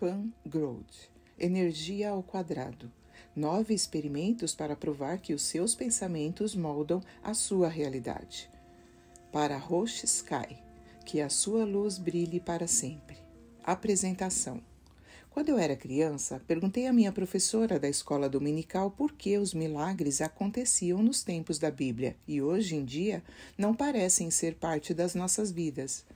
Pan-Grode, energia ao quadrado. Nove experimentos para provar que os seus pensamentos moldam a sua realidade. Para Roche Sky, que a sua luz brilhe para sempre. Apresentação. Quando eu era criança, perguntei à minha professora da escola dominical por que os milagres aconteciam nos tempos da Bíblia e hoje em dia não parecem ser parte das nossas vidas.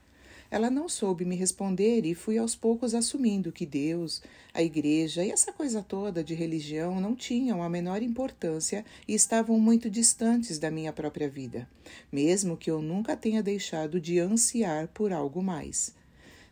Ela não soube me responder e fui aos poucos assumindo que Deus, a igreja e essa coisa toda de religião não tinham a menor importância e estavam muito distantes da minha própria vida, mesmo que eu nunca tenha deixado de ansiar por algo mais.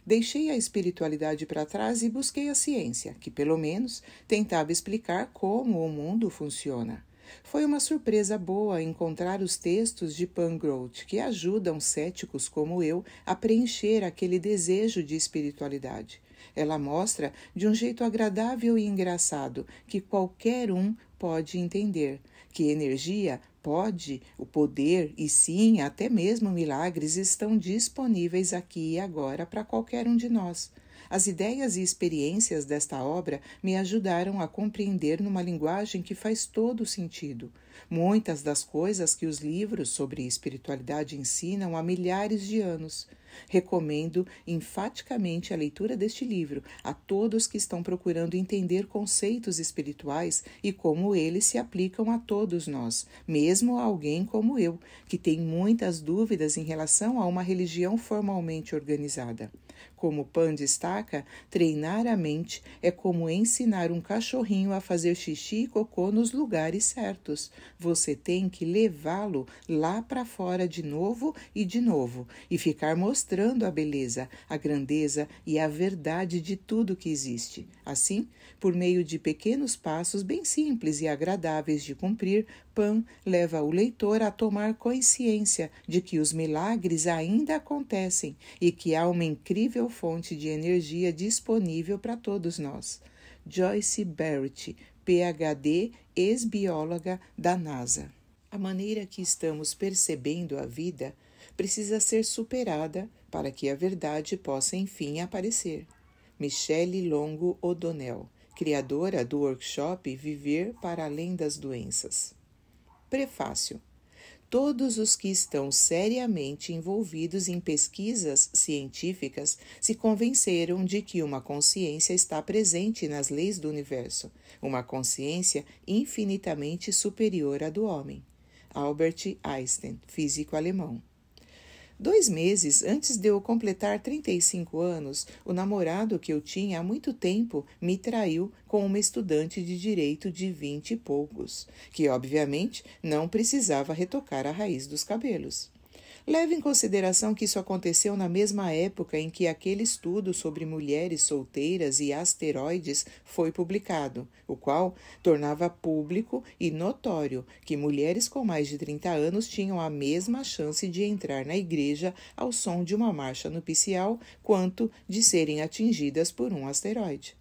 Deixei a espiritualidade para trás e busquei a ciência, que pelo menos tentava explicar como o mundo funciona. Foi uma surpresa boa encontrar os textos de Pangroth que ajudam céticos como eu a preencher aquele desejo de espiritualidade. Ela mostra, de um jeito agradável e engraçado, que qualquer um pode entender, que energia pode, o poder e sim, até mesmo milagres estão disponíveis aqui e agora para qualquer um de nós. As ideias e experiências desta obra me ajudaram a compreender numa linguagem que faz todo sentido. Muitas das coisas que os livros sobre espiritualidade ensinam há milhares de anos. Recomendo enfaticamente a leitura deste livro a todos que estão procurando entender conceitos espirituais e como eles se aplicam a todos nós, mesmo a alguém como eu, que tem muitas dúvidas em relação a uma religião formalmente organizada. Como Pan destaca, treinar a mente é como ensinar um cachorrinho a fazer xixi e cocô nos lugares certos. Você tem que levá-lo lá para fora de novo e de novo e ficar mostrando a beleza, a grandeza e a verdade de tudo que existe. Assim, por meio de pequenos passos bem simples e agradáveis de cumprir, Pan leva o leitor a tomar consciência de que os milagres ainda acontecem e que há uma incrível fonte de energia disponível para todos nós. Joyce Barrett, PhD, ex-bióloga da NASA. A maneira que estamos percebendo a vida precisa ser superada para que a verdade possa enfim aparecer. Michele Longo O'Donnell, criadora do workshop Viver para Além das Doenças. Prefácio. Todos os que estão seriamente envolvidos em pesquisas científicas se convenceram de que uma consciência está presente nas leis do universo, uma consciência infinitamente superior à do homem. Albert Einstein, físico alemão. Dois meses antes de eu completar 35 anos, o namorado que eu tinha há muito tempo me traiu com uma estudante de direito de vinte e poucos, que obviamente não precisava retocar a raiz dos cabelos. Leve em consideração que isso aconteceu na mesma época em que aquele estudo sobre mulheres solteiras e asteroides foi publicado, o qual tornava público e notório que mulheres com mais de 30 anos tinham a mesma chance de entrar na igreja ao som de uma marcha nupcial quanto de serem atingidas por um asteroide.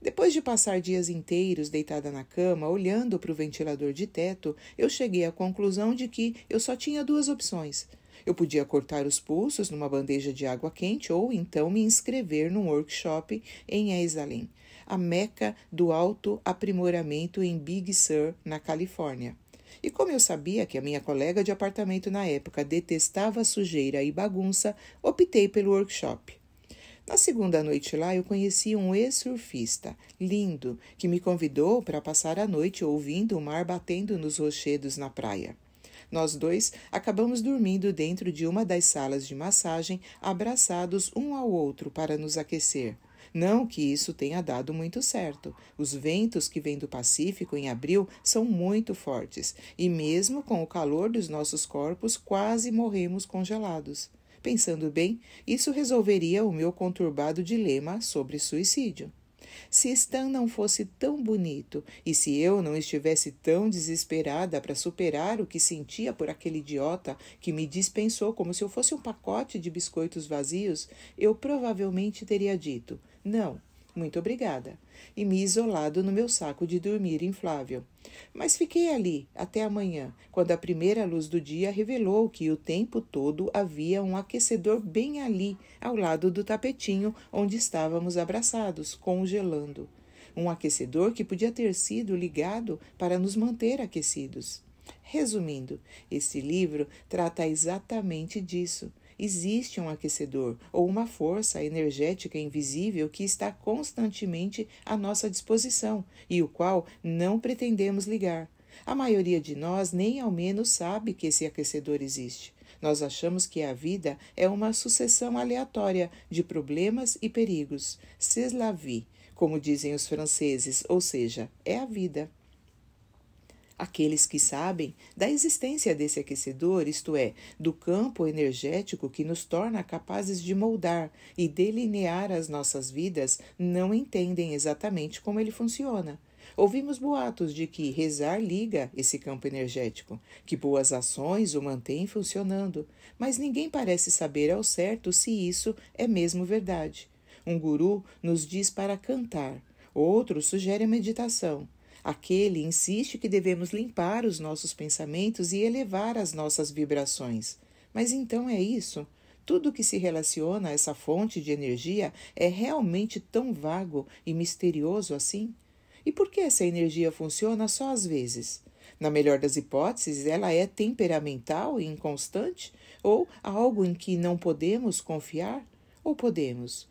Depois de passar dias inteiros deitada na cama, olhando para o ventilador de teto, eu cheguei à conclusão de que eu só tinha duas opções eu podia cortar os pulsos numa bandeja de água quente ou então me inscrever num workshop em Eisalem, a meca do alto aprimoramento em Big Sur, na Califórnia. E como eu sabia que a minha colega de apartamento na época detestava sujeira e bagunça, optei pelo workshop. Na segunda noite lá, eu conheci um ex-surfista, lindo, que me convidou para passar a noite ouvindo o mar batendo nos rochedos na praia. Nós dois acabamos dormindo dentro de uma das salas de massagem, abraçados um ao outro para nos aquecer. Não que isso tenha dado muito certo. Os ventos que vêm do Pacífico em abril são muito fortes, e mesmo com o calor dos nossos corpos, quase morremos congelados. Pensando bem, isso resolveria o meu conturbado dilema sobre suicídio. Se Stan não fosse tão bonito e se eu não estivesse tão desesperada para superar o que sentia por aquele idiota que me dispensou como se eu fosse um pacote de biscoitos vazios, eu provavelmente teria dito: Não, muito obrigada. E me isolado no meu saco de dormir inflável. Mas fiquei ali até amanhã, quando a primeira luz do dia revelou que o tempo todo havia um aquecedor bem ali, ao lado do tapetinho onde estávamos abraçados, congelando. Um aquecedor que podia ter sido ligado para nos manter aquecidos. Resumindo, este livro trata exatamente disso existe um aquecedor ou uma força energética invisível que está constantemente à nossa disposição e o qual não pretendemos ligar. A maioria de nós nem ao menos sabe que esse aquecedor existe. Nós achamos que a vida é uma sucessão aleatória de problemas e perigos. C'est la vie, como dizem os franceses, ou seja, é a vida. Aqueles que sabem da existência desse aquecedor, isto é, do campo energético que nos torna capazes de moldar e delinear as nossas vidas, não entendem exatamente como ele funciona. Ouvimos boatos de que rezar liga esse campo energético, que boas ações o mantêm funcionando, mas ninguém parece saber ao certo se isso é mesmo verdade. Um guru nos diz para cantar, outro sugere a meditação, Aquele insiste que devemos limpar os nossos pensamentos e elevar as nossas vibrações. Mas então é isso? Tudo que se relaciona a essa fonte de energia é realmente tão vago e misterioso assim? E por que essa energia funciona só às vezes? Na melhor das hipóteses, ela é temperamental e inconstante? Ou algo em que não podemos confiar? Ou podemos?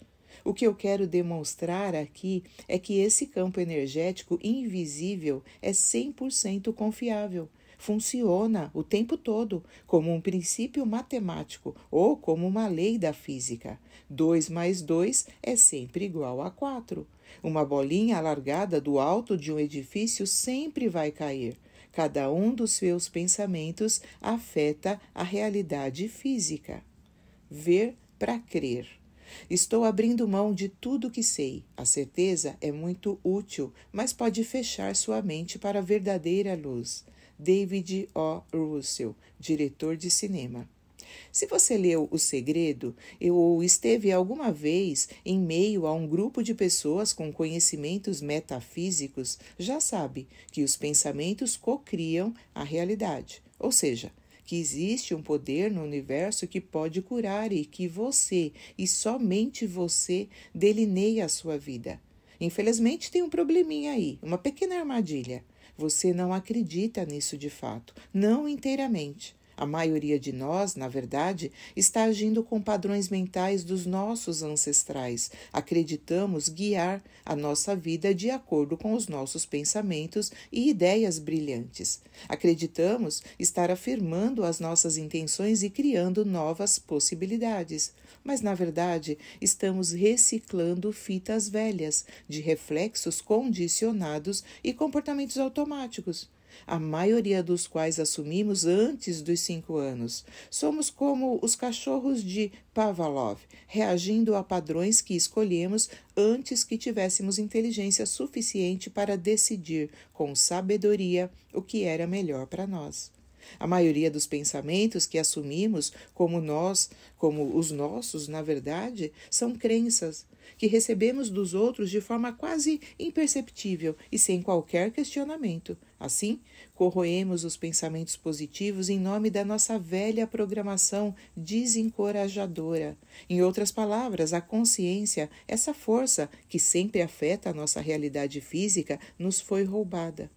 O que eu quero demonstrar aqui é que esse campo energético invisível é 100% confiável. Funciona o tempo todo como um princípio matemático ou como uma lei da física. 2 mais 2 é sempre igual a 4. Uma bolinha alargada do alto de um edifício sempre vai cair. Cada um dos seus pensamentos afeta a realidade física. Ver para crer. Estou abrindo mão de tudo que sei. A certeza é muito útil, mas pode fechar sua mente para a verdadeira luz. David O. Russell, diretor de cinema. Se você leu O Segredo ou esteve alguma vez em meio a um grupo de pessoas com conhecimentos metafísicos, já sabe que os pensamentos cocriam a realidade, ou seja, que existe um poder no universo que pode curar e que você, e somente você, delineia a sua vida. Infelizmente tem um probleminha aí, uma pequena armadilha. Você não acredita nisso de fato, não inteiramente. A maioria de nós, na verdade, está agindo com padrões mentais dos nossos ancestrais. Acreditamos guiar a nossa vida de acordo com os nossos pensamentos e ideias brilhantes. Acreditamos estar afirmando as nossas intenções e criando novas possibilidades. Mas, na verdade, estamos reciclando fitas velhas de reflexos condicionados e comportamentos automáticos a maioria dos quais assumimos antes dos cinco anos. Somos como os cachorros de Pavlov, reagindo a padrões que escolhemos antes que tivéssemos inteligência suficiente para decidir com sabedoria o que era melhor para nós. A maioria dos pensamentos que assumimos como nós, como os nossos, na verdade, são crenças que recebemos dos outros de forma quase imperceptível e sem qualquer questionamento. Assim, corroemos os pensamentos positivos em nome da nossa velha programação desencorajadora. Em outras palavras, a consciência, essa força que sempre afeta a nossa realidade física, nos foi roubada.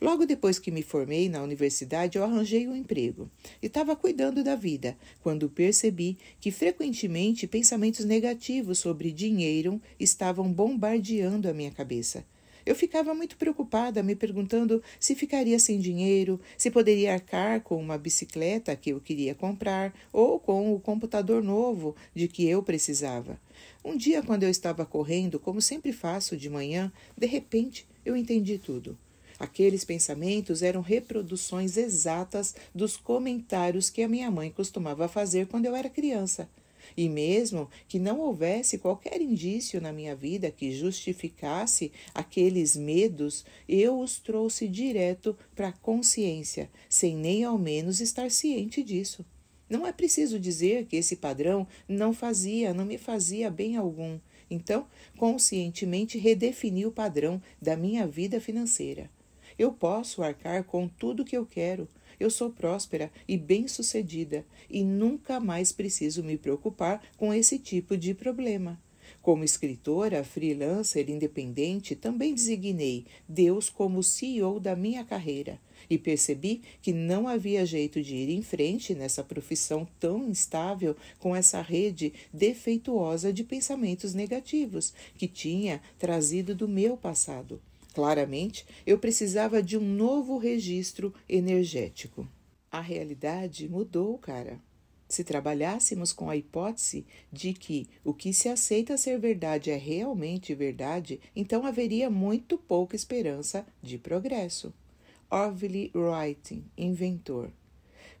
Logo depois que me formei na universidade, eu arranjei um emprego e estava cuidando da vida, quando percebi que frequentemente pensamentos negativos sobre dinheiro estavam bombardeando a minha cabeça. Eu ficava muito preocupada, me perguntando se ficaria sem dinheiro, se poderia arcar com uma bicicleta que eu queria comprar ou com o computador novo de que eu precisava. Um dia, quando eu estava correndo, como sempre faço de manhã, de repente eu entendi tudo. Aqueles pensamentos eram reproduções exatas dos comentários que a minha mãe costumava fazer quando eu era criança. E mesmo que não houvesse qualquer indício na minha vida que justificasse aqueles medos, eu os trouxe direto para a consciência, sem nem ao menos estar ciente disso. Não é preciso dizer que esse padrão não fazia, não me fazia bem algum. Então, conscientemente redefini o padrão da minha vida financeira. Eu posso arcar com tudo o que eu quero. Eu sou próspera e bem-sucedida e nunca mais preciso me preocupar com esse tipo de problema. Como escritora, freelancer, independente, também designei Deus como CEO da minha carreira e percebi que não havia jeito de ir em frente nessa profissão tão instável com essa rede defeituosa de pensamentos negativos que tinha trazido do meu passado. Claramente, eu precisava de um novo registro energético. A realidade mudou, cara. Se trabalhássemos com a hipótese de que o que se aceita ser verdade é realmente verdade, então haveria muito pouca esperança de progresso. Orville Wright, inventor.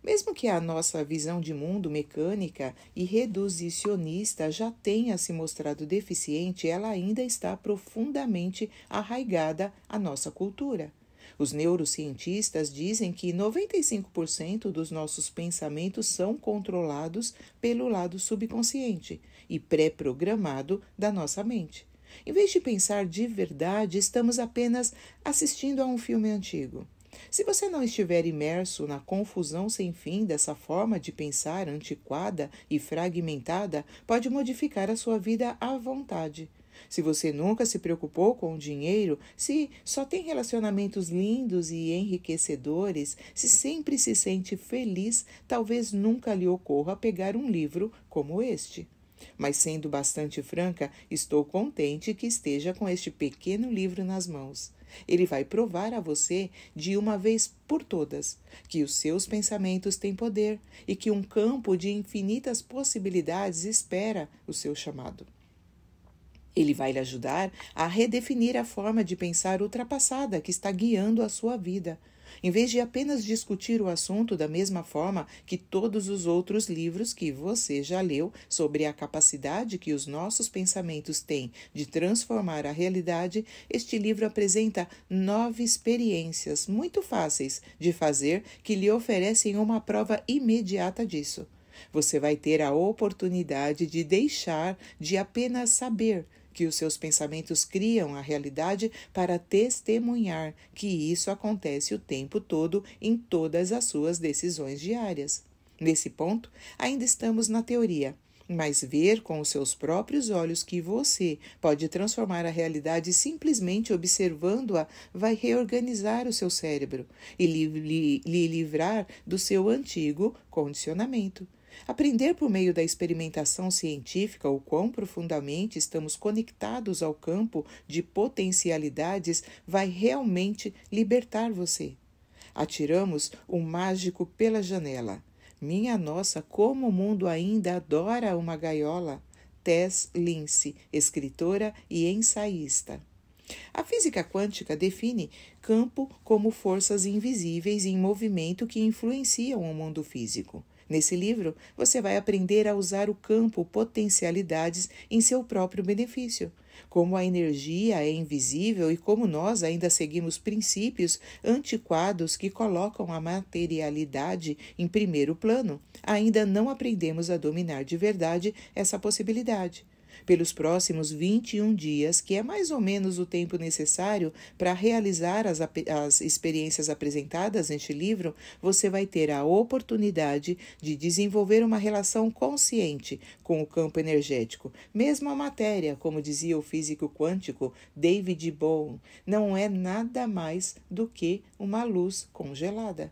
Mesmo que a nossa visão de mundo mecânica e reduzicionista já tenha se mostrado deficiente, ela ainda está profundamente arraigada à nossa cultura. Os neurocientistas dizem que 95% dos nossos pensamentos são controlados pelo lado subconsciente e pré-programado da nossa mente. Em vez de pensar de verdade, estamos apenas assistindo a um filme antigo. Se você não estiver imerso na confusão sem fim dessa forma de pensar antiquada e fragmentada, pode modificar a sua vida à vontade. Se você nunca se preocupou com o dinheiro, se só tem relacionamentos lindos e enriquecedores, se sempre se sente feliz, talvez nunca lhe ocorra pegar um livro como este. Mas, sendo bastante franca, estou contente que esteja com este pequeno livro nas mãos. Ele vai provar a você, de uma vez por todas, que os seus pensamentos têm poder e que um campo de infinitas possibilidades espera o seu chamado. Ele vai lhe ajudar a redefinir a forma de pensar ultrapassada que está guiando a sua vida em vez de apenas discutir o assunto da mesma forma que todos os outros livros que você já leu sobre a capacidade que os nossos pensamentos têm de transformar a realidade, este livro apresenta nove experiências muito fáceis de fazer que lhe oferecem uma prova imediata disso. Você vai ter a oportunidade de deixar de apenas saber que os seus pensamentos criam a realidade para testemunhar que isso acontece o tempo todo em todas as suas decisões diárias. Nesse ponto, ainda estamos na teoria, mas ver com os seus próprios olhos que você pode transformar a realidade simplesmente observando-a vai reorganizar o seu cérebro e lhe, lhe, lhe livrar do seu antigo condicionamento. Aprender por meio da experimentação científica o quão profundamente estamos conectados ao campo de potencialidades vai realmente libertar você. Atiramos o mágico pela janela. Minha nossa, como o mundo ainda adora uma gaiola. Tess Lince, escritora e ensaísta. A física quântica define campo como forças invisíveis em movimento que influenciam o mundo físico. Nesse livro, você vai aprender a usar o campo potencialidades em seu próprio benefício, como a energia é invisível e como nós ainda seguimos princípios antiquados que colocam a materialidade em primeiro plano, ainda não aprendemos a dominar de verdade essa possibilidade pelos próximos 21 dias, que é mais ou menos o tempo necessário para realizar as, as experiências apresentadas neste livro, você vai ter a oportunidade de desenvolver uma relação consciente com o campo energético. Mesmo a matéria, como dizia o físico quântico David Bohm, não é nada mais do que uma luz congelada.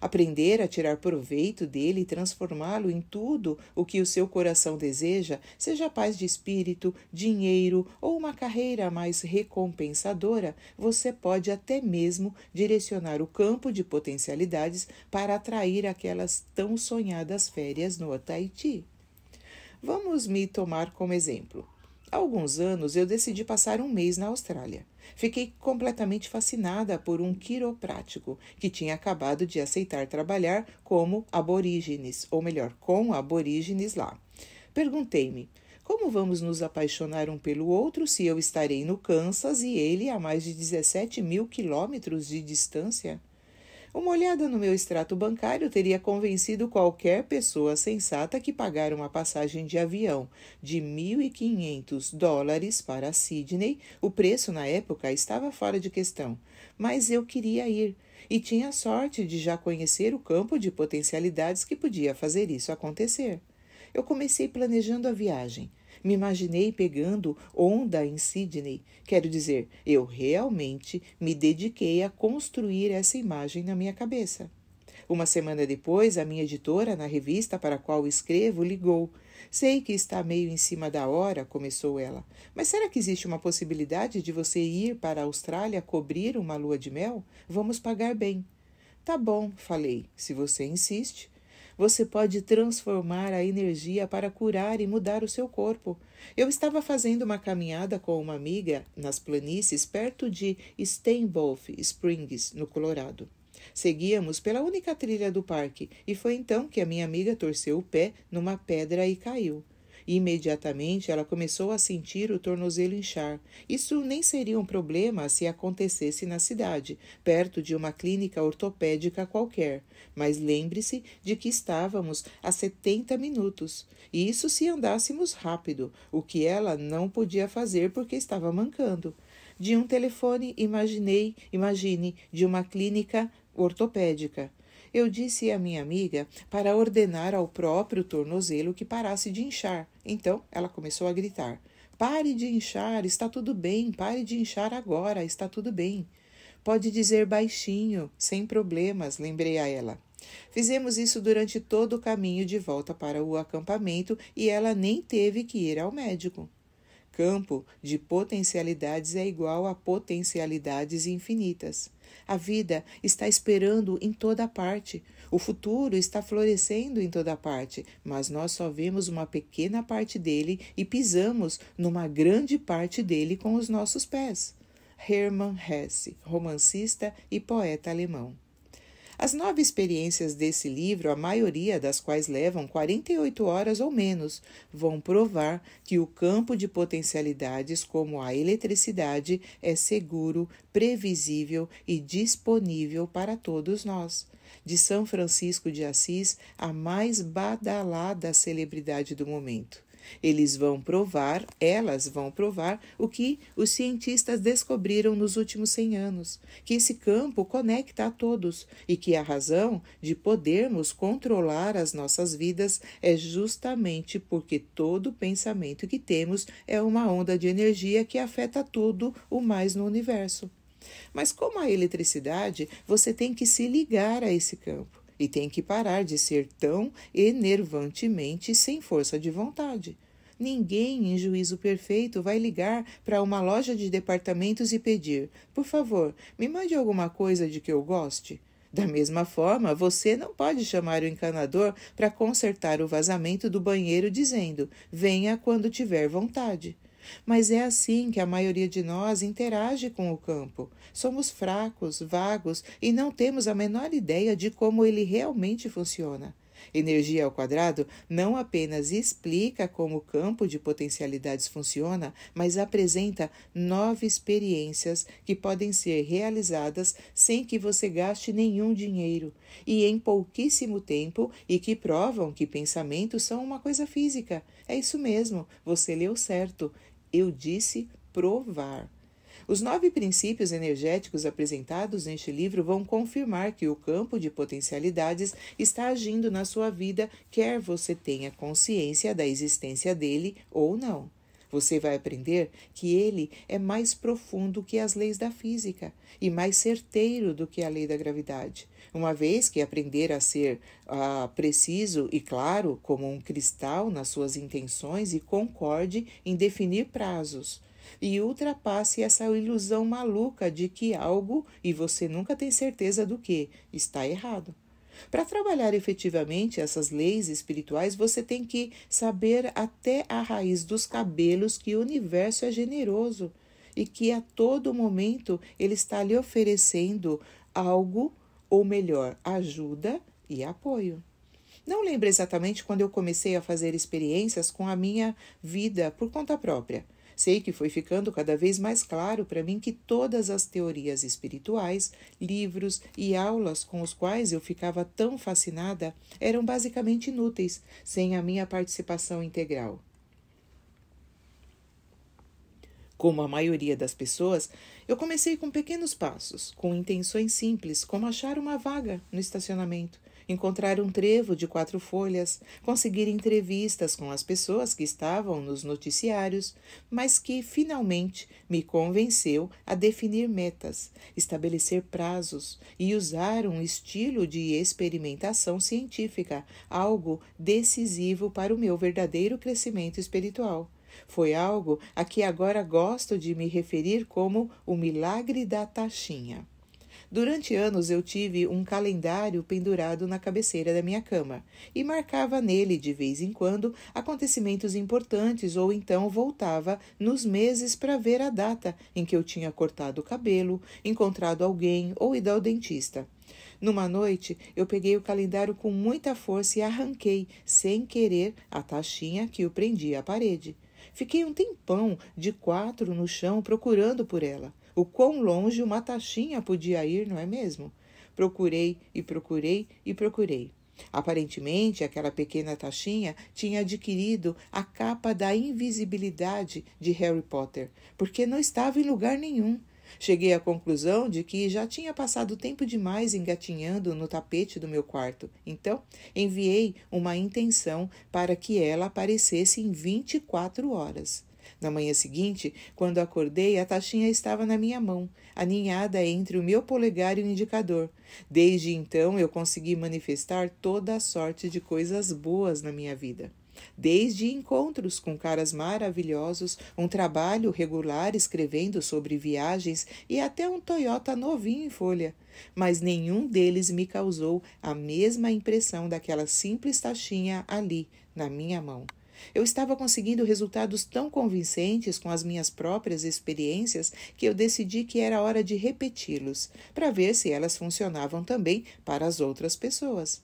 Aprender a tirar proveito dele e transformá-lo em tudo o que o seu coração deseja, seja paz de espírito, dinheiro ou uma carreira mais recompensadora, você pode até mesmo direcionar o campo de potencialidades para atrair aquelas tão sonhadas férias no Tahiti. Vamos me tomar como exemplo. Há alguns anos eu decidi passar um mês na Austrália. Fiquei completamente fascinada por um quiroprático que tinha acabado de aceitar trabalhar como aborígenes, ou melhor, com aborígenes lá. Perguntei-me: como vamos nos apaixonar um pelo outro se eu estarei no Kansas e ele a mais de 17 mil quilômetros de distância? Uma olhada no meu extrato bancário teria convencido qualquer pessoa sensata que pagar uma passagem de avião de 1.500 dólares para Sydney, o preço na época estava fora de questão. Mas eu queria ir e tinha a sorte de já conhecer o campo de potencialidades que podia fazer isso acontecer. Eu comecei planejando a viagem. Me imaginei pegando onda em Sydney. Quero dizer, eu realmente me dediquei a construir essa imagem na minha cabeça. Uma semana depois, a minha editora, na revista para a qual escrevo, ligou. Sei que está meio em cima da hora, começou ela, mas será que existe uma possibilidade de você ir para a Austrália cobrir uma lua de mel? Vamos pagar bem. Tá bom, falei, se você insiste. Você pode transformar a energia para curar e mudar o seu corpo. Eu estava fazendo uma caminhada com uma amiga nas planícies perto de Steinbolf Springs, no Colorado. Seguíamos pela única trilha do parque e foi então que a minha amiga torceu o pé numa pedra e caiu imediatamente ela começou a sentir o tornozelo inchar. Isso nem seria um problema se acontecesse na cidade, perto de uma clínica ortopédica qualquer. Mas lembre-se de que estávamos a 70 minutos, e isso se andássemos rápido, o que ela não podia fazer porque estava mancando. De um telefone, imaginei, imagine, de uma clínica ortopédica. Eu disse à minha amiga para ordenar ao próprio tornozelo que parasse de inchar. Então ela começou a gritar: Pare de inchar, está tudo bem, pare de inchar agora, está tudo bem. Pode dizer baixinho, sem problemas, lembrei a ela. Fizemos isso durante todo o caminho de volta para o acampamento e ela nem teve que ir ao médico. Campo de potencialidades é igual a potencialidades infinitas. A vida está esperando em toda parte. O futuro está florescendo em toda parte, mas nós só vemos uma pequena parte dele e pisamos numa grande parte dele com os nossos pés. Hermann Hesse, romancista e poeta alemão. As nove experiências desse livro, a maioria das quais levam 48 horas ou menos, vão provar que o campo de potencialidades como a eletricidade é seguro, previsível e disponível para todos nós. De São Francisco de Assis, a mais badalada celebridade do momento. Eles vão provar, elas vão provar o que os cientistas descobriram nos últimos 100 anos, que esse campo conecta a todos e que a razão de podermos controlar as nossas vidas é justamente porque todo pensamento que temos é uma onda de energia que afeta tudo o mais no universo. Mas como a eletricidade, você tem que se ligar a esse campo e tem que parar de ser tão enervantemente sem força de vontade. Ninguém em juízo perfeito vai ligar para uma loja de departamentos e pedir: por favor, me mande alguma coisa de que eu goste. Da mesma forma, você não pode chamar o encanador para consertar o vazamento do banheiro dizendo: venha quando tiver vontade. Mas é assim que a maioria de nós interage com o campo. Somos fracos, vagos e não temos a menor ideia de como ele realmente funciona. Energia ao quadrado não apenas explica como o campo de potencialidades funciona, mas apresenta nove experiências que podem ser realizadas sem que você gaste nenhum dinheiro e em pouquíssimo tempo e que provam que pensamentos são uma coisa física. É isso mesmo, você leu certo. Eu disse provar. Os nove princípios energéticos apresentados neste livro vão confirmar que o campo de potencialidades está agindo na sua vida, quer você tenha consciência da existência dele ou não. Você vai aprender que ele é mais profundo que as leis da física e mais certeiro do que a lei da gravidade. Uma vez que aprender a ser ah, preciso e claro como um cristal nas suas intenções e concorde em definir prazos e ultrapasse essa ilusão maluca de que algo, e você nunca tem certeza do que, está errado. Para trabalhar efetivamente essas leis espirituais, você tem que saber até a raiz dos cabelos que o universo é generoso e que a todo momento ele está lhe oferecendo algo, ou melhor, ajuda e apoio. Não lembro exatamente quando eu comecei a fazer experiências com a minha vida por conta própria Sei que foi ficando cada vez mais claro para mim que todas as teorias espirituais, livros e aulas com os quais eu ficava tão fascinada eram basicamente inúteis sem a minha participação integral. Como a maioria das pessoas, eu comecei com pequenos passos, com intenções simples, como achar uma vaga no estacionamento encontrar um trevo de quatro folhas, conseguir entrevistas com as pessoas que estavam nos noticiários, mas que finalmente me convenceu a definir metas, estabelecer prazos e usar um estilo de experimentação científica, algo decisivo para o meu verdadeiro crescimento espiritual. Foi algo a que agora gosto de me referir como o milagre da taxinha. Durante anos eu tive um calendário pendurado na cabeceira da minha cama e marcava nele, de vez em quando, acontecimentos importantes ou então voltava nos meses para ver a data em que eu tinha cortado o cabelo, encontrado alguém ou ido ao dentista. Numa noite, eu peguei o calendário com muita força e arranquei, sem querer, a taxinha que o prendia à parede. Fiquei um tempão de quatro no chão procurando por ela. O quão longe uma taxinha podia ir, não é mesmo? Procurei e procurei e procurei. Aparentemente, aquela pequena taxinha tinha adquirido a capa da invisibilidade de Harry Potter, porque não estava em lugar nenhum. Cheguei à conclusão de que já tinha passado tempo demais engatinhando no tapete do meu quarto. Então, enviei uma intenção para que ela aparecesse em 24 horas. Na manhã seguinte, quando acordei, a taxinha estava na minha mão, aninhada entre o meu polegar e o indicador. Desde então, eu consegui manifestar toda a sorte de coisas boas na minha vida. Desde encontros com caras maravilhosos, um trabalho regular escrevendo sobre viagens e até um Toyota novinho em folha. Mas nenhum deles me causou a mesma impressão daquela simples taxinha ali, na minha mão. Eu estava conseguindo resultados tão convincentes com as minhas próprias experiências que eu decidi que era hora de repeti-los, para ver se elas funcionavam também para as outras pessoas.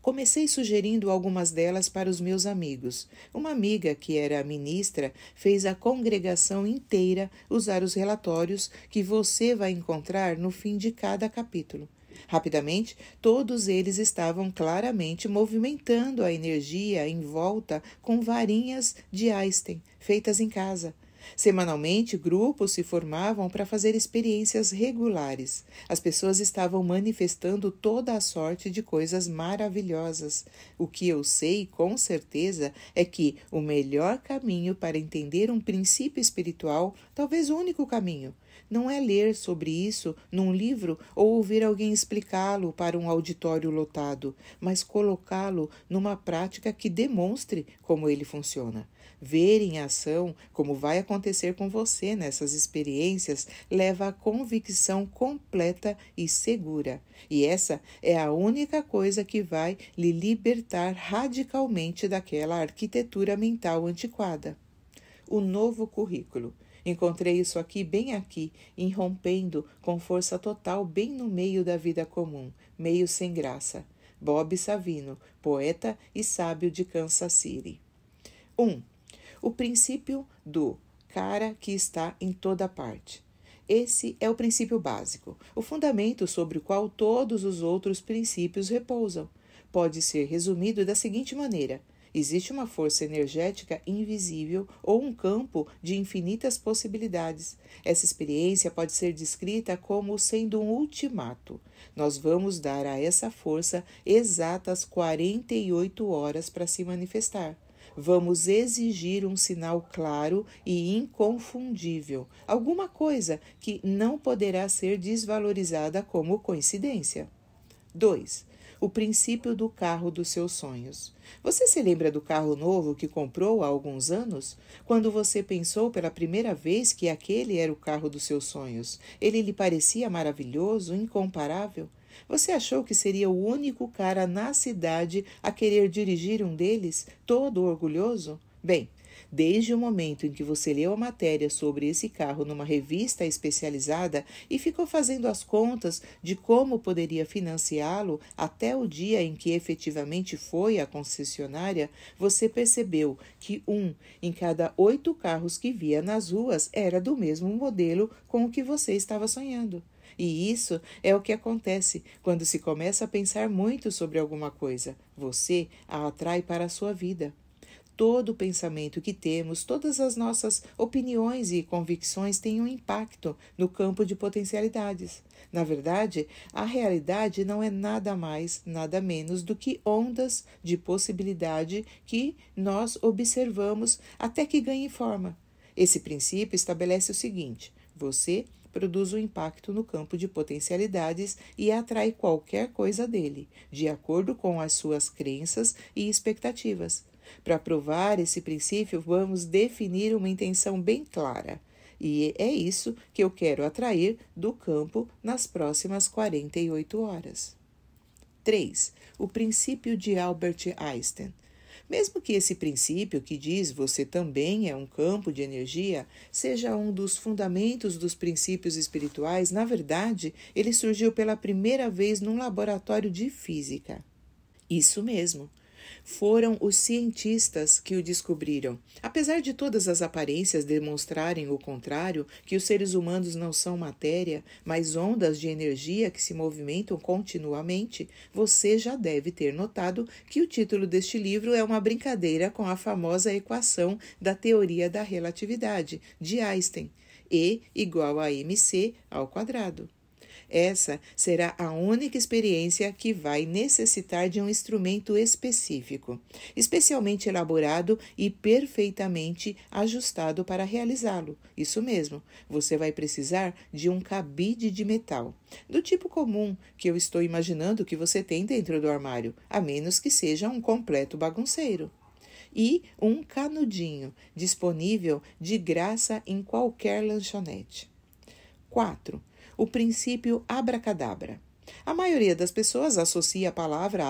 Comecei sugerindo algumas delas para os meus amigos. Uma amiga, que era ministra, fez a congregação inteira usar os relatórios que você vai encontrar no fim de cada capítulo. Rapidamente, todos eles estavam claramente movimentando a energia em volta com varinhas de Einstein, feitas em casa. Semanalmente, grupos se formavam para fazer experiências regulares. As pessoas estavam manifestando toda a sorte de coisas maravilhosas. O que eu sei com certeza é que o melhor caminho para entender um princípio espiritual, talvez o único caminho, não é ler sobre isso num livro ou ouvir alguém explicá-lo para um auditório lotado, mas colocá-lo numa prática que demonstre como ele funciona. Ver em ação como vai acontecer com você nessas experiências leva à convicção completa e segura, e essa é a única coisa que vai lhe libertar radicalmente daquela arquitetura mental antiquada. O novo currículo Encontrei isso aqui, bem aqui, irrompendo com força total bem no meio da vida comum, meio sem graça. Bob Savino, poeta e sábio de Kansas City. 1. Um, o princípio do cara que está em toda parte. Esse é o princípio básico, o fundamento sobre o qual todos os outros princípios repousam. Pode ser resumido da seguinte maneira: Existe uma força energética invisível ou um campo de infinitas possibilidades. Essa experiência pode ser descrita como sendo um ultimato. Nós vamos dar a essa força exatas 48 horas para se manifestar. Vamos exigir um sinal claro e inconfundível, alguma coisa que não poderá ser desvalorizada como coincidência. 2 o princípio do carro dos seus sonhos. Você se lembra do carro novo que comprou há alguns anos? Quando você pensou pela primeira vez que aquele era o carro dos seus sonhos, ele lhe parecia maravilhoso, incomparável? Você achou que seria o único cara na cidade a querer dirigir um deles, todo orgulhoso? Bem, Desde o momento em que você leu a matéria sobre esse carro numa revista especializada e ficou fazendo as contas de como poderia financiá-lo até o dia em que efetivamente foi à concessionária, você percebeu que um em cada oito carros que via nas ruas era do mesmo modelo com o que você estava sonhando. E isso é o que acontece quando se começa a pensar muito sobre alguma coisa. Você a atrai para a sua vida todo pensamento que temos, todas as nossas opiniões e convicções têm um impacto no campo de potencialidades. Na verdade, a realidade não é nada mais, nada menos do que ondas de possibilidade que nós observamos até que ganhe forma. Esse princípio estabelece o seguinte: você produz um impacto no campo de potencialidades e atrai qualquer coisa dele, de acordo com as suas crenças e expectativas. Para provar esse princípio, vamos definir uma intenção bem clara. E é isso que eu quero atrair do campo nas próximas 48 horas. 3. O princípio de Albert Einstein. Mesmo que esse princípio, que diz você também é um campo de energia, seja um dos fundamentos dos princípios espirituais, na verdade, ele surgiu pela primeira vez num laboratório de física. Isso mesmo, foram os cientistas que o descobriram. Apesar de todas as aparências demonstrarem o contrário, que os seres humanos não são matéria, mas ondas de energia que se movimentam continuamente, você já deve ter notado que o título deste livro é uma brincadeira com a famosa equação da teoria da relatividade de Einstein, E igual a mc ao quadrado. Essa será a única experiência que vai necessitar de um instrumento específico, especialmente elaborado e perfeitamente ajustado para realizá-lo. Isso mesmo, você vai precisar de um cabide de metal, do tipo comum que eu estou imaginando que você tem dentro do armário, a menos que seja um completo bagunceiro e um canudinho, disponível de graça em qualquer lanchonete. 4 o princípio abracadabra. A maioria das pessoas associa a palavra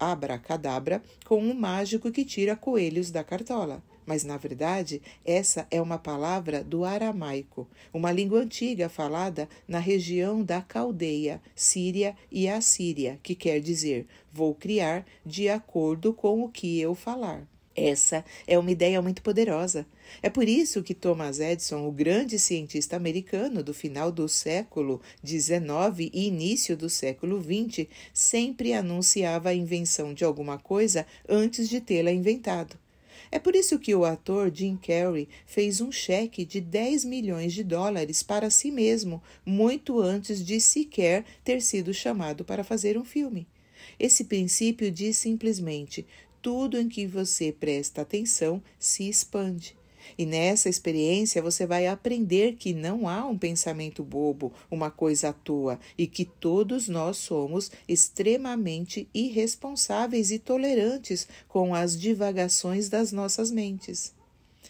abracadabra com um mágico que tira coelhos da cartola. Mas, na verdade, essa é uma palavra do aramaico, uma língua antiga falada na região da Caldeia, Síria e Assíria, que quer dizer: vou criar de acordo com o que eu falar. Essa é uma ideia muito poderosa. É por isso que Thomas Edison, o grande cientista americano do final do século XIX e início do século XX, sempre anunciava a invenção de alguma coisa antes de tê-la inventado. É por isso que o ator Jim Carrey fez um cheque de 10 milhões de dólares para si mesmo, muito antes de sequer ter sido chamado para fazer um filme. Esse princípio diz simplesmente: tudo em que você presta atenção se expande. E nessa experiência você vai aprender que não há um pensamento bobo, uma coisa à toa, e que todos nós somos extremamente irresponsáveis e tolerantes com as divagações das nossas mentes.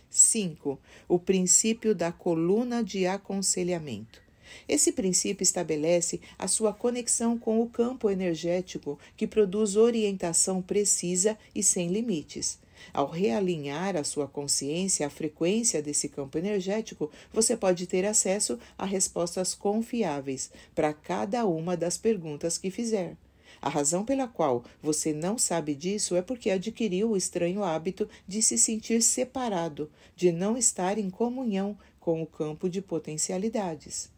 5. O princípio da coluna de aconselhamento. Esse princípio estabelece a sua conexão com o campo energético que produz orientação precisa e sem limites. Ao realinhar a sua consciência à frequência desse campo energético, você pode ter acesso a respostas confiáveis para cada uma das perguntas que fizer. A razão pela qual você não sabe disso é porque adquiriu o estranho hábito de se sentir separado, de não estar em comunhão com o campo de potencialidades.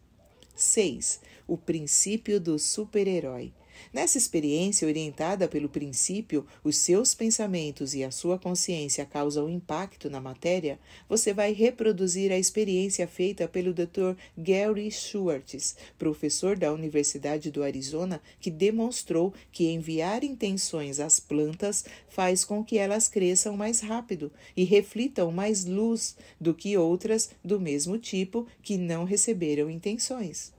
6. O princípio do super-herói. Nessa experiência, orientada pelo princípio, os seus pensamentos e a sua consciência causam impacto na matéria, você vai reproduzir a experiência feita pelo Dr. Gary Schwartz, professor da Universidade do Arizona, que demonstrou que enviar intenções às plantas faz com que elas cresçam mais rápido e reflitam mais luz do que outras do mesmo tipo que não receberam intenções.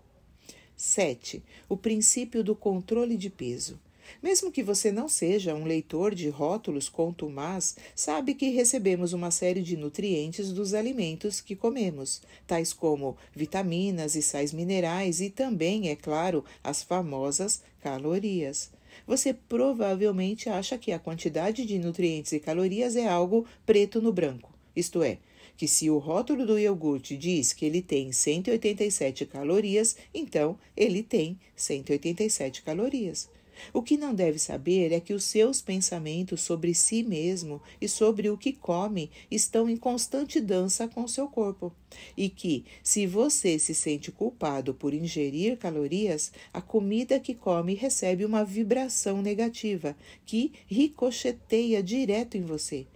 7. O princípio do controle de peso. Mesmo que você não seja um leitor de rótulos contumaz, sabe que recebemos uma série de nutrientes dos alimentos que comemos, tais como vitaminas e sais minerais e também, é claro, as famosas calorias. Você provavelmente acha que a quantidade de nutrientes e calorias é algo preto no branco, isto é, que se o rótulo do iogurte diz que ele tem 187 calorias, então ele tem 187 calorias. O que não deve saber é que os seus pensamentos sobre si mesmo e sobre o que come estão em constante dança com seu corpo, e que, se você se sente culpado por ingerir calorias, a comida que come recebe uma vibração negativa que ricocheteia direto em você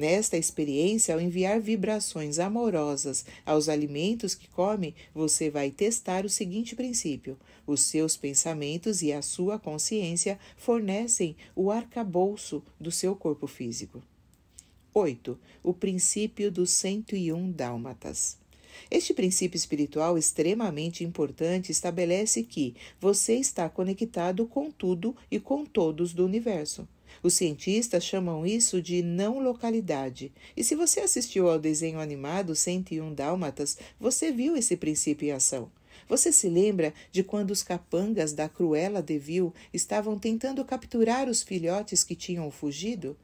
Nesta experiência, ao enviar vibrações amorosas aos alimentos que come, você vai testar o seguinte princípio: os seus pensamentos e a sua consciência fornecem o arcabouço do seu corpo físico. 8. O princípio dos 101 dálmatas. Este princípio espiritual extremamente importante estabelece que você está conectado com tudo e com todos do universo. Os cientistas chamam isso de não localidade. E se você assistiu ao desenho animado 101 Dálmatas, você viu esse princípio em ação. Você se lembra de quando os capangas da Cruella de Vil estavam tentando capturar os filhotes que tinham fugido?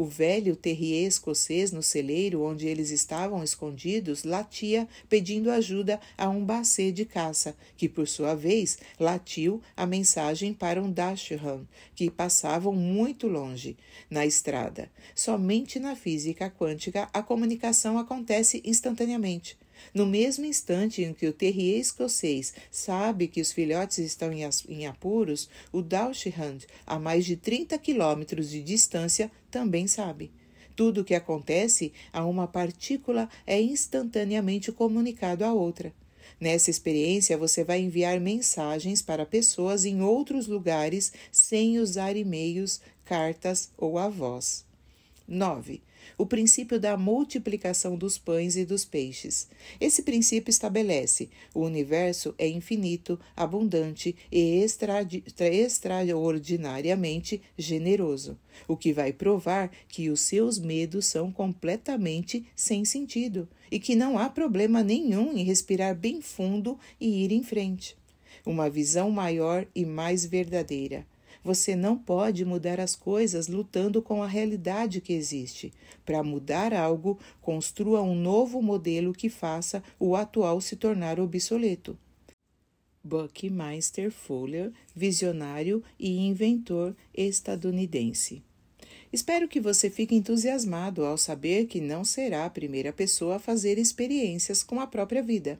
O velho terrier escocês no celeiro onde eles estavam escondidos latia pedindo ajuda a um bacê de caça, que por sua vez latiu a mensagem para um dashram, que passavam muito longe na estrada. Somente na física quântica a comunicação acontece instantaneamente. No mesmo instante em que o terrier escocês sabe que os filhotes estão em apuros, o Dachshund, a mais de 30 quilômetros de distância, também sabe. Tudo o que acontece a uma partícula é instantaneamente comunicado à outra. Nessa experiência, você vai enviar mensagens para pessoas em outros lugares sem usar e-mails, cartas ou a voz. 9 o princípio da multiplicação dos pães e dos peixes. Esse princípio estabelece: o universo é infinito, abundante e extraordinariamente generoso, o que vai provar que os seus medos são completamente sem sentido e que não há problema nenhum em respirar bem fundo e ir em frente. Uma visão maior e mais verdadeira você não pode mudar as coisas lutando com a realidade que existe. Para mudar algo, construa um novo modelo que faça o atual se tornar obsoleto. Buckminster Fuller, visionário e inventor estadunidense. Espero que você fique entusiasmado ao saber que não será a primeira pessoa a fazer experiências com a própria vida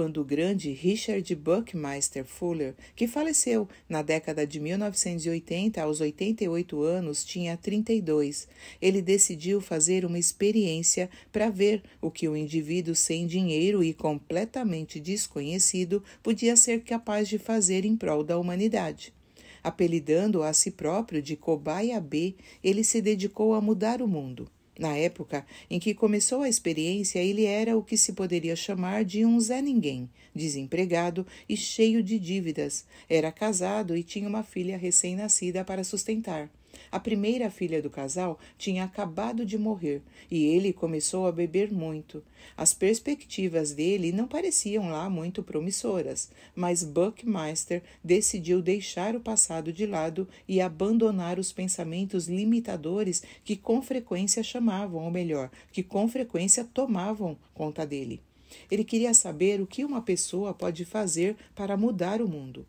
quando o grande Richard Buckminster Fuller, que faleceu na década de 1980 aos 88 anos, tinha 32. Ele decidiu fazer uma experiência para ver o que o um indivíduo sem dinheiro e completamente desconhecido podia ser capaz de fazer em prol da humanidade. Apelidando a si próprio de Cobaia B, ele se dedicou a mudar o mundo. Na época em que começou a experiência, ele era o que se poderia chamar de um Zé Ninguém, desempregado e cheio de dívidas. Era casado e tinha uma filha recém-nascida para sustentar. A primeira filha do casal tinha acabado de morrer e ele começou a beber muito. As perspectivas dele não pareciam lá muito promissoras, mas Buckmeister decidiu deixar o passado de lado e abandonar os pensamentos limitadores que com frequência chamavam, ou melhor, que com frequência tomavam conta dele. Ele queria saber o que uma pessoa pode fazer para mudar o mundo.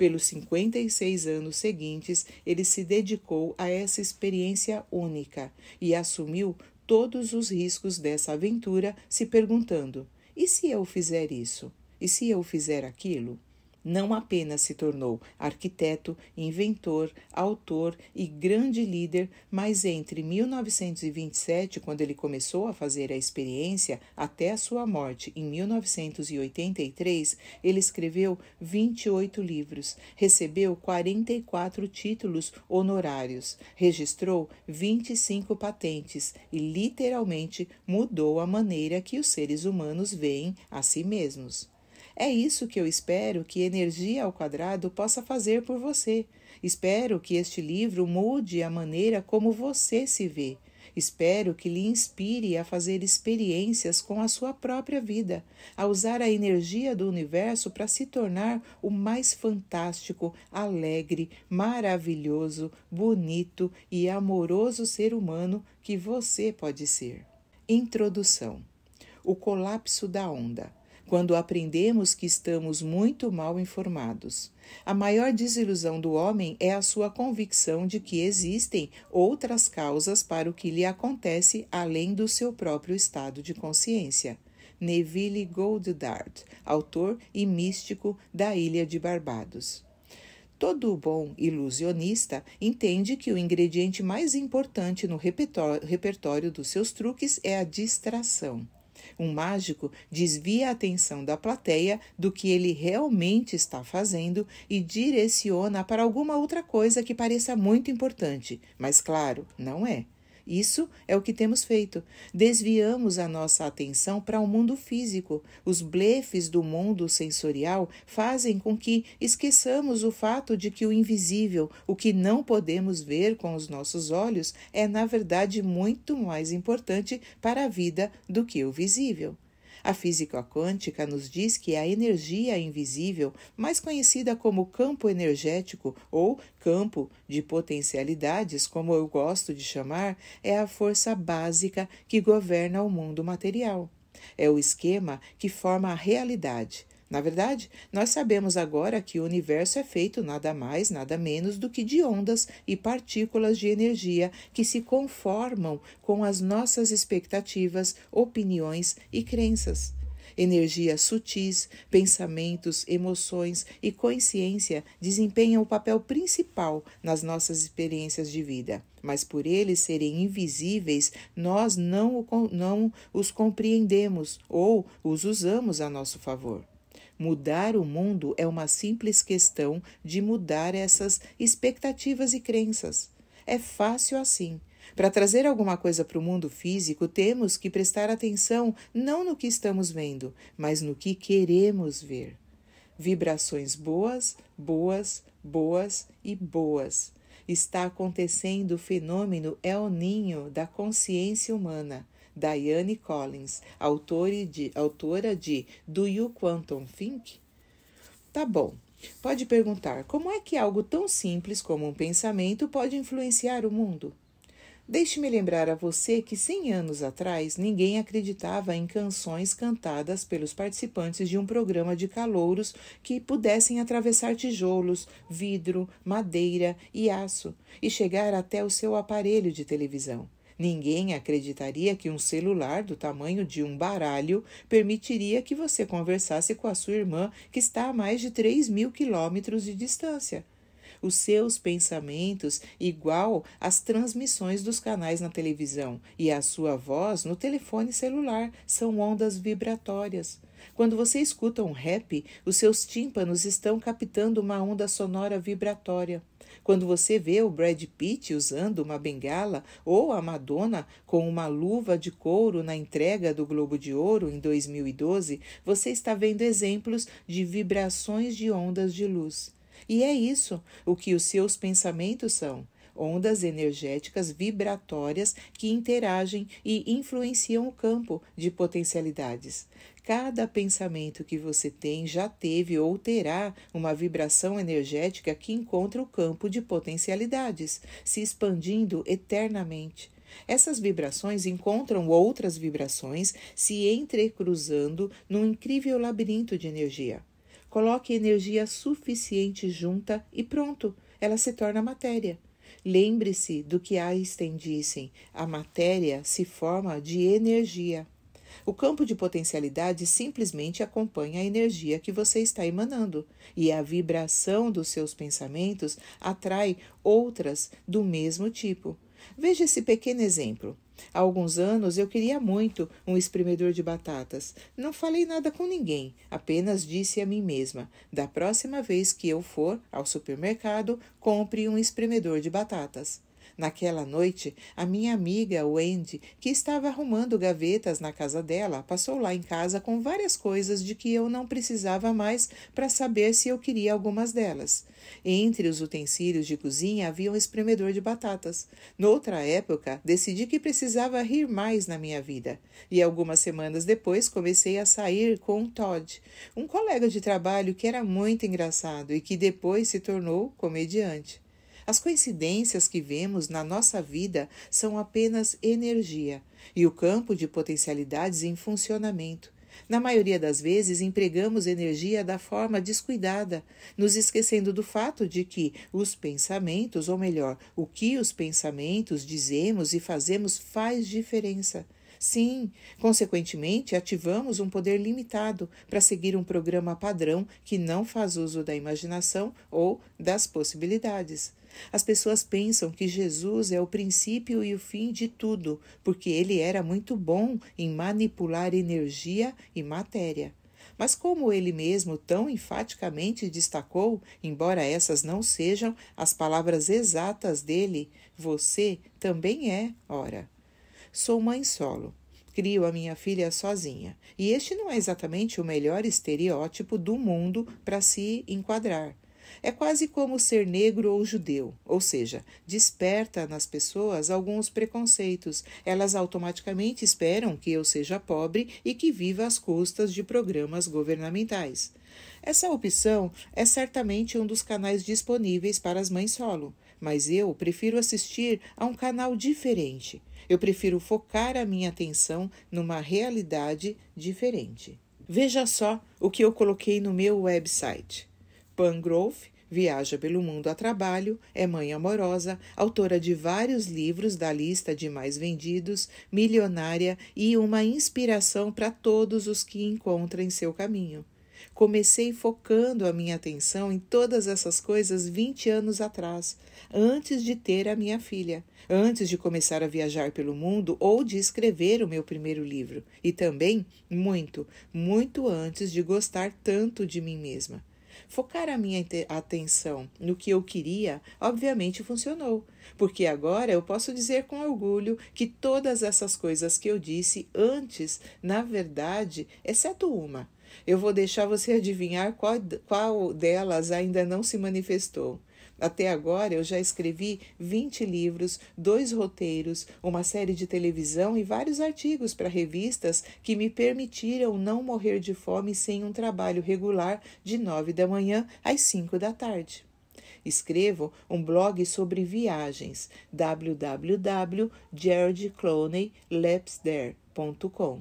Pelos 56 anos seguintes, ele se dedicou a essa experiência única e assumiu todos os riscos dessa aventura, se perguntando: e se eu fizer isso? E se eu fizer aquilo? não apenas se tornou arquiteto, inventor, autor e grande líder, mas entre 1927, quando ele começou a fazer a experiência, até a sua morte em 1983, ele escreveu 28 livros, recebeu 44 títulos honorários, registrou 25 patentes e literalmente mudou a maneira que os seres humanos veem a si mesmos. É isso que eu espero que Energia ao Quadrado possa fazer por você. Espero que este livro mude a maneira como você se vê. Espero que lhe inspire a fazer experiências com a sua própria vida, a usar a energia do universo para se tornar o mais fantástico, alegre, maravilhoso, bonito e amoroso ser humano que você pode ser. Introdução: O colapso da onda quando aprendemos que estamos muito mal informados. A maior desilusão do homem é a sua convicção de que existem outras causas para o que lhe acontece além do seu próprio estado de consciência. Neville Goddard, autor e místico da Ilha de Barbados. Todo bom ilusionista entende que o ingrediente mais importante no repertório dos seus truques é a distração. Um mágico desvia a atenção da plateia do que ele realmente está fazendo e direciona para alguma outra coisa que pareça muito importante, mas claro, não é. Isso é o que temos feito. Desviamos a nossa atenção para o mundo físico. Os blefes do mundo sensorial fazem com que esqueçamos o fato de que o invisível, o que não podemos ver com os nossos olhos, é na verdade muito mais importante para a vida do que o visível. A física quântica nos diz que a energia invisível, mais conhecida como campo energético ou campo de potencialidades, como eu gosto de chamar, é a força básica que governa o mundo material. É o esquema que forma a realidade, na verdade, nós sabemos agora que o universo é feito nada mais, nada menos do que de ondas e partículas de energia que se conformam com as nossas expectativas, opiniões e crenças. Energias sutis, pensamentos, emoções e consciência desempenham o papel principal nas nossas experiências de vida, mas por eles serem invisíveis, nós não, não os compreendemos ou os usamos a nosso favor. Mudar o mundo é uma simples questão de mudar essas expectativas e crenças. É fácil assim. Para trazer alguma coisa para o mundo físico, temos que prestar atenção não no que estamos vendo, mas no que queremos ver. Vibrações boas, boas, boas e boas. Está acontecendo o fenômeno El Ninho da consciência humana. Diane Collins, de, autora de Do You Quantum Think? Tá bom. Pode perguntar como é que algo tão simples como um pensamento pode influenciar o mundo? Deixe-me lembrar a você que 100 anos atrás ninguém acreditava em canções cantadas pelos participantes de um programa de calouros que pudessem atravessar tijolos, vidro, madeira e aço e chegar até o seu aparelho de televisão. Ninguém acreditaria que um celular do tamanho de um baralho permitiria que você conversasse com a sua irmã, que está a mais de 3 mil quilômetros de distância. Os seus pensamentos, igual às transmissões dos canais na televisão, e a sua voz no telefone celular, são ondas vibratórias. Quando você escuta um rap, os seus tímpanos estão captando uma onda sonora vibratória. Quando você vê o Brad Pitt usando uma bengala ou a Madonna com uma luva de couro na entrega do Globo de Ouro em 2012, você está vendo exemplos de vibrações de ondas de luz. E é isso o que os seus pensamentos são ondas energéticas vibratórias que interagem e influenciam o campo de potencialidades. Cada pensamento que você tem já teve ou terá uma vibração energética que encontra o campo de potencialidades, se expandindo eternamente. Essas vibrações encontram outras vibrações se entrecruzando num incrível labirinto de energia. Coloque energia suficiente junta e pronto, ela se torna matéria. Lembre-se do que Einstein disse: a matéria se forma de energia. O campo de potencialidade simplesmente acompanha a energia que você está emanando, e a vibração dos seus pensamentos atrai outras do mesmo tipo. Veja esse pequeno exemplo. Há alguns anos eu queria muito um espremedor de batatas. Não falei nada com ninguém, apenas disse a mim mesma: da próxima vez que eu for ao supermercado, compre um espremedor de batatas. Naquela noite, a minha amiga Wendy, que estava arrumando gavetas na casa dela, passou lá em casa com várias coisas de que eu não precisava mais para saber se eu queria algumas delas. Entre os utensílios de cozinha havia um espremedor de batatas. Noutra época, decidi que precisava rir mais na minha vida. E algumas semanas depois comecei a sair com Todd, um colega de trabalho que era muito engraçado e que depois se tornou comediante. As coincidências que vemos na nossa vida são apenas energia e o campo de potencialidades em funcionamento. Na maioria das vezes, empregamos energia da forma descuidada, nos esquecendo do fato de que os pensamentos, ou melhor, o que os pensamentos dizemos e fazemos faz diferença. Sim, consequentemente, ativamos um poder limitado para seguir um programa padrão que não faz uso da imaginação ou das possibilidades. As pessoas pensam que Jesus é o princípio e o fim de tudo, porque ele era muito bom em manipular energia e matéria. Mas, como ele mesmo tão enfaticamente destacou, embora essas não sejam as palavras exatas dele, você também é, ora. Sou mãe solo. Crio a minha filha sozinha. E este não é exatamente o melhor estereótipo do mundo para se enquadrar. É quase como ser negro ou judeu, ou seja, desperta nas pessoas alguns preconceitos. Elas automaticamente esperam que eu seja pobre e que viva às custas de programas governamentais. Essa opção é certamente um dos canais disponíveis para as mães solo, mas eu prefiro assistir a um canal diferente. Eu prefiro focar a minha atenção numa realidade diferente. Veja só o que eu coloquei no meu website. Spangrove viaja pelo mundo a trabalho, é mãe amorosa, autora de vários livros da lista de mais vendidos, milionária e uma inspiração para todos os que encontra em seu caminho. Comecei focando a minha atenção em todas essas coisas 20 anos atrás, antes de ter a minha filha, antes de começar a viajar pelo mundo ou de escrever o meu primeiro livro, e também muito, muito antes de gostar tanto de mim mesma. Focar a minha atenção no que eu queria, obviamente funcionou, porque agora eu posso dizer com orgulho que todas essas coisas que eu disse antes, na verdade, exceto uma, eu vou deixar você adivinhar qual, qual delas ainda não se manifestou. Até agora eu já escrevi 20 livros, dois roteiros, uma série de televisão e vários artigos para revistas que me permitiram não morrer de fome sem um trabalho regular de 9 da manhã às 5 da tarde. Escrevo um blog sobre viagens www.geraldcloneylapsdare.com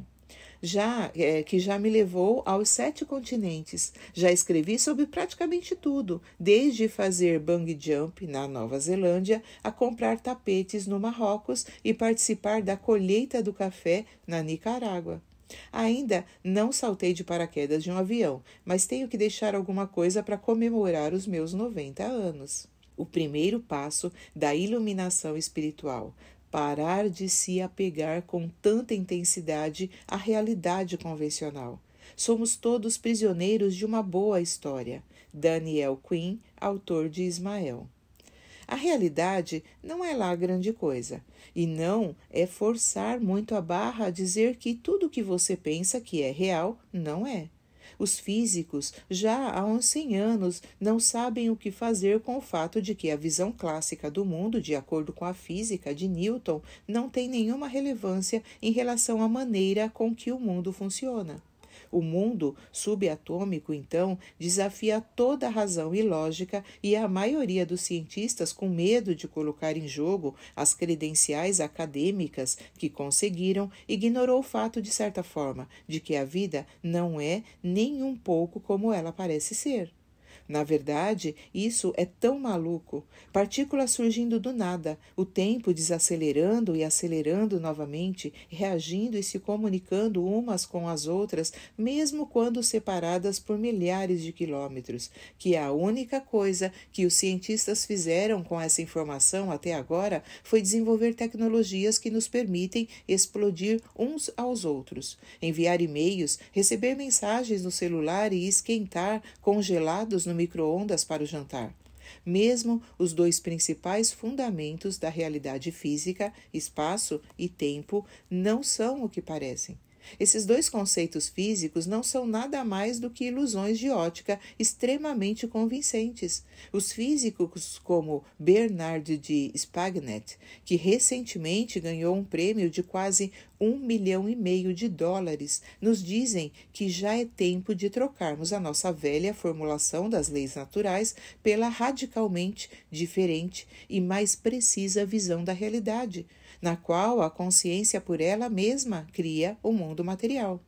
já é, que já me levou aos sete continentes. Já escrevi sobre praticamente tudo, desde fazer bang jump na Nova Zelândia a comprar tapetes no Marrocos e participar da colheita do café na Nicarágua. Ainda não saltei de paraquedas de um avião, mas tenho que deixar alguma coisa para comemorar os meus 90 anos. O primeiro passo da iluminação espiritual parar de se apegar com tanta intensidade à realidade convencional. Somos todos prisioneiros de uma boa história. Daniel Quinn, autor de Ismael. A realidade não é lá grande coisa, e não é forçar muito a barra a dizer que tudo que você pensa que é real não é. Os físicos, já há uns 100 anos, não sabem o que fazer com o fato de que a visão clássica do mundo, de acordo com a física de Newton, não tem nenhuma relevância em relação à maneira com que o mundo funciona. O mundo subatômico, então, desafia toda a razão e lógica, e a maioria dos cientistas, com medo de colocar em jogo as credenciais acadêmicas que conseguiram, ignorou o fato, de certa forma, de que a vida não é nem um pouco como ela parece ser. Na verdade, isso é tão maluco. Partículas surgindo do nada, o tempo desacelerando e acelerando novamente, reagindo e se comunicando umas com as outras, mesmo quando separadas por milhares de quilômetros, que é a única coisa que os cientistas fizeram com essa informação até agora foi desenvolver tecnologias que nos permitem explodir uns aos outros, enviar e-mails, receber mensagens no celular e esquentar congelados no micro-ondas para o jantar. Mesmo os dois principais fundamentos da realidade física, espaço e tempo, não são o que parecem. Esses dois conceitos físicos não são nada mais do que ilusões de ótica extremamente convincentes. Os físicos como Bernard de Spagnet, que recentemente ganhou um prêmio de quase um milhão e meio de dólares, nos dizem que já é tempo de trocarmos a nossa velha formulação das leis naturais pela radicalmente diferente e mais precisa visão da realidade na qual a consciência por ela mesma cria o mundo material.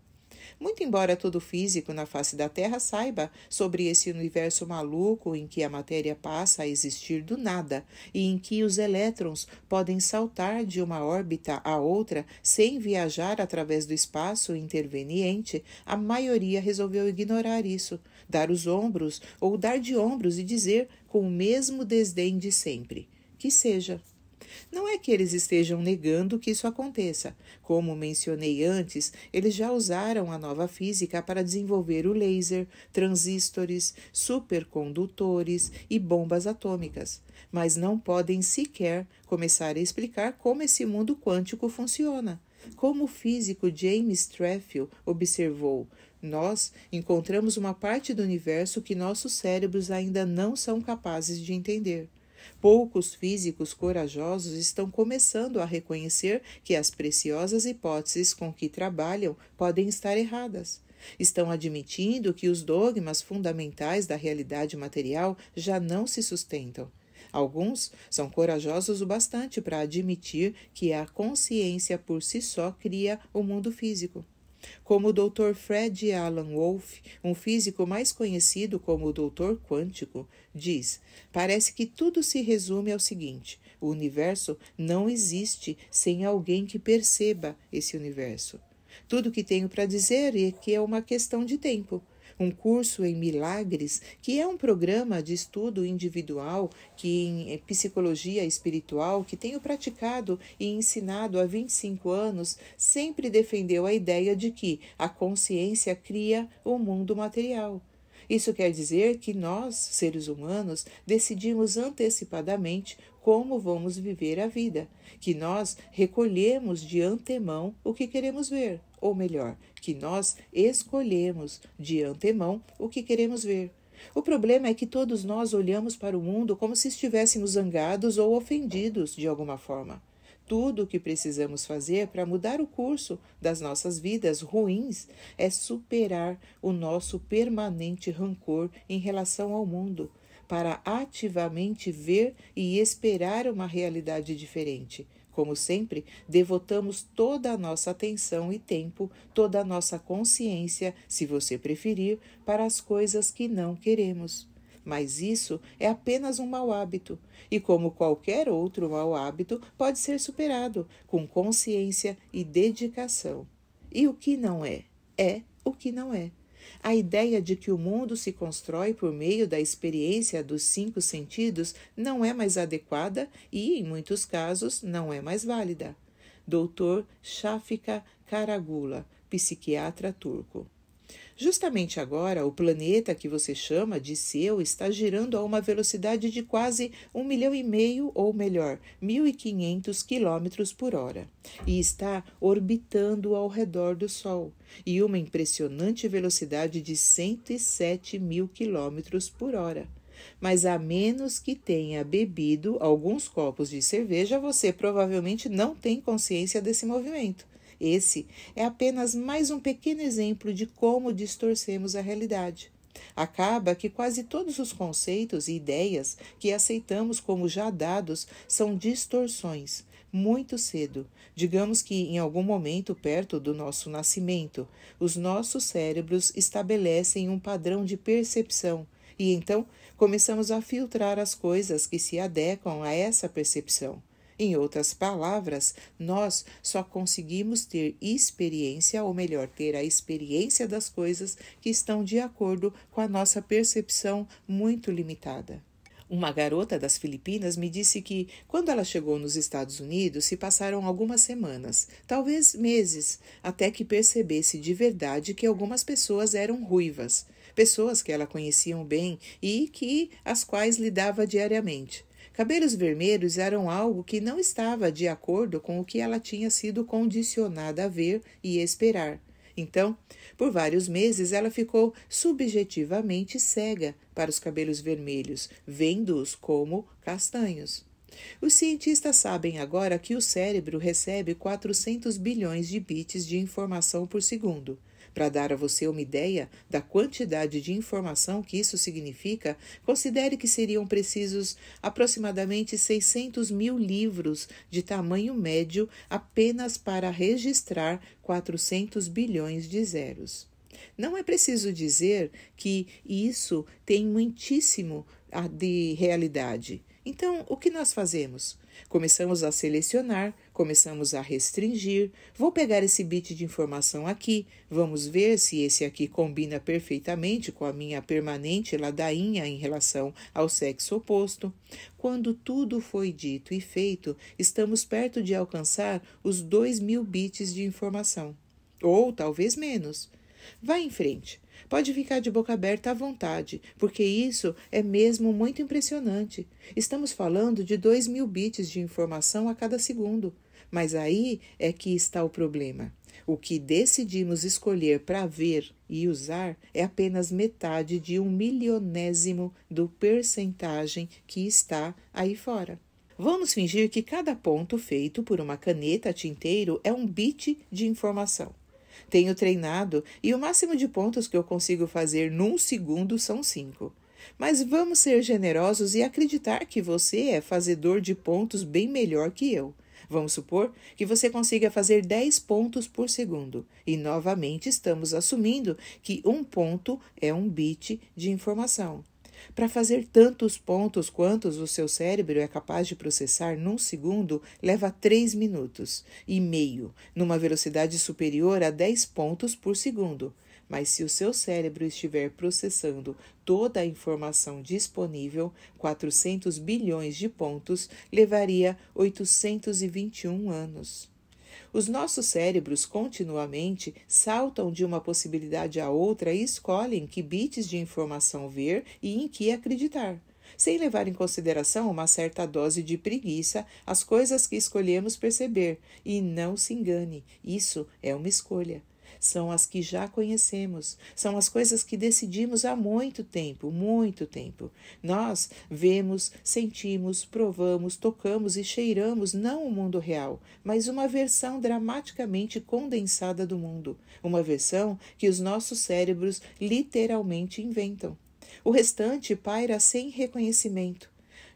Muito embora todo físico na face da Terra saiba sobre esse universo maluco em que a matéria passa a existir do nada e em que os elétrons podem saltar de uma órbita a outra sem viajar através do espaço interveniente, a maioria resolveu ignorar isso, dar os ombros ou dar de ombros e dizer com o mesmo desdém de sempre: que seja. Não é que eles estejam negando que isso aconteça. Como mencionei antes, eles já usaram a nova física para desenvolver o laser, transistores, supercondutores e bombas atômicas, mas não podem sequer começar a explicar como esse mundo quântico funciona. Como o físico James Treffill observou, nós encontramos uma parte do universo que nossos cérebros ainda não são capazes de entender. Poucos físicos corajosos estão começando a reconhecer que as preciosas hipóteses com que trabalham podem estar erradas. Estão admitindo que os dogmas fundamentais da realidade material já não se sustentam. Alguns são corajosos o bastante para admitir que a consciência por si só cria o mundo físico como o Dr. Fred Alan Wolff, um físico mais conhecido como o Doutor Quântico, diz: parece que tudo se resume ao seguinte: o universo não existe sem alguém que perceba esse universo. Tudo o que tenho para dizer é que é uma questão de tempo um curso em milagres, que é um programa de estudo individual que em eh, psicologia espiritual que tenho praticado e ensinado há 25 anos, sempre defendeu a ideia de que a consciência cria o mundo material. Isso quer dizer que nós, seres humanos, decidimos antecipadamente como vamos viver a vida, que nós recolhemos de antemão o que queremos ver ou melhor, que nós escolhemos de antemão o que queremos ver. O problema é que todos nós olhamos para o mundo como se estivéssemos zangados ou ofendidos de alguma forma. Tudo o que precisamos fazer para mudar o curso das nossas vidas ruins é superar o nosso permanente rancor em relação ao mundo, para ativamente ver e esperar uma realidade diferente. Como sempre, devotamos toda a nossa atenção e tempo, toda a nossa consciência, se você preferir, para as coisas que não queremos. Mas isso é apenas um mau hábito, e como qualquer outro mau hábito, pode ser superado com consciência e dedicação. E o que não é, é o que não é. A ideia de que o mundo se constrói por meio da experiência dos cinco sentidos não é mais adequada e, em muitos casos, não é mais válida. Doutor Shafika Karagula, psiquiatra turco. Justamente agora, o planeta que você chama de seu está girando a uma velocidade de quase um milhão e meio, ou melhor, 1.500 quilômetros por hora, e está orbitando ao redor do Sol, e uma impressionante velocidade de 107 mil quilômetros por hora. Mas a menos que tenha bebido alguns copos de cerveja, você provavelmente não tem consciência desse movimento. Esse é apenas mais um pequeno exemplo de como distorcemos a realidade. Acaba que quase todos os conceitos e ideias que aceitamos como já dados são distorções, muito cedo. Digamos que em algum momento perto do nosso nascimento, os nossos cérebros estabelecem um padrão de percepção e então começamos a filtrar as coisas que se adequam a essa percepção. Em outras palavras, nós só conseguimos ter experiência, ou melhor, ter a experiência das coisas que estão de acordo com a nossa percepção muito limitada. Uma garota das Filipinas me disse que, quando ela chegou nos Estados Unidos, se passaram algumas semanas, talvez meses, até que percebesse de verdade que algumas pessoas eram ruivas, pessoas que ela conhecia bem e que as quais lidava diariamente. Cabelos vermelhos eram algo que não estava de acordo com o que ela tinha sido condicionada a ver e esperar. Então, por vários meses ela ficou subjetivamente cega para os cabelos vermelhos, vendo-os como castanhos. Os cientistas sabem agora que o cérebro recebe 400 bilhões de bits de informação por segundo. Para dar a você uma ideia da quantidade de informação que isso significa, considere que seriam precisos aproximadamente 600 mil livros de tamanho médio apenas para registrar 400 bilhões de zeros. Não é preciso dizer que isso tem muitíssimo de realidade. Então, o que nós fazemos? Começamos a selecionar, começamos a restringir. Vou pegar esse bit de informação aqui, vamos ver se esse aqui combina perfeitamente com a minha permanente ladainha em relação ao sexo oposto. Quando tudo foi dito e feito, estamos perto de alcançar os 2 mil bits de informação. Ou talvez menos. Vá em frente. Pode ficar de boca aberta à vontade, porque isso é mesmo muito impressionante. Estamos falando de 2 mil bits de informação a cada segundo. Mas aí é que está o problema. O que decidimos escolher para ver e usar é apenas metade de um milionésimo do percentagem que está aí fora. Vamos fingir que cada ponto feito por uma caneta tinteiro é um bit de informação. Tenho treinado e o máximo de pontos que eu consigo fazer num segundo são cinco. Mas vamos ser generosos e acreditar que você é fazedor de pontos bem melhor que eu. Vamos supor que você consiga fazer 10 pontos por segundo. E novamente estamos assumindo que um ponto é um bit de informação. Para fazer tantos pontos quantos o seu cérebro é capaz de processar num segundo, leva 3 minutos e meio, numa velocidade superior a 10 pontos por segundo. Mas se o seu cérebro estiver processando toda a informação disponível, 400 bilhões de pontos levaria 821 anos. Os nossos cérebros continuamente saltam de uma possibilidade à outra e escolhem que bits de informação ver e em que acreditar sem levar em consideração uma certa dose de preguiça as coisas que escolhemos perceber. E não se engane, isso é uma escolha são as que já conhecemos, são as coisas que decidimos há muito tempo, muito tempo. Nós vemos, sentimos, provamos, tocamos e cheiramos não o mundo real, mas uma versão dramaticamente condensada do mundo, uma versão que os nossos cérebros literalmente inventam. O restante paira sem reconhecimento,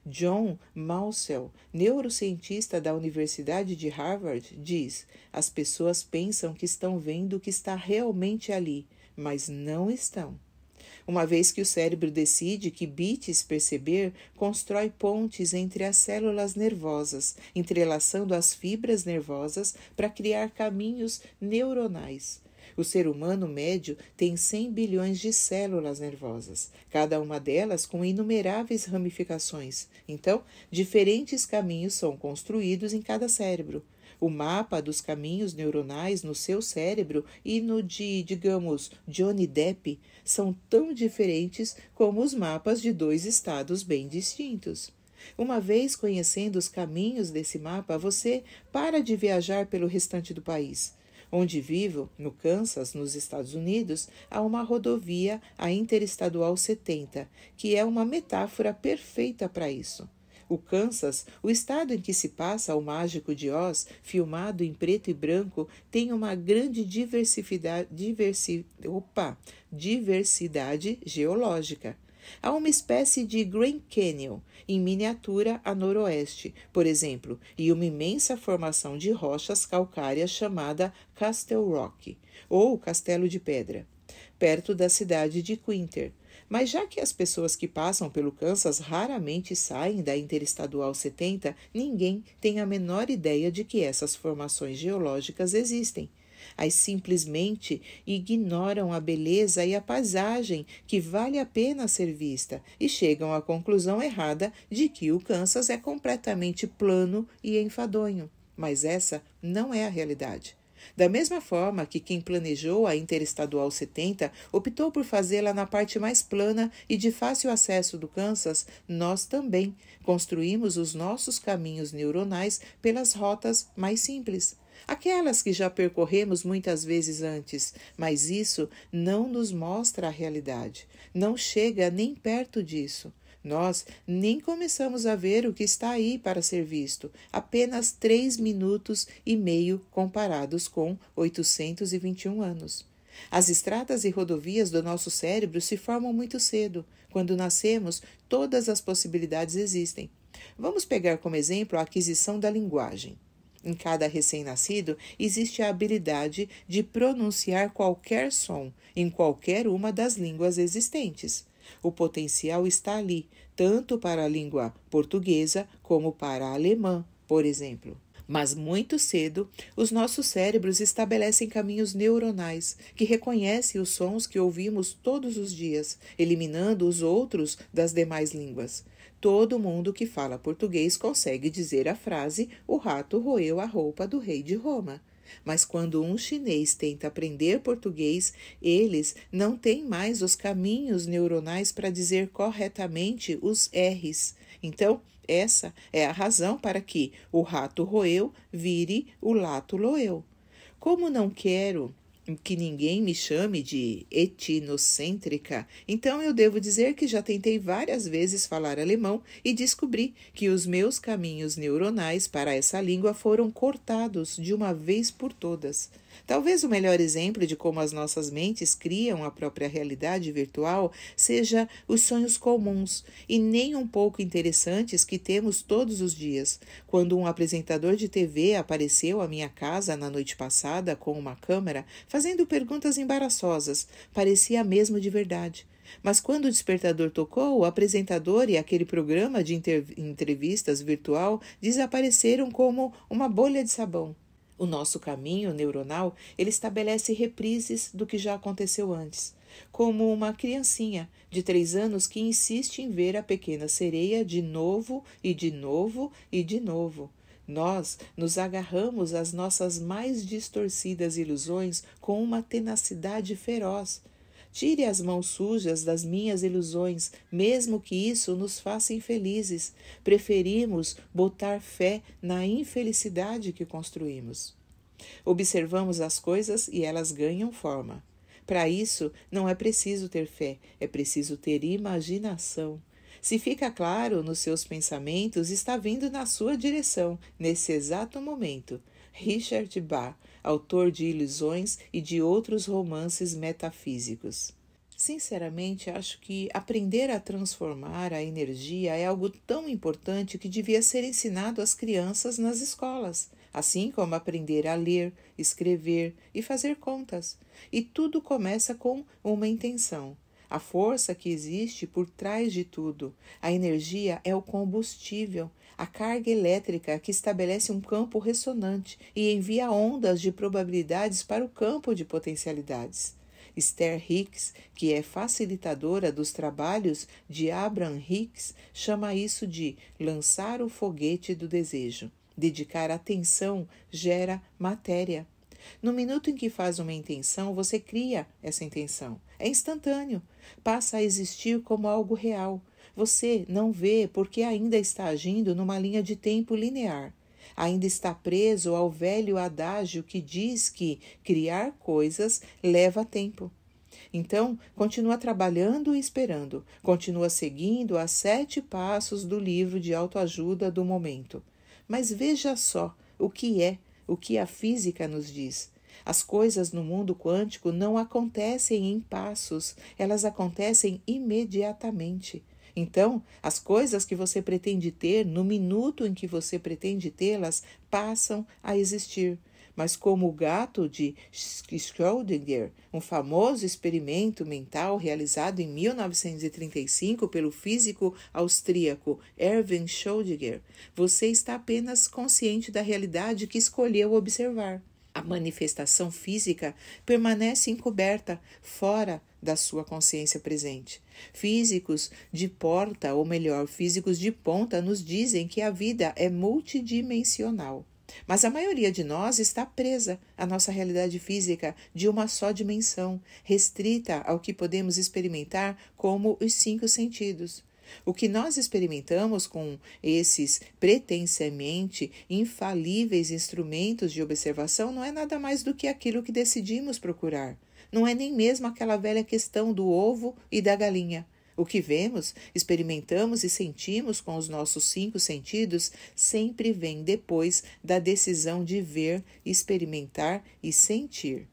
John Mausel, neurocientista da Universidade de Harvard, diz: as pessoas pensam que estão vendo o que está realmente ali, mas não estão. Uma vez que o cérebro decide que bits perceber, constrói pontes entre as células nervosas, entrelaçando as fibras nervosas para criar caminhos neuronais. O ser humano médio tem 100 bilhões de células nervosas, cada uma delas com inumeráveis ramificações. Então, diferentes caminhos são construídos em cada cérebro. O mapa dos caminhos neuronais no seu cérebro e no de, digamos, Johnny Depp são tão diferentes como os mapas de dois estados bem distintos. Uma vez conhecendo os caminhos desse mapa, você para de viajar pelo restante do país. Onde vivo, no Kansas, nos Estados Unidos, há uma rodovia, a Interestadual 70, que é uma metáfora perfeita para isso. O Kansas, o estado em que se passa o Mágico de Oz, filmado em preto e branco, tem uma grande diversidade, diversi, opa, diversidade geológica. Há uma espécie de Grand Canyon, em miniatura a noroeste, por exemplo, e uma imensa formação de rochas calcárias chamada Castle Rock, ou Castelo de Pedra, perto da cidade de Quinter. Mas já que as pessoas que passam pelo Kansas raramente saem da Interestadual 70, ninguém tem a menor ideia de que essas formações geológicas existem as simplesmente ignoram a beleza e a paisagem que vale a pena ser vista e chegam à conclusão errada de que o Kansas é completamente plano e enfadonho. Mas essa não é a realidade. Da mesma forma que quem planejou a Interestadual 70 optou por fazê-la na parte mais plana e de fácil acesso do Kansas, nós também construímos os nossos caminhos neuronais pelas rotas mais simples aquelas que já percorremos muitas vezes antes, mas isso não nos mostra a realidade, não chega nem perto disso. Nós nem começamos a ver o que está aí para ser visto, apenas três minutos e meio comparados com 821 anos. As estradas e rodovias do nosso cérebro se formam muito cedo. Quando nascemos, todas as possibilidades existem. Vamos pegar como exemplo a aquisição da linguagem. Em cada recém-nascido existe a habilidade de pronunciar qualquer som em qualquer uma das línguas existentes. O potencial está ali, tanto para a língua portuguesa como para a alemã, por exemplo. Mas muito cedo, os nossos cérebros estabelecem caminhos neuronais que reconhecem os sons que ouvimos todos os dias, eliminando os outros das demais línguas. Todo mundo que fala português consegue dizer a frase: o rato roeu a roupa do rei de Roma. Mas quando um chinês tenta aprender português, eles não têm mais os caminhos neuronais para dizer corretamente os R's. Então, essa é a razão para que o rato roeu vire o lato loeu. Como não quero que ninguém me chame de etnocêntrica, então eu devo dizer que já tentei várias vezes falar alemão e descobri que os meus caminhos neuronais para essa língua foram cortados de uma vez por todas. Talvez o melhor exemplo de como as nossas mentes criam a própria realidade virtual seja os sonhos comuns e nem um pouco interessantes que temos todos os dias. Quando um apresentador de TV apareceu à minha casa na noite passada com uma câmera, fazendo perguntas embaraçosas, parecia mesmo de verdade. Mas quando o despertador tocou, o apresentador e aquele programa de entrevistas virtual desapareceram como uma bolha de sabão. O nosso caminho neuronal ele estabelece reprises do que já aconteceu antes, como uma criancinha de três anos que insiste em ver a pequena sereia de novo e de novo e de novo. Nós nos agarramos às nossas mais distorcidas ilusões com uma tenacidade feroz Tire as mãos sujas das minhas ilusões, mesmo que isso nos faça infelizes. Preferimos botar fé na infelicidade que construímos. Observamos as coisas e elas ganham forma. Para isso, não é preciso ter fé, é preciso ter imaginação. Se fica claro nos seus pensamentos, está vindo na sua direção, nesse exato momento. Richard Bach, autor de Ilusões e de outros romances metafísicos. Sinceramente, acho que aprender a transformar a energia é algo tão importante que devia ser ensinado às crianças nas escolas, assim como aprender a ler, escrever e fazer contas. E tudo começa com uma intenção. A força que existe por trás de tudo. A energia é o combustível a carga elétrica que estabelece um campo ressonante e envia ondas de probabilidades para o campo de potencialidades. Esther Hicks, que é facilitadora dos trabalhos de Abraham Hicks, chama isso de lançar o foguete do desejo. Dedicar atenção gera matéria. No minuto em que faz uma intenção, você cria essa intenção. É instantâneo, passa a existir como algo real. Você não vê porque ainda está agindo numa linha de tempo linear. Ainda está preso ao velho adágio que diz que criar coisas leva tempo. Então, continua trabalhando e esperando, continua seguindo as sete passos do livro de autoajuda do momento. Mas veja só o que é, o que a física nos diz. As coisas no mundo quântico não acontecem em passos, elas acontecem imediatamente. Então, as coisas que você pretende ter no minuto em que você pretende tê-las passam a existir. Mas, como o gato de Schrödinger, um famoso experimento mental realizado em 1935 pelo físico austríaco Erwin Schrödinger, você está apenas consciente da realidade que escolheu observar. A manifestação física permanece encoberta fora da sua consciência presente. Físicos de porta, ou melhor, físicos de ponta, nos dizem que a vida é multidimensional. Mas a maioria de nós está presa à nossa realidade física de uma só dimensão, restrita ao que podemos experimentar como os cinco sentidos. O que nós experimentamos com esses pretensamente infalíveis instrumentos de observação não é nada mais do que aquilo que decidimos procurar. Não é nem mesmo aquela velha questão do ovo e da galinha. O que vemos, experimentamos e sentimos com os nossos cinco sentidos sempre vem depois da decisão de ver, experimentar e sentir.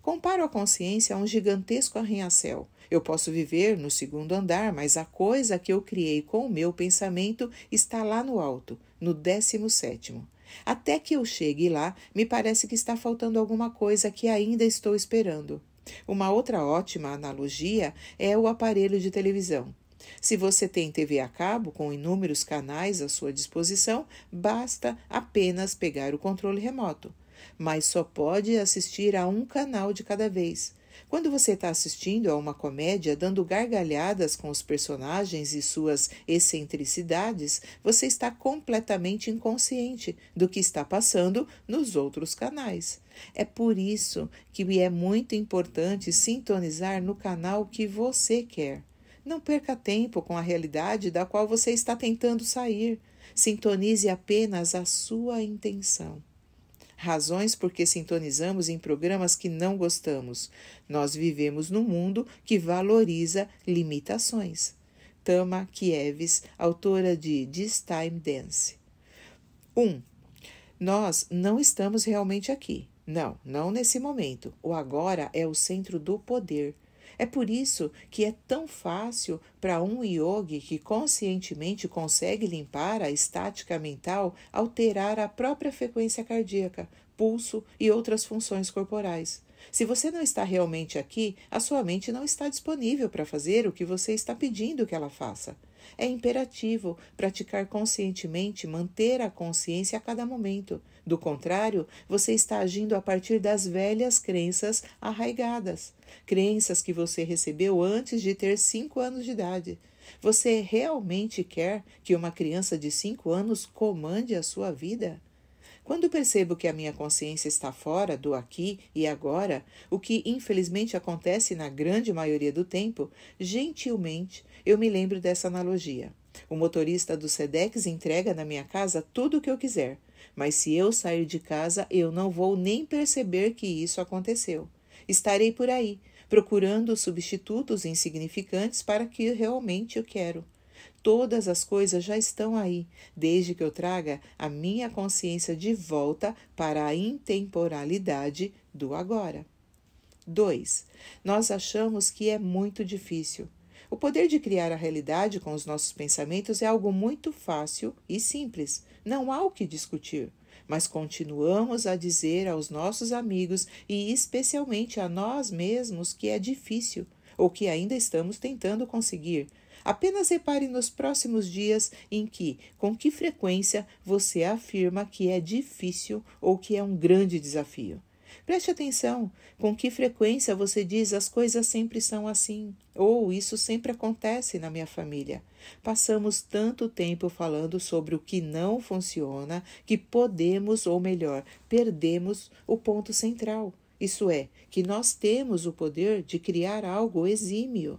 Comparo a consciência a um gigantesco arranha-céu. Eu posso viver no segundo andar, mas a coisa que eu criei com o meu pensamento está lá no alto, no décimo sétimo. Até que eu chegue lá, me parece que está faltando alguma coisa que ainda estou esperando. Uma outra ótima analogia é o aparelho de televisão. Se você tem TV a cabo, com inúmeros canais à sua disposição, basta apenas pegar o controle remoto. Mas só pode assistir a um canal de cada vez. Quando você está assistindo a uma comédia dando gargalhadas com os personagens e suas excentricidades, você está completamente inconsciente do que está passando nos outros canais. É por isso que é muito importante sintonizar no canal que você quer. Não perca tempo com a realidade da qual você está tentando sair. Sintonize apenas a sua intenção razões porque sintonizamos em programas que não gostamos. Nós vivemos num mundo que valoriza limitações. Tama Kieves, autora de This Time Dance. 1. Um, nós não estamos realmente aqui. Não, não nesse momento. O agora é o centro do poder. É por isso que é tão fácil para um yogi que conscientemente consegue limpar a estática mental alterar a própria frequência cardíaca, pulso e outras funções corporais. Se você não está realmente aqui, a sua mente não está disponível para fazer o que você está pedindo que ela faça. É imperativo praticar conscientemente, manter a consciência a cada momento. Do contrário, você está agindo a partir das velhas crenças arraigadas, crenças que você recebeu antes de ter cinco anos de idade. Você realmente quer que uma criança de cinco anos comande a sua vida? Quando percebo que a minha consciência está fora do aqui e agora, o que infelizmente acontece na grande maioria do tempo, gentilmente eu me lembro dessa analogia. O motorista do Sedex entrega na minha casa tudo o que eu quiser, mas se eu sair de casa, eu não vou nem perceber que isso aconteceu. Estarei por aí, procurando substitutos insignificantes para que realmente eu quero. Todas as coisas já estão aí, desde que eu traga a minha consciência de volta para a intemporalidade do agora. 2. Nós achamos que é muito difícil. O poder de criar a realidade com os nossos pensamentos é algo muito fácil e simples, não há o que discutir. Mas continuamos a dizer aos nossos amigos e especialmente a nós mesmos que é difícil, ou que ainda estamos tentando conseguir. Apenas repare nos próximos dias em que, com que frequência, você afirma que é difícil ou que é um grande desafio. Preste atenção com que frequência você diz as coisas sempre são assim, ou isso sempre acontece na minha família. Passamos tanto tempo falando sobre o que não funciona que podemos, ou melhor, perdemos o ponto central. Isso é, que nós temos o poder de criar algo exímio.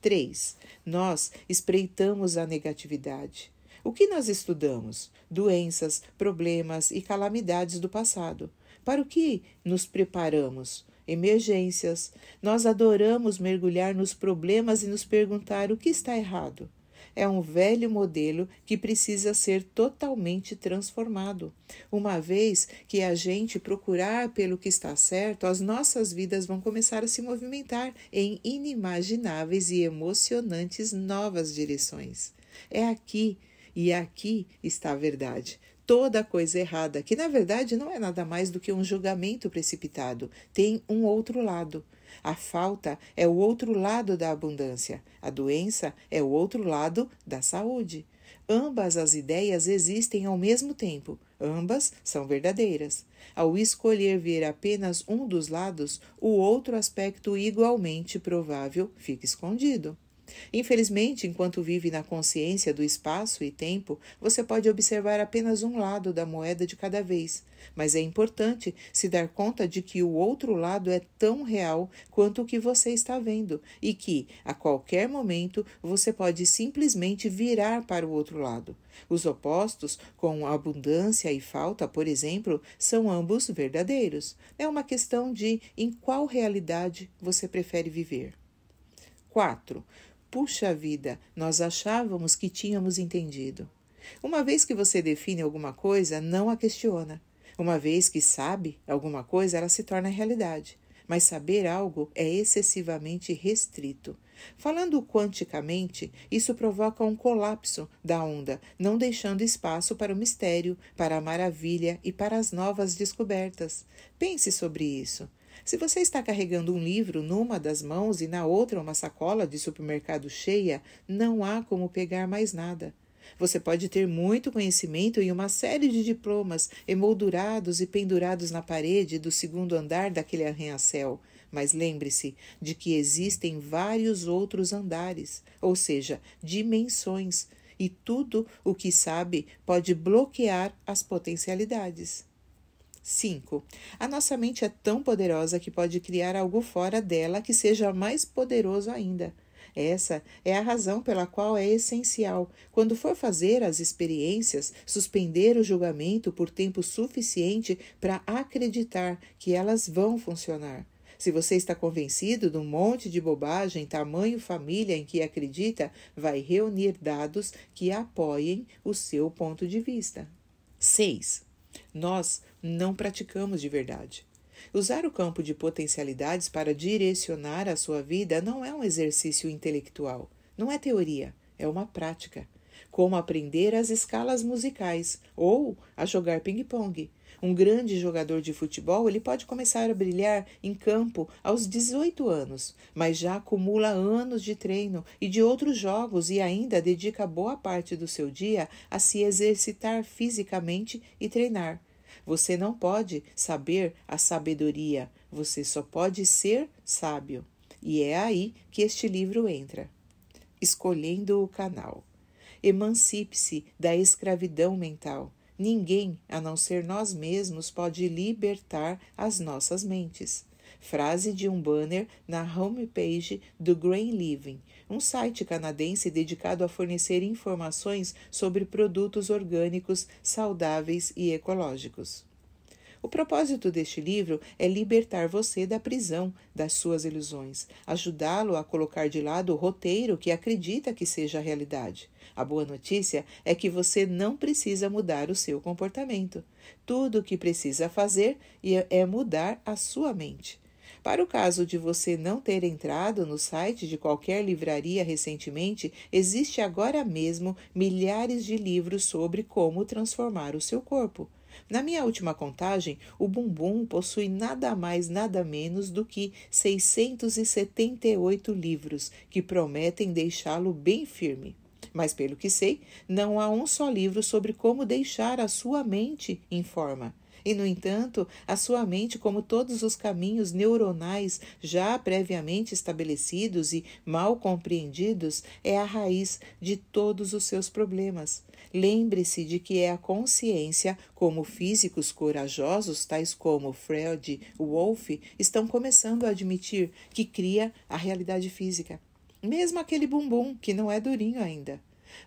3. Nós espreitamos a negatividade. O que nós estudamos? Doenças, problemas e calamidades do passado. Para o que nos preparamos? Emergências. Nós adoramos mergulhar nos problemas e nos perguntar o que está errado. É um velho modelo que precisa ser totalmente transformado. Uma vez que a gente procurar pelo que está certo, as nossas vidas vão começar a se movimentar em inimagináveis e emocionantes novas direções. É aqui e aqui está a verdade toda coisa errada, que na verdade não é nada mais do que um julgamento precipitado, tem um outro lado. A falta é o outro lado da abundância, a doença é o outro lado da saúde. Ambas as ideias existem ao mesmo tempo, ambas são verdadeiras. Ao escolher ver apenas um dos lados, o outro aspecto igualmente provável fica escondido. Infelizmente, enquanto vive na consciência do espaço e tempo, você pode observar apenas um lado da moeda de cada vez, mas é importante se dar conta de que o outro lado é tão real quanto o que você está vendo e que, a qualquer momento, você pode simplesmente virar para o outro lado. Os opostos, com abundância e falta, por exemplo, são ambos verdadeiros. É uma questão de em qual realidade você prefere viver. 4. Puxa vida, nós achávamos que tínhamos entendido. Uma vez que você define alguma coisa, não a questiona. Uma vez que sabe alguma coisa, ela se torna realidade. Mas saber algo é excessivamente restrito. Falando quanticamente, isso provoca um colapso da onda, não deixando espaço para o mistério, para a maravilha e para as novas descobertas. Pense sobre isso. Se você está carregando um livro numa das mãos e na outra uma sacola de supermercado cheia, não há como pegar mais nada. Você pode ter muito conhecimento e uma série de diplomas emoldurados e pendurados na parede do segundo andar daquele arranha-céu. Mas lembre-se de que existem vários outros andares, ou seja, dimensões, e tudo o que sabe pode bloquear as potencialidades. 5. A nossa mente é tão poderosa que pode criar algo fora dela que seja mais poderoso ainda. Essa é a razão pela qual é essencial, quando for fazer as experiências, suspender o julgamento por tempo suficiente para acreditar que elas vão funcionar. Se você está convencido de um monte de bobagem, tamanho família em que acredita, vai reunir dados que apoiem o seu ponto de vista. 6. Nós não praticamos de verdade. Usar o campo de potencialidades para direcionar a sua vida não é um exercício intelectual, não é teoria, é uma prática. Como aprender as escalas musicais ou a jogar ping-pong. Um grande jogador de futebol, ele pode começar a brilhar em campo aos 18 anos, mas já acumula anos de treino e de outros jogos e ainda dedica boa parte do seu dia a se exercitar fisicamente e treinar. Você não pode saber a sabedoria, você só pode ser sábio. E é aí que este livro entra. Escolhendo o canal. Emancipe-se da escravidão mental. Ninguém, a não ser nós mesmos, pode libertar as nossas mentes. Frase de um banner na homepage do Green Living, um site canadense dedicado a fornecer informações sobre produtos orgânicos saudáveis e ecológicos. O propósito deste livro é libertar você da prisão das suas ilusões, ajudá-lo a colocar de lado o roteiro que acredita que seja a realidade. A boa notícia é que você não precisa mudar o seu comportamento. Tudo o que precisa fazer é, é mudar a sua mente. Para o caso de você não ter entrado no site de qualquer livraria recentemente, existe agora mesmo milhares de livros sobre como transformar o seu corpo. Na minha última contagem, o Bumbum possui nada mais, nada menos do que 678 livros que prometem deixá-lo bem firme. Mas, pelo que sei, não há um só livro sobre como deixar a sua mente em forma. E, no entanto, a sua mente, como todos os caminhos neuronais já previamente estabelecidos e mal compreendidos, é a raiz de todos os seus problemas. Lembre-se de que é a consciência, como físicos corajosos, tais como Freud, Wolff, estão começando a admitir, que cria a realidade física. Mesmo aquele bumbum, que não é durinho ainda.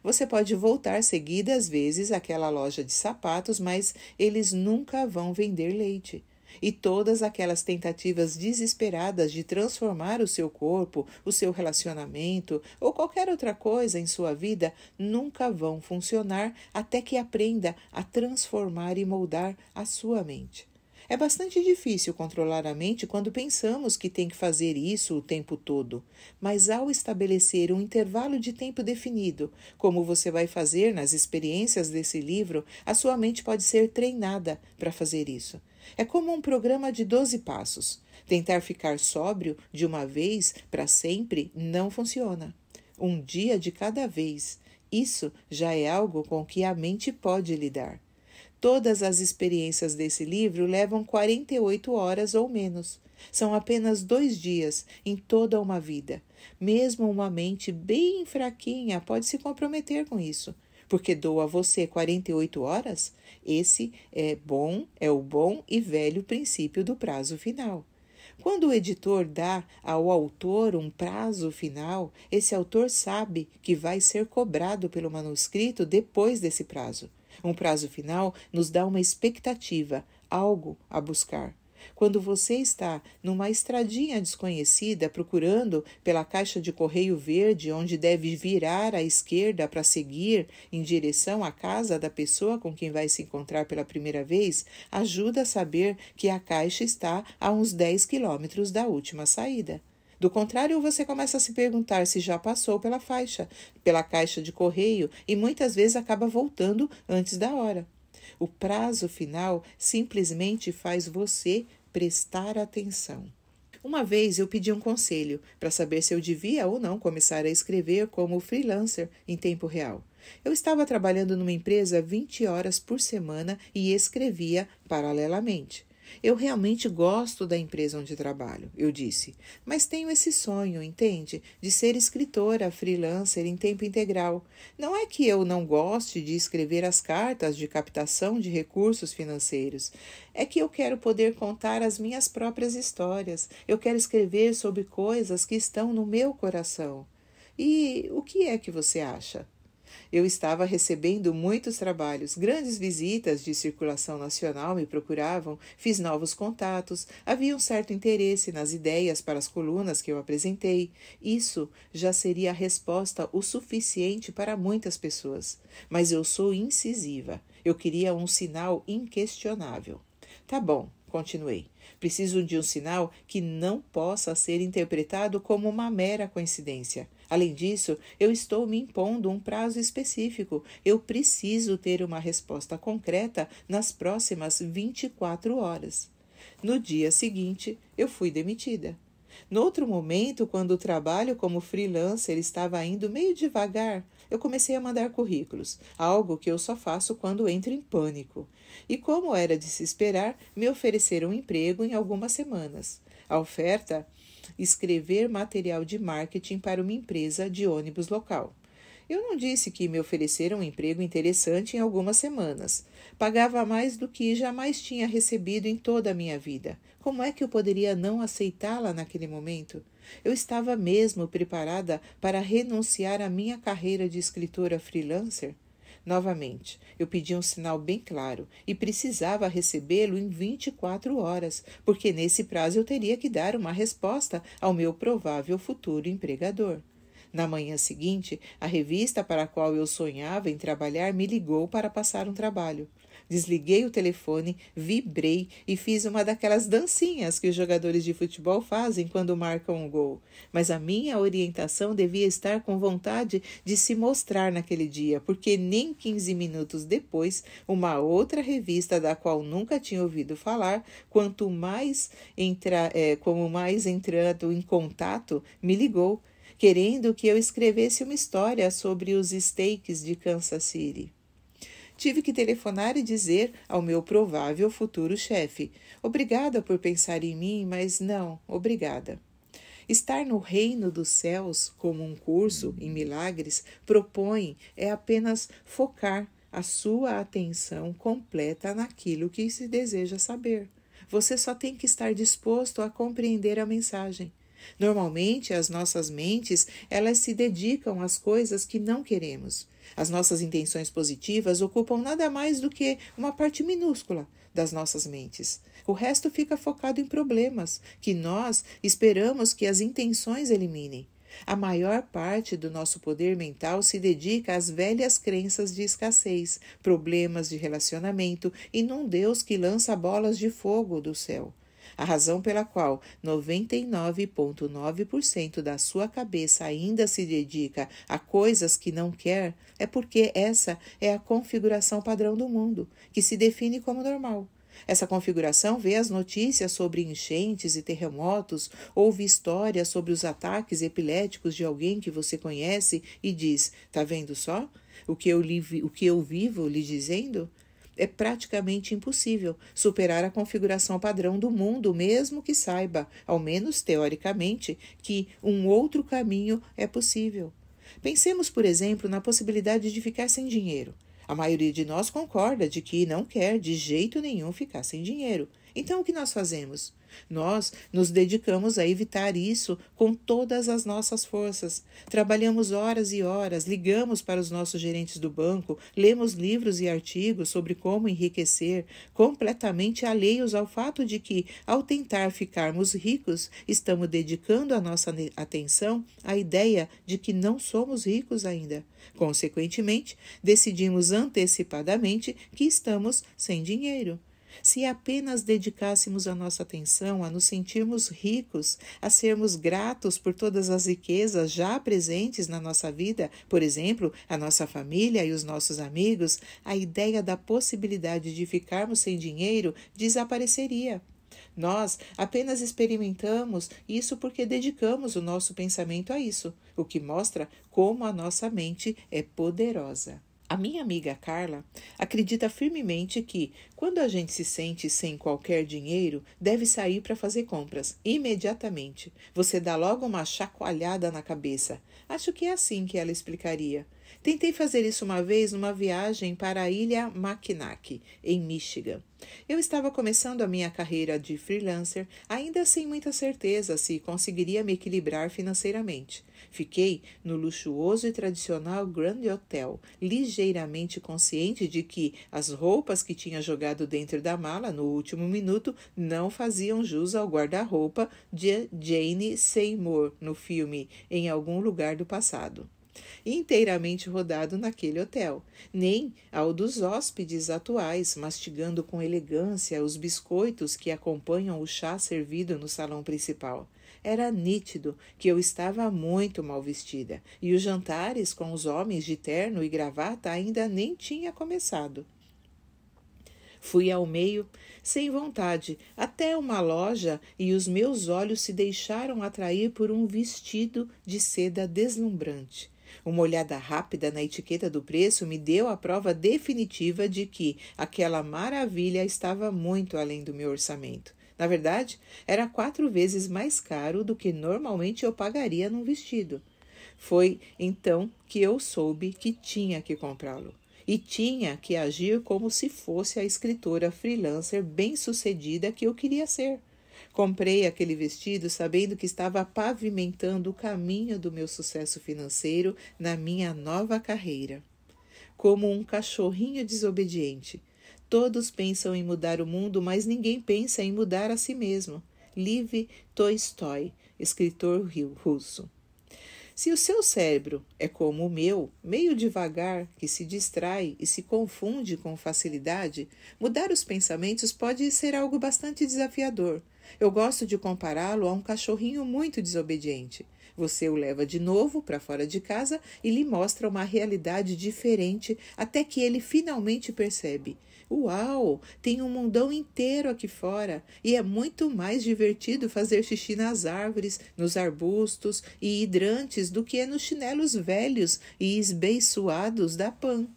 Você pode voltar seguidas vezes àquela loja de sapatos, mas eles nunca vão vender leite e todas aquelas tentativas desesperadas de transformar o seu corpo, o seu relacionamento ou qualquer outra coisa em sua vida nunca vão funcionar até que aprenda a transformar e moldar a sua mente. É bastante difícil controlar a mente quando pensamos que tem que fazer isso o tempo todo, mas ao estabelecer um intervalo de tempo definido, como você vai fazer nas experiências desse livro, a sua mente pode ser treinada para fazer isso. É como um programa de 12 passos. Tentar ficar sóbrio de uma vez para sempre não funciona. Um dia de cada vez. Isso já é algo com que a mente pode lidar. Todas as experiências desse livro levam 48 horas ou menos. São apenas dois dias em toda uma vida. Mesmo uma mente bem fraquinha pode se comprometer com isso porque dou a você 48 horas, esse é bom, é o bom e velho princípio do prazo final. Quando o editor dá ao autor um prazo final, esse autor sabe que vai ser cobrado pelo manuscrito depois desse prazo. Um prazo final nos dá uma expectativa, algo a buscar. Quando você está numa estradinha desconhecida procurando pela caixa de correio verde onde deve virar à esquerda para seguir em direção à casa da pessoa com quem vai se encontrar pela primeira vez, ajuda a saber que a caixa está a uns 10 quilômetros da última saída. Do contrário, você começa a se perguntar se já passou pela faixa, pela caixa de correio e muitas vezes acaba voltando antes da hora. O prazo final simplesmente faz você prestar atenção. Uma vez eu pedi um conselho para saber se eu devia ou não começar a escrever como freelancer em tempo real. Eu estava trabalhando numa empresa 20 horas por semana e escrevia paralelamente. Eu realmente gosto da empresa onde trabalho, eu disse, mas tenho esse sonho, entende? De ser escritora freelancer em tempo integral. Não é que eu não goste de escrever as cartas de captação de recursos financeiros, é que eu quero poder contar as minhas próprias histórias. Eu quero escrever sobre coisas que estão no meu coração. E o que é que você acha? Eu estava recebendo muitos trabalhos, grandes visitas de circulação nacional me procuravam, fiz novos contatos, havia um certo interesse nas ideias para as colunas que eu apresentei. Isso já seria a resposta o suficiente para muitas pessoas. Mas eu sou incisiva. Eu queria um sinal inquestionável. Tá bom, Continuei. Preciso de um sinal que não possa ser interpretado como uma mera coincidência. Além disso, eu estou me impondo um prazo específico. Eu preciso ter uma resposta concreta nas próximas 24 horas. No dia seguinte, eu fui demitida. Noutro momento, quando o trabalho como freelancer estava indo meio devagar, eu comecei a mandar currículos, algo que eu só faço quando entro em pânico. E como era de se esperar, me ofereceram um emprego em algumas semanas. A oferta escrever material de marketing para uma empresa de ônibus local. Eu não disse que me ofereceram um emprego interessante em algumas semanas. Pagava mais do que jamais tinha recebido em toda a minha vida. Como é que eu poderia não aceitá-la naquele momento? Eu estava mesmo preparada para renunciar à minha carreira de escritora freelancer? Novamente, eu pedi um sinal bem claro e precisava recebê-lo em 24 horas, porque nesse prazo eu teria que dar uma resposta ao meu provável futuro empregador. Na manhã seguinte, a revista para a qual eu sonhava em trabalhar me ligou para passar um trabalho. Desliguei o telefone, vibrei e fiz uma daquelas dancinhas que os jogadores de futebol fazem quando marcam um gol. Mas a minha orientação devia estar com vontade de se mostrar naquele dia, porque nem 15 minutos depois, uma outra revista da qual nunca tinha ouvido falar, quanto mais entra, é, como mais entrando em contato, me ligou querendo que eu escrevesse uma história sobre os steaks de Kansas City tive que telefonar e dizer ao meu provável futuro chefe: Obrigada por pensar em mim, mas não, obrigada. Estar no reino dos céus, como um curso em milagres propõe, é apenas focar a sua atenção completa naquilo que se deseja saber. Você só tem que estar disposto a compreender a mensagem. Normalmente, as nossas mentes, elas se dedicam às coisas que não queremos. As nossas intenções positivas ocupam nada mais do que uma parte minúscula das nossas mentes. O resto fica focado em problemas que nós esperamos que as intenções eliminem. A maior parte do nosso poder mental se dedica às velhas crenças de escassez, problemas de relacionamento e num Deus que lança bolas de fogo do céu a razão pela qual 99,9% da sua cabeça ainda se dedica a coisas que não quer é porque essa é a configuração padrão do mundo, que se define como normal. Essa configuração vê as notícias sobre enchentes e terremotos, ouve histórias sobre os ataques epiléticos de alguém que você conhece e diz: Tá vendo só? O que eu, li, o que eu vivo lhe dizendo? é praticamente impossível superar a configuração padrão do mundo, mesmo que saiba, ao menos teoricamente, que um outro caminho é possível. Pensemos, por exemplo, na possibilidade de ficar sem dinheiro. A maioria de nós concorda de que não quer de jeito nenhum ficar sem dinheiro. Então o que nós fazemos? Nós nos dedicamos a evitar isso com todas as nossas forças. Trabalhamos horas e horas, ligamos para os nossos gerentes do banco, lemos livros e artigos sobre como enriquecer, completamente alheios ao fato de que, ao tentar ficarmos ricos, estamos dedicando a nossa atenção à ideia de que não somos ricos ainda. Consequentemente, decidimos antecipadamente que estamos sem dinheiro. Se apenas dedicássemos a nossa atenção a nos sentirmos ricos, a sermos gratos por todas as riquezas já presentes na nossa vida, por exemplo, a nossa família e os nossos amigos, a ideia da possibilidade de ficarmos sem dinheiro desapareceria. Nós apenas experimentamos isso porque dedicamos o nosso pensamento a isso, o que mostra como a nossa mente é poderosa. A minha amiga Carla acredita firmemente que, quando a gente se sente sem qualquer dinheiro, deve sair para fazer compras imediatamente. Você dá logo uma chacoalhada na cabeça. Acho que é assim que ela explicaria. Tentei fazer isso uma vez numa viagem para a ilha Mackinac, em Michigan. Eu estava começando a minha carreira de freelancer, ainda sem muita certeza se conseguiria me equilibrar financeiramente. Fiquei no luxuoso e tradicional Grand Hotel, ligeiramente consciente de que as roupas que tinha jogado dentro da mala no último minuto não faziam jus ao guarda-roupa de Jane Seymour no filme Em Algum Lugar do Passado inteiramente rodado naquele hotel, nem ao dos hóspedes atuais, mastigando com elegância os biscoitos que acompanham o chá servido no salão principal. Era nítido que eu estava muito mal vestida, e os jantares com os homens de terno e gravata ainda nem tinha começado. Fui ao meio, sem vontade, até uma loja e os meus olhos se deixaram atrair por um vestido de seda deslumbrante. Uma olhada rápida na etiqueta do preço me deu a prova definitiva de que aquela maravilha estava muito além do meu orçamento. Na verdade, era quatro vezes mais caro do que normalmente eu pagaria num vestido. Foi então que eu soube que tinha que comprá-lo e tinha que agir como se fosse a escritora freelancer bem-sucedida que eu queria ser. Comprei aquele vestido sabendo que estava pavimentando o caminho do meu sucesso financeiro na minha nova carreira. Como um cachorrinho desobediente, todos pensam em mudar o mundo, mas ninguém pensa em mudar a si mesmo. Liv Tolstói, escritor russo. Se o seu cérebro é como o meu, meio devagar, que se distrai e se confunde com facilidade, mudar os pensamentos pode ser algo bastante desafiador. Eu gosto de compará-lo a um cachorrinho muito desobediente. Você o leva de novo para fora de casa e lhe mostra uma realidade diferente até que ele finalmente percebe: Uau, tem um mundão inteiro aqui fora e é muito mais divertido fazer xixi nas árvores, nos arbustos e hidrantes do que nos chinelos velhos e esbeiçoados da PAN.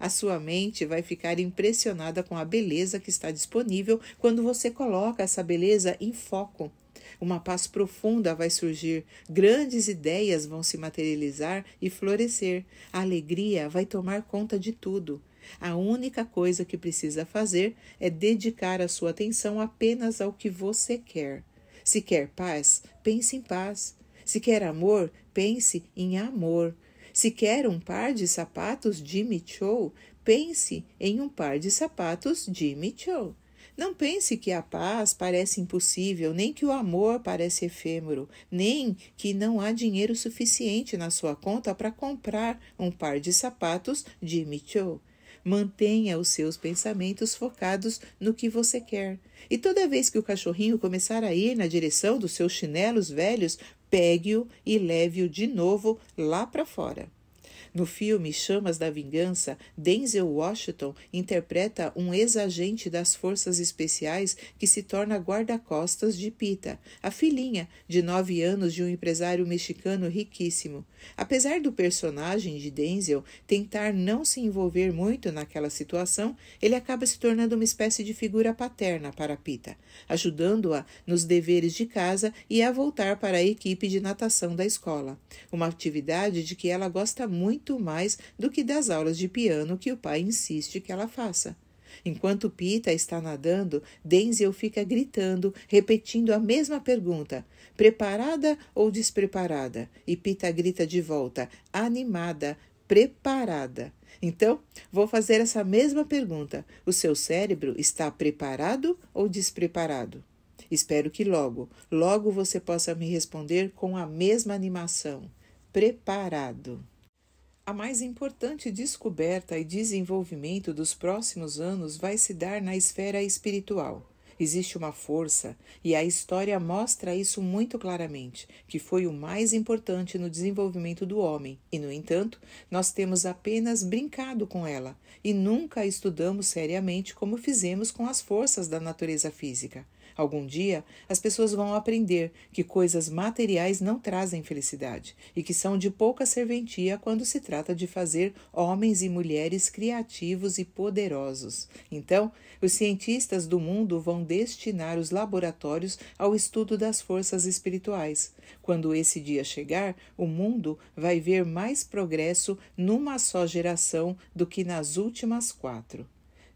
A sua mente vai ficar impressionada com a beleza que está disponível quando você coloca essa beleza em foco. Uma paz profunda vai surgir, grandes ideias vão se materializar e florescer. A alegria vai tomar conta de tudo. A única coisa que precisa fazer é dedicar a sua atenção apenas ao que você quer. Se quer paz, pense em paz. Se quer amor, pense em amor. Se quer um par de sapatos Jimmy Choo, pense em um par de sapatos Jimmy Choo. Não pense que a paz parece impossível, nem que o amor parece efêmero, nem que não há dinheiro suficiente na sua conta para comprar um par de sapatos Jimmy Choo. Mantenha os seus pensamentos focados no que você quer. E toda vez que o cachorrinho começar a ir na direção dos seus chinelos velhos, pegue-o e leve-o de novo lá para fora. No filme Chamas da Vingança, Denzel Washington interpreta um ex-agente das forças especiais que se torna guarda-costas de Pita, a filhinha de nove anos de um empresário mexicano riquíssimo. Apesar do personagem de Denzel tentar não se envolver muito naquela situação, ele acaba se tornando uma espécie de figura paterna para Pita, ajudando-a nos deveres de casa e a voltar para a equipe de natação da escola, uma atividade de que ela gosta muito muito mais do que das aulas de piano que o pai insiste que ela faça. Enquanto Pita está nadando, Denzel fica gritando, repetindo a mesma pergunta: preparada ou despreparada? E Pita grita de volta: animada, preparada. Então, vou fazer essa mesma pergunta: o seu cérebro está preparado ou despreparado? Espero que logo, logo você possa me responder com a mesma animação: preparado. A mais importante descoberta e desenvolvimento dos próximos anos vai se dar na esfera espiritual. Existe uma força, e a história mostra isso muito claramente, que foi o mais importante no desenvolvimento do homem, e, no entanto, nós temos apenas brincado com ela e nunca a estudamos seriamente como fizemos com as forças da natureza física. Algum dia, as pessoas vão aprender que coisas materiais não trazem felicidade e que são de pouca serventia quando se trata de fazer homens e mulheres criativos e poderosos. Então, os cientistas do mundo vão destinar os laboratórios ao estudo das forças espirituais. Quando esse dia chegar, o mundo vai ver mais progresso numa só geração do que nas últimas quatro.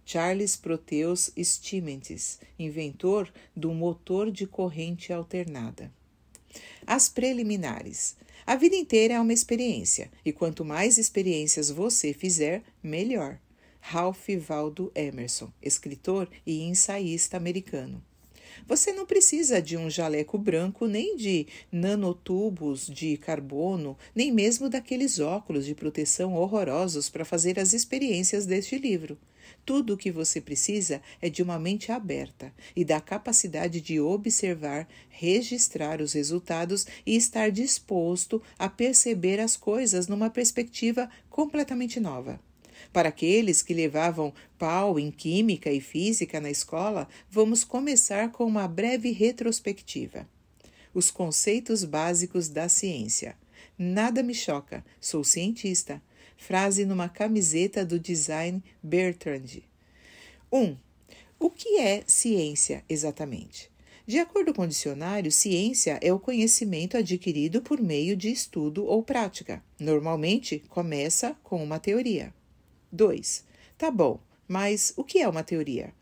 Charles Proteus Stimentes, inventor do motor de corrente alternada. As preliminares. A vida inteira é uma experiência, e quanto mais experiências você fizer, melhor. Ralph Waldo Emerson, escritor e ensaísta americano. Você não precisa de um jaleco branco, nem de nanotubos de carbono, nem mesmo daqueles óculos de proteção horrorosos para fazer as experiências deste livro. Tudo o que você precisa é de uma mente aberta e da capacidade de observar, registrar os resultados e estar disposto a perceber as coisas numa perspectiva completamente nova. Para aqueles que levavam pau em química e física na escola, vamos começar com uma breve retrospectiva. Os conceitos básicos da ciência. Nada me choca, sou cientista frase numa camiseta do design Bertrand. 1. Um, o que é ciência exatamente? De acordo com o dicionário, ciência é o conhecimento adquirido por meio de estudo ou prática. Normalmente, começa com uma teoria. 2. Tá bom, mas o que é uma teoria?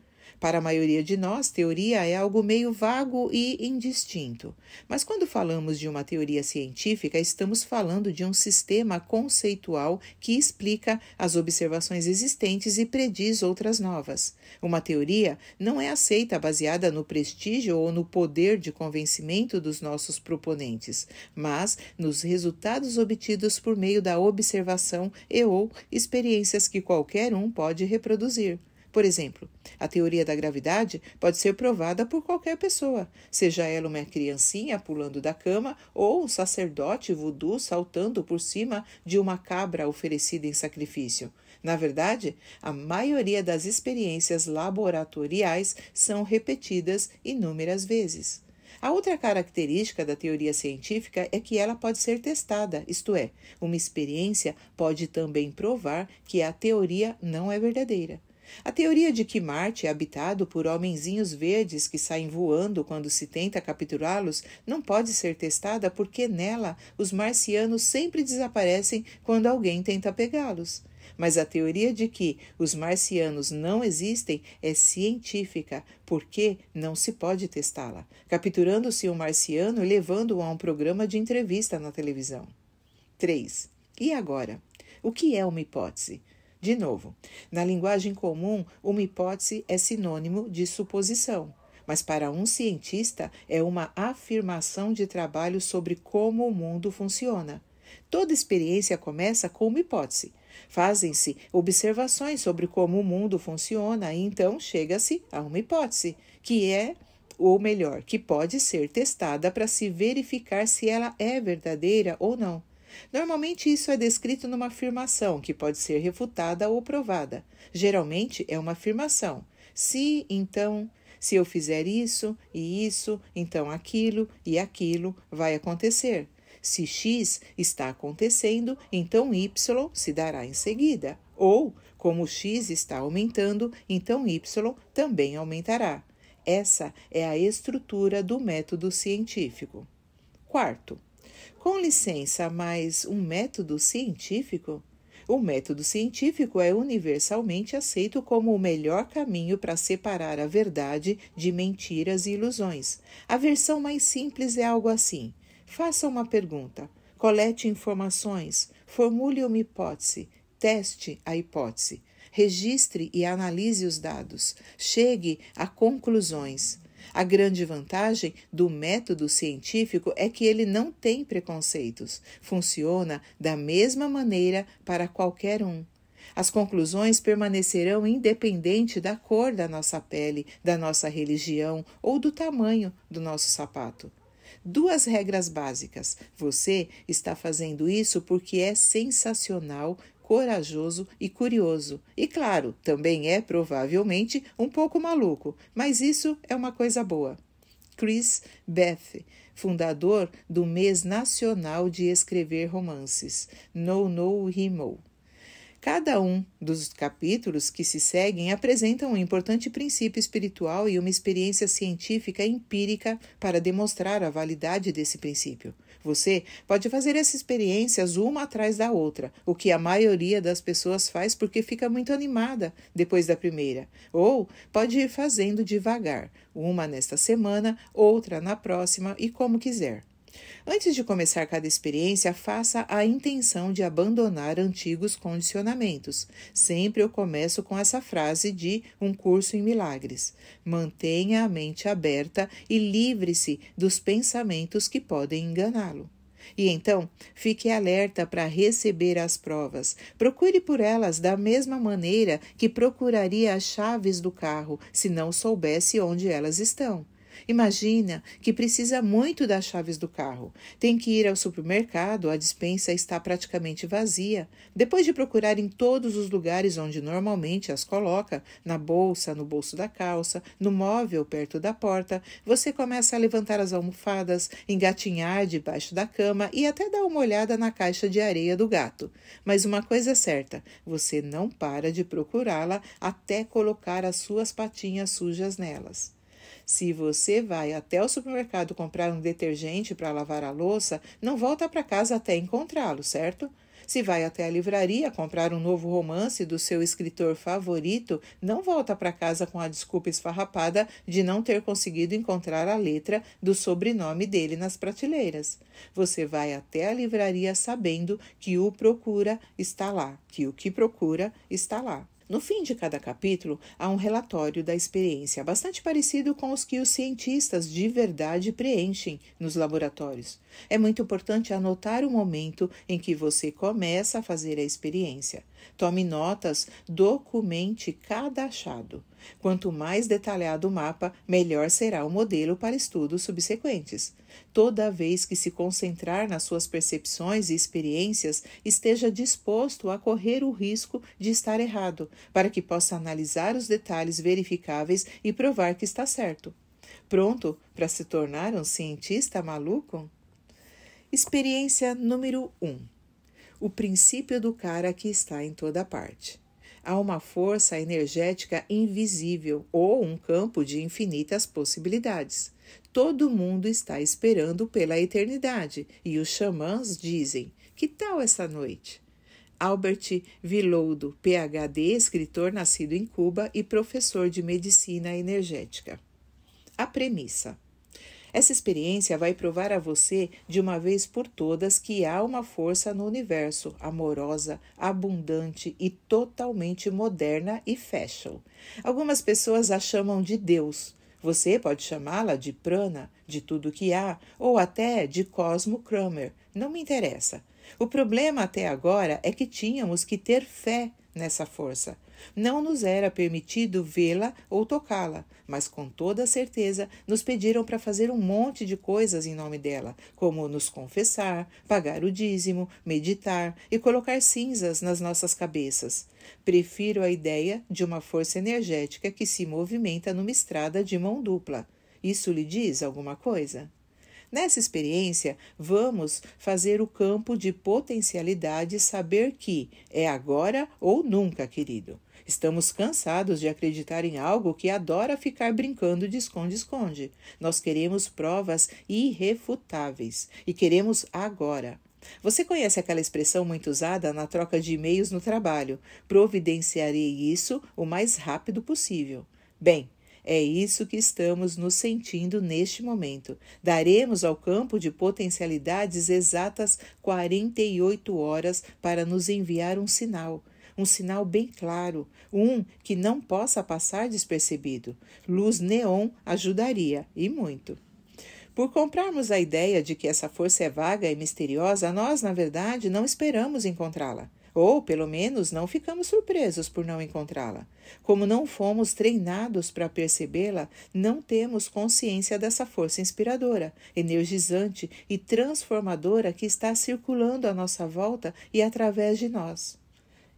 Para a maioria de nós, teoria é algo meio vago e indistinto. Mas quando falamos de uma teoria científica, estamos falando de um sistema conceitual que explica as observações existentes e prediz outras novas. Uma teoria não é aceita baseada no prestígio ou no poder de convencimento dos nossos proponentes, mas nos resultados obtidos por meio da observação e ou experiências que qualquer um pode reproduzir. Por exemplo, a teoria da gravidade pode ser provada por qualquer pessoa, seja ela uma criancinha pulando da cama ou um sacerdote voodoo saltando por cima de uma cabra oferecida em sacrifício. Na verdade, a maioria das experiências laboratoriais são repetidas inúmeras vezes. A outra característica da teoria científica é que ela pode ser testada, isto é, uma experiência pode também provar que a teoria não é verdadeira. A teoria de que Marte é habitado por homenzinhos verdes que saem voando quando se tenta capturá-los não pode ser testada porque nela os marcianos sempre desaparecem quando alguém tenta pegá-los. Mas a teoria de que os marcianos não existem é científica, porque não se pode testá-la, capturando-se um marciano e levando-o a um programa de entrevista na televisão. 3. E agora? O que é uma hipótese? De novo, na linguagem comum, uma hipótese é sinônimo de suposição, mas para um cientista é uma afirmação de trabalho sobre como o mundo funciona. Toda experiência começa com uma hipótese. Fazem-se observações sobre como o mundo funciona e então chega-se a uma hipótese, que é, ou melhor, que pode ser testada para se verificar se ela é verdadeira ou não. Normalmente, isso é descrito numa afirmação que pode ser refutada ou provada. Geralmente, é uma afirmação. Se, então, se eu fizer isso e isso, então aquilo e aquilo vai acontecer. Se X está acontecendo, então Y se dará em seguida. Ou, como X está aumentando, então Y também aumentará. Essa é a estrutura do método científico. Quarto, com licença, mas um método científico? O método científico é universalmente aceito como o melhor caminho para separar a verdade de mentiras e ilusões. A versão mais simples é algo assim: faça uma pergunta, colete informações, formule uma hipótese, teste a hipótese, registre e analise os dados, chegue a conclusões. A grande vantagem do método científico é que ele não tem preconceitos, funciona da mesma maneira para qualquer um. As conclusões permanecerão independente da cor da nossa pele, da nossa religião ou do tamanho do nosso sapato. Duas regras básicas. Você está fazendo isso porque é sensacional corajoso e curioso. E claro, também é provavelmente um pouco maluco, mas isso é uma coisa boa. Chris Beth, fundador do Mês Nacional de Escrever Romances, No No Rimo. Cada um dos capítulos que se seguem apresentam um importante princípio espiritual e uma experiência científica empírica para demonstrar a validade desse princípio. Você pode fazer essas experiências uma atrás da outra, o que a maioria das pessoas faz porque fica muito animada depois da primeira. Ou pode ir fazendo devagar, uma nesta semana, outra na próxima e como quiser. Antes de começar cada experiência, faça a intenção de abandonar antigos condicionamentos. Sempre eu começo com essa frase de Um Curso em Milagres. Mantenha a mente aberta e livre-se dos pensamentos que podem enganá-lo. E então, fique alerta para receber as provas. Procure por elas da mesma maneira que procuraria as chaves do carro se não soubesse onde elas estão. Imagina que precisa muito das chaves do carro. Tem que ir ao supermercado, a dispensa está praticamente vazia. Depois de procurar em todos os lugares onde normalmente as coloca na bolsa, no bolso da calça, no móvel perto da porta você começa a levantar as almofadas, engatinhar debaixo da cama e até dar uma olhada na caixa de areia do gato. Mas uma coisa é certa: você não para de procurá-la até colocar as suas patinhas sujas nelas. Se você vai até o supermercado comprar um detergente para lavar a louça, não volta para casa até encontrá-lo, certo? Se vai até a livraria comprar um novo romance do seu escritor favorito, não volta para casa com a desculpa esfarrapada de não ter conseguido encontrar a letra do sobrenome dele nas prateleiras. Você vai até a livraria sabendo que o procura está lá, que o que procura está lá. No fim de cada capítulo, há um relatório da experiência, bastante parecido com os que os cientistas de verdade preenchem nos laboratórios. É muito importante anotar o momento em que você começa a fazer a experiência. Tome notas, documente cada achado. Quanto mais detalhado o mapa, melhor será o modelo para estudos subsequentes. Toda vez que se concentrar nas suas percepções e experiências, esteja disposto a correr o risco de estar errado, para que possa analisar os detalhes verificáveis e provar que está certo. Pronto para se tornar um cientista maluco? Experiência número 1. Um o princípio do cara que está em toda parte. Há uma força energética invisível ou um campo de infinitas possibilidades. Todo mundo está esperando pela eternidade e os xamãs dizem: Que tal essa noite? Albert Viloudo, PhD, escritor nascido em Cuba e professor de medicina energética. A premissa. Essa experiência vai provar a você, de uma vez por todas, que há uma força no universo amorosa, abundante e totalmente moderna e fashion. Algumas pessoas a chamam de Deus. Você pode chamá-la de prana, de tudo que há, ou até de Cosmo Kramer, não me interessa. O problema até agora é que tínhamos que ter fé nessa força. Não nos era permitido vê-la ou tocá-la, mas com toda certeza nos pediram para fazer um monte de coisas em nome dela, como nos confessar, pagar o dízimo, meditar e colocar cinzas nas nossas cabeças. Prefiro a ideia de uma força energética que se movimenta numa estrada de mão dupla. Isso lhe diz alguma coisa? Nessa experiência, vamos fazer o campo de potencialidade saber que é agora ou nunca, querido. Estamos cansados de acreditar em algo que adora ficar brincando de esconde-esconde. Nós queremos provas irrefutáveis e queremos agora. Você conhece aquela expressão muito usada na troca de e-mails no trabalho? Providenciarei isso o mais rápido possível. Bem, é isso que estamos nos sentindo neste momento. Daremos ao campo de potencialidades exatas 48 horas para nos enviar um sinal um sinal bem claro, um que não possa passar despercebido. Luz neon ajudaria, e muito. Por comprarmos a ideia de que essa força é vaga e misteriosa, nós, na verdade, não esperamos encontrá-la. Ou, pelo menos, não ficamos surpresos por não encontrá-la. Como não fomos treinados para percebê-la, não temos consciência dessa força inspiradora, energizante e transformadora que está circulando à nossa volta e através de nós.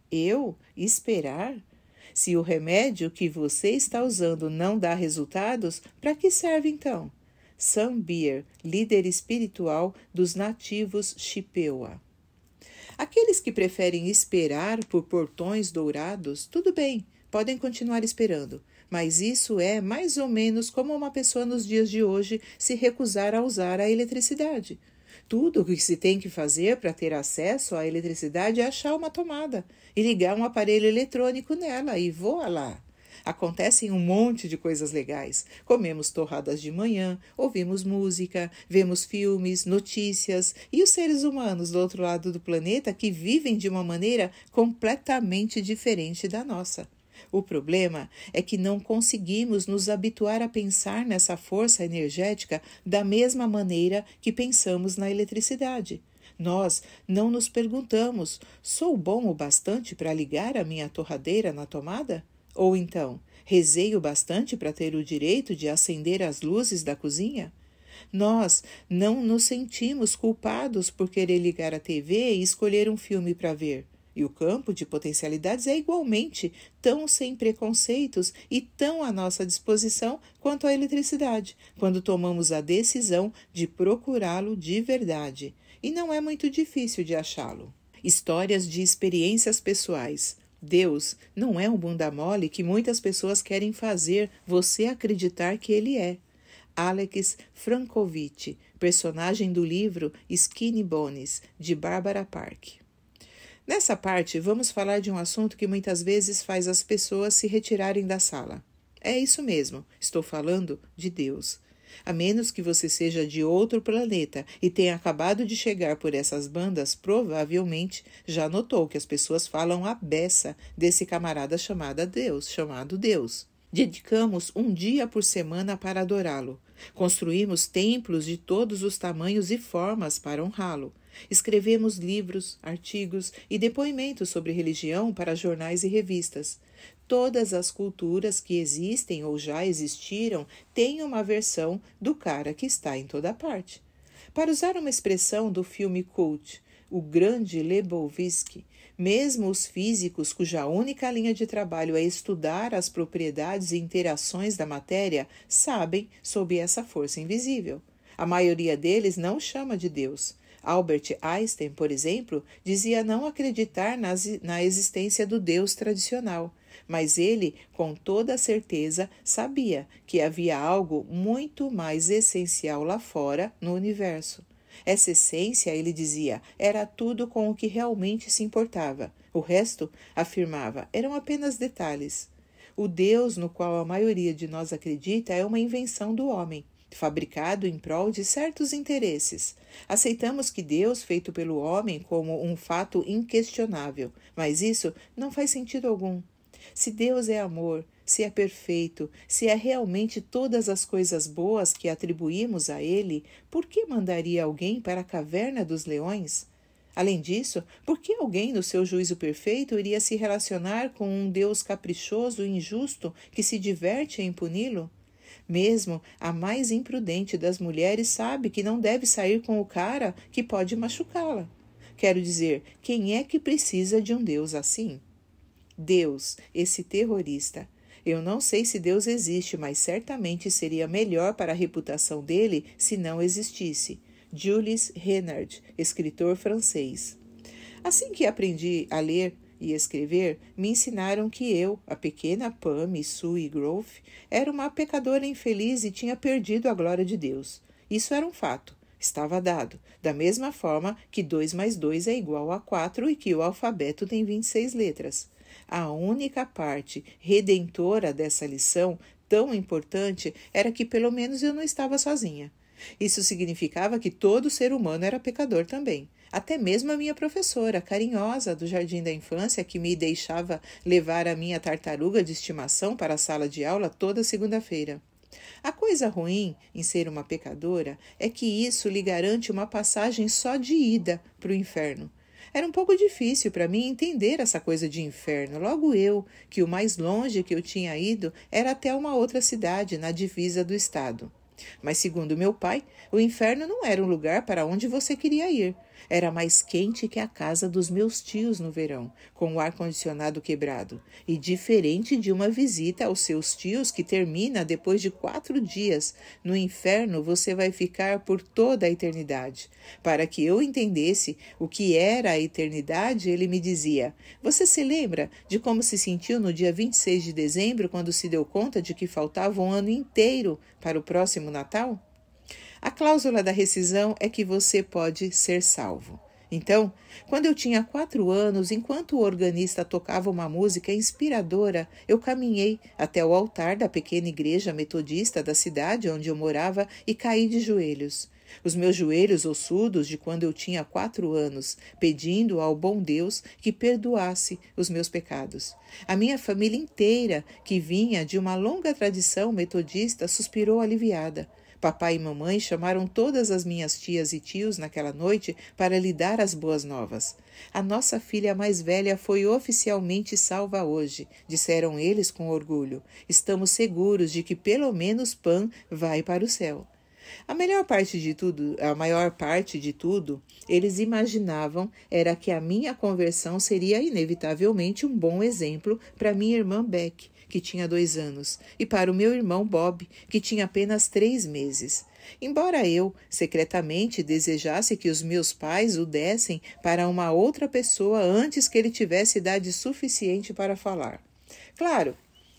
Eu esperar? Se o remédio que você está usando não dá resultados, para que serve então? Sam Beer, líder espiritual dos nativos chipewa Aqueles que preferem esperar por portões dourados, tudo bem, podem continuar esperando. Mas isso é mais ou menos como uma pessoa nos dias de hoje se recusar a usar a eletricidade. Tudo o que se tem que fazer para ter acesso à eletricidade é achar uma tomada e ligar um aparelho eletrônico nela e voa lá. Acontecem um monte de coisas legais. Comemos torradas de manhã, ouvimos música, vemos filmes, notícias e os seres humanos do outro lado do planeta que vivem de uma maneira completamente diferente da nossa. O problema é que não conseguimos nos habituar a pensar nessa força energética da mesma maneira que pensamos na eletricidade. Nós não nos perguntamos: sou bom o bastante para ligar a minha torradeira na tomada? Ou então, rezei o bastante para ter o direito de acender as luzes da cozinha? Nós não nos sentimos culpados por querer ligar a TV e escolher um filme para ver. E o campo de potencialidades é igualmente tão sem preconceitos e tão à nossa disposição quanto a eletricidade, quando tomamos a decisão de procurá-lo de verdade. E não é muito difícil de achá-lo. Histórias de experiências pessoais. Deus não é um bunda mole que muitas pessoas querem fazer você acreditar que ele é. Alex Frankovic, personagem do livro Skinny Bones, de Barbara Park. Nessa parte, vamos falar de um assunto que muitas vezes faz as pessoas se retirarem da sala. É isso mesmo, estou falando de Deus a menos que você seja de outro planeta e tenha acabado de chegar por essas bandas, provavelmente já notou que as pessoas falam a beça desse camarada chamado Deus, chamado Deus. Dedicamos um dia por semana para adorá-lo. Construímos templos de todos os tamanhos e formas para honrá-lo. Escrevemos livros, artigos e depoimentos sobre religião para jornais e revistas. Todas as culturas que existem ou já existiram têm uma versão do cara que está em toda parte. Para usar uma expressão do filme Cult, o grande Lebowski, mesmo os físicos cuja única linha de trabalho é estudar as propriedades e interações da matéria, sabem sobre essa força invisível. A maioria deles não chama de Deus. Albert Einstein, por exemplo, dizia não acreditar nas, na existência do Deus tradicional mas ele, com toda a certeza, sabia que havia algo muito mais essencial lá fora no universo. Essa essência, ele dizia, era tudo com o que realmente se importava. O resto, afirmava, eram apenas detalhes. O Deus no qual a maioria de nós acredita é uma invenção do homem, fabricado em prol de certos interesses. Aceitamos que Deus, feito pelo homem, como um fato inquestionável, mas isso não faz sentido algum. Se Deus é amor, se é perfeito, se é realmente todas as coisas boas que atribuímos a Ele, por que mandaria alguém para a caverna dos leões? Além disso, por que alguém, no seu juízo perfeito, iria se relacionar com um Deus caprichoso e injusto que se diverte em puni-lo? Mesmo a mais imprudente das mulheres sabe que não deve sair com o cara que pode machucá-la. Quero dizer, quem é que precisa de um Deus assim? Deus, esse terrorista. Eu não sei se Deus existe, mas certamente seria melhor para a reputação dele se não existisse. Jules Renard, escritor francês. Assim que aprendi a ler e escrever, me ensinaram que eu, a pequena Pam, Sue e Grove, era uma pecadora infeliz e tinha perdido a glória de Deus. Isso era um fato. Estava dado, da mesma forma que 2 mais 2 é igual a 4 e que o alfabeto tem 26 letras. A única parte redentora dessa lição tão importante era que pelo menos eu não estava sozinha. Isso significava que todo ser humano era pecador também. Até mesmo a minha professora, carinhosa do jardim da infância, que me deixava levar a minha tartaruga de estimação para a sala de aula toda segunda-feira. A coisa ruim em ser uma pecadora é que isso lhe garante uma passagem só de ida para o inferno. Era um pouco difícil para mim entender essa coisa de inferno, logo eu, que o mais longe que eu tinha ido era até uma outra cidade na divisa do estado. Mas, segundo meu pai, o inferno não era um lugar para onde você queria ir. Era mais quente que a casa dos meus tios no verão, com o ar-condicionado quebrado, e diferente de uma visita aos seus tios que termina depois de quatro dias. No inferno você vai ficar por toda a eternidade. Para que eu entendesse o que era a eternidade, ele me dizia: Você se lembra de como se sentiu no dia 26 de dezembro quando se deu conta de que faltava um ano inteiro para o próximo Natal? A cláusula da rescisão é que você pode ser salvo. Então, quando eu tinha quatro anos, enquanto o organista tocava uma música inspiradora, eu caminhei até o altar da pequena igreja metodista da cidade onde eu morava e caí de joelhos. Os meus joelhos ossudos de quando eu tinha quatro anos, pedindo ao bom Deus que perdoasse os meus pecados. A minha família inteira, que vinha de uma longa tradição metodista, suspirou aliviada. Papai e mamãe chamaram todas as minhas tias e tios naquela noite para lhe dar as boas novas. A nossa filha mais velha foi oficialmente salva hoje, disseram eles com orgulho. Estamos seguros de que pelo menos Pan vai para o céu. A melhor parte de tudo, a maior parte de tudo, eles imaginavam era que a minha conversão seria inevitavelmente um bom exemplo para minha irmã Beck, que tinha dois anos, e para o meu irmão Bob, que tinha apenas três meses. Embora eu, secretamente, desejasse que os meus pais o dessem para uma outra pessoa antes que ele tivesse idade suficiente para falar. Claro,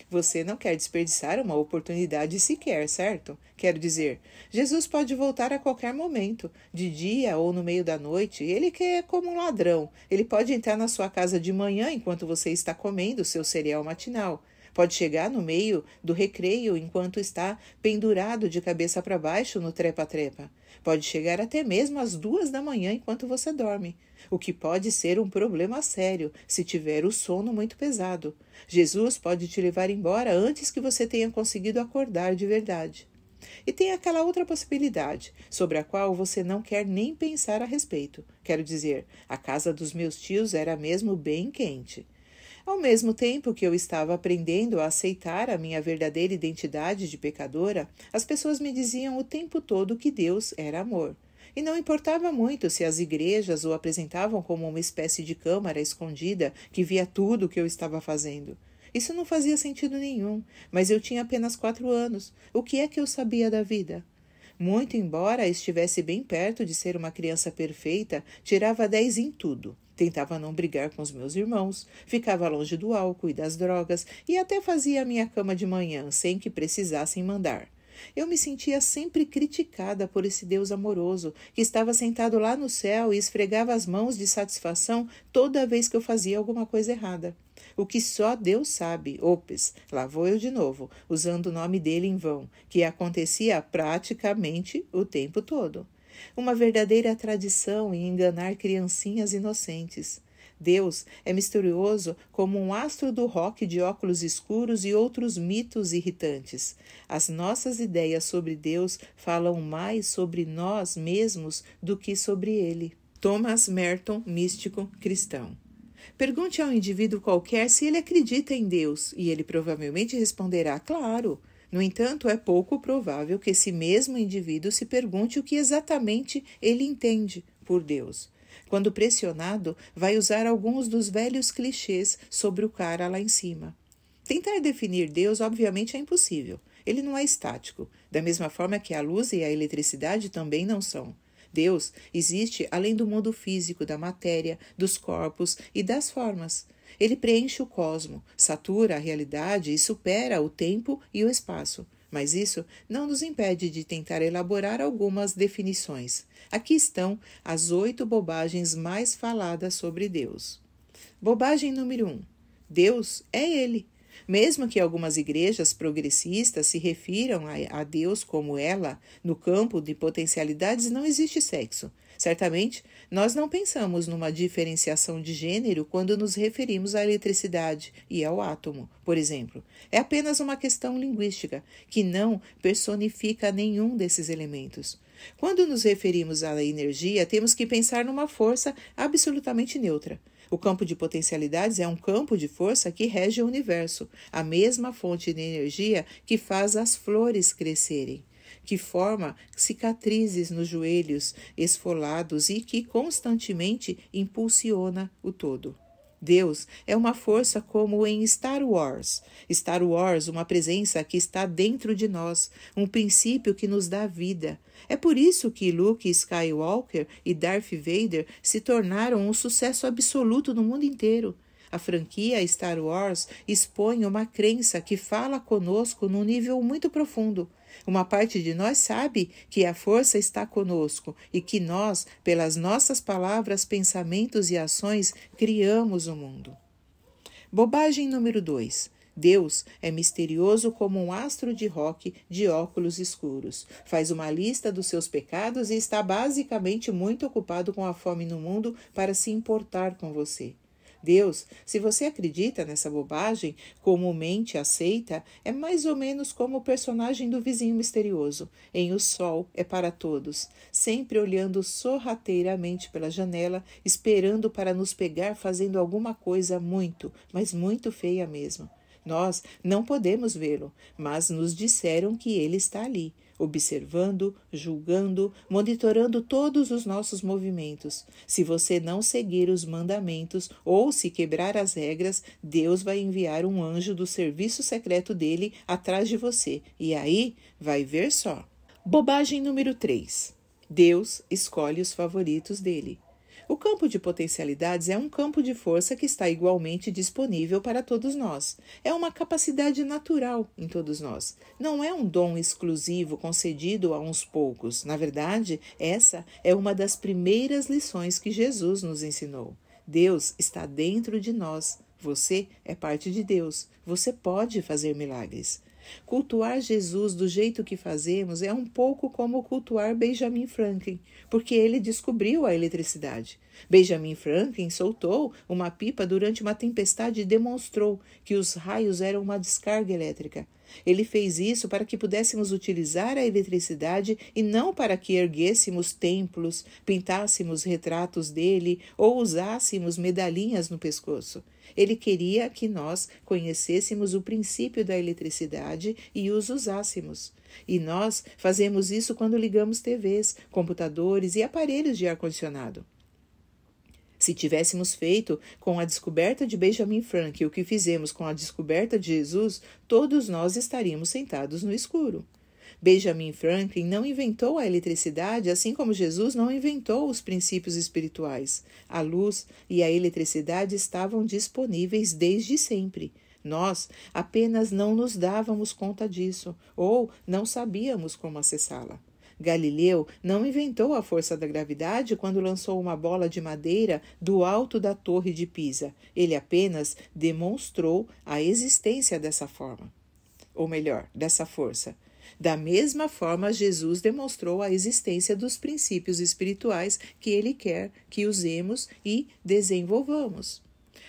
você não quer desperdiçar uma oportunidade sequer, certo? Quero dizer, Jesus pode voltar a qualquer momento, de dia ou no meio da noite. Ele que é como um ladrão. Ele pode entrar na sua casa de manhã enquanto você está comendo seu cereal matinal. Pode chegar no meio do recreio enquanto está pendurado de cabeça para baixo no trepa-trepa. Pode chegar até mesmo às duas da manhã enquanto você dorme, o que pode ser um problema sério se tiver o sono muito pesado. Jesus pode te levar embora antes que você tenha conseguido acordar de verdade. E tem aquela outra possibilidade, sobre a qual você não quer nem pensar a respeito. Quero dizer, a casa dos meus tios era mesmo bem quente. Ao mesmo tempo que eu estava aprendendo a aceitar a minha verdadeira identidade de pecadora, as pessoas me diziam o tempo todo que Deus era amor. E não importava muito se as igrejas o apresentavam como uma espécie de câmara escondida que via tudo o que eu estava fazendo. Isso não fazia sentido nenhum, mas eu tinha apenas quatro anos. O que é que eu sabia da vida? Muito embora estivesse bem perto de ser uma criança perfeita, tirava dez em tudo. Tentava não brigar com os meus irmãos, ficava longe do álcool e das drogas e até fazia a minha cama de manhã sem que precisassem mandar. Eu me sentia sempre criticada por esse Deus amoroso que estava sentado lá no céu e esfregava as mãos de satisfação toda vez que eu fazia alguma coisa errada. O que só Deus sabe, Opes, lá vou eu de novo, usando o nome dele em vão, que acontecia praticamente o tempo todo uma verdadeira tradição em enganar criancinhas inocentes. Deus é misterioso como um astro do rock de óculos escuros e outros mitos irritantes. As nossas ideias sobre Deus falam mais sobre nós mesmos do que sobre ele. Thomas Merton, místico cristão. Pergunte ao indivíduo qualquer se ele acredita em Deus, e ele provavelmente responderá: Claro, no entanto, é pouco provável que esse mesmo indivíduo se pergunte o que exatamente ele entende por Deus. Quando pressionado, vai usar alguns dos velhos clichês sobre o cara lá em cima. Tentar definir Deus, obviamente, é impossível. Ele não é estático, da mesma forma que a luz e a eletricidade também não são. Deus existe além do mundo físico, da matéria, dos corpos e das formas. Ele preenche o cosmo, satura a realidade e supera o tempo e o espaço. Mas isso não nos impede de tentar elaborar algumas definições. Aqui estão as oito bobagens mais faladas sobre Deus. Bobagem número um: Deus é Ele. Mesmo que algumas igrejas progressistas se refiram a, Deus como ela, no campo de potencialidades não existe sexo. Certamente, nós não pensamos numa diferenciação de gênero quando nos referimos à eletricidade e ao átomo, por exemplo. É apenas uma questão linguística que não personifica nenhum desses elementos. Quando nos referimos à energia, temos que pensar numa força absolutamente neutra. O campo de potencialidades é um campo de força que rege o universo, a mesma fonte de energia que faz as flores crescerem que forma cicatrizes nos joelhos esfolados e que constantemente impulsiona o todo. Deus é uma força como em Star Wars. Star Wars, uma presença que está dentro de nós, um princípio que nos dá vida. É por isso que Luke Skywalker e Darth Vader se tornaram um sucesso absoluto no mundo inteiro. A franquia Star Wars expõe uma crença que fala conosco num nível muito profundo uma parte de nós sabe que a força está conosco e que nós, pelas nossas palavras, pensamentos e ações, criamos o mundo. Bobagem número 2. Deus é misterioso como um astro de rock de óculos escuros. Faz uma lista dos seus pecados e está basicamente muito ocupado com a fome no mundo para se importar com você. Deus, se você acredita nessa bobagem, comumente aceita, é mais ou menos como o personagem do vizinho misterioso. Em O Sol é para todos, sempre olhando sorrateiramente pela janela, esperando para nos pegar fazendo alguma coisa muito, mas muito feia mesmo. Nós não podemos vê-lo, mas nos disseram que ele está ali observando, julgando, monitorando todos os nossos movimentos. Se você não seguir os mandamentos ou se quebrar as regras, Deus vai enviar um anjo do serviço secreto dele atrás de você. E aí, vai ver só. Bobagem número 3. Deus escolhe os favoritos dele. O campo de potencialidades é um campo de força que está igualmente disponível para todos nós. É uma capacidade natural em todos nós. Não é um dom exclusivo concedido a uns poucos. Na verdade, essa é uma das primeiras lições que Jesus nos ensinou. Deus está dentro de nós. Você é parte de Deus. Você pode fazer milagres. Cultuar Jesus do jeito que fazemos é um pouco como cultuar Benjamin Franklin, porque ele descobriu a eletricidade. Benjamin Franklin soltou uma pipa durante uma tempestade e demonstrou que os raios eram uma descarga elétrica. Ele fez isso para que pudéssemos utilizar a eletricidade e não para que erguêssemos templos, pintássemos retratos dele ou usássemos medalhinhas no pescoço. Ele queria que nós conhecêssemos o princípio da eletricidade e os usássemos. E nós fazemos isso quando ligamos TVs, computadores e aparelhos de ar-condicionado. Se tivéssemos feito com a descoberta de Benjamin Frank o que fizemos com a descoberta de Jesus, todos nós estaríamos sentados no escuro. Benjamin Franklin não inventou a eletricidade, assim como Jesus não inventou os princípios espirituais. A luz e a eletricidade estavam disponíveis desde sempre. Nós apenas não nos dávamos conta disso ou não sabíamos como acessá-la. Galileu não inventou a força da gravidade quando lançou uma bola de madeira do alto da Torre de Pisa. Ele apenas demonstrou a existência dessa forma. Ou melhor, dessa força. Da mesma forma, Jesus demonstrou a existência dos princípios espirituais que ele quer que usemos e desenvolvamos.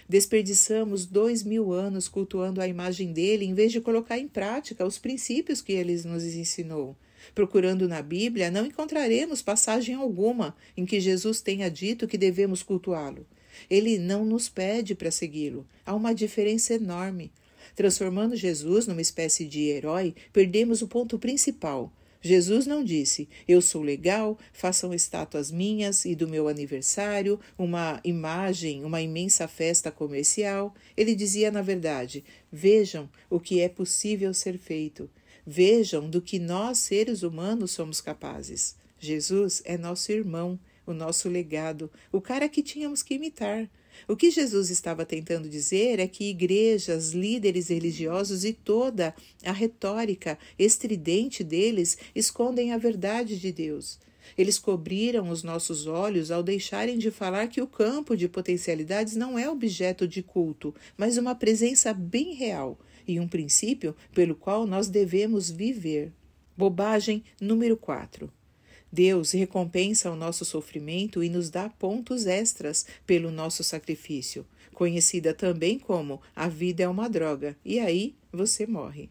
Desperdiçamos dois mil anos cultuando a imagem dele em vez de colocar em prática os princípios que ele nos ensinou. Procurando na Bíblia, não encontraremos passagem alguma em que Jesus tenha dito que devemos cultuá-lo. Ele não nos pede para segui-lo. Há uma diferença enorme. Transformando Jesus numa espécie de herói, perdemos o ponto principal. Jesus não disse: Eu sou legal, façam estátuas minhas e do meu aniversário, uma imagem, uma imensa festa comercial. Ele dizia, na verdade: Vejam o que é possível ser feito. Vejam do que nós, seres humanos, somos capazes. Jesus é nosso irmão, o nosso legado, o cara que tínhamos que imitar. O que Jesus estava tentando dizer é que igrejas, líderes religiosos e toda a retórica estridente deles escondem a verdade de Deus. Eles cobriram os nossos olhos ao deixarem de falar que o campo de potencialidades não é objeto de culto, mas uma presença bem real, e um princípio pelo qual nós devemos viver. Bobagem número 4. Deus recompensa o nosso sofrimento e nos dá pontos extras pelo nosso sacrifício, conhecida também como a vida é uma droga, e aí você morre.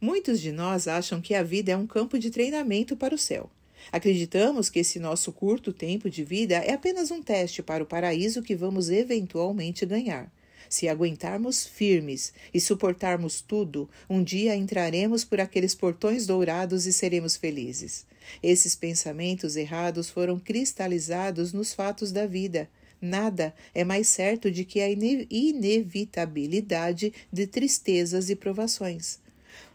Muitos de nós acham que a vida é um campo de treinamento para o céu. Acreditamos que esse nosso curto tempo de vida é apenas um teste para o paraíso que vamos eventualmente ganhar. Se aguentarmos firmes e suportarmos tudo, um dia entraremos por aqueles portões dourados e seremos felizes. Esses pensamentos errados foram cristalizados nos fatos da vida. Nada é mais certo de que a ine inevitabilidade de tristezas e provações.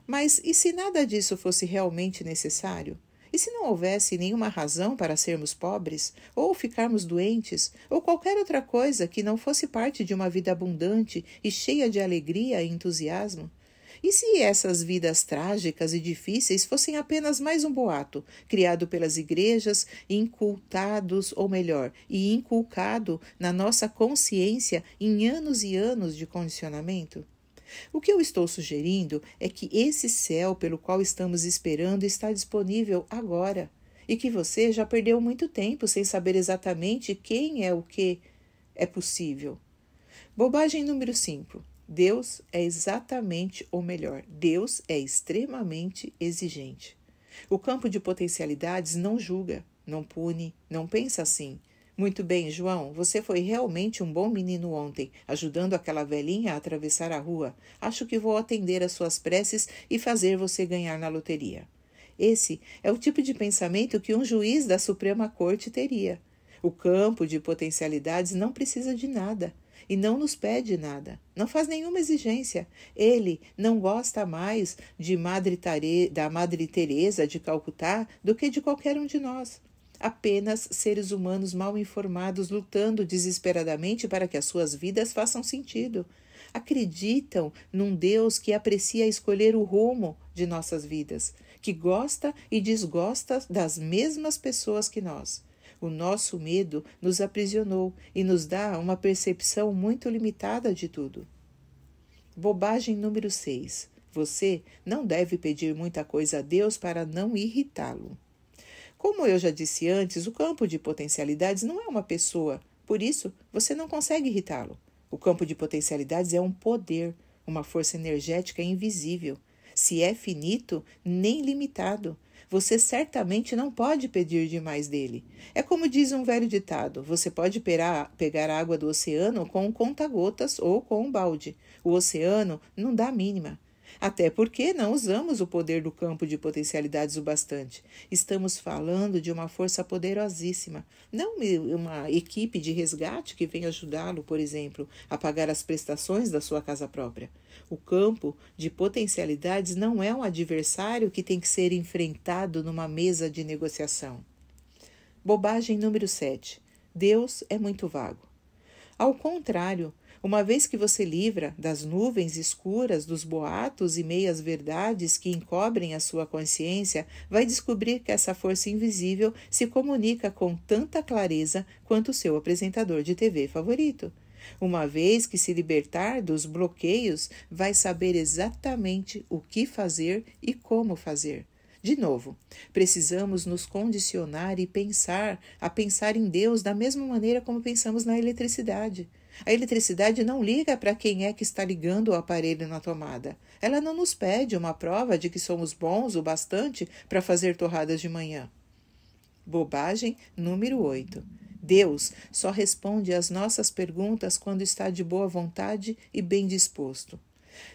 Mas e se nada disso fosse realmente necessário? E se não houvesse nenhuma razão para sermos pobres, ou ficarmos doentes, ou qualquer outra coisa que não fosse parte de uma vida abundante e cheia de alegria e entusiasmo? E se essas vidas trágicas e difíceis fossem apenas mais um boato, criado pelas igrejas, incultados, ou melhor, e inculcado na nossa consciência em anos e anos de condicionamento? O que eu estou sugerindo é que esse céu pelo qual estamos esperando está disponível agora e que você já perdeu muito tempo sem saber exatamente quem é o que é possível. Bobagem número 5. Deus é exatamente ou melhor, Deus é extremamente exigente. O campo de potencialidades não julga, não pune, não pensa assim. Muito bem, João, você foi realmente um bom menino ontem, ajudando aquela velhinha a atravessar a rua. Acho que vou atender às suas preces e fazer você ganhar na loteria. Esse é o tipo de pensamento que um juiz da Suprema Corte teria. O campo de potencialidades não precisa de nada e não nos pede nada, não faz nenhuma exigência. Ele não gosta mais de Madre Tare... da Madre Teresa de Calcutá do que de qualquer um de nós apenas seres humanos mal informados lutando desesperadamente para que as suas vidas façam sentido. Acreditam num Deus que aprecia escolher o rumo de nossas vidas, que gosta e desgosta das mesmas pessoas que nós. O nosso medo nos aprisionou e nos dá uma percepção muito limitada de tudo. Bobagem número 6. Você não deve pedir muita coisa a Deus para não irritá-lo. Como eu já disse antes, o campo de potencialidades não é uma pessoa, por isso você não consegue irritá-lo. O campo de potencialidades é um poder, uma força energética invisível. Se é finito, nem limitado. Você certamente não pode pedir demais dele. É como diz um velho ditado: você pode pegar a água do oceano com um conta-gotas ou com um balde. O oceano não dá mínima. Até porque não usamos o poder do campo de potencialidades o bastante. Estamos falando de uma força poderosíssima, não uma equipe de resgate que vem ajudá-lo, por exemplo, a pagar as prestações da sua casa própria. O campo de potencialidades não é um adversário que tem que ser enfrentado numa mesa de negociação. Bobagem número 7. Deus é muito vago. Ao contrário uma vez que você livra das nuvens escuras, dos boatos e meias verdades que encobrem a sua consciência, vai descobrir que essa força invisível se comunica com tanta clareza quanto o seu apresentador de TV favorito. Uma vez que se libertar dos bloqueios, vai saber exatamente o que fazer e como fazer. De novo, precisamos nos condicionar e pensar a pensar em Deus da mesma maneira como pensamos na eletricidade. A eletricidade não liga para quem é que está ligando o aparelho na tomada. Ela não nos pede uma prova de que somos bons o bastante para fazer torradas de manhã. Bobagem número 8. Deus só responde às nossas perguntas quando está de boa vontade e bem disposto.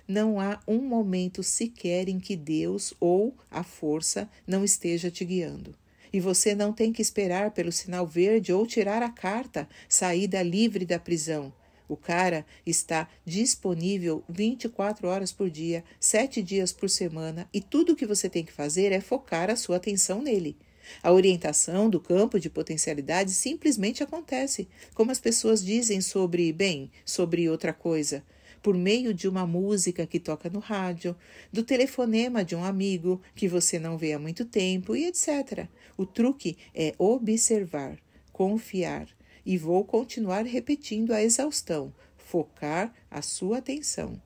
Não há um momento sequer em que Deus ou a força não esteja te guiando. E você não tem que esperar pelo sinal verde ou tirar a carta, saída livre da prisão. O cara está disponível 24 horas por dia, 7 dias por semana, e tudo o que você tem que fazer é focar a sua atenção nele. A orientação do campo de potencialidade simplesmente acontece, como as pessoas dizem sobre bem, sobre outra coisa por meio de uma música que toca no rádio, do telefonema de um amigo que você não vê há muito tempo e etc. O truque é observar, confiar e vou continuar repetindo a exaustão, focar a sua atenção.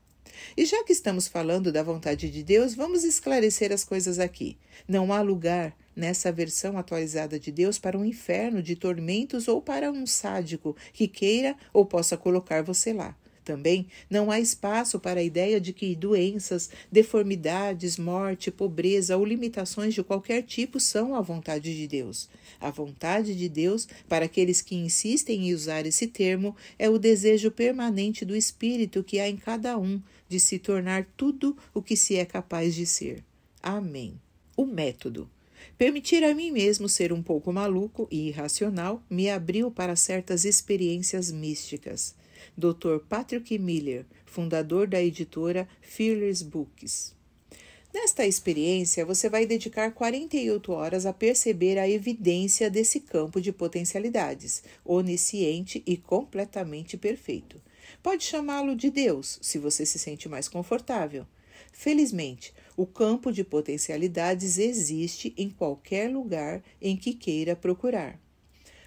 E já que estamos falando da vontade de Deus, vamos esclarecer as coisas aqui. Não há lugar nessa versão atualizada de Deus para um inferno de tormentos ou para um sádico que queira ou possa colocar você lá. Também não há espaço para a ideia de que doenças, deformidades, morte, pobreza ou limitações de qualquer tipo são a vontade de Deus. A vontade de Deus, para aqueles que insistem em usar esse termo, é o desejo permanente do Espírito que há em cada um de se tornar tudo o que se é capaz de ser. Amém. O método. Permitir a mim mesmo ser um pouco maluco e irracional me abriu para certas experiências místicas. Dr. Patrick Miller, fundador da editora Fearless Books. Nesta experiência, você vai dedicar 48 horas a perceber a evidência desse campo de potencialidades, onisciente e completamente perfeito. Pode chamá-lo de Deus, se você se sente mais confortável. Felizmente, o campo de potencialidades existe em qualquer lugar em que queira procurar.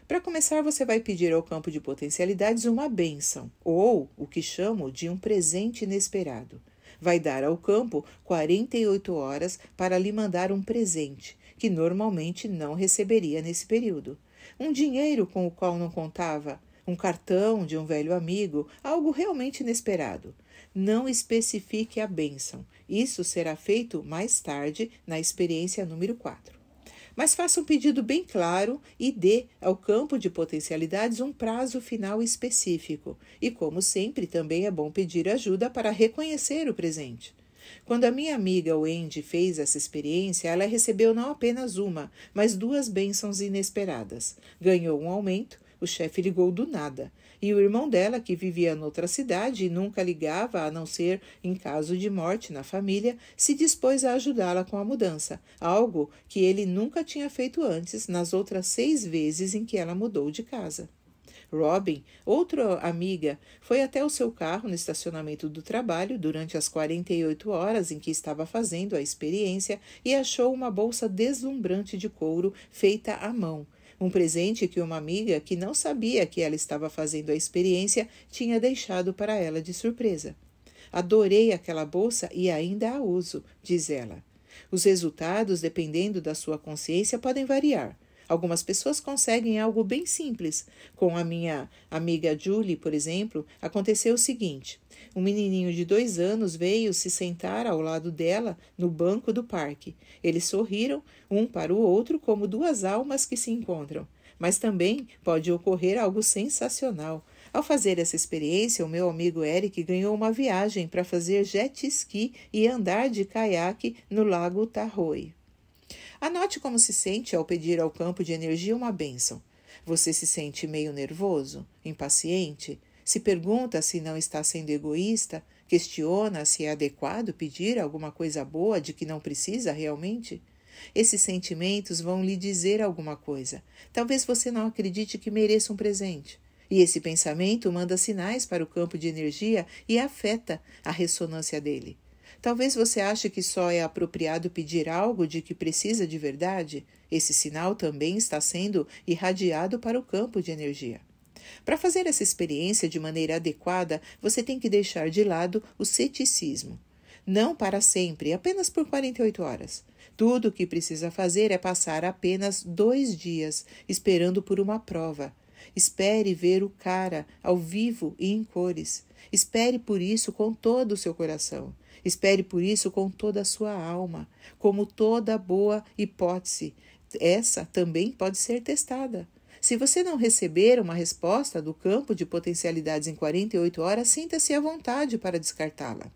Para começar, você vai pedir ao campo de potencialidades uma bênção, ou o que chamo de um presente inesperado. Vai dar ao campo 48 horas para lhe mandar um presente, que normalmente não receberia nesse período. Um dinheiro com o qual não contava, um cartão de um velho amigo, algo realmente inesperado. Não especifique a bênção. Isso será feito mais tarde na experiência número 4 mas faça um pedido bem claro e dê ao campo de potencialidades um prazo final específico. E, como sempre, também é bom pedir ajuda para reconhecer o presente. Quando a minha amiga Wendy fez essa experiência, ela recebeu não apenas uma, mas duas bênçãos inesperadas. Ganhou um aumento, o chefe ligou do nada, e o irmão dela, que vivia noutra cidade e nunca ligava a não ser em caso de morte na família, se dispôs a ajudá-la com a mudança, algo que ele nunca tinha feito antes nas outras seis vezes em que ela mudou de casa. Robin, outra amiga, foi até o seu carro no estacionamento do trabalho durante as 48 horas em que estava fazendo a experiência e achou uma bolsa deslumbrante de couro feita à mão, um presente que uma amiga que não sabia que ela estava fazendo a experiência tinha deixado para ela de surpresa. Adorei aquela bolsa e ainda a uso, diz ela. Os resultados, dependendo da sua consciência, podem variar. Algumas pessoas conseguem algo bem simples. Com a minha amiga Julie, por exemplo, aconteceu o seguinte: um menininho de dois anos veio se sentar ao lado dela no banco do parque. Eles sorriram um para o outro como duas almas que se encontram. Mas também pode ocorrer algo sensacional. Ao fazer essa experiência, o meu amigo Eric ganhou uma viagem para fazer jet ski e andar de caiaque no Lago Tahoe. Anote como se sente ao pedir ao campo de energia uma bênção. Você se sente meio nervoso, impaciente? Se pergunta se não está sendo egoísta? Questiona se é adequado pedir alguma coisa boa de que não precisa realmente? Esses sentimentos vão lhe dizer alguma coisa. Talvez você não acredite que mereça um presente. E esse pensamento manda sinais para o campo de energia e afeta a ressonância dele. Talvez você ache que só é apropriado pedir algo de que precisa de verdade. Esse sinal também está sendo irradiado para o campo de energia. Para fazer essa experiência de maneira adequada, você tem que deixar de lado o ceticismo. Não para sempre, apenas por 48 horas. Tudo o que precisa fazer é passar apenas dois dias esperando por uma prova. Espere ver o cara ao vivo e em cores. Espere por isso com todo o seu coração. Espere por isso com toda a sua alma, como toda boa hipótese. Essa também pode ser testada. Se você não receber uma resposta do campo de potencialidades em 48 horas, sinta-se à vontade para descartá-la.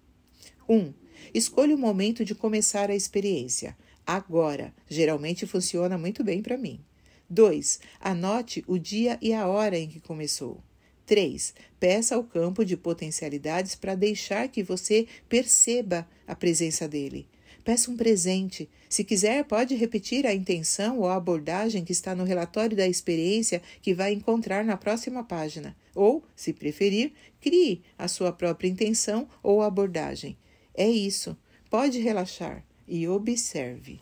1. Um, escolha o momento de começar a experiência. Agora. Geralmente funciona muito bem para mim. 2. Anote o dia e a hora em que começou. 3. Peça ao campo de potencialidades para deixar que você perceba a presença dele. Peça um presente. Se quiser, pode repetir a intenção ou a abordagem que está no relatório da experiência que vai encontrar na próxima página. Ou, se preferir, crie a sua própria intenção ou abordagem. É isso. Pode relaxar e observe.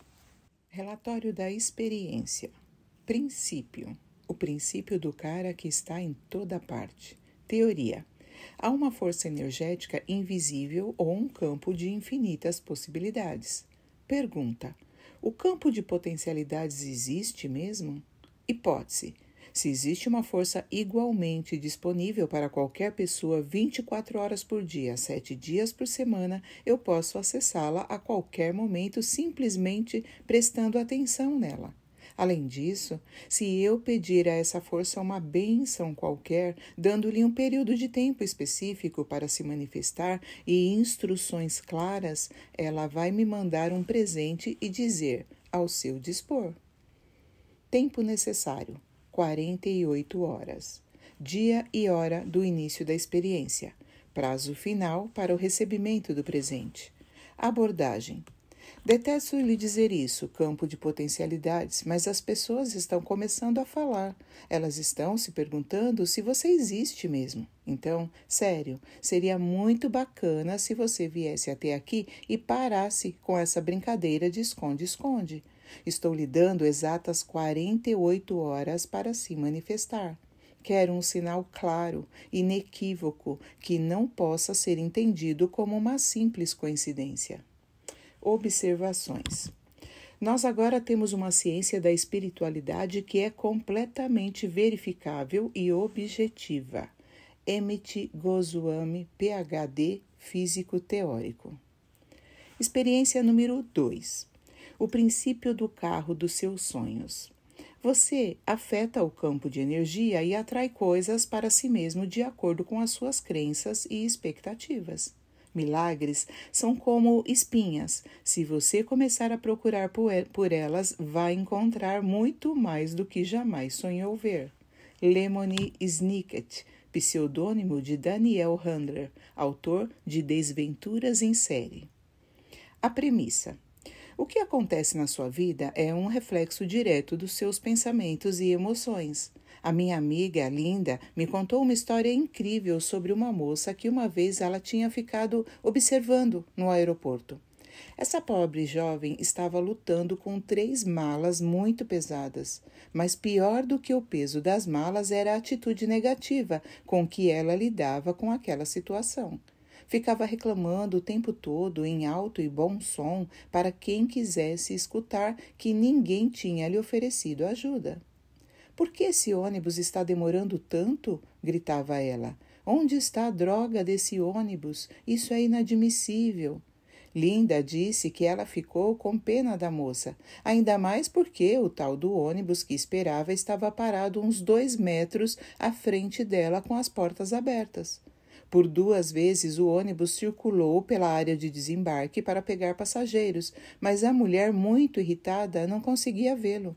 Relatório da experiência. Princípio o princípio do cara que está em toda parte. Teoria. Há uma força energética invisível ou um campo de infinitas possibilidades. Pergunta: O campo de potencialidades existe mesmo? Hipótese: Se existe uma força igualmente disponível para qualquer pessoa 24 horas por dia, 7 dias por semana, eu posso acessá-la a qualquer momento simplesmente prestando atenção nela. Além disso, se eu pedir a essa força uma benção qualquer, dando-lhe um período de tempo específico para se manifestar e instruções claras, ela vai me mandar um presente e dizer ao seu dispor. Tempo necessário: 48 horas. Dia e hora do início da experiência. Prazo final para o recebimento do presente. Abordagem: Detesto lhe dizer isso, campo de potencialidades, mas as pessoas estão começando a falar. Elas estão se perguntando se você existe mesmo. Então, sério, seria muito bacana se você viesse até aqui e parasse com essa brincadeira de esconde-esconde. Estou lhe dando exatas 48 horas para se manifestar. Quero um sinal claro, inequívoco, que não possa ser entendido como uma simples coincidência observações. Nós agora temos uma ciência da espiritualidade que é completamente verificável e objetiva. Emmett Goswami, PhD, físico teórico. Experiência número 2. O princípio do carro dos seus sonhos. Você afeta o campo de energia e atrai coisas para si mesmo de acordo com as suas crenças e expectativas. Milagres são como espinhas. Se você começar a procurar por elas, vai encontrar muito mais do que jamais sonhou ver. Lemony Snicket, pseudônimo de Daniel Handler, autor de Desventuras em Série. A premissa. O que acontece na sua vida é um reflexo direto dos seus pensamentos e emoções. A minha amiga, Linda, me contou uma história incrível sobre uma moça que uma vez ela tinha ficado observando no aeroporto. Essa pobre jovem estava lutando com três malas muito pesadas, mas pior do que o peso das malas era a atitude negativa com que ela lidava com aquela situação. Ficava reclamando o tempo todo em alto e bom som para quem quisesse escutar que ninguém tinha lhe oferecido ajuda. Por que esse ônibus está demorando tanto? gritava ela. Onde está a droga desse ônibus? Isso é inadmissível. Linda disse que ela ficou com pena da moça, ainda mais porque o tal do ônibus que esperava estava parado uns dois metros à frente dela com as portas abertas. Por duas vezes o ônibus circulou pela área de desembarque para pegar passageiros, mas a mulher, muito irritada, não conseguia vê-lo.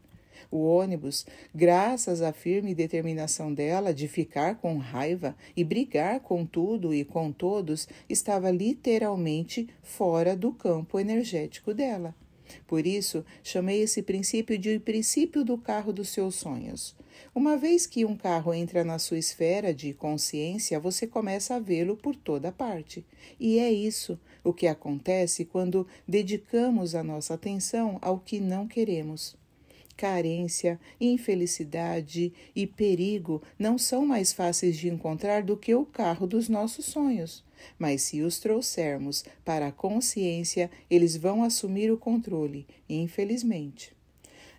O ônibus, graças à firme determinação dela de ficar com raiva e brigar com tudo e com todos, estava literalmente fora do campo energético dela. Por isso, chamei esse princípio de o princípio do carro dos seus sonhos. Uma vez que um carro entra na sua esfera de consciência, você começa a vê-lo por toda parte. E é isso o que acontece quando dedicamos a nossa atenção ao que não queremos carência, infelicidade e perigo não são mais fáceis de encontrar do que o carro dos nossos sonhos. Mas se os trouxermos para a consciência, eles vão assumir o controle, infelizmente.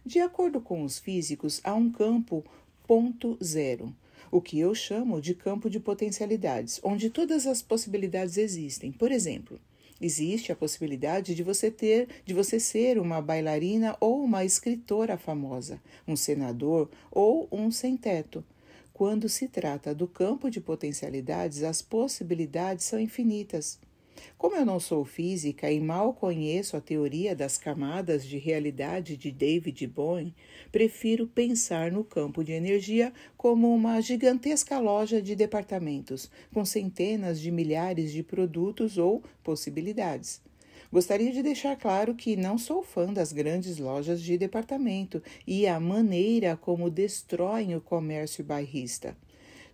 De acordo com os físicos, há um campo ponto zero, o que eu chamo de campo de potencialidades, onde todas as possibilidades existem. Por exemplo, Existe a possibilidade de você ter, de você ser uma bailarina ou uma escritora famosa, um senador ou um sem-teto. Quando se trata do campo de potencialidades, as possibilidades são infinitas. Como eu não sou física e mal conheço a teoria das camadas de realidade de David Bohm, prefiro pensar no campo de energia como uma gigantesca loja de departamentos, com centenas de milhares de produtos ou possibilidades. Gostaria de deixar claro que não sou fã das grandes lojas de departamento e a maneira como destroem o comércio bairrista.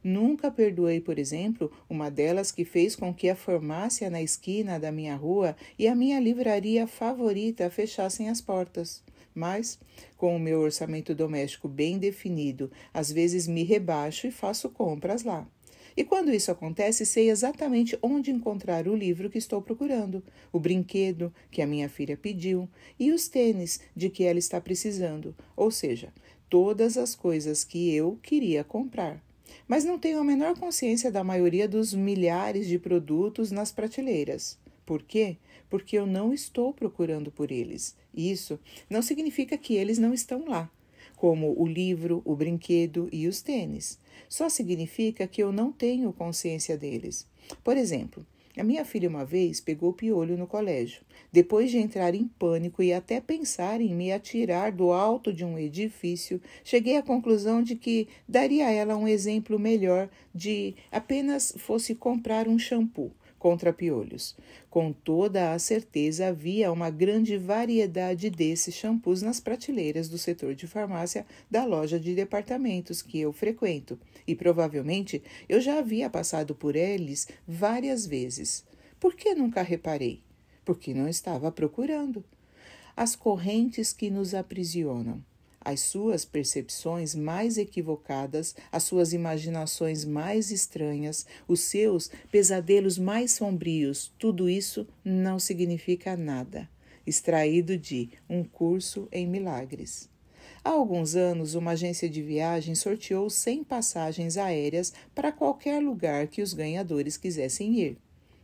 Nunca perdoei, por exemplo, uma delas que fez com que a farmácia na esquina da minha rua e a minha livraria favorita fechassem as portas. Mas, com o meu orçamento doméstico bem definido, às vezes me rebaixo e faço compras lá. E quando isso acontece, sei exatamente onde encontrar o livro que estou procurando, o brinquedo que a minha filha pediu e os tênis de que ela está precisando, ou seja, todas as coisas que eu queria comprar mas não tenho a menor consciência da maioria dos milhares de produtos nas prateleiras. Por quê? Porque eu não estou procurando por eles. Isso não significa que eles não estão lá, como o livro, o brinquedo e os tênis. Só significa que eu não tenho consciência deles. Por exemplo, a minha filha, uma vez, pegou piolho no colégio. Depois de entrar em pânico e até pensar em me atirar do alto de um edifício, cheguei à conclusão de que daria a ela um exemplo melhor de apenas fosse comprar um shampoo contra piolhos. Com toda a certeza, havia uma grande variedade desses shampoos nas prateleiras do setor de farmácia da loja de departamentos que eu frequento, e provavelmente eu já havia passado por eles várias vezes. Por que nunca reparei? Porque não estava procurando. As correntes que nos aprisionam as suas percepções mais equivocadas, as suas imaginações mais estranhas, os seus pesadelos mais sombrios, tudo isso não significa nada. Extraído de Um Curso em Milagres. Há alguns anos, uma agência de viagem sorteou 100 passagens aéreas para qualquer lugar que os ganhadores quisessem ir.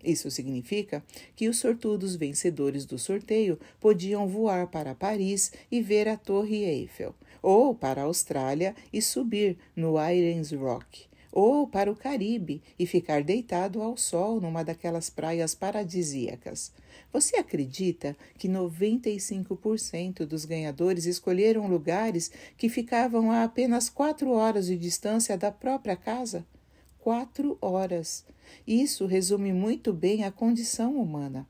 Isso significa que os sortudos vencedores do sorteio podiam voar para Paris e ver a Torre Eiffel, ou para a Austrália e subir no Irons Rock, ou para o Caribe e ficar deitado ao sol numa daquelas praias paradisíacas. Você acredita que 95% dos ganhadores escolheram lugares que ficavam a apenas quatro horas de distância da própria casa? quatro horas. Isso resume muito bem a condição humana.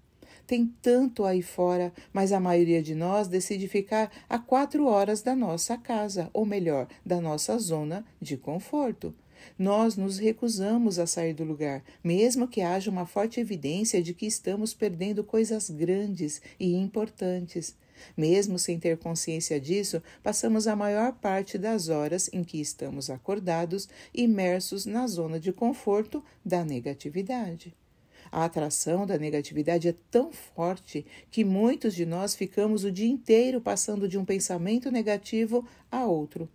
Tem tanto aí fora, mas a maioria de nós decide ficar a quatro horas da nossa casa, ou melhor, da nossa zona de conforto. Nós nos recusamos a sair do lugar, mesmo que haja uma forte evidência de que estamos perdendo coisas grandes e importantes. Mesmo sem ter consciência disso, passamos a maior parte das horas em que estamos acordados imersos na zona de conforto da negatividade. A atração da negatividade é tão forte que muitos de nós ficamos o dia inteiro passando de um pensamento negativo a outro.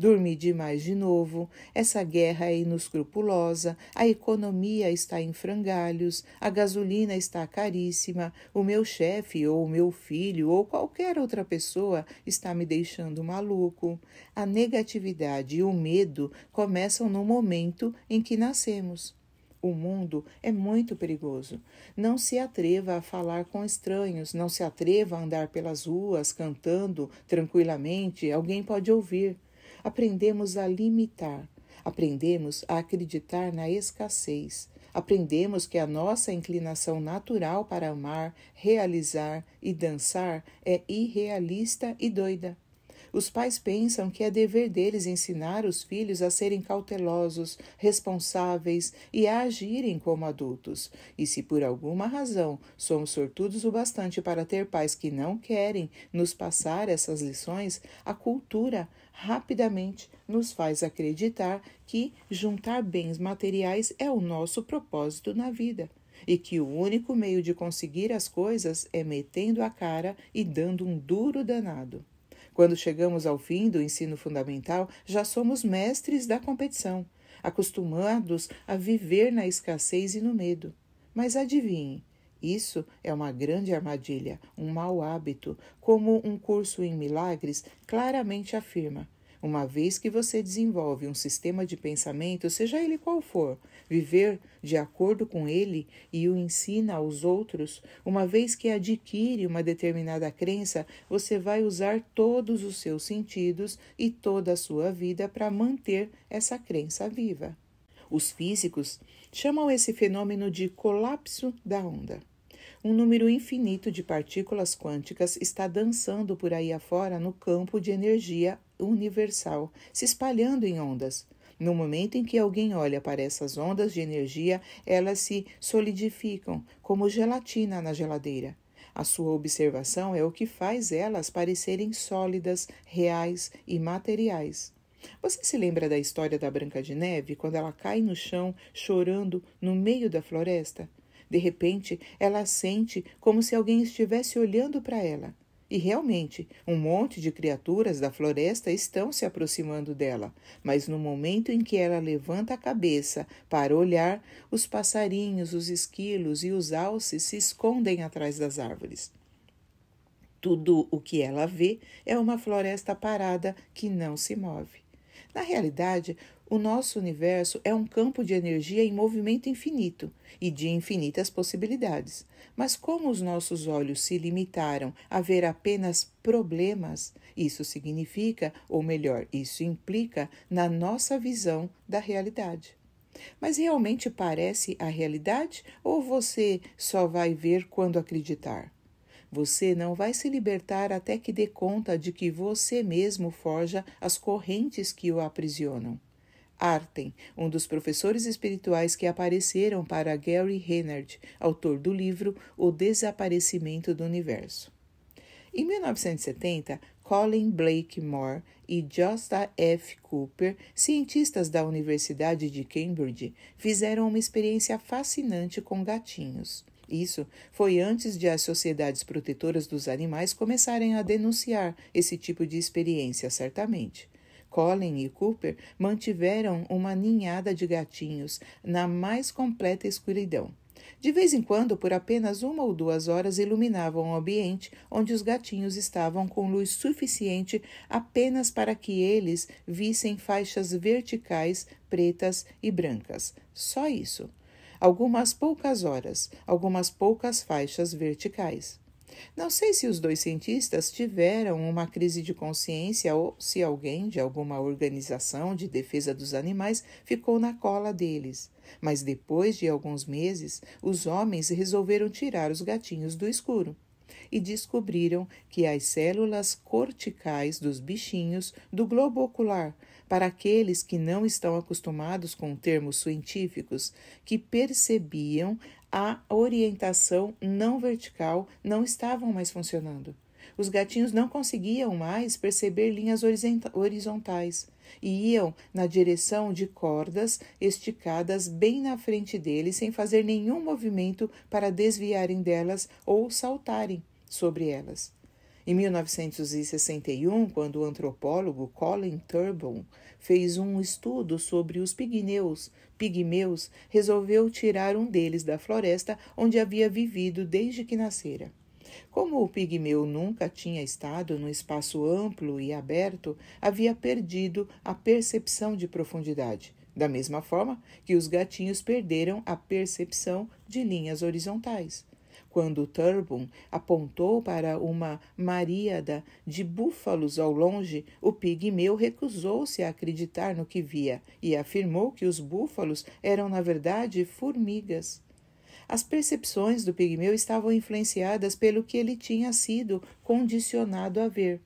Dormi demais de novo. Essa guerra é inescrupulosa, a economia está em frangalhos, a gasolina está caríssima, o meu chefe ou o meu filho ou qualquer outra pessoa está me deixando maluco. A negatividade e o medo começam no momento em que nascemos. O mundo é muito perigoso. Não se atreva a falar com estranhos, não se atreva a andar pelas ruas cantando tranquilamente, alguém pode ouvir aprendemos a limitar, aprendemos a acreditar na escassez, aprendemos que a nossa inclinação natural para amar, realizar e dançar é irrealista e doida. Os pais pensam que é dever deles ensinar os filhos a serem cautelosos, responsáveis e a agirem como adultos. E se por alguma razão somos sortudos o bastante para ter pais que não querem nos passar essas lições, a cultura, rapidamente nos faz acreditar que juntar bens materiais é o nosso propósito na vida e que o único meio de conseguir as coisas é metendo a cara e dando um duro danado. Quando chegamos ao fim do ensino fundamental, já somos mestres da competição, acostumados a viver na escassez e no medo. Mas adivinhe, isso é uma grande armadilha, um mau hábito, como um curso em milagres claramente afirma. Uma vez que você desenvolve um sistema de pensamento, seja ele qual for, viver de acordo com ele e o ensina aos outros, uma vez que adquire uma determinada crença, você vai usar todos os seus sentidos e toda a sua vida para manter essa crença viva. Os físicos chamam esse fenômeno de colapso da onda. Um número infinito de partículas quânticas está dançando por aí afora no campo de energia universal, se espalhando em ondas. No momento em que alguém olha para essas ondas de energia, elas se solidificam como gelatina na geladeira. A sua observação é o que faz elas parecerem sólidas, reais e materiais. Você se lembra da história da Branca de Neve, quando ela cai no chão chorando no meio da floresta? De repente, ela sente como se alguém estivesse olhando para ela. E realmente, um monte de criaturas da floresta estão se aproximando dela, mas no momento em que ela levanta a cabeça para olhar, os passarinhos, os esquilos e os alces se escondem atrás das árvores. Tudo o que ela vê é uma floresta parada que não se move. Na realidade, o nosso universo é um campo de energia em movimento infinito e de infinitas possibilidades. Mas como os nossos olhos se limitaram a ver apenas problemas, isso significa, ou melhor, isso implica na nossa visão da realidade. Mas realmente parece a realidade ou você só vai ver quando acreditar? Você não vai se libertar até que dê conta de que você mesmo forja as correntes que o aprisionam. Arten, um dos professores espirituais que apareceram para Gary Hennard, autor do livro O Desaparecimento do Universo. Em 1970, Colin Blakemore e Josta F. Cooper, cientistas da Universidade de Cambridge, fizeram uma experiência fascinante com gatinhos. Isso foi antes de as sociedades protetoras dos animais começarem a denunciar esse tipo de experiência, certamente. Colin e Cooper mantiveram uma ninhada de gatinhos na mais completa escuridão. De vez em quando, por apenas uma ou duas horas, iluminavam o ambiente onde os gatinhos estavam com luz suficiente apenas para que eles vissem faixas verticais, pretas e brancas. Só isso. Algumas poucas horas, algumas poucas faixas verticais. Não sei se os dois cientistas tiveram uma crise de consciência ou se alguém de alguma organização de defesa dos animais ficou na cola deles. Mas depois de alguns meses, os homens resolveram tirar os gatinhos do escuro e descobriram que as células corticais dos bichinhos do globo ocular, para aqueles que não estão acostumados com termos científicos, que percebiam a orientação não vertical não estavam mais funcionando. Os gatinhos não conseguiam mais perceber linhas horizontais e iam na direção de cordas esticadas bem na frente deles, sem fazer nenhum movimento para desviarem delas ou saltarem sobre elas. Em 1961, quando o antropólogo Colin Turbo fez um estudo sobre os pigmeus pigmeus, resolveu tirar um deles da floresta onde havia vivido desde que nascera. Como o pigmeu nunca tinha estado num espaço amplo e aberto, havia perdido a percepção de profundidade, da mesma forma que os gatinhos perderam a percepção de linhas horizontais. Quando Turbon apontou para uma maríada de búfalos ao longe, o pigmeu recusou-se a acreditar no que via e afirmou que os búfalos eram, na verdade, formigas. As percepções do pigmeu estavam influenciadas pelo que ele tinha sido condicionado a ver.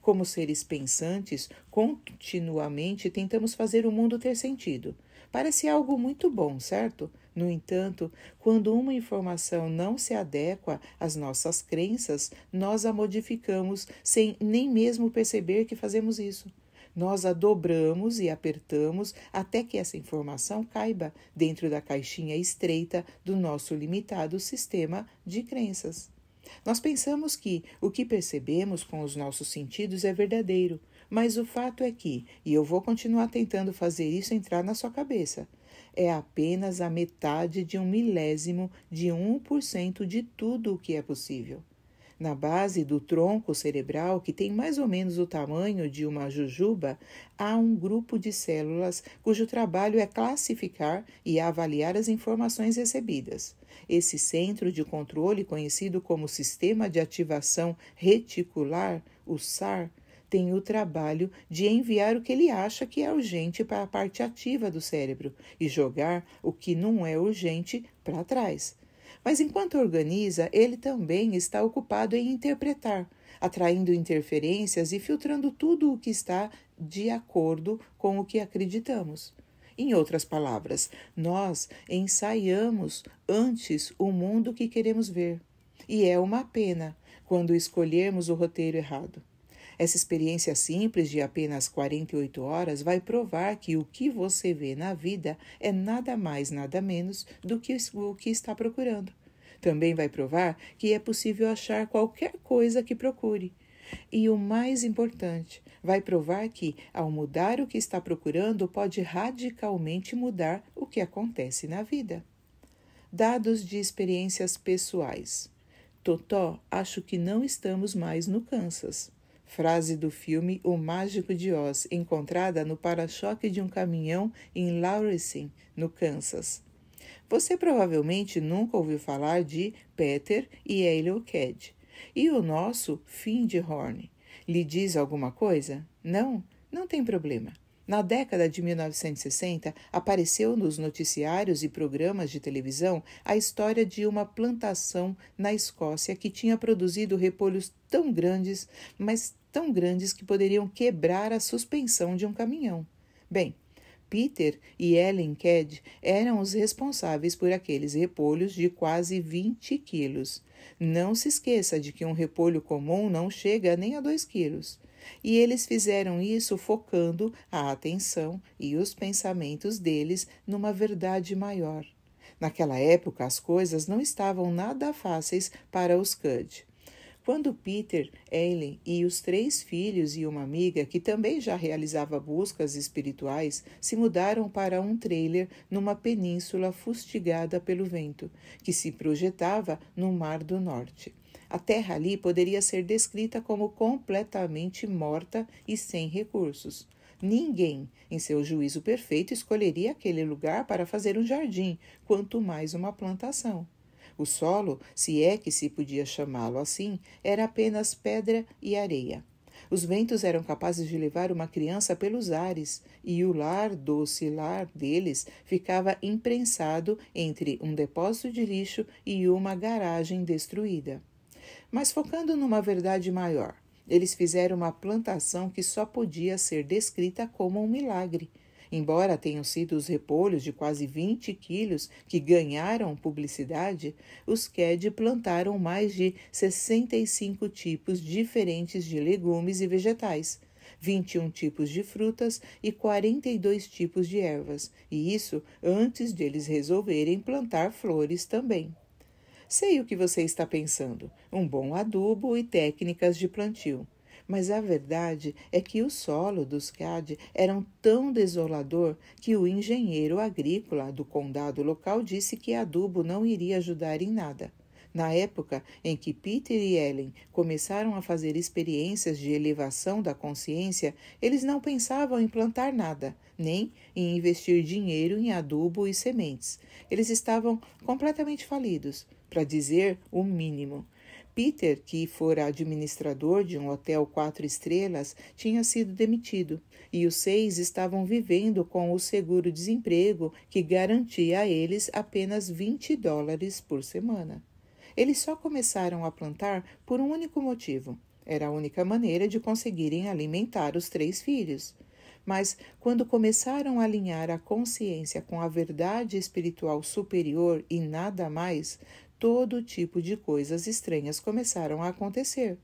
Como seres pensantes, continuamente tentamos fazer o mundo ter sentido. Parece algo muito bom, certo? No entanto, quando uma informação não se adequa às nossas crenças, nós a modificamos sem nem mesmo perceber que fazemos isso. Nós a dobramos e apertamos até que essa informação caiba dentro da caixinha estreita do nosso limitado sistema de crenças. Nós pensamos que o que percebemos com os nossos sentidos é verdadeiro, mas o fato é que, e eu vou continuar tentando fazer isso entrar na sua cabeça, é apenas a metade de um milésimo de 1% de tudo o que é possível. Na base do tronco cerebral, que tem mais ou menos o tamanho de uma jujuba, há um grupo de células cujo trabalho é classificar e avaliar as informações recebidas. Esse centro de controle, conhecido como sistema de ativação reticular, o SAR, tem o trabalho de enviar o que ele acha que é urgente para a parte ativa do cérebro e jogar o que não é urgente para trás. Mas enquanto organiza, ele também está ocupado em interpretar, atraindo interferências e filtrando tudo o que está de acordo com o que acreditamos. Em outras palavras, nós ensaiamos antes o mundo que queremos ver. E é uma pena quando escolhermos o roteiro errado. Essa experiência simples de apenas 48 horas vai provar que o que você vê na vida é nada mais, nada menos do que o que está procurando. Também vai provar que é possível achar qualquer coisa que procure. E o mais importante, vai provar que, ao mudar o que está procurando, pode radicalmente mudar o que acontece na vida. Dados de experiências pessoais. Totó, acho que não estamos mais no Kansas. Frase do filme O Mágico de Oz, encontrada no para-choque de um caminhão em Laurieson, no Kansas. Você provavelmente nunca ouviu falar de Peter e Ked. E o nosso Findhorn? Lhe diz alguma coisa? Não? Não tem problema. Na década de 1960, apareceu nos noticiários e programas de televisão a história de uma plantação na Escócia que tinha produzido repolhos tão grandes, mas tão grandes que poderiam quebrar a suspensão de um caminhão. Bem, Peter e Ellen Ked eram os responsáveis por aqueles repolhos de quase 20 quilos. Não se esqueça de que um repolho comum não chega nem a 2 quilos. E eles fizeram isso focando a atenção e os pensamentos deles numa verdade maior. Naquela época, as coisas não estavam nada fáceis para os Cud. Quando Peter, Ellen e os três filhos e uma amiga, que também já realizava buscas espirituais, se mudaram para um trailer numa península fustigada pelo vento, que se projetava no Mar do Norte. A terra ali poderia ser descrita como completamente morta e sem recursos. Ninguém, em seu juízo perfeito, escolheria aquele lugar para fazer um jardim, quanto mais uma plantação. O solo, se é que se podia chamá-lo assim, era apenas pedra e areia. Os ventos eram capazes de levar uma criança pelos ares, e o lar doce lar deles ficava imprensado entre um depósito de lixo e uma garagem destruída. Mas focando numa verdade maior, eles fizeram uma plantação que só podia ser descrita como um milagre. Embora tenham sido os repolhos de quase 20 quilos que ganharam publicidade, os Ked plantaram mais de 65 tipos diferentes de legumes e vegetais, 21 tipos de frutas e 42 tipos de ervas, e isso antes de eles resolverem plantar flores também. Sei o que você está pensando: um bom adubo e técnicas de plantio. Mas a verdade é que o solo dos CAD era tão desolador que o engenheiro agrícola do condado local disse que adubo não iria ajudar em nada. Na época em que Peter e Ellen começaram a fazer experiências de elevação da consciência, eles não pensavam em plantar nada, nem em investir dinheiro em adubo e sementes. Eles estavam completamente falidos para dizer o mínimo. Peter, que fora administrador de um hotel quatro estrelas, tinha sido demitido, e os seis estavam vivendo com o seguro-desemprego que garantia a eles apenas 20 dólares por semana. Eles só começaram a plantar por um único motivo. Era a única maneira de conseguirem alimentar os três filhos. Mas, quando começaram a alinhar a consciência com a verdade espiritual superior e nada mais, todo tipo de coisas estranhas começaram a acontecer.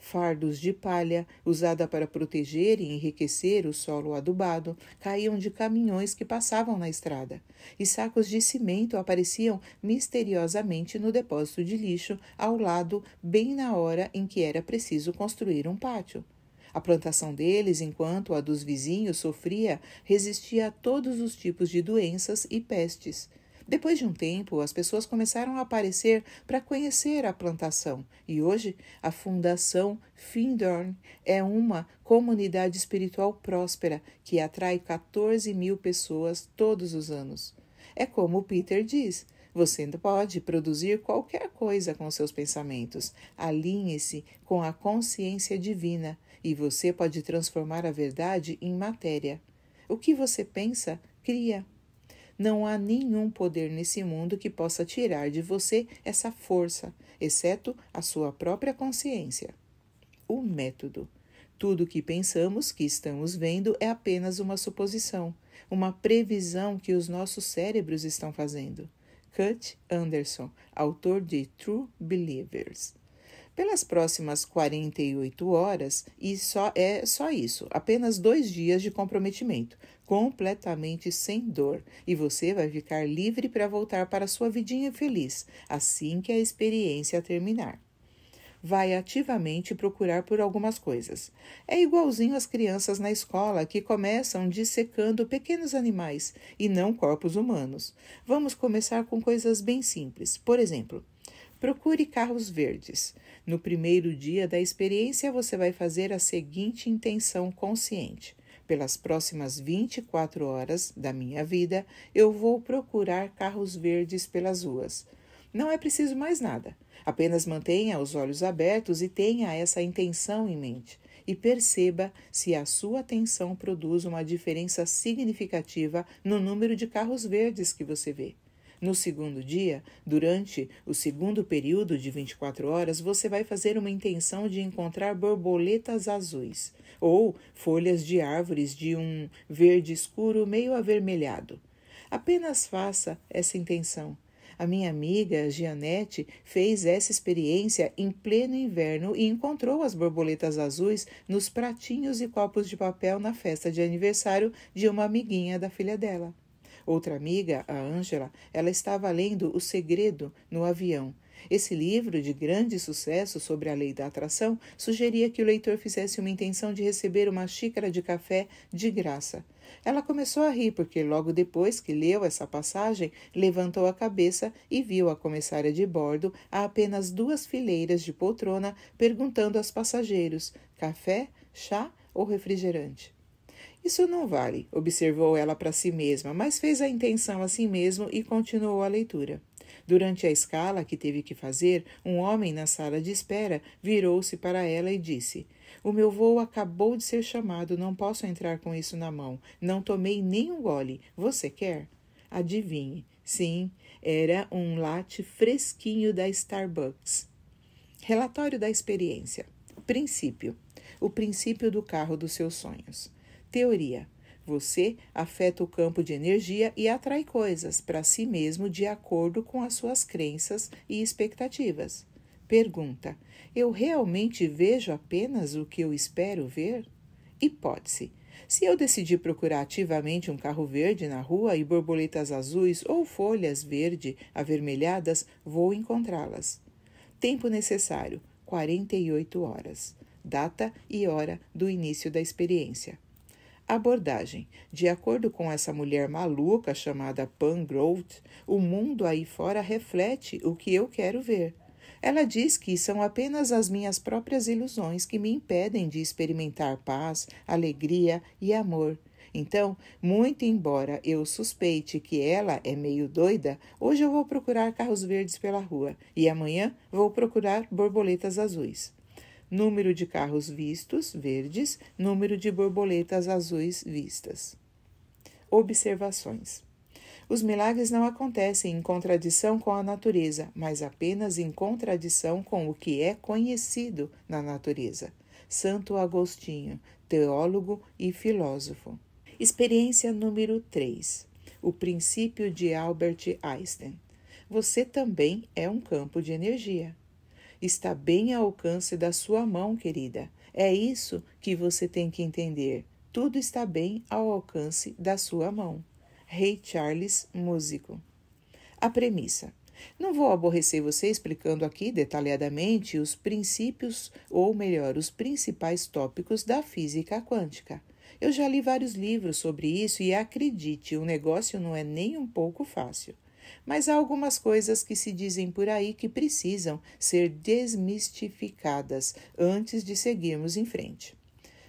Fardos de palha, usada para proteger e enriquecer o solo adubado, caíam de caminhões que passavam na estrada, e sacos de cimento apareciam misteriosamente no depósito de lixo ao lado, bem na hora em que era preciso construir um pátio. A plantação deles, enquanto a dos vizinhos sofria, resistia a todos os tipos de doenças e pestes, depois de um tempo, as pessoas começaram a aparecer para conhecer a plantação, e hoje a Fundação Findorn é uma comunidade espiritual próspera que atrai 14 mil pessoas todos os anos. É como o Peter diz: você pode produzir qualquer coisa com seus pensamentos. Alinhe-se com a consciência divina e você pode transformar a verdade em matéria. O que você pensa, cria. Não há nenhum poder nesse mundo que possa tirar de você essa força, exceto a sua própria consciência. O método. Tudo o que pensamos, que estamos vendo, é apenas uma suposição, uma previsão que os nossos cérebros estão fazendo. Kurt Anderson, autor de True Believers. Pelas próximas 48 horas, e só é só isso, apenas dois dias de comprometimento, completamente sem dor e você vai ficar livre para voltar para sua vidinha feliz assim que a experiência terminar. Vai ativamente procurar por algumas coisas. É igualzinho às crianças na escola que começam dissecando pequenos animais e não corpos humanos. Vamos começar com coisas bem simples. Por exemplo, Procure carros verdes. No primeiro dia da experiência, você vai fazer a seguinte intenção consciente: pelas próximas 24 horas da minha vida, eu vou procurar carros verdes pelas ruas. Não é preciso mais nada. Apenas mantenha os olhos abertos e tenha essa intenção em mente. E perceba se a sua atenção produz uma diferença significativa no número de carros verdes que você vê. No segundo dia, durante o segundo período de 24 horas, você vai fazer uma intenção de encontrar borboletas azuis ou folhas de árvores de um verde escuro meio avermelhado. Apenas faça essa intenção. A minha amiga Gianette fez essa experiência em pleno inverno e encontrou as borboletas azuis nos pratinhos e copos de papel na festa de aniversário de uma amiguinha da filha dela. Outra amiga, a Ângela, ela estava lendo O Segredo no Avião. Esse livro, de grande sucesso sobre a lei da atração, sugeria que o leitor fizesse uma intenção de receber uma xícara de café de graça. Ela começou a rir, porque logo depois que leu essa passagem, levantou a cabeça e viu a comissária de bordo a apenas duas fileiras de poltrona perguntando aos passageiros: café, chá ou refrigerante? Isso não vale, observou ela para si mesma, mas fez a intenção a si mesmo e continuou a leitura. Durante a escala que teve que fazer, um homem na sala de espera virou-se para ela e disse: O meu voo acabou de ser chamado, não posso entrar com isso na mão. Não tomei nenhum gole. Você quer? Adivinhe. Sim, era um latte fresquinho da Starbucks. Relatório da experiência. Princípio: o princípio do carro dos seus sonhos. Teoria: Você afeta o campo de energia e atrai coisas para si mesmo de acordo com as suas crenças e expectativas. Pergunta: Eu realmente vejo apenas o que eu espero ver? Hipótese: Se eu decidir procurar ativamente um carro verde na rua e borboletas azuis ou folhas verde avermelhadas, vou encontrá-las. Tempo necessário: 48 horas. Data e hora do início da experiência abordagem. De acordo com essa mulher maluca chamada Pangrove, o mundo aí fora reflete o que eu quero ver. Ela diz que são apenas as minhas próprias ilusões que me impedem de experimentar paz, alegria e amor. Então, muito embora eu suspeite que ela é meio doida, hoje eu vou procurar carros verdes pela rua e amanhã vou procurar borboletas azuis número de carros vistos, verdes, número de borboletas azuis vistas. Observações. Os milagres não acontecem em contradição com a natureza, mas apenas em contradição com o que é conhecido na natureza. Santo Agostinho, teólogo e filósofo. Experiência número 3: O princípio de Albert Einstein. Você também é um campo de energia está bem ao alcance da sua mão, querida. É isso que você tem que entender. Tudo está bem ao alcance da sua mão. Rei Charles, músico. A premissa. Não vou aborrecer você explicando aqui detalhadamente os princípios, ou melhor, os principais tópicos da física quântica. Eu já li vários livros sobre isso e acredite, o negócio não é nem um pouco fácil. Mas há algumas coisas que se dizem por aí que precisam ser desmistificadas antes de seguirmos em frente.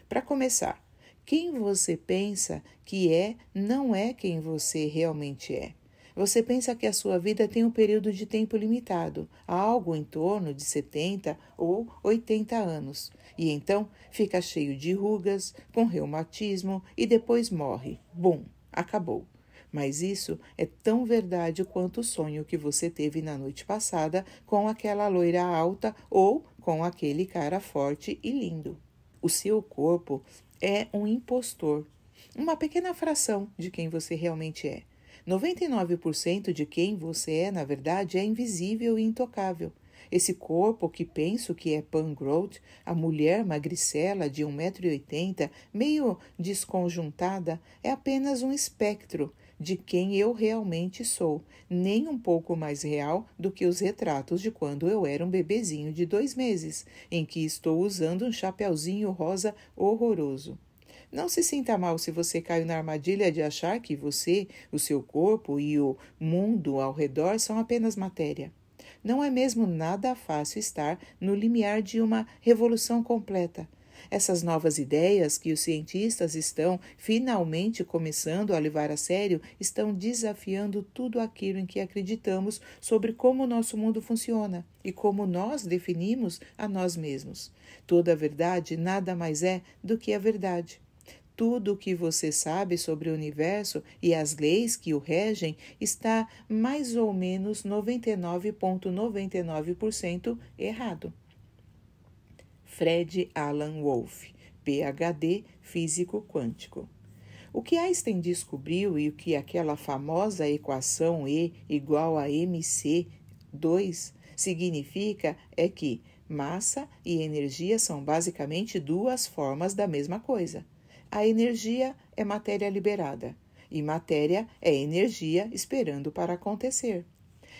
Para começar, quem você pensa que é não é quem você realmente é. Você pensa que a sua vida tem um período de tempo limitado, algo em torno de 70 ou 80 anos, e então fica cheio de rugas, com reumatismo e depois morre. Bom, acabou. Mas isso é tão verdade quanto o sonho que você teve na noite passada com aquela loira alta ou com aquele cara forte e lindo. O seu corpo é um impostor, uma pequena fração de quem você realmente é. 99% de quem você é, na verdade, é invisível e intocável. Esse corpo que penso que é Pan Growth, a mulher magricela de 1,80m, meio desconjuntada, é apenas um espectro de quem eu realmente sou, nem um pouco mais real do que os retratos de quando eu era um bebezinho de dois meses, em que estou usando um chapeuzinho rosa horroroso. Não se sinta mal se você caiu na armadilha de achar que você, o seu corpo e o mundo ao redor são apenas matéria. Não é mesmo nada fácil estar no limiar de uma revolução completa essas novas ideias que os cientistas estão finalmente começando a levar a sério estão desafiando tudo aquilo em que acreditamos sobre como o nosso mundo funciona e como nós definimos a nós mesmos. Toda a verdade nada mais é do que a verdade. Tudo o que você sabe sobre o universo e as leis que o regem está mais ou menos 99,99% ,99 errado. Fred Alan Wolff, PhD, físico quântico. O que Einstein descobriu e o que aquela famosa equação E igual a mc2 significa é que massa e energia são basicamente duas formas da mesma coisa. A energia é matéria liberada e matéria é energia esperando para acontecer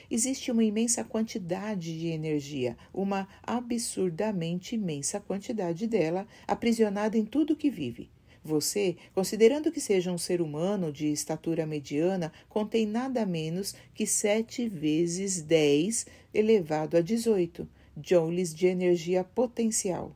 existe uma imensa quantidade de energia, uma absurdamente imensa quantidade dela, aprisionada em tudo que vive. Você, considerando que seja um ser humano de estatura mediana, contém nada menos que 7 vezes 10 elevado a 18 joules de energia potencial.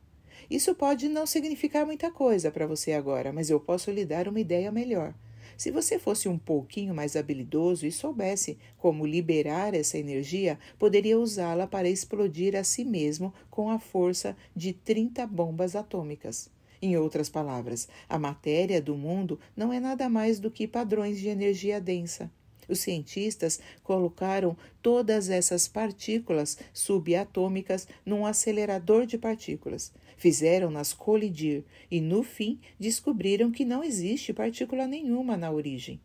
Isso pode não significar muita coisa para você agora, mas eu posso lhe dar uma ideia melhor. Se você fosse um pouquinho mais habilidoso e soubesse como liberar essa energia, poderia usá-la para explodir a si mesmo com a força de 30 bombas atômicas. Em outras palavras, a matéria do mundo não é nada mais do que padrões de energia densa. Os cientistas colocaram todas essas partículas subatômicas num acelerador de partículas. Fizeram-nas colidir e, no fim, descobriram que não existe partícula nenhuma na origem.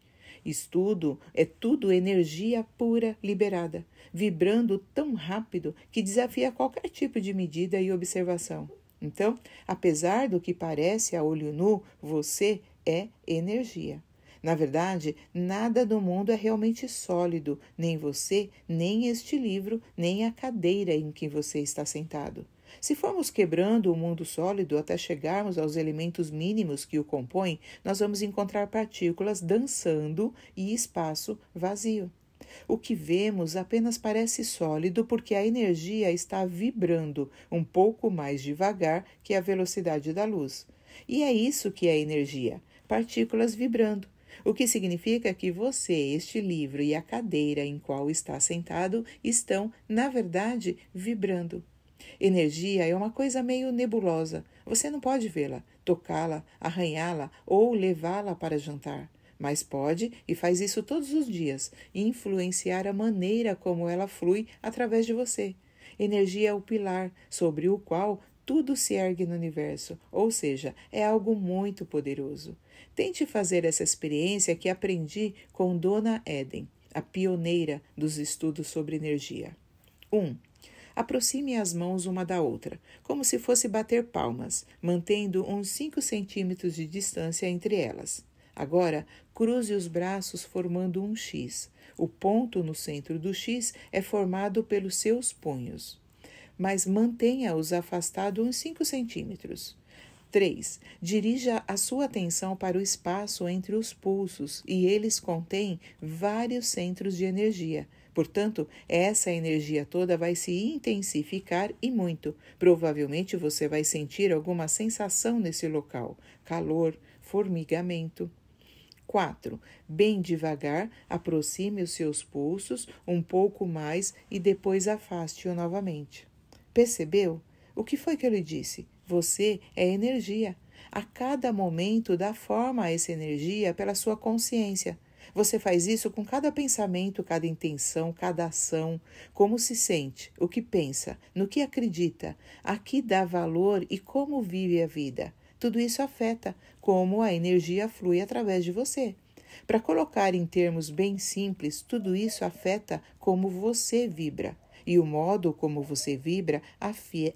Estudo é tudo energia pura liberada, vibrando tão rápido que desafia qualquer tipo de medida e observação. Então, apesar do que parece a olho nu, você é energia. Na verdade, nada do mundo é realmente sólido, nem você, nem este livro, nem a cadeira em que você está sentado. Se formos quebrando o mundo sólido até chegarmos aos elementos mínimos que o compõem, nós vamos encontrar partículas dançando e espaço vazio. O que vemos apenas parece sólido porque a energia está vibrando um pouco mais devagar que a velocidade da luz. E é isso que é energia: partículas vibrando o que significa que você, este livro e a cadeira em qual está sentado estão, na verdade, vibrando. Energia é uma coisa meio nebulosa. Você não pode vê-la, tocá-la, arranhá-la ou levá-la para jantar, mas pode, e faz isso todos os dias, influenciar a maneira como ela flui através de você. Energia é o pilar sobre o qual tudo se ergue no universo, ou seja, é algo muito poderoso. Tente fazer essa experiência que aprendi com Dona Eden, a pioneira dos estudos sobre energia. 1. Um, aproxime as mãos uma da outra, como se fosse bater palmas, mantendo uns 5 centímetros de distância entre elas. Agora, cruze os braços formando um X. O ponto no centro do X é formado pelos seus punhos mas mantenha-os afastados uns 5 centímetros. 3. Dirija a sua atenção para o espaço entre os pulsos e eles contêm vários centros de energia. Portanto, essa energia toda vai se intensificar e muito. Provavelmente você vai sentir alguma sensação nesse local: calor, formigamento. 4. Bem devagar, aproxime os seus pulsos um pouco mais e depois afaste-o novamente. Percebeu? O que foi que eu lhe disse? Você é energia. A cada momento dá forma a essa energia pela sua consciência. Você faz isso com cada pensamento, cada intenção, cada ação, como se sente, o que pensa, no que acredita, a que dá valor e como vive a vida. Tudo isso afeta como a energia flui através de você. Para colocar em termos bem simples, tudo isso afeta como você vibra e o modo como você vibra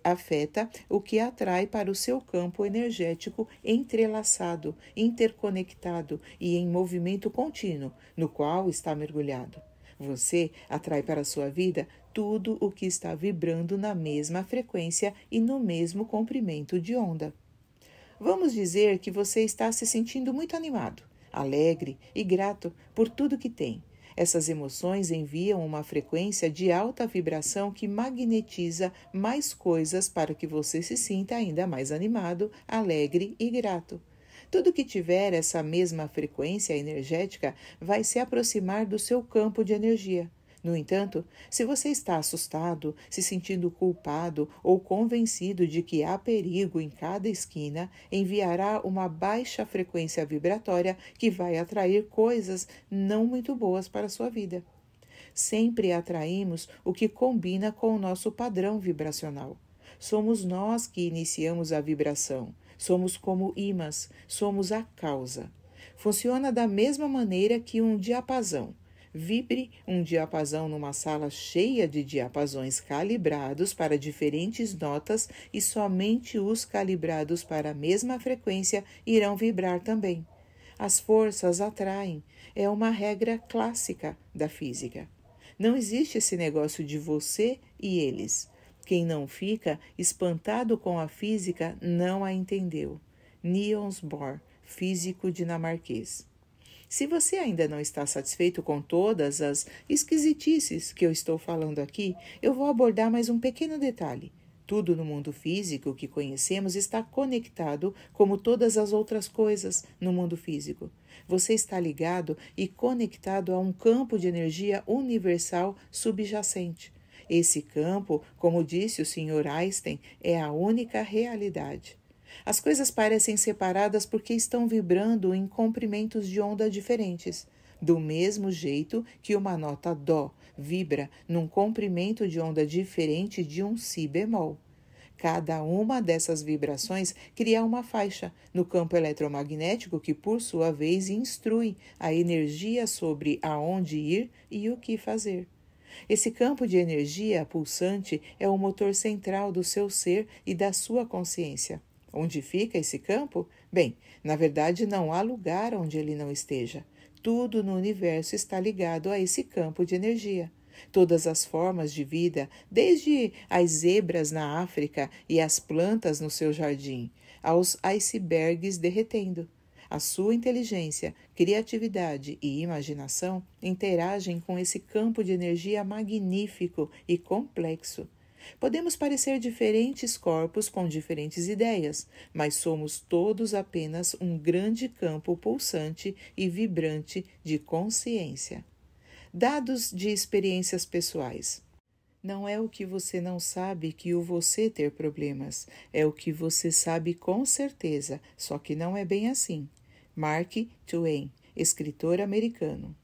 afeta o que atrai para o seu campo energético entrelaçado, interconectado e em movimento contínuo, no qual está mergulhado. Você atrai para a sua vida tudo o que está vibrando na mesma frequência e no mesmo comprimento de onda. Vamos dizer que você está se sentindo muito animado, alegre e grato por tudo que tem essas emoções enviam uma frequência de alta vibração que magnetiza mais coisas para que você se sinta ainda mais animado, alegre e grato. Tudo que tiver essa mesma frequência energética vai se aproximar do seu campo de energia. No entanto, se você está assustado, se sentindo culpado ou convencido de que há perigo em cada esquina, enviará uma baixa frequência vibratória que vai atrair coisas não muito boas para a sua vida. Sempre atraímos o que combina com o nosso padrão vibracional. Somos nós que iniciamos a vibração. Somos como ímãs, somos a causa. Funciona da mesma maneira que um diapasão. Vibre um diapasão numa sala cheia de diapasões calibrados para diferentes notas e somente os calibrados para a mesma frequência irão vibrar também. As forças atraem, é uma regra clássica da física. Não existe esse negócio de você e eles. Quem não fica espantado com a física não a entendeu. Niels Bohr, físico dinamarquês. Se você ainda não está satisfeito com todas as esquisitices que eu estou falando aqui, eu vou abordar mais um pequeno detalhe. Tudo no mundo físico que conhecemos está conectado, como todas as outras coisas no mundo físico. Você está ligado e conectado a um campo de energia universal subjacente. Esse campo, como disse o Sr. Einstein, é a única realidade. As coisas parecem separadas porque estão vibrando em comprimentos de onda diferentes, do mesmo jeito que uma nota Dó vibra num comprimento de onda diferente de um Si bemol. Cada uma dessas vibrações cria uma faixa no campo eletromagnético que, por sua vez, instrui a energia sobre aonde ir e o que fazer. Esse campo de energia pulsante é o motor central do seu ser e da sua consciência. Onde fica esse campo? Bem, na verdade não há lugar onde ele não esteja. Tudo no universo está ligado a esse campo de energia. Todas as formas de vida, desde as zebras na África e as plantas no seu jardim, aos icebergs derretendo. A sua inteligência, criatividade e imaginação interagem com esse campo de energia magnífico e complexo. Podemos parecer diferentes corpos com diferentes ideias, mas somos todos apenas um grande campo pulsante e vibrante de consciência. Dados de experiências pessoais. Não é o que você não sabe que o você ter problemas, é o que você sabe com certeza, só que não é bem assim. Mark Twain, escritor americano.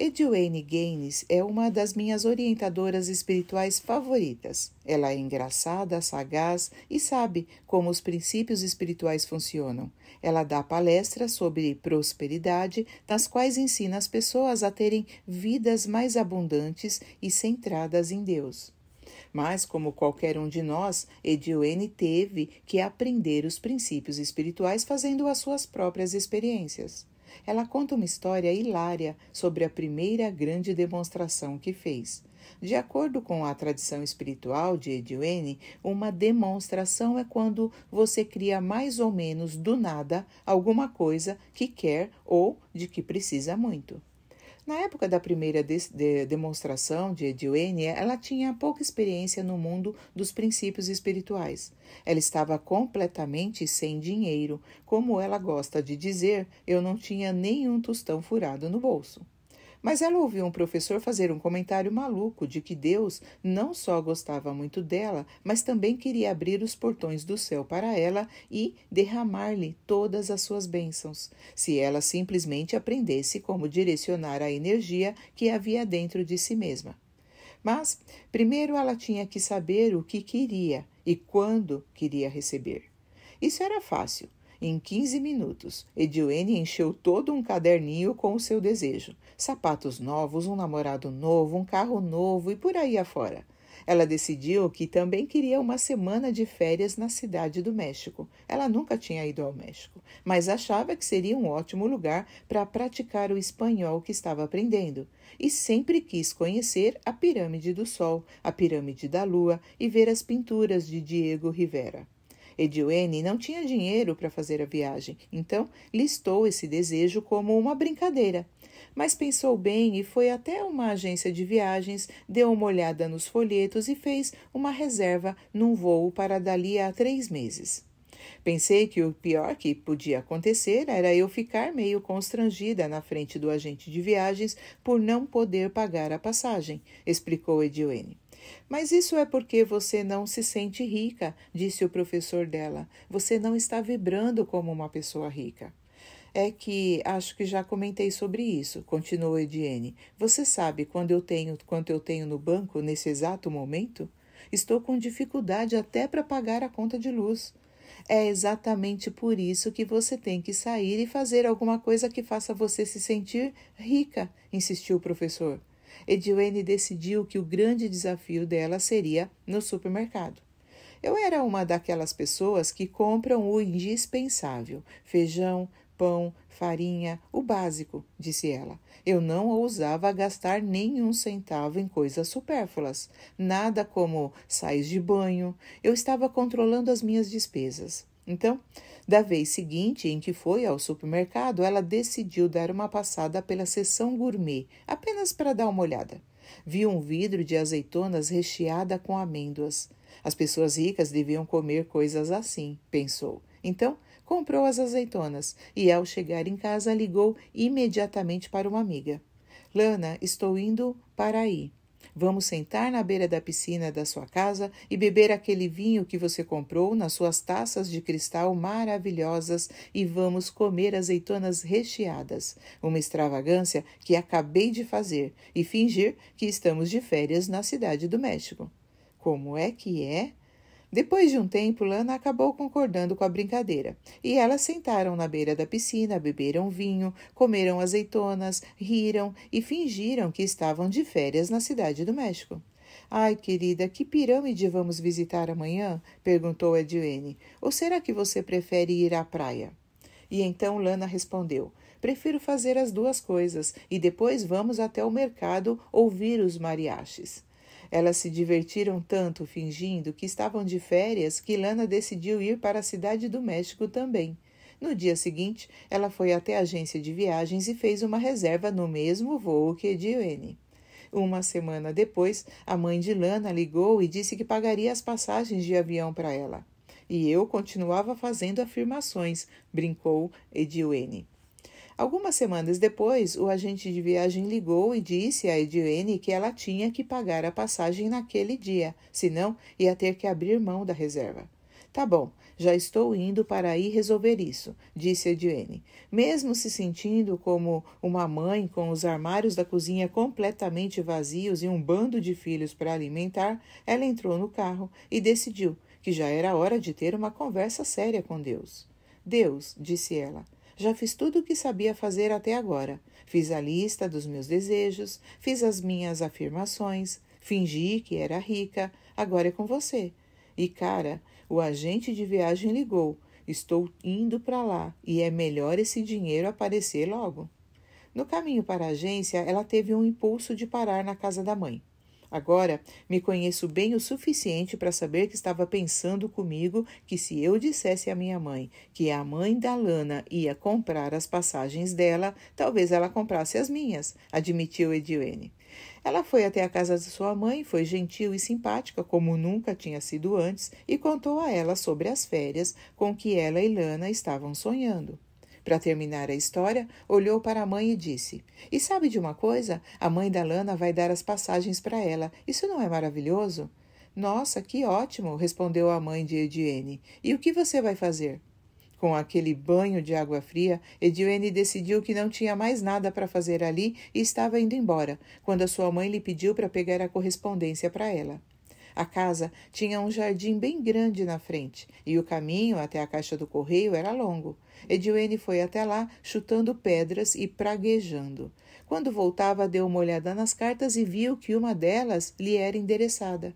Edwayne Gaines é uma das minhas orientadoras espirituais favoritas. Ela é engraçada, sagaz e sabe como os princípios espirituais funcionam. Ela dá palestras sobre prosperidade, nas quais ensina as pessoas a terem vidas mais abundantes e centradas em Deus. Mas, como qualquer um de nós, Edilene teve que aprender os princípios espirituais fazendo as suas próprias experiências. Ela conta uma história hilária sobre a primeira grande demonstração que fez. De acordo com a tradição espiritual de Edwene, uma demonstração é quando você cria mais ou menos do nada alguma coisa que quer ou de que precisa muito. Na época da primeira de de demonstração de Edwene, né, ela tinha pouca experiência no mundo dos princípios espirituais. Ela estava completamente sem dinheiro. Como ela gosta de dizer, eu não tinha nenhum tostão furado no bolso. Mas ela ouviu um professor fazer um comentário maluco de que Deus não só gostava muito dela, mas também queria abrir os portões do céu para ela e derramar-lhe todas as suas bênçãos, se ela simplesmente aprendesse como direcionar a energia que havia dentro de si mesma. Mas primeiro ela tinha que saber o que queria e quando queria receber. Isso era fácil. Em 15 minutos, Edilene encheu todo um caderninho com o seu desejo, sapatos novos, um namorado novo, um carro novo e por aí afora. Ela decidiu que também queria uma semana de férias na cidade do México. Ela nunca tinha ido ao México, mas achava que seria um ótimo lugar para praticar o espanhol que estava aprendendo. E sempre quis conhecer a Pirâmide do Sol, a Pirâmide da Lua e ver as pinturas de Diego Rivera. Edwene não tinha dinheiro para fazer a viagem, então listou esse desejo como uma brincadeira. Mas pensou bem e foi até uma agência de viagens, deu uma olhada nos folhetos e fez uma reserva num voo para dali a três meses. Pensei que o pior que podia acontecer era eu ficar meio constrangida na frente do agente de viagens por não poder pagar a passagem, explicou Edwene. Mas isso é porque você não se sente rica, disse o professor dela. Você não está vibrando como uma pessoa rica. É que acho que já comentei sobre isso, continuou Ediene. Você sabe quando eu tenho quanto eu tenho no banco nesse exato momento? Estou com dificuldade até para pagar a conta de luz. É exatamente por isso que você tem que sair e fazer alguma coisa que faça você se sentir rica, insistiu o professor. Edwene decidiu que o grande desafio dela seria no supermercado. Eu era uma daquelas pessoas que compram o indispensável: feijão, pão, farinha, o básico, disse ela. Eu não ousava gastar nenhum centavo em coisas supérfluas, nada como sais de banho. Eu estava controlando as minhas despesas. Então, da vez seguinte em que foi ao supermercado, ela decidiu dar uma passada pela seção gourmet, apenas para dar uma olhada. Viu um vidro de azeitonas recheada com amêndoas. As pessoas ricas deviam comer coisas assim, pensou. Então, comprou as azeitonas e, ao chegar em casa, ligou imediatamente para uma amiga. Lana, estou indo para aí. Vamos sentar na beira da piscina da sua casa e beber aquele vinho que você comprou nas suas taças de cristal maravilhosas e vamos comer azeitonas recheadas, uma extravagância que acabei de fazer, e fingir que estamos de férias na cidade do México. Como é que é? Depois de um tempo, Lana acabou concordando com a brincadeira, e elas sentaram na beira da piscina, beberam vinho, comeram azeitonas, riram e fingiram que estavam de férias na cidade do México. Ai, querida, que pirâmide vamos visitar amanhã? perguntou Edwene. Ou será que você prefere ir à praia? E então Lana respondeu: Prefiro fazer as duas coisas e depois vamos até o mercado ouvir os mariachis. Elas se divertiram tanto fingindo que estavam de férias que Lana decidiu ir para a cidade do México também. No dia seguinte, ela foi até a agência de viagens e fez uma reserva no mesmo voo que Dione. Uma semana depois, a mãe de Lana ligou e disse que pagaria as passagens de avião para ela. E eu continuava fazendo afirmações, brincou Edilene. Algumas semanas depois, o agente de viagem ligou e disse a Edilene que ela tinha que pagar a passagem naquele dia, senão ia ter que abrir mão da reserva. Tá bom, já estou indo para aí resolver isso, disse Edilene. Mesmo se sentindo como uma mãe com os armários da cozinha completamente vazios e um bando de filhos para alimentar, ela entrou no carro e decidiu que já era hora de ter uma conversa séria com Deus. Deus, disse ela, já fiz tudo o que sabia fazer até agora. Fiz a lista dos meus desejos, fiz as minhas afirmações, fingi que era rica. Agora é com você. E cara, o agente de viagem ligou. Estou indo para lá e é melhor esse dinheiro aparecer logo. No caminho para a agência, ela teve um impulso de parar na casa da mãe. Agora me conheço bem o suficiente para saber que estava pensando comigo que se eu dissesse à minha mãe que a mãe da Lana ia comprar as passagens dela, talvez ela comprasse as minhas, admitiu Edilene. Ela foi até a casa de sua mãe, foi gentil e simpática, como nunca tinha sido antes, e contou a ela sobre as férias com que ela e Lana estavam sonhando. Para terminar a história, olhou para a mãe e disse: E sabe de uma coisa? A mãe da Lana vai dar as passagens para ela. Isso não é maravilhoso? Nossa, que ótimo! respondeu a mãe de Ediene. E o que você vai fazer? Com aquele banho de água fria, Edwene decidiu que não tinha mais nada para fazer ali e estava indo embora, quando a sua mãe lhe pediu para pegar a correspondência para ela. A casa tinha um jardim bem grande na frente, e o caminho até a caixa do correio era longo. Edilene foi até lá, chutando pedras e praguejando. Quando voltava, deu uma olhada nas cartas e viu que uma delas lhe era endereçada.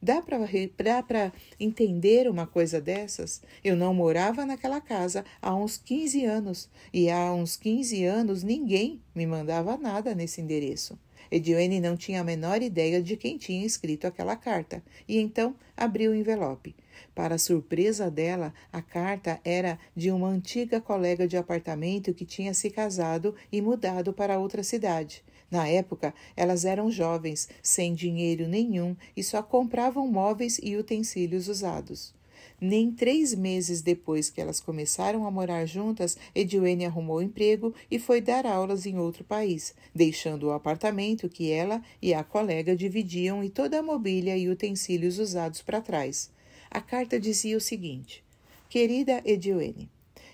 Dá para entender uma coisa dessas? Eu não morava naquela casa há uns 15 anos, e há uns 15 anos ninguém me mandava nada nesse endereço. Edwene não tinha a menor ideia de quem tinha escrito aquela carta, e então abriu o envelope. Para surpresa dela, a carta era de uma antiga colega de apartamento que tinha se casado e mudado para outra cidade. Na época, elas eram jovens, sem dinheiro nenhum e só compravam móveis e utensílios usados. Nem três meses depois que elas começaram a morar juntas, Edwene arrumou emprego e foi dar aulas em outro país, deixando o apartamento que ela e a colega dividiam e toda a mobília e utensílios usados para trás. A carta dizia o seguinte: Querida Edwene,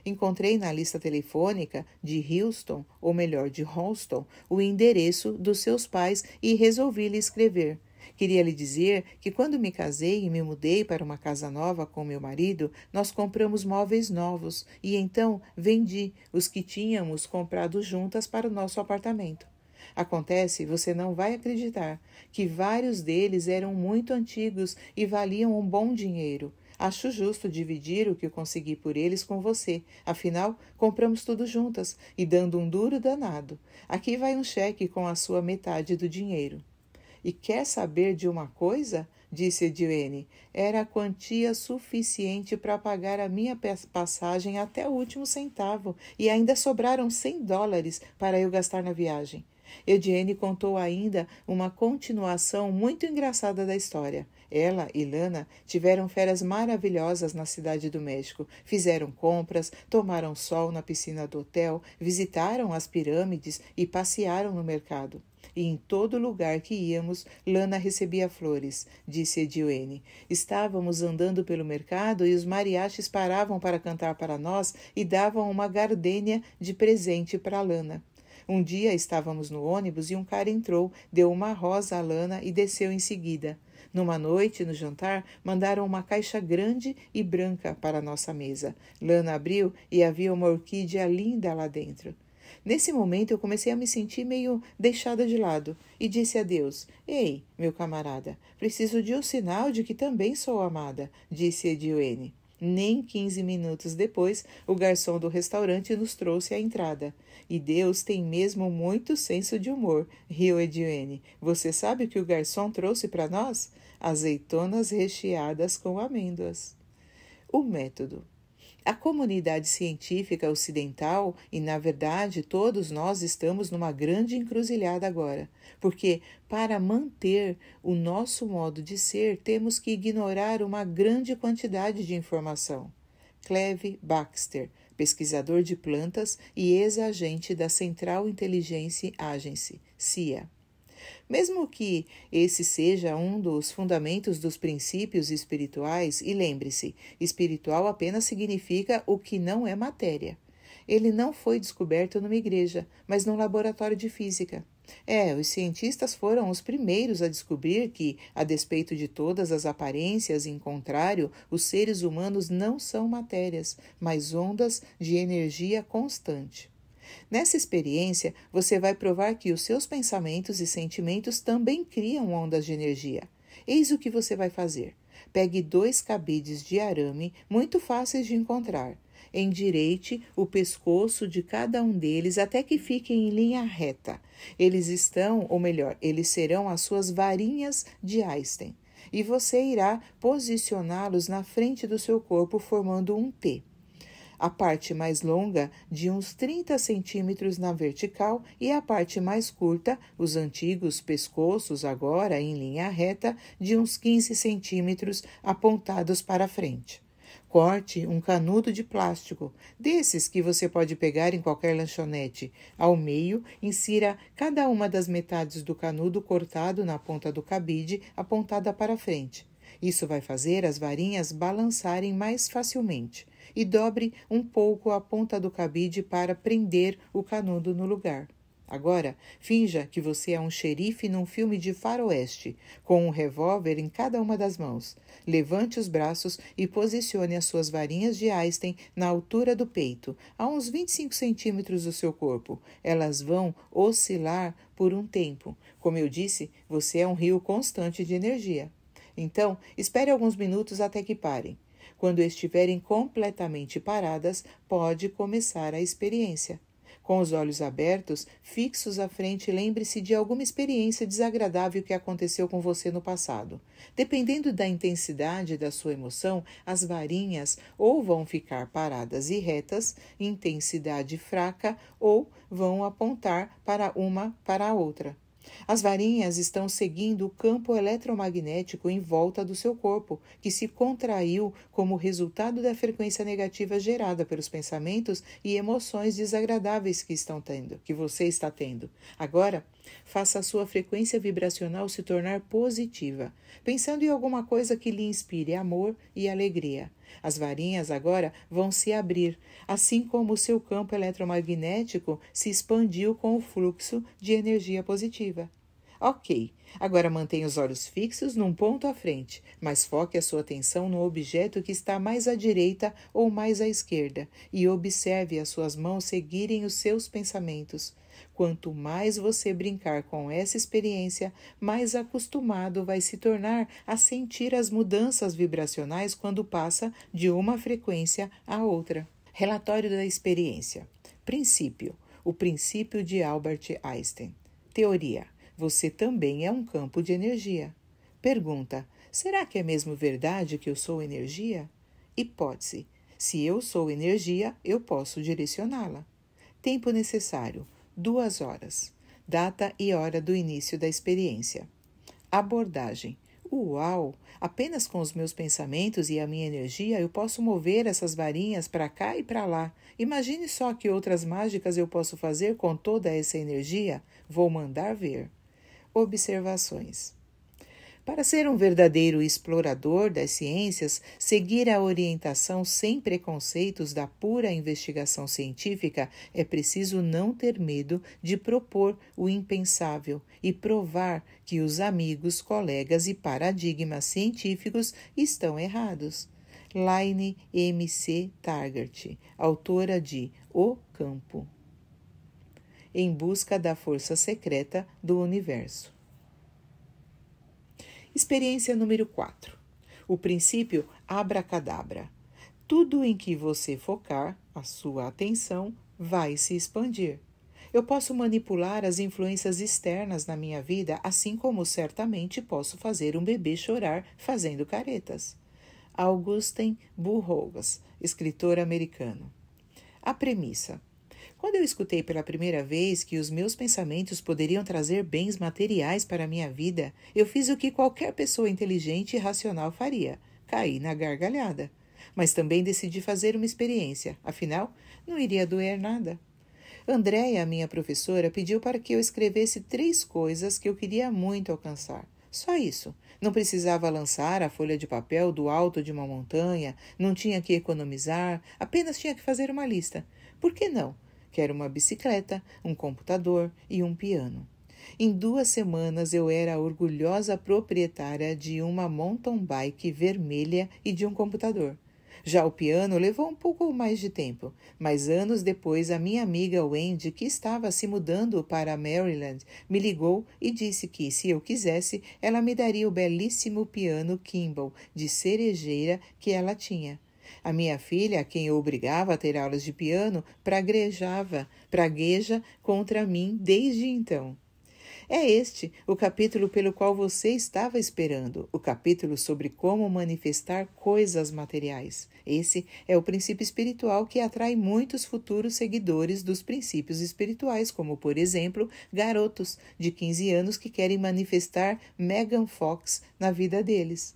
encontrei na lista telefônica de Houston, ou melhor, de Holston, o endereço dos seus pais e resolvi lhe escrever. Queria lhe dizer que quando me casei e me mudei para uma casa nova com meu marido, nós compramos móveis novos e então vendi os que tínhamos comprado juntas para o nosso apartamento. Acontece, você não vai acreditar, que vários deles eram muito antigos e valiam um bom dinheiro. Acho justo dividir o que eu consegui por eles com você. Afinal, compramos tudo juntas e dando um duro danado. Aqui vai um cheque com a sua metade do dinheiro. E quer saber de uma coisa? disse Edwene. Era a quantia suficiente para pagar a minha passagem até o último centavo, e ainda sobraram cem dólares para eu gastar na viagem. Ediene contou ainda uma continuação muito engraçada da história. Ela e Lana tiveram férias maravilhosas na cidade do México. Fizeram compras, tomaram sol na piscina do hotel, visitaram as pirâmides e passearam no mercado. E em todo lugar que íamos, Lana recebia flores, disse Edilene. Estávamos andando pelo mercado e os mariachis paravam para cantar para nós e davam uma gardênia de presente para Lana. Um dia estávamos no ônibus e um cara entrou, deu uma rosa a Lana e desceu em seguida. Numa noite, no jantar, mandaram uma caixa grande e branca para nossa mesa. Lana abriu e havia uma orquídea linda lá dentro. Nesse momento eu comecei a me sentir meio deixada de lado e disse a Deus: Ei, meu camarada, preciso de um sinal de que também sou amada, disse Edilene. Nem 15 minutos depois, o garçom do restaurante nos trouxe a entrada. E Deus tem mesmo muito senso de humor, riu Edilene. Você sabe o que o garçom trouxe para nós? Azeitonas recheadas com amêndoas. O método. A comunidade científica ocidental, e na verdade todos nós estamos numa grande encruzilhada agora, porque para manter o nosso modo de ser temos que ignorar uma grande quantidade de informação. Cleve Baxter, pesquisador de plantas e ex-agente da Central Intelligence Agency, CIA. Mesmo que esse seja um dos fundamentos dos princípios espirituais, e lembre-se, espiritual apenas significa o que não é matéria. Ele não foi descoberto numa igreja, mas num laboratório de física. É, os cientistas foram os primeiros a descobrir que, a despeito de todas as aparências em contrário, os seres humanos não são matérias, mas ondas de energia constante. Nessa experiência, você vai provar que os seus pensamentos e sentimentos também criam ondas de energia. Eis o que você vai fazer. Pegue dois cabides de arame muito fáceis de encontrar. Endireite o pescoço de cada um deles até que fiquem em linha reta. Eles estão, ou melhor, eles serão as suas varinhas de Einstein. E você irá posicioná-los na frente do seu corpo, formando um T a parte mais longa de uns 30 centímetros na vertical e a parte mais curta, os antigos pescoços agora em linha reta, de uns 15 centímetros apontados para frente. Corte um canudo de plástico, desses que você pode pegar em qualquer lanchonete. Ao meio, insira cada uma das metades do canudo cortado na ponta do cabide, apontada para frente. Isso vai fazer as varinhas balançarem mais facilmente e dobre um pouco a ponta do cabide para prender o canudo no lugar. Agora, finja que você é um xerife num filme de faroeste, com um revólver em cada uma das mãos. Levante os braços e posicione as suas varinhas de Einstein na altura do peito, a uns 25 centímetros do seu corpo. Elas vão oscilar por um tempo. Como eu disse, você é um rio constante de energia. Então, espere alguns minutos até que parem. Quando estiverem completamente paradas, pode começar a experiência. Com os olhos abertos, fixos à frente, lembre-se de alguma experiência desagradável que aconteceu com você no passado. Dependendo da intensidade da sua emoção, as varinhas ou vão ficar paradas e retas, intensidade fraca, ou vão apontar para uma para a outra. As varinhas estão seguindo o campo eletromagnético em volta do seu corpo, que se contraiu como resultado da frequência negativa gerada pelos pensamentos e emoções desagradáveis que estão tendo, que você está tendo. Agora, faça a sua frequência vibracional se tornar positiva, pensando em alguma coisa que lhe inspire amor e alegria. As varinhas agora vão se abrir, assim como o seu campo eletromagnético se expandiu com o fluxo de energia positiva. Ok, agora mantenha os olhos fixos num ponto à frente, mas foque a sua atenção no objeto que está mais à direita ou mais à esquerda e observe as suas mãos seguirem os seus pensamentos. Quanto mais você brincar com essa experiência, mais acostumado vai se tornar a sentir as mudanças vibracionais quando passa de uma frequência a outra. Relatório da experiência. Princípio: O princípio de Albert Einstein. Teoria: Você também é um campo de energia. Pergunta: Será que é mesmo verdade que eu sou energia? Hipótese: Se eu sou energia, eu posso direcioná-la. Tempo necessário: duas horas. Data e hora do início da experiência. Abordagem. Uau! Apenas com os meus pensamentos e a minha energia eu posso mover essas varinhas para cá e para lá. Imagine só que outras mágicas eu posso fazer com toda essa energia. Vou mandar ver. Observações. Para ser um verdadeiro explorador das ciências, seguir a orientação sem preconceitos da pura investigação científica, é preciso não ter medo de propor o impensável e provar que os amigos, colegas e paradigmas científicos estão errados. Laine M. C. Targert, autora de O Campo. Em busca da força secreta do universo. Experiência número 4. O princípio abracadabra. Tudo em que você focar a sua atenção vai se expandir. Eu posso manipular as influências externas na minha vida, assim como certamente posso fazer um bebê chorar fazendo caretas. Augustin Burroughs, escritor americano. A premissa quando eu escutei pela primeira vez que os meus pensamentos poderiam trazer bens materiais para a minha vida, eu fiz o que qualquer pessoa inteligente e racional faria: caí na gargalhada. Mas também decidi fazer uma experiência, afinal, não iria doer nada. Andréia, minha professora, pediu para que eu escrevesse três coisas que eu queria muito alcançar. Só isso. Não precisava lançar a folha de papel do alto de uma montanha, não tinha que economizar, apenas tinha que fazer uma lista. Por que não? quer uma bicicleta, um computador e um piano. Em duas semanas eu era a orgulhosa proprietária de uma mountain bike vermelha e de um computador. Já o piano levou um pouco mais de tempo, mas anos depois a minha amiga Wendy, que estava se mudando para Maryland, me ligou e disse que, se eu quisesse, ela me daria o belíssimo piano Kimball de cerejeira que ela tinha. A minha filha, a quem eu obrigava a ter aulas de piano, praguejava, pragueja contra mim desde então. É este o capítulo pelo qual você estava esperando, o capítulo sobre como manifestar coisas materiais. Esse é o princípio espiritual que atrai muitos futuros seguidores dos princípios espirituais, como, por exemplo, garotos de 15 anos que querem manifestar Megan Fox na vida deles.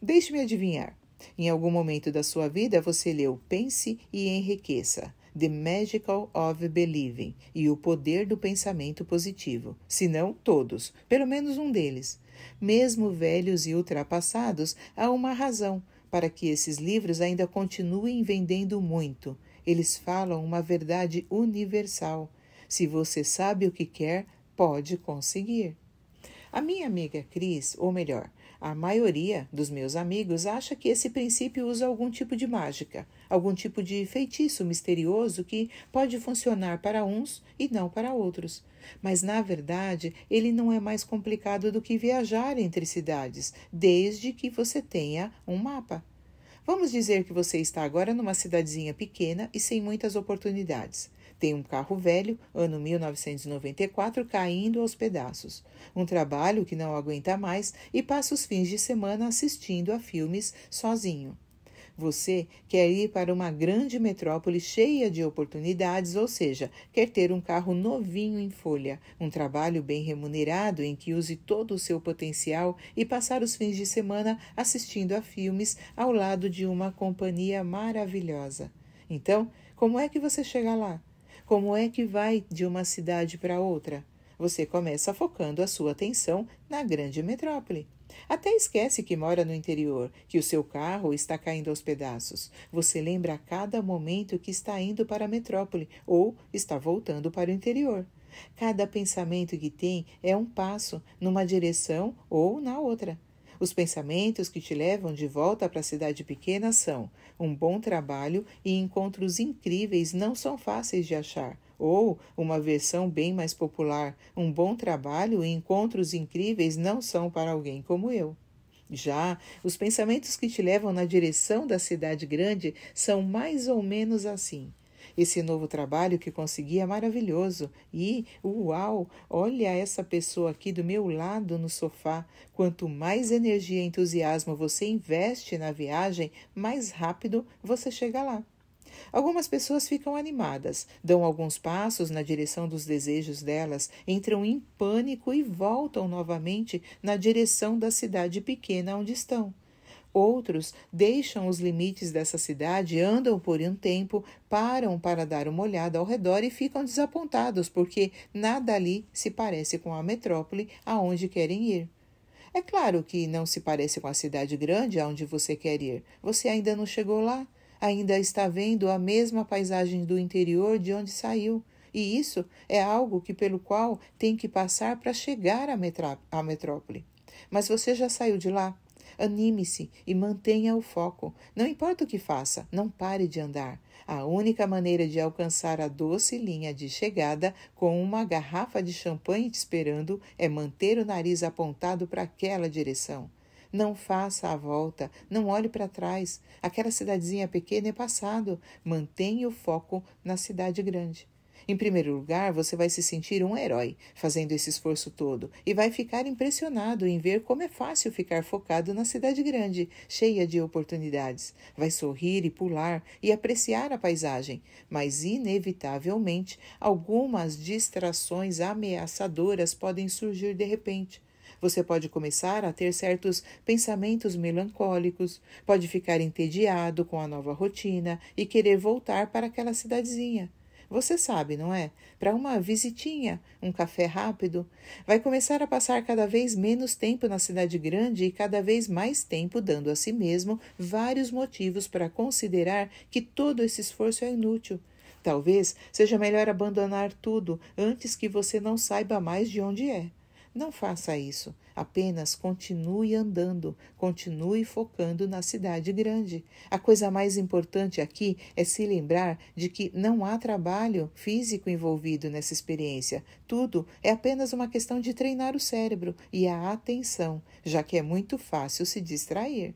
Deixe-me adivinhar. Em algum momento da sua vida, você leu Pense e Enriqueça, The Magical of Believing e O Poder do Pensamento Positivo. Se não todos, pelo menos um deles. Mesmo velhos e ultrapassados, há uma razão para que esses livros ainda continuem vendendo muito. Eles falam uma verdade universal. Se você sabe o que quer, pode conseguir. A minha amiga Cris, ou melhor, a maioria dos meus amigos acha que esse princípio usa algum tipo de mágica, algum tipo de feitiço misterioso que pode funcionar para uns e não para outros. Mas, na verdade, ele não é mais complicado do que viajar entre cidades, desde que você tenha um mapa. Vamos dizer que você está agora numa cidadezinha pequena e sem muitas oportunidades. Tem um carro velho, ano 1994, caindo aos pedaços. Um trabalho que não aguenta mais e passa os fins de semana assistindo a filmes sozinho. Você quer ir para uma grande metrópole cheia de oportunidades, ou seja, quer ter um carro novinho em folha, um trabalho bem remunerado em que use todo o seu potencial e passar os fins de semana assistindo a filmes ao lado de uma companhia maravilhosa. Então, como é que você chega lá? Como é que vai de uma cidade para outra? Você começa focando a sua atenção na grande metrópole. Até esquece que mora no interior, que o seu carro está caindo aos pedaços. Você lembra a cada momento que está indo para a metrópole ou está voltando para o interior. Cada pensamento que tem é um passo numa direção ou na outra. Os pensamentos que te levam de volta para a cidade pequena são um bom trabalho e encontros incríveis não são fáceis de achar. Ou, uma versão bem mais popular, um bom trabalho e encontros incríveis não são para alguém como eu. Já os pensamentos que te levam na direção da cidade grande são mais ou menos assim. Esse novo trabalho que consegui é maravilhoso. E, uau, olha essa pessoa aqui do meu lado no sofá. Quanto mais energia e entusiasmo você investe na viagem, mais rápido você chega lá. Algumas pessoas ficam animadas, dão alguns passos na direção dos desejos delas, entram em pânico e voltam novamente na direção da cidade pequena onde estão. Outros deixam os limites dessa cidade, andam por um tempo, param para dar uma olhada ao redor e ficam desapontados, porque nada ali se parece com a metrópole aonde querem ir. É claro que não se parece com a cidade grande aonde você quer ir. Você ainda não chegou lá, ainda está vendo a mesma paisagem do interior de onde saiu. E isso é algo que pelo qual tem que passar para chegar à, à metrópole. Mas você já saiu de lá, Anime-se e mantenha o foco. Não importa o que faça, não pare de andar. A única maneira de alcançar a doce linha de chegada com uma garrafa de champanhe te esperando é manter o nariz apontado para aquela direção. Não faça a volta, não olhe para trás. Aquela cidadezinha pequena é passado. Mantenha o foco na cidade grande. Em primeiro lugar, você vai se sentir um herói fazendo esse esforço todo e vai ficar impressionado em ver como é fácil ficar focado na cidade grande, cheia de oportunidades. Vai sorrir e pular e apreciar a paisagem, mas inevitavelmente algumas distrações ameaçadoras podem surgir de repente. Você pode começar a ter certos pensamentos melancólicos, pode ficar entediado com a nova rotina e querer voltar para aquela cidadezinha. Você sabe, não é? Para uma visitinha, um café rápido. Vai começar a passar cada vez menos tempo na cidade grande e cada vez mais tempo dando a si mesmo vários motivos para considerar que todo esse esforço é inútil. Talvez seja melhor abandonar tudo antes que você não saiba mais de onde é. Não faça isso. Apenas continue andando, continue focando na cidade grande. A coisa mais importante aqui é se lembrar de que não há trabalho físico envolvido nessa experiência. Tudo é apenas uma questão de treinar o cérebro e a atenção, já que é muito fácil se distrair.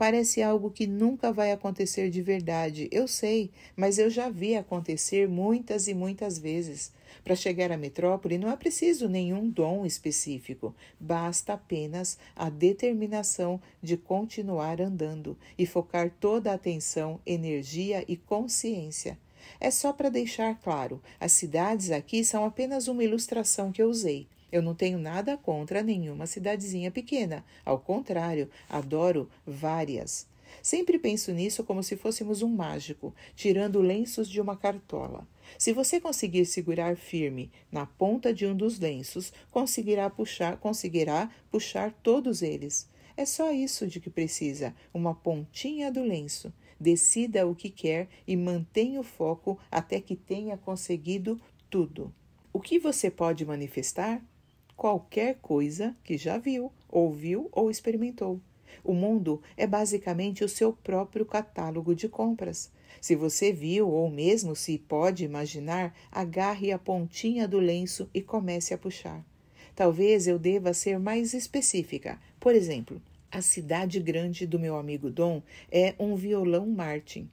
Parece algo que nunca vai acontecer de verdade, eu sei, mas eu já vi acontecer muitas e muitas vezes. Para chegar à metrópole não é preciso nenhum dom específico, basta apenas a determinação de continuar andando e focar toda a atenção, energia e consciência. É só para deixar claro, as cidades aqui são apenas uma ilustração que eu usei. Eu não tenho nada contra nenhuma cidadezinha pequena. Ao contrário, adoro várias. Sempre penso nisso como se fôssemos um mágico, tirando lenços de uma cartola. Se você conseguir segurar firme na ponta de um dos lenços, conseguirá puxar, conseguirá puxar todos eles. É só isso de que precisa, uma pontinha do lenço. Decida o que quer e mantenha o foco até que tenha conseguido tudo. O que você pode manifestar? qualquer coisa que já viu, ouviu ou experimentou. O mundo é basicamente o seu próprio catálogo de compras. Se você viu ou mesmo se pode imaginar, agarre a pontinha do lenço e comece a puxar. Talvez eu deva ser mais específica. Por exemplo, a cidade grande do meu amigo Dom é um violão Martin.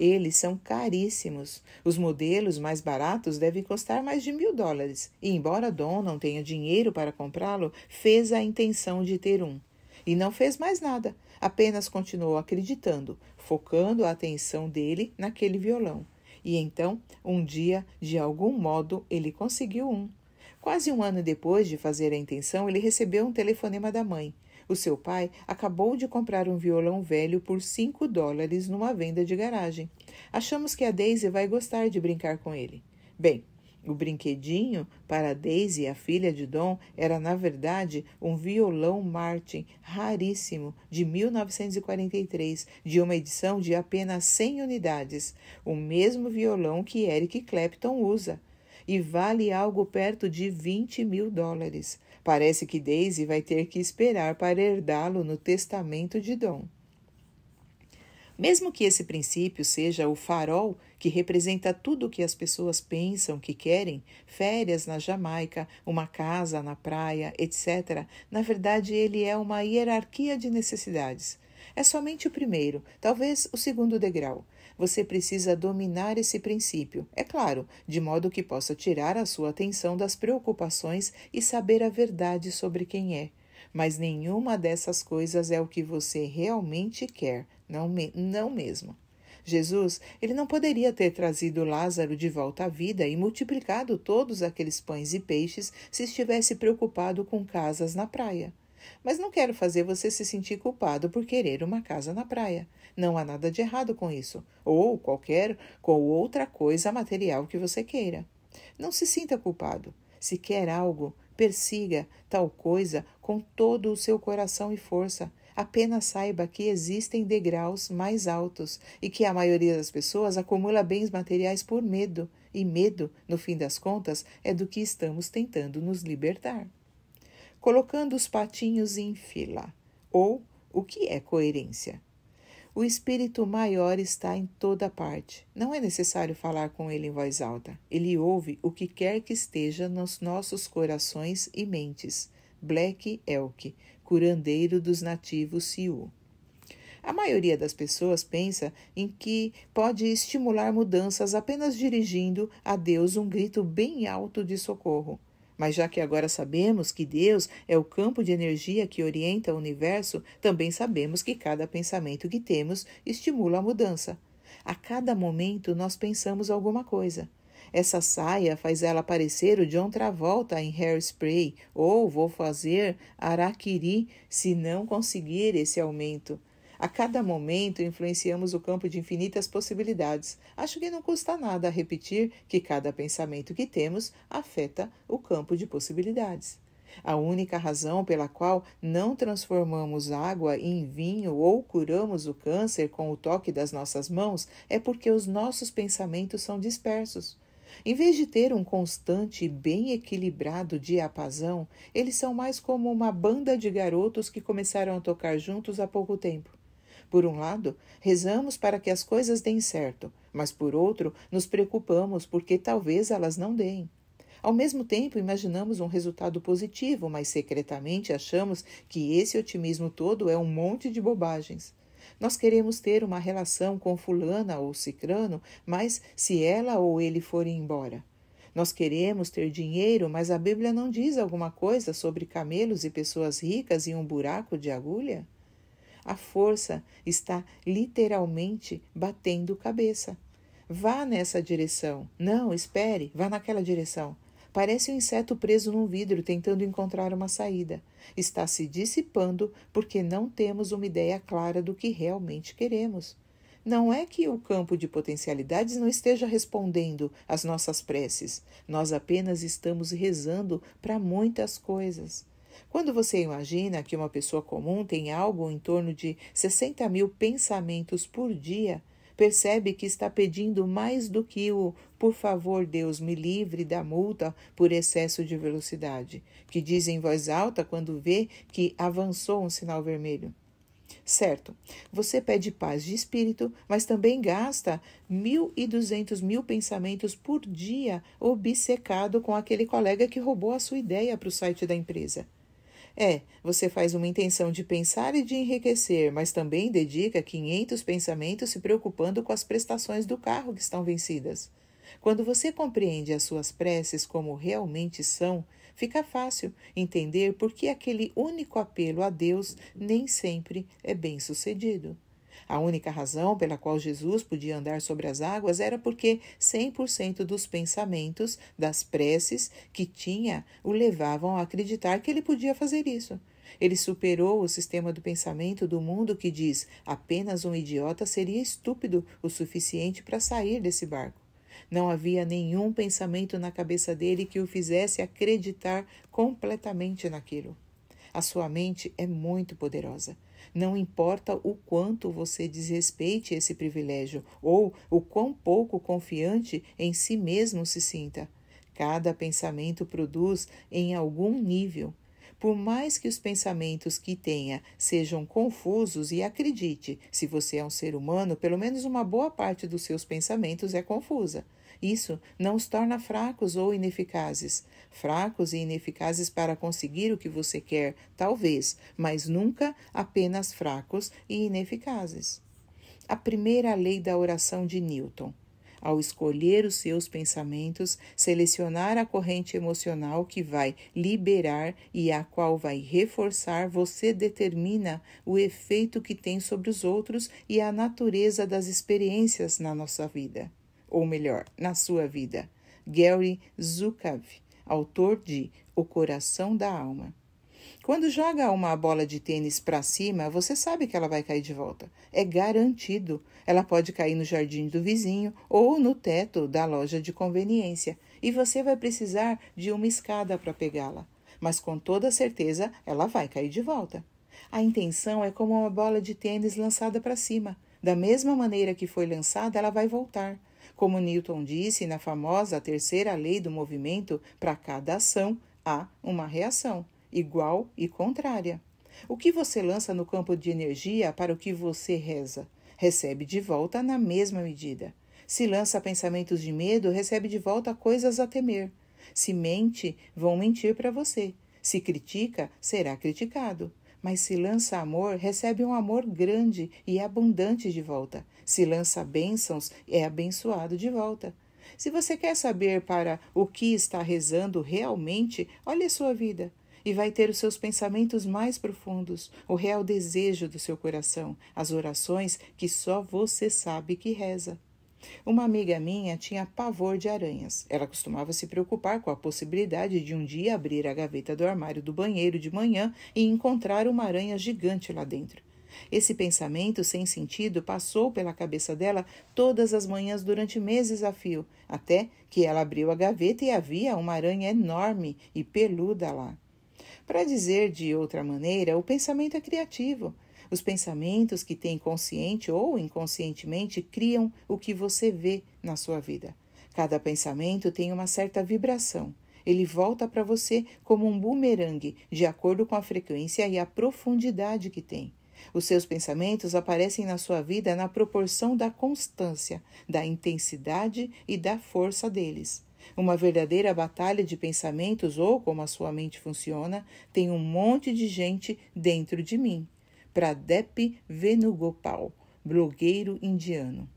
Eles são caríssimos. Os modelos mais baratos devem custar mais de mil dólares. E embora Don não tenha dinheiro para comprá-lo, fez a intenção de ter um. E não fez mais nada, apenas continuou acreditando, focando a atenção dele naquele violão. E então, um dia, de algum modo, ele conseguiu um. Quase um ano depois de fazer a intenção, ele recebeu um telefonema da mãe. O seu pai acabou de comprar um violão velho por 5 dólares numa venda de garagem. Achamos que a Daisy vai gostar de brincar com ele. Bem, o brinquedinho para Daisy, a filha de Dom, era na verdade um violão Martin raríssimo de 1943, de uma edição de apenas 100 unidades, o mesmo violão que Eric Clapton usa, e vale algo perto de 20 mil dólares. Parece que Daisy vai ter que esperar para herdá-lo no testamento de Dom. Mesmo que esse princípio seja o farol que representa tudo o que as pessoas pensam que querem, férias na Jamaica, uma casa na praia, etc., na verdade ele é uma hierarquia de necessidades. É somente o primeiro, talvez o segundo degrau. Você precisa dominar esse princípio, é claro, de modo que possa tirar a sua atenção das preocupações e saber a verdade sobre quem é. Mas nenhuma dessas coisas é o que você realmente quer, não, me não mesmo. Jesus, ele não poderia ter trazido Lázaro de volta à vida e multiplicado todos aqueles pães e peixes se estivesse preocupado com casas na praia. Mas não quero fazer você se sentir culpado por querer uma casa na praia. Não há nada de errado com isso, ou qualquer com outra coisa material que você queira. Não se sinta culpado. Se quer algo, persiga tal coisa com todo o seu coração e força. Apenas saiba que existem degraus mais altos e que a maioria das pessoas acumula bens materiais por medo, e medo, no fim das contas, é do que estamos tentando nos libertar. Colocando os patinhos em fila, ou o que é coerência? O Espírito maior está em toda parte. Não é necessário falar com ele em voz alta. Ele ouve o que quer que esteja nos nossos corações e mentes. Black Elk, curandeiro dos nativos Sioux. A maioria das pessoas pensa em que pode estimular mudanças apenas dirigindo a Deus um grito bem alto de socorro. Mas já que agora sabemos que Deus é o campo de energia que orienta o universo, também sabemos que cada pensamento que temos estimula a mudança. A cada momento nós pensamos alguma coisa. Essa saia faz ela parecer o John Travolta em Hairspray, ou vou fazer araquiri se não conseguir esse aumento. A cada momento influenciamos o campo de infinitas possibilidades. Acho que não custa nada repetir que cada pensamento que temos afeta o campo de possibilidades. A única razão pela qual não transformamos água em vinho ou curamos o câncer com o toque das nossas mãos é porque os nossos pensamentos são dispersos. Em vez de ter um constante e bem equilibrado diapasão, eles são mais como uma banda de garotos que começaram a tocar juntos há pouco tempo. Por um lado, rezamos para que as coisas deem certo, mas por outro, nos preocupamos porque talvez elas não deem. Ao mesmo tempo, imaginamos um resultado positivo, mas secretamente achamos que esse otimismo todo é um monte de bobagens. Nós queremos ter uma relação com fulana ou cicrano, mas se ela ou ele forem embora. Nós queremos ter dinheiro, mas a Bíblia não diz alguma coisa sobre camelos e pessoas ricas e um buraco de agulha? A força está literalmente batendo cabeça. Vá nessa direção. Não, espere, vá naquela direção. Parece um inseto preso num vidro tentando encontrar uma saída. Está se dissipando porque não temos uma ideia clara do que realmente queremos. Não é que o campo de potencialidades não esteja respondendo às nossas preces. Nós apenas estamos rezando para muitas coisas. Quando você imagina que uma pessoa comum tem algo em torno de 60 mil pensamentos por dia, percebe que está pedindo mais do que o por favor, Deus, me livre da multa por excesso de velocidade, que diz em voz alta quando vê que avançou um sinal vermelho. Certo, você pede paz de espírito, mas também gasta 1.200 mil pensamentos por dia obcecado com aquele colega que roubou a sua ideia para o site da empresa. É, você faz uma intenção de pensar e de enriquecer, mas também dedica 500 pensamentos se preocupando com as prestações do carro que estão vencidas. Quando você compreende as suas preces como realmente são, fica fácil entender por que aquele único apelo a Deus nem sempre é bem sucedido. A única razão pela qual Jesus podia andar sobre as águas era porque 100% dos pensamentos, das preces que tinha, o levavam a acreditar que ele podia fazer isso. Ele superou o sistema do pensamento do mundo que diz apenas um idiota seria estúpido o suficiente para sair desse barco. Não havia nenhum pensamento na cabeça dele que o fizesse acreditar completamente naquilo. A sua mente é muito poderosa. Não importa o quanto você desrespeite esse privilégio ou o quão pouco confiante em si mesmo se sinta. Cada pensamento produz em algum nível. Por mais que os pensamentos que tenha sejam confusos, e acredite, se você é um ser humano, pelo menos uma boa parte dos seus pensamentos é confusa. Isso não os torna fracos ou ineficazes fracos e ineficazes para conseguir o que você quer, talvez, mas nunca apenas fracos e ineficazes. A primeira lei da oração de Newton. Ao escolher os seus pensamentos, selecionar a corrente emocional que vai liberar e a qual vai reforçar, você determina o efeito que tem sobre os outros e a natureza das experiências na nossa vida. Ou melhor, na sua vida. Gary Zukav autor de O Coração da Alma. Quando joga uma bola de tênis para cima, você sabe que ela vai cair de volta. É garantido. Ela pode cair no jardim do vizinho ou no teto da loja de conveniência, e você vai precisar de uma escada para pegá-la. Mas com toda certeza, ela vai cair de volta. A intenção é como uma bola de tênis lançada para cima. Da mesma maneira que foi lançada, ela vai voltar. Como Newton disse na famosa terceira lei do movimento, para cada ação há uma reação, igual e contrária. O que você lança no campo de energia para o que você reza, recebe de volta na mesma medida. Se lança pensamentos de medo, recebe de volta coisas a temer. Se mente, vão mentir para você. Se critica, será criticado. Mas se lança amor, recebe um amor grande e é abundante de volta. Se lança bênçãos, é abençoado de volta. Se você quer saber para o que está rezando realmente, olhe a sua vida e vai ter os seus pensamentos mais profundos, o real desejo do seu coração, as orações que só você sabe que reza. Uma amiga minha tinha pavor de aranhas. Ela costumava se preocupar com a possibilidade de um dia abrir a gaveta do armário do banheiro de manhã e encontrar uma aranha gigante lá dentro. Esse pensamento sem sentido passou pela cabeça dela todas as manhãs durante meses a fio, até que ela abriu a gaveta e havia uma aranha enorme e peluda lá. Para dizer de outra maneira, o pensamento é criativo. Os pensamentos que tem consciente ou inconscientemente criam o que você vê na sua vida. Cada pensamento tem uma certa vibração. Ele volta para você como um bumerangue, de acordo com a frequência e a profundidade que tem. Os seus pensamentos aparecem na sua vida na proporção da constância, da intensidade e da força deles. Uma verdadeira batalha de pensamentos, ou como a sua mente funciona, tem um monte de gente dentro de mim. Pradep Venugopal, blogueiro indiano.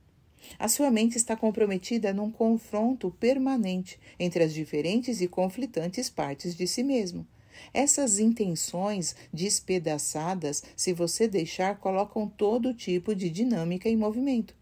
A sua mente está comprometida num confronto permanente entre as diferentes e conflitantes partes de si mesmo. Essas intenções despedaçadas, se você deixar, colocam todo tipo de dinâmica em movimento.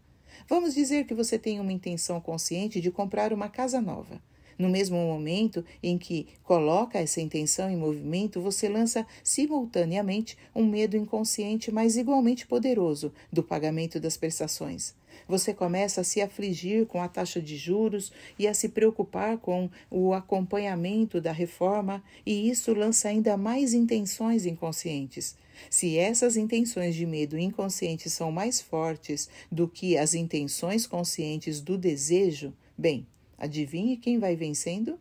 Vamos dizer que você tem uma intenção consciente de comprar uma casa nova. No mesmo momento em que coloca essa intenção em movimento, você lança simultaneamente um medo inconsciente, mas igualmente poderoso, do pagamento das prestações. Você começa a se afligir com a taxa de juros e a se preocupar com o acompanhamento da reforma, e isso lança ainda mais intenções inconscientes. Se essas intenções de medo inconscientes são mais fortes do que as intenções conscientes do desejo, bem, Adivinhe quem vai vencendo?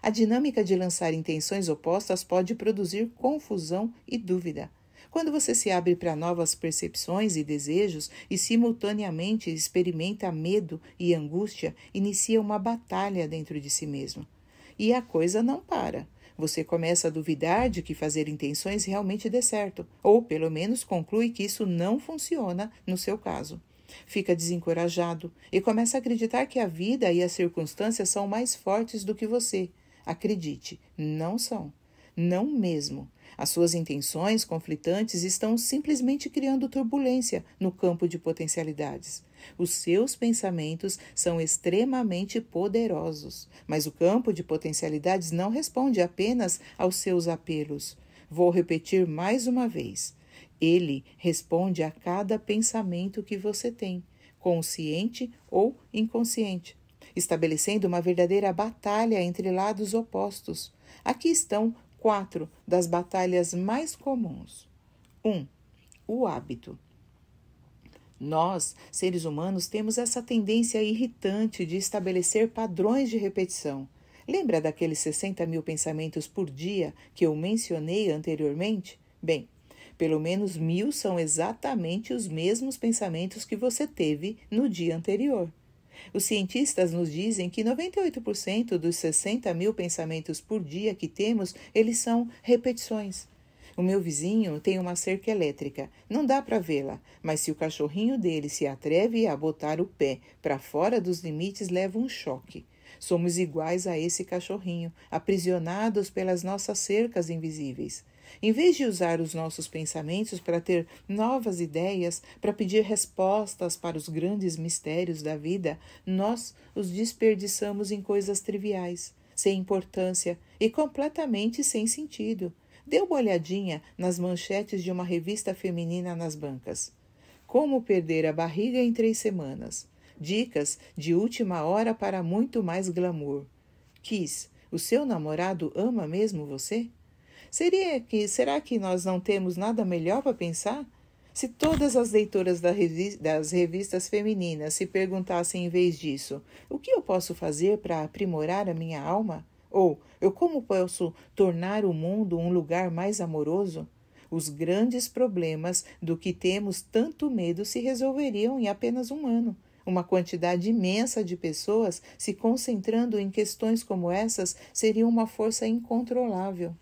A dinâmica de lançar intenções opostas pode produzir confusão e dúvida. Quando você se abre para novas percepções e desejos e simultaneamente experimenta medo e angústia, inicia uma batalha dentro de si mesmo. E a coisa não para. Você começa a duvidar de que fazer intenções realmente dê certo, ou pelo menos conclui que isso não funciona no seu caso. Fica desencorajado e começa a acreditar que a vida e as circunstâncias são mais fortes do que você. Acredite, não são. Não mesmo. As suas intenções conflitantes estão simplesmente criando turbulência no campo de potencialidades. Os seus pensamentos são extremamente poderosos, mas o campo de potencialidades não responde apenas aos seus apelos. Vou repetir mais uma vez. Ele responde a cada pensamento que você tem, consciente ou inconsciente, estabelecendo uma verdadeira batalha entre lados opostos. Aqui estão quatro das batalhas mais comuns. 1. Um, o hábito. Nós, seres humanos, temos essa tendência irritante de estabelecer padrões de repetição. Lembra daqueles 60 mil pensamentos por dia que eu mencionei anteriormente? Bem, pelo menos mil são exatamente os mesmos pensamentos que você teve no dia anterior. Os cientistas nos dizem que 98% dos 60 mil pensamentos por dia que temos, eles são repetições. O meu vizinho tem uma cerca elétrica, não dá para vê-la, mas se o cachorrinho dele se atreve a botar o pé para fora dos limites, leva um choque. Somos iguais a esse cachorrinho, aprisionados pelas nossas cercas invisíveis. Em vez de usar os nossos pensamentos para ter novas ideias, para pedir respostas para os grandes mistérios da vida, nós os desperdiçamos em coisas triviais, sem importância e completamente sem sentido. Dê uma olhadinha nas manchetes de uma revista feminina nas bancas. Como perder a barriga em três semanas? Dicas de última hora para muito mais glamour. quis o seu namorado ama mesmo você? Seria que, será que nós não temos nada melhor para pensar? Se todas as leitoras das revistas femininas se perguntassem em vez disso, o que eu posso fazer para aprimorar a minha alma? Ou eu como posso tornar o mundo um lugar mais amoroso? Os grandes problemas do que temos tanto medo se resolveriam em apenas um ano. Uma quantidade imensa de pessoas se concentrando em questões como essas seria uma força incontrolável.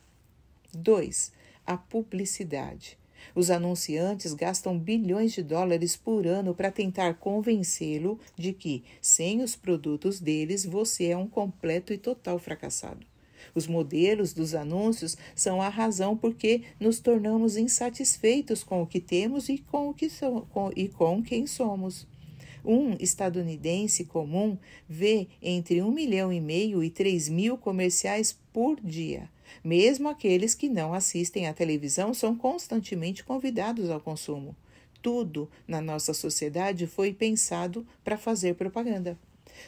2. A publicidade. Os anunciantes gastam bilhões de dólares por ano para tentar convencê-lo de que, sem os produtos deles, você é um completo e total fracassado. Os modelos dos anúncios são a razão por que nos tornamos insatisfeitos com o que temos e com, o que so com, e com quem somos. Um estadunidense comum vê entre um milhão e meio e três mil comerciais por dia. Mesmo aqueles que não assistem à televisão são constantemente convidados ao consumo. Tudo na nossa sociedade foi pensado para fazer propaganda.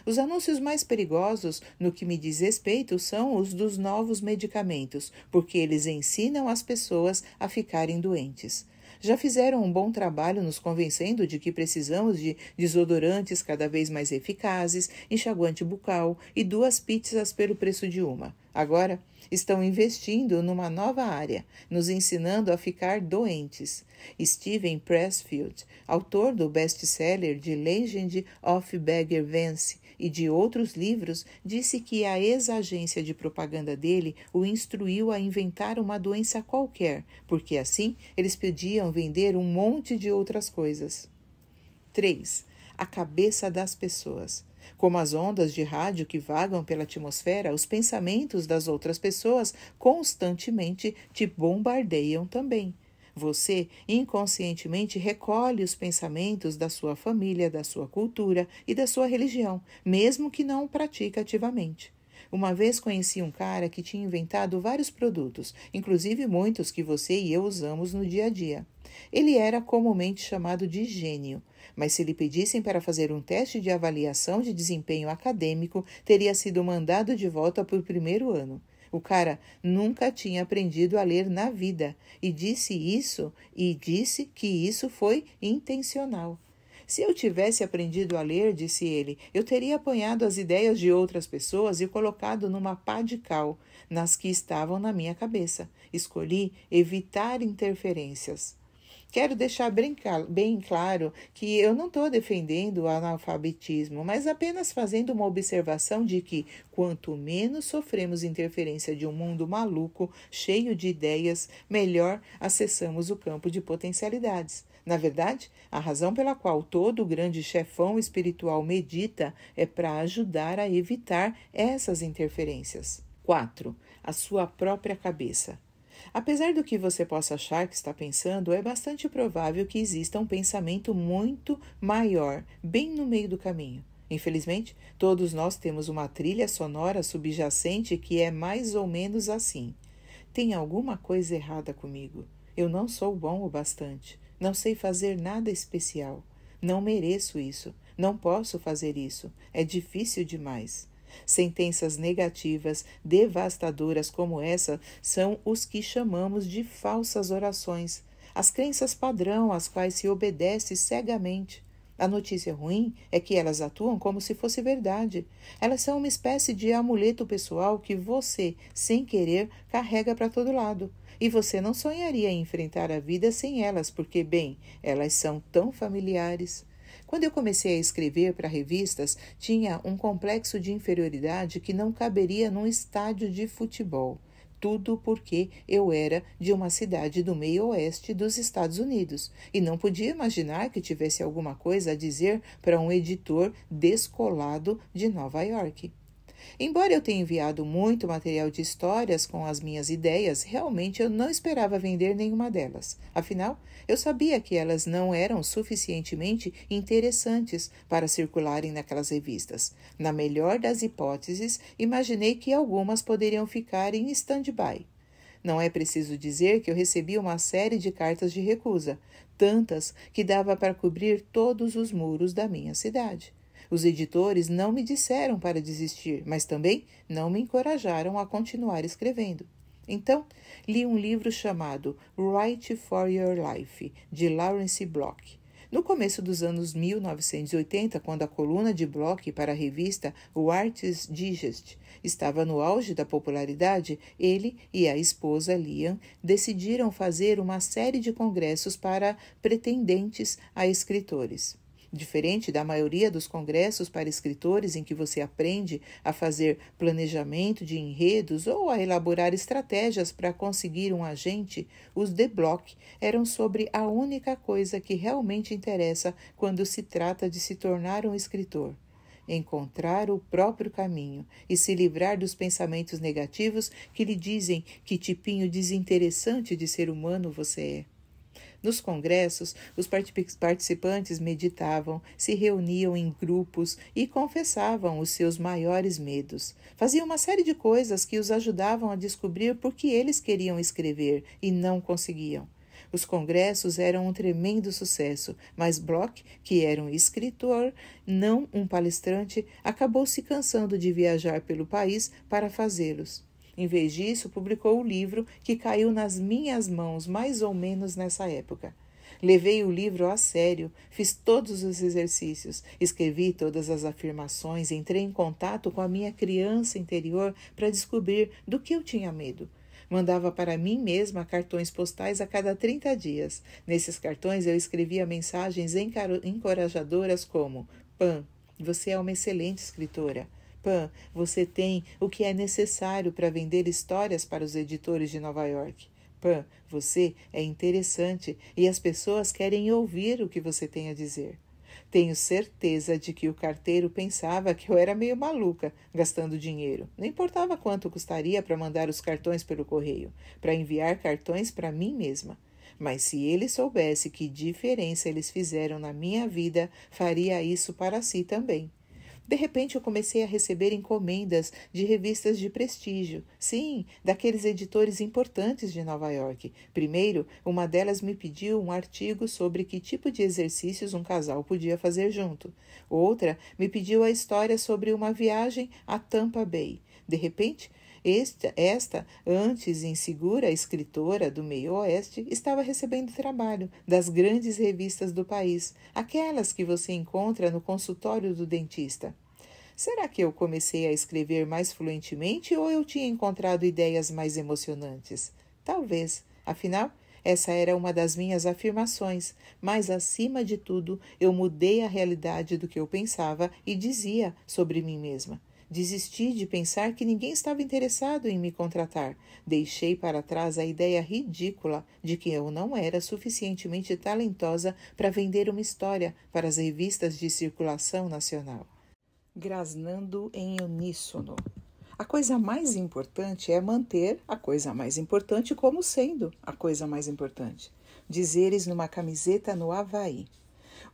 Os anúncios mais perigosos, no que me diz respeito, são os dos novos medicamentos, porque eles ensinam as pessoas a ficarem doentes. Já fizeram um bom trabalho nos convencendo de que precisamos de desodorantes cada vez mais eficazes, enxaguante bucal e duas pizzas pelo preço de uma. Agora, estão investindo numa nova área, nos ensinando a ficar doentes. Steven Pressfield, autor do best-seller de Legend of Bagger Vance e de outros livros, disse que a ex-agência de propaganda dele o instruiu a inventar uma doença qualquer, porque assim eles podiam vender um monte de outras coisas. 3. A cabeça das pessoas. Como as ondas de rádio que vagam pela atmosfera, os pensamentos das outras pessoas constantemente te bombardeiam também. Você inconscientemente recolhe os pensamentos da sua família, da sua cultura e da sua religião, mesmo que não o pratique ativamente. Uma vez conheci um cara que tinha inventado vários produtos, inclusive muitos que você e eu usamos no dia a dia. Ele era comumente chamado de gênio, mas se lhe pedissem para fazer um teste de avaliação de desempenho acadêmico, teria sido mandado de volta para o primeiro ano. O cara nunca tinha aprendido a ler na vida e disse isso e disse que isso foi intencional. Se eu tivesse aprendido a ler, disse ele, eu teria apanhado as ideias de outras pessoas e colocado numa pá de cal, nas que estavam na minha cabeça. Escolhi evitar interferências. Quero deixar bem, bem claro que eu não estou defendendo o analfabetismo, mas apenas fazendo uma observação de que, quanto menos sofremos interferência de um mundo maluco, cheio de ideias, melhor acessamos o campo de potencialidades. Na verdade, a razão pela qual todo grande chefão espiritual medita é para ajudar a evitar essas interferências. 4. A sua própria cabeça. Apesar do que você possa achar que está pensando, é bastante provável que exista um pensamento muito maior, bem no meio do caminho. Infelizmente, todos nós temos uma trilha sonora subjacente que é mais ou menos assim: Tem alguma coisa errada comigo. Eu não sou bom o bastante. Não sei fazer nada especial. Não mereço isso. Não posso fazer isso. É difícil demais. Sentenças negativas, devastadoras como essa, são os que chamamos de falsas orações, as crenças padrão às quais se obedece cegamente. A notícia ruim é que elas atuam como se fosse verdade. Elas são uma espécie de amuleto pessoal que você, sem querer, carrega para todo lado. E você não sonharia em enfrentar a vida sem elas, porque, bem, elas são tão familiares. Quando eu comecei a escrever para revistas, tinha um complexo de inferioridade que não caberia num estádio de futebol. Tudo porque eu era de uma cidade do meio-oeste dos Estados Unidos e não podia imaginar que tivesse alguma coisa a dizer para um editor descolado de Nova York. Embora eu tenha enviado muito material de histórias com as minhas ideias, realmente eu não esperava vender nenhuma delas. Afinal, eu sabia que elas não eram suficientemente interessantes para circularem naquelas revistas. Na melhor das hipóteses, imaginei que algumas poderiam ficar em stand-by. Não é preciso dizer que eu recebi uma série de cartas de recusa, tantas que dava para cobrir todos os muros da minha cidade. Os editores não me disseram para desistir, mas também não me encorajaram a continuar escrevendo. Então, li um livro chamado Write for Your Life, de Lawrence Block. No começo dos anos 1980, quando a coluna de Bloch para a revista O Artist Digest estava no auge da popularidade, ele e a esposa Liam decidiram fazer uma série de congressos para pretendentes a escritores. Diferente da maioria dos congressos para escritores em que você aprende a fazer planejamento de enredos ou a elaborar estratégias para conseguir um agente, os de block eram sobre a única coisa que realmente interessa quando se trata de se tornar um escritor. Encontrar o próprio caminho e se livrar dos pensamentos negativos que lhe dizem que tipinho desinteressante de ser humano você é. Nos congressos, os participantes meditavam, se reuniam em grupos e confessavam os seus maiores medos. Faziam uma série de coisas que os ajudavam a descobrir por que eles queriam escrever e não conseguiam. Os congressos eram um tremendo sucesso, mas Bloch, que era um escritor, não um palestrante, acabou se cansando de viajar pelo país para fazê-los. Em vez disso, publicou o livro que caiu nas minhas mãos mais ou menos nessa época. Levei o livro a sério, fiz todos os exercícios, escrevi todas as afirmações, entrei em contato com a minha criança interior para descobrir do que eu tinha medo. Mandava para mim mesma cartões postais a cada 30 dias. Nesses cartões eu escrevia mensagens encorajadoras como: Pan, você é uma excelente escritora. Pan, você tem o que é necessário para vender histórias para os editores de Nova York. Pan, você é interessante e as pessoas querem ouvir o que você tem a dizer. Tenho certeza de que o carteiro pensava que eu era meio maluca gastando dinheiro. Não importava quanto custaria para mandar os cartões pelo correio, para enviar cartões para mim mesma. Mas se ele soubesse que diferença eles fizeram na minha vida, faria isso para si também. De repente, eu comecei a receber encomendas de revistas de prestígio, sim, daqueles editores importantes de Nova York. Primeiro, uma delas me pediu um artigo sobre que tipo de exercícios um casal podia fazer junto. Outra me pediu a história sobre uma viagem a Tampa Bay. De repente, esta, esta antes insegura escritora do meio-oeste, estava recebendo trabalho das grandes revistas do país, aquelas que você encontra no consultório do dentista. Será que eu comecei a escrever mais fluentemente ou eu tinha encontrado ideias mais emocionantes? Talvez. Afinal, essa era uma das minhas afirmações, mas acima de tudo, eu mudei a realidade do que eu pensava e dizia sobre mim mesma. Desisti de pensar que ninguém estava interessado em me contratar. Deixei para trás a ideia ridícula de que eu não era suficientemente talentosa para vender uma história para as revistas de circulação nacional. Grasnando em uníssono. A coisa mais importante é manter a coisa mais importante como sendo a coisa mais importante. Dizeres numa camiseta no Havaí.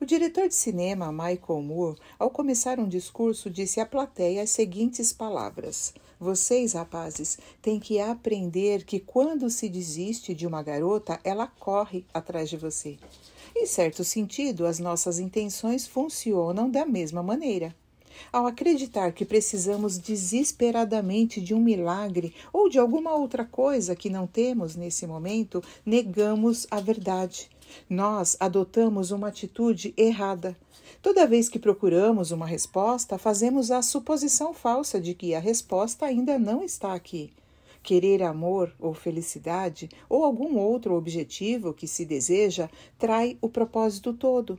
O diretor de cinema, Michael Moore, ao começar um discurso, disse à plateia as seguintes palavras: Vocês, rapazes, têm que aprender que quando se desiste de uma garota, ela corre atrás de você. Em certo sentido, as nossas intenções funcionam da mesma maneira. Ao acreditar que precisamos desesperadamente de um milagre ou de alguma outra coisa que não temos nesse momento, negamos a verdade. Nós adotamos uma atitude errada. Toda vez que procuramos uma resposta, fazemos a suposição falsa de que a resposta ainda não está aqui. Querer amor ou felicidade ou algum outro objetivo que se deseja trai o propósito todo.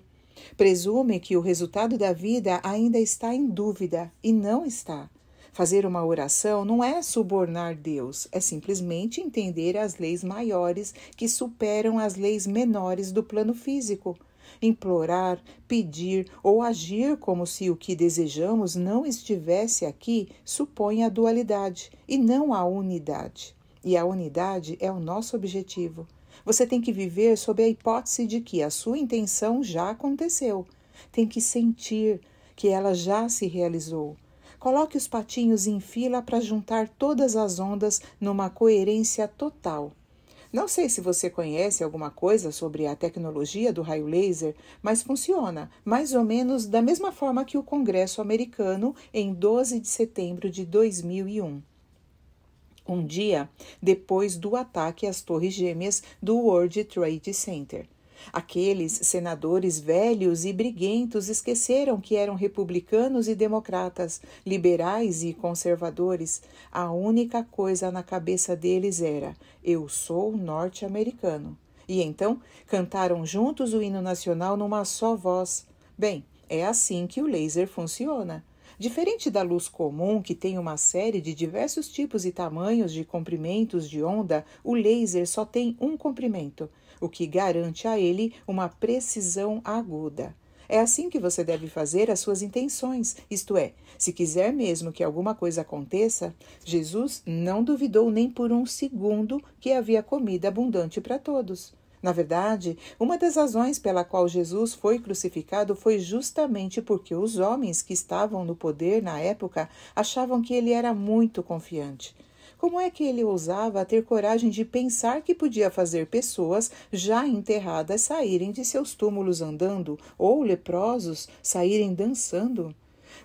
Presume que o resultado da vida ainda está em dúvida e não está. Fazer uma oração não é subornar Deus, é simplesmente entender as leis maiores que superam as leis menores do plano físico. Implorar, pedir ou agir como se o que desejamos não estivesse aqui supõe a dualidade e não a unidade. E a unidade é o nosso objetivo. Você tem que viver sob a hipótese de que a sua intenção já aconteceu. Tem que sentir que ela já se realizou. Coloque os patinhos em fila para juntar todas as ondas numa coerência total. Não sei se você conhece alguma coisa sobre a tecnologia do raio laser, mas funciona mais ou menos da mesma forma que o Congresso americano em 12 de setembro de 2001. Um dia depois do ataque às Torres Gêmeas do World Trade Center. Aqueles senadores velhos e briguentos esqueceram que eram republicanos e democratas, liberais e conservadores. A única coisa na cabeça deles era: eu sou norte-americano. E então cantaram juntos o hino nacional numa só voz. Bem, é assim que o laser funciona. Diferente da luz comum, que tem uma série de diversos tipos e tamanhos de comprimentos de onda, o laser só tem um comprimento o que garante a ele uma precisão aguda. É assim que você deve fazer as suas intenções, isto é, se quiser mesmo que alguma coisa aconteça, Jesus não duvidou nem por um segundo que havia comida abundante para todos. Na verdade, uma das razões pela qual Jesus foi crucificado foi justamente porque os homens que estavam no poder na época achavam que ele era muito confiante. Como é que ele ousava ter coragem de pensar que podia fazer pessoas já enterradas saírem de seus túmulos andando ou leprosos saírem dançando?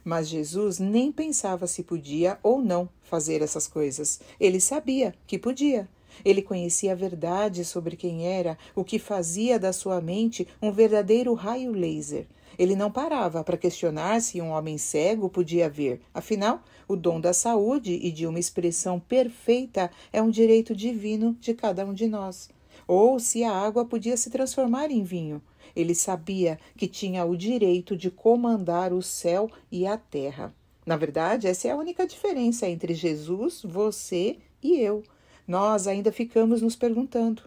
Mas Jesus nem pensava se podia ou não fazer essas coisas. Ele sabia que podia. Ele conhecia a verdade sobre quem era, o que fazia da sua mente um verdadeiro raio laser. Ele não parava para questionar se um homem cego podia ver. Afinal, o dom da saúde e de uma expressão perfeita é um direito divino de cada um de nós. Ou se a água podia se transformar em vinho. Ele sabia que tinha o direito de comandar o céu e a terra. Na verdade, essa é a única diferença entre Jesus, você e eu. Nós ainda ficamos nos perguntando.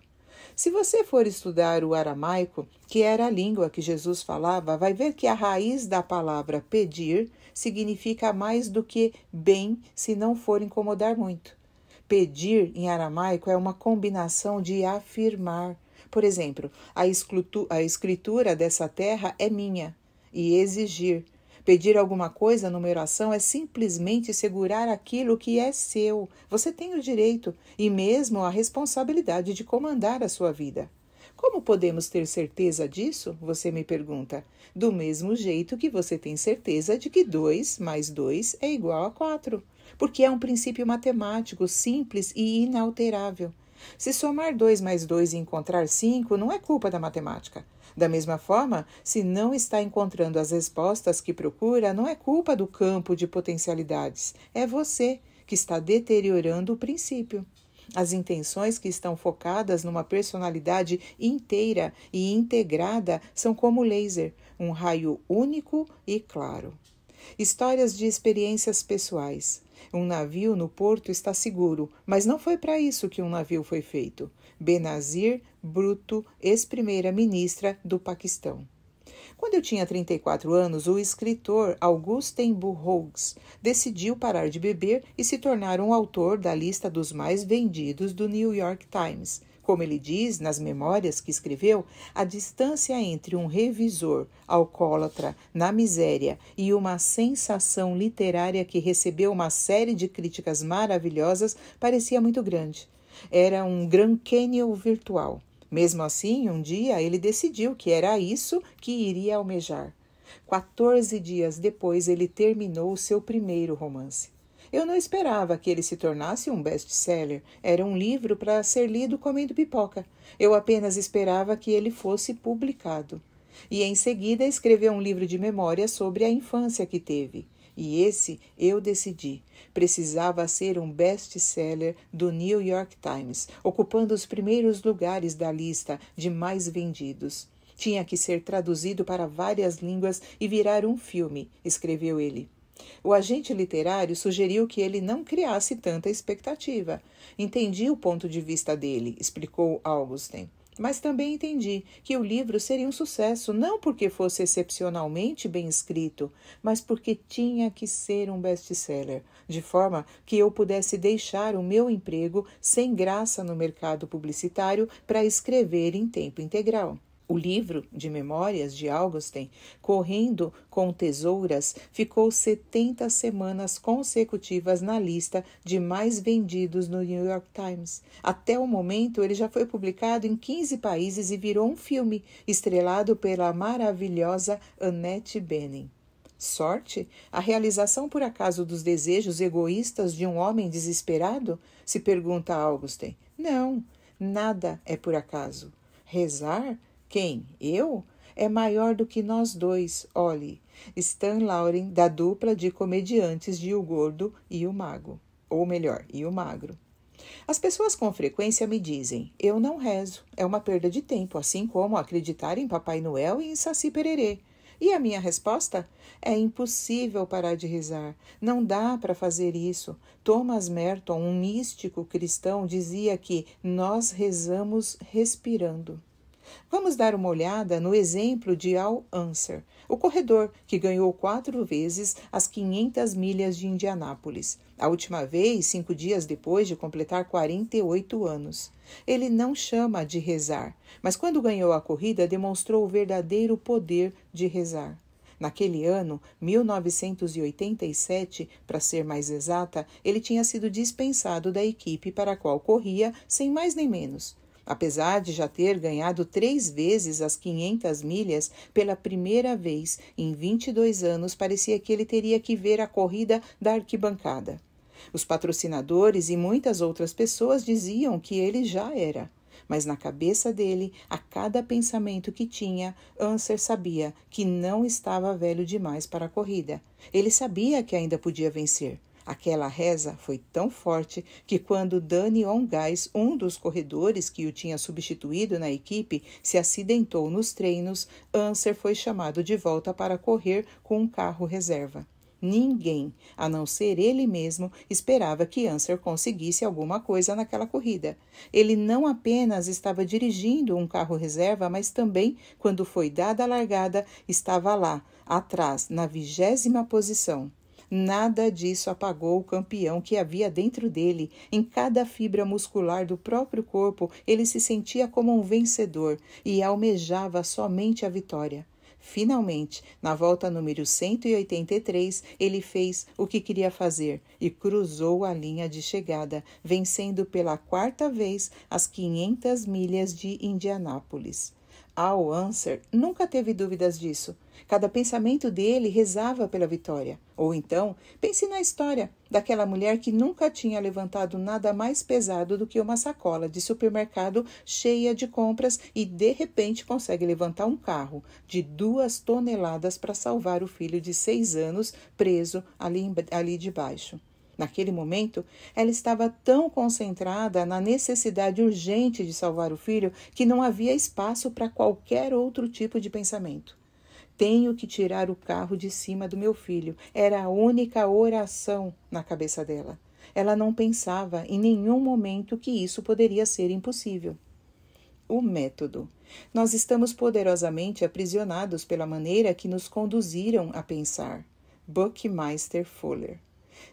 Se você for estudar o aramaico, que era a língua que Jesus falava, vai ver que a raiz da palavra pedir significa mais do que bem se não for incomodar muito. Pedir em aramaico é uma combinação de afirmar. Por exemplo, a, a escritura dessa terra é minha, e exigir. Pedir alguma coisa numeração é simplesmente segurar aquilo que é seu. Você tem o direito e mesmo a responsabilidade de comandar a sua vida. Como podemos ter certeza disso? Você me pergunta. Do mesmo jeito que você tem certeza de que 2 mais 2 é igual a 4, porque é um princípio matemático simples e inalterável. Se somar 2 mais 2 e encontrar 5, não é culpa da matemática. Da mesma forma, se não está encontrando as respostas que procura, não é culpa do campo de potencialidades. É você que está deteriorando o princípio. As intenções que estão focadas numa personalidade inteira e integrada são como laser, um raio único e claro. Histórias de experiências pessoais. Um navio no porto está seguro, mas não foi para isso que um navio foi feito. Benazir Bruto ex-primeira-ministra do Paquistão. Quando eu tinha 34 anos, o escritor Augustin Burroughs decidiu parar de beber e se tornar um autor da lista dos mais vendidos do New York Times. Como ele diz nas memórias que escreveu, a distância entre um revisor alcoólatra na miséria e uma sensação literária que recebeu uma série de críticas maravilhosas parecia muito grande. Era um Grand Canyon virtual. Mesmo assim, um dia ele decidiu que era isso que iria almejar. Quatorze dias depois, ele terminou o seu primeiro romance. Eu não esperava que ele se tornasse um best-seller. Era um livro para ser lido comendo pipoca. Eu apenas esperava que ele fosse publicado. E em seguida escreveu um livro de memórias sobre a infância que teve. E esse eu decidi. Precisava ser um best-seller do New York Times, ocupando os primeiros lugares da lista de mais vendidos. Tinha que ser traduzido para várias línguas e virar um filme, escreveu ele. O agente literário sugeriu que ele não criasse tanta expectativa. Entendi o ponto de vista dele, explicou Augustin. Mas também entendi que o livro seria um sucesso não porque fosse excepcionalmente bem escrito, mas porque tinha que ser um best-seller, de forma que eu pudesse deixar o meu emprego sem graça no mercado publicitário para escrever em tempo integral. O livro de memórias de Augustin, correndo com tesouras, ficou 70 semanas consecutivas na lista de mais vendidos no New York Times. Até o momento, ele já foi publicado em 15 países e virou um filme, estrelado pela maravilhosa Annette Bening. Sorte? A realização por acaso dos desejos egoístas de um homem desesperado? se pergunta Augustin. Não, nada é por acaso. Rezar quem? Eu? É maior do que nós dois, olhe. Stan Lauren, da dupla de comediantes de O Gordo e o Mago. Ou melhor, e o Magro. As pessoas com frequência me dizem: eu não rezo, é uma perda de tempo, assim como acreditar em Papai Noel e em Saci Pererê. E a minha resposta? É impossível parar de rezar. Não dá para fazer isso. Thomas Merton, um místico cristão, dizia que nós rezamos respirando. Vamos dar uma olhada no exemplo de Al Unser, o corredor que ganhou quatro vezes as 500 milhas de Indianápolis, a última vez cinco dias depois de completar 48 anos. Ele não chama de rezar, mas quando ganhou a corrida demonstrou o verdadeiro poder de rezar. Naquele ano, 1987, para ser mais exata, ele tinha sido dispensado da equipe para a qual corria, sem mais nem menos. Apesar de já ter ganhado três vezes as 500 milhas, pela primeira vez em 22 anos parecia que ele teria que ver a corrida da arquibancada. Os patrocinadores e muitas outras pessoas diziam que ele já era. Mas na cabeça dele, a cada pensamento que tinha, Anser sabia que não estava velho demais para a corrida. Ele sabia que ainda podia vencer. Aquela reza foi tão forte que, quando Dani Ongais, um dos corredores que o tinha substituído na equipe, se acidentou nos treinos, Anser foi chamado de volta para correr com um carro reserva. Ninguém, a não ser ele mesmo, esperava que Anser conseguisse alguma coisa naquela corrida. Ele não apenas estava dirigindo um carro reserva, mas também, quando foi dada a largada, estava lá, atrás, na vigésima posição. Nada disso apagou o campeão que havia dentro dele. Em cada fibra muscular do próprio corpo, ele se sentia como um vencedor e almejava somente a vitória. Finalmente, na volta número 183, ele fez o que queria fazer e cruzou a linha de chegada, vencendo pela quarta vez as 500 milhas de Indianápolis. Al Unser nunca teve dúvidas disso. Cada pensamento dele rezava pela vitória. Ou então, pense na história daquela mulher que nunca tinha levantado nada mais pesado do que uma sacola de supermercado cheia de compras e de repente consegue levantar um carro de duas toneladas para salvar o filho de seis anos preso ali, ali debaixo. Naquele momento, ela estava tão concentrada na necessidade urgente de salvar o filho que não havia espaço para qualquer outro tipo de pensamento. Tenho que tirar o carro de cima do meu filho. Era a única oração na cabeça dela. Ela não pensava em nenhum momento que isso poderia ser impossível. O método. Nós estamos poderosamente aprisionados pela maneira que nos conduziram a pensar. Buckmeister Fuller.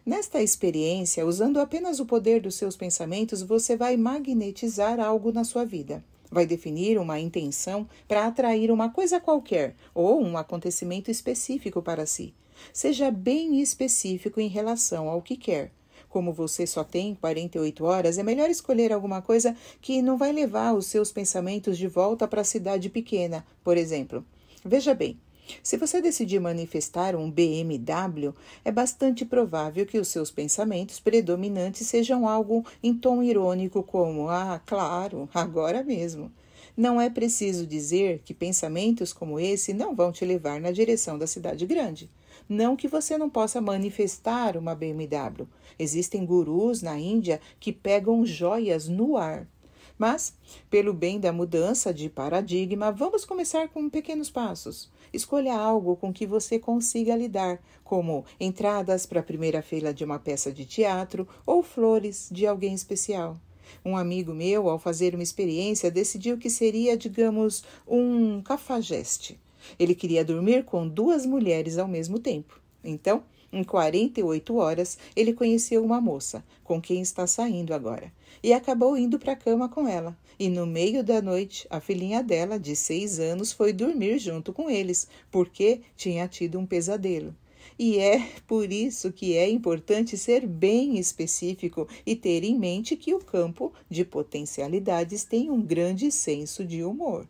Nesta experiência, usando apenas o poder dos seus pensamentos, você vai magnetizar algo na sua vida vai definir uma intenção para atrair uma coisa qualquer ou um acontecimento específico para si. Seja bem específico em relação ao que quer. Como você só tem 48 horas, é melhor escolher alguma coisa que não vai levar os seus pensamentos de volta para a cidade pequena, por exemplo. Veja bem, se você decidir manifestar um BMW, é bastante provável que os seus pensamentos predominantes sejam algo em tom irônico, como: Ah, claro, agora mesmo. Não é preciso dizer que pensamentos como esse não vão te levar na direção da cidade grande. Não que você não possa manifestar uma BMW. Existem gurus na Índia que pegam joias no ar. Mas, pelo bem da mudança de paradigma, vamos começar com pequenos passos. Escolha algo com que você consiga lidar, como entradas para a primeira feira de uma peça de teatro ou flores de alguém especial. Um amigo meu, ao fazer uma experiência, decidiu que seria, digamos, um cafajeste. Ele queria dormir com duas mulheres ao mesmo tempo. Então, em 48 horas, ele conheceu uma moça, com quem está saindo agora e acabou indo para a cama com ela. E no meio da noite, a filhinha dela, de seis anos, foi dormir junto com eles, porque tinha tido um pesadelo. E é por isso que é importante ser bem específico e ter em mente que o campo de potencialidades tem um grande senso de humor.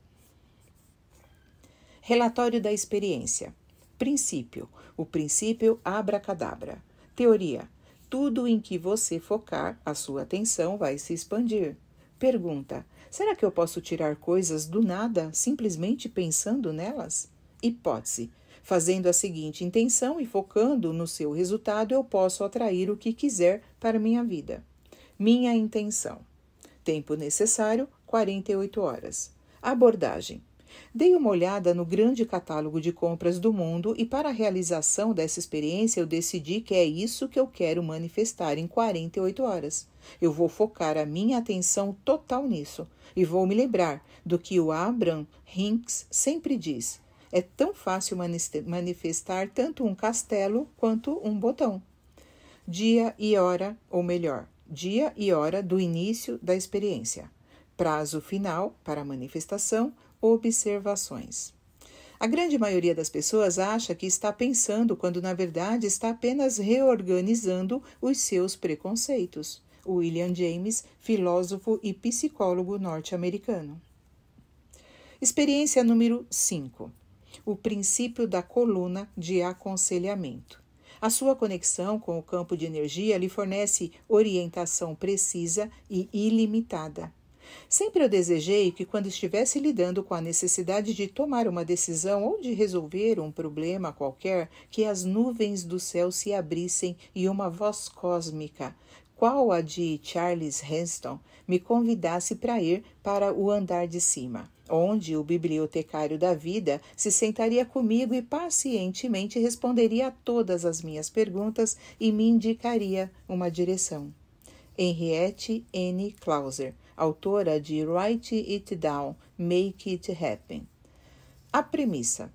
Relatório da experiência. Princípio: o princípio abracadabra. Teoria: tudo em que você focar a sua atenção vai se expandir. Pergunta: será que eu posso tirar coisas do nada simplesmente pensando nelas? Hipótese: fazendo a seguinte intenção e focando no seu resultado, eu posso atrair o que quiser para minha vida. Minha intenção: tempo necessário 48 horas. Abordagem: Dei uma olhada no grande catálogo de compras do mundo e, para a realização dessa experiência, eu decidi que é isso que eu quero manifestar em 48 horas. Eu vou focar a minha atenção total nisso e vou me lembrar do que o Abraham Hinks sempre diz: é tão fácil manifestar tanto um castelo quanto um botão. Dia e hora, ou melhor, dia e hora do início da experiência. Prazo final para a manifestação observações. A grande maioria das pessoas acha que está pensando quando, na verdade, está apenas reorganizando os seus preconceitos. William James, filósofo e psicólogo norte-americano. Experiência número 5: O princípio da coluna de aconselhamento. A sua conexão com o campo de energia lhe fornece orientação precisa e ilimitada. Sempre eu desejei que, quando estivesse lidando com a necessidade de tomar uma decisão ou de resolver um problema qualquer, que as nuvens do céu se abrissem e uma voz cósmica, qual a de Charles Henston, me convidasse para ir para o andar de cima onde o bibliotecário da vida se sentaria comigo e pacientemente responderia a todas as minhas perguntas e me indicaria uma direção. Henriette N. Clauser, autora de Write It Down, Make It Happen. A premissa: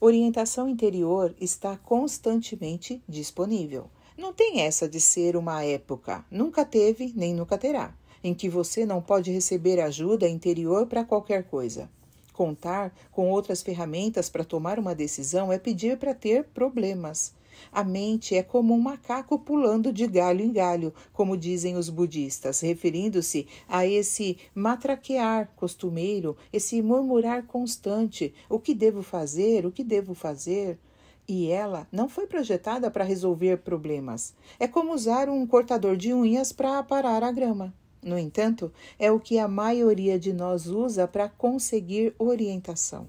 orientação interior está constantemente disponível. Não tem essa de ser uma época, nunca teve nem nunca terá, em que você não pode receber ajuda interior para qualquer coisa. Contar com outras ferramentas para tomar uma decisão é pedir para ter problemas. A mente é como um macaco pulando de galho em galho, como dizem os budistas, referindo-se a esse matraquear costumeiro, esse murmurar constante: o que devo fazer, o que devo fazer. E ela não foi projetada para resolver problemas. É como usar um cortador de unhas para aparar a grama. No entanto, é o que a maioria de nós usa para conseguir orientação.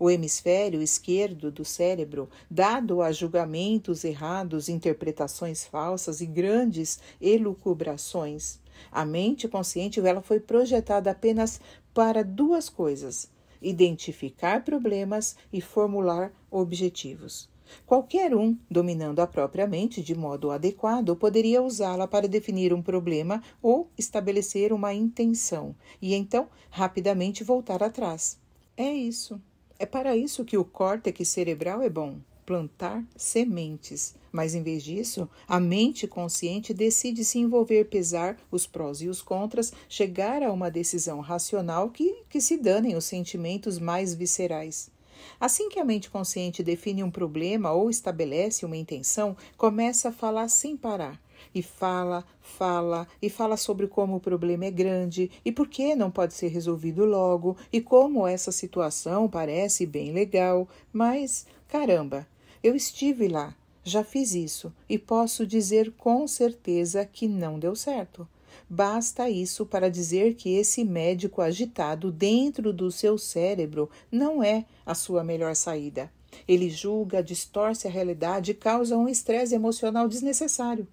O hemisfério esquerdo do cérebro, dado a julgamentos errados, interpretações falsas e grandes elucubrações. A mente consciente ela foi projetada apenas para duas coisas: identificar problemas e formular objetivos. Qualquer um, dominando a própria mente de modo adequado, poderia usá-la para definir um problema ou estabelecer uma intenção e então rapidamente voltar atrás. É isso. É para isso que o córtex cerebral é bom plantar sementes. Mas em vez disso, a mente consciente decide se envolver, pesar os prós e os contras, chegar a uma decisão racional que, que se danem os sentimentos mais viscerais. Assim que a mente consciente define um problema ou estabelece uma intenção, começa a falar sem parar e fala, fala, e fala sobre como o problema é grande e por que não pode ser resolvido logo e como essa situação parece bem legal, mas caramba, eu estive lá, já fiz isso e posso dizer com certeza que não deu certo. Basta isso para dizer que esse médico agitado dentro do seu cérebro não é a sua melhor saída. Ele julga, distorce a realidade e causa um estresse emocional desnecessário.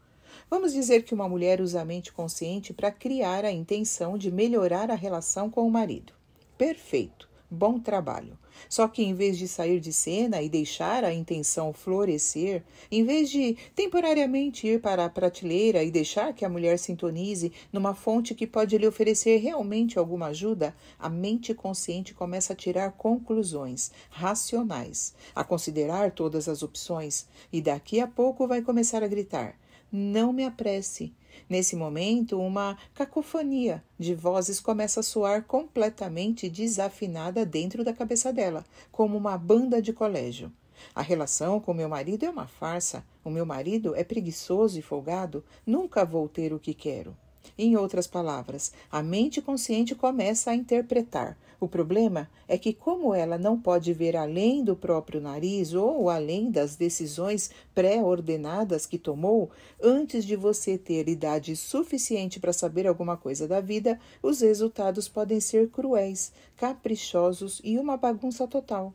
Vamos dizer que uma mulher usa a mente consciente para criar a intenção de melhorar a relação com o marido. Perfeito, bom trabalho. Só que em vez de sair de cena e deixar a intenção florescer, em vez de temporariamente ir para a prateleira e deixar que a mulher sintonize numa fonte que pode lhe oferecer realmente alguma ajuda, a mente consciente começa a tirar conclusões racionais, a considerar todas as opções e daqui a pouco vai começar a gritar: não me apresse. Nesse momento, uma cacofonia de vozes começa a soar completamente desafinada dentro da cabeça dela, como uma banda de colégio. A relação com meu marido é uma farsa. O meu marido é preguiçoso e folgado. Nunca vou ter o que quero. Em outras palavras, a mente consciente começa a interpretar. O problema é que, como ela não pode ver além do próprio nariz ou além das decisões pré-ordenadas que tomou, antes de você ter idade suficiente para saber alguma coisa da vida, os resultados podem ser cruéis, caprichosos e uma bagunça total.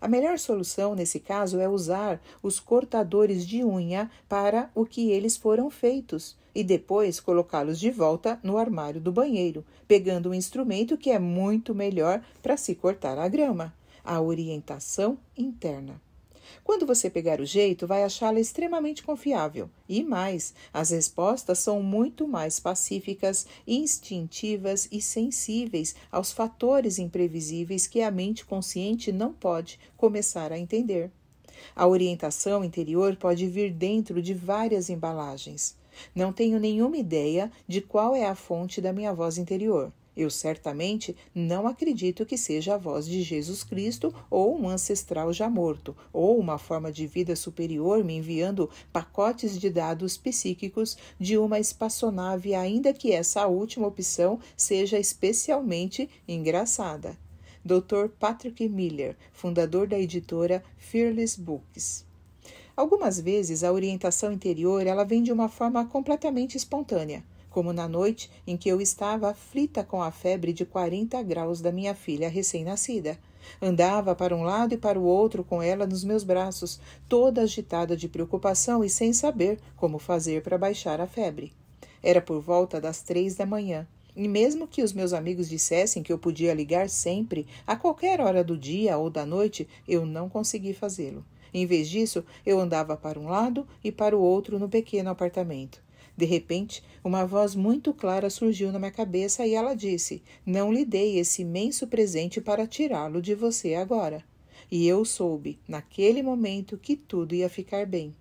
A melhor solução nesse caso é usar os cortadores de unha para o que eles foram feitos e depois colocá-los de volta no armário do banheiro, pegando um instrumento que é muito melhor para se cortar a grama a orientação interna. Quando você pegar o jeito, vai achá-la extremamente confiável. E mais, as respostas são muito mais pacíficas, instintivas e sensíveis aos fatores imprevisíveis que a mente consciente não pode começar a entender. A orientação interior pode vir dentro de várias embalagens. Não tenho nenhuma ideia de qual é a fonte da minha voz interior. Eu certamente não acredito que seja a voz de Jesus Cristo ou um ancestral já morto, ou uma forma de vida superior me enviando pacotes de dados psíquicos de uma espaçonave, ainda que essa última opção seja especialmente engraçada. Dr. Patrick Miller, fundador da editora Fearless Books. Algumas vezes a orientação interior ela vem de uma forma completamente espontânea, como na noite em que eu estava aflita com a febre de 40 graus da minha filha recém-nascida. Andava para um lado e para o outro com ela nos meus braços, toda agitada de preocupação e sem saber como fazer para baixar a febre. Era por volta das três da manhã. E mesmo que os meus amigos dissessem que eu podia ligar sempre, a qualquer hora do dia ou da noite, eu não consegui fazê-lo. Em vez disso, eu andava para um lado e para o outro no pequeno apartamento. De repente, uma voz muito clara surgiu na minha cabeça e ela disse: Não lhe dei esse imenso presente para tirá-lo de você agora. E eu soube, naquele momento, que tudo ia ficar bem.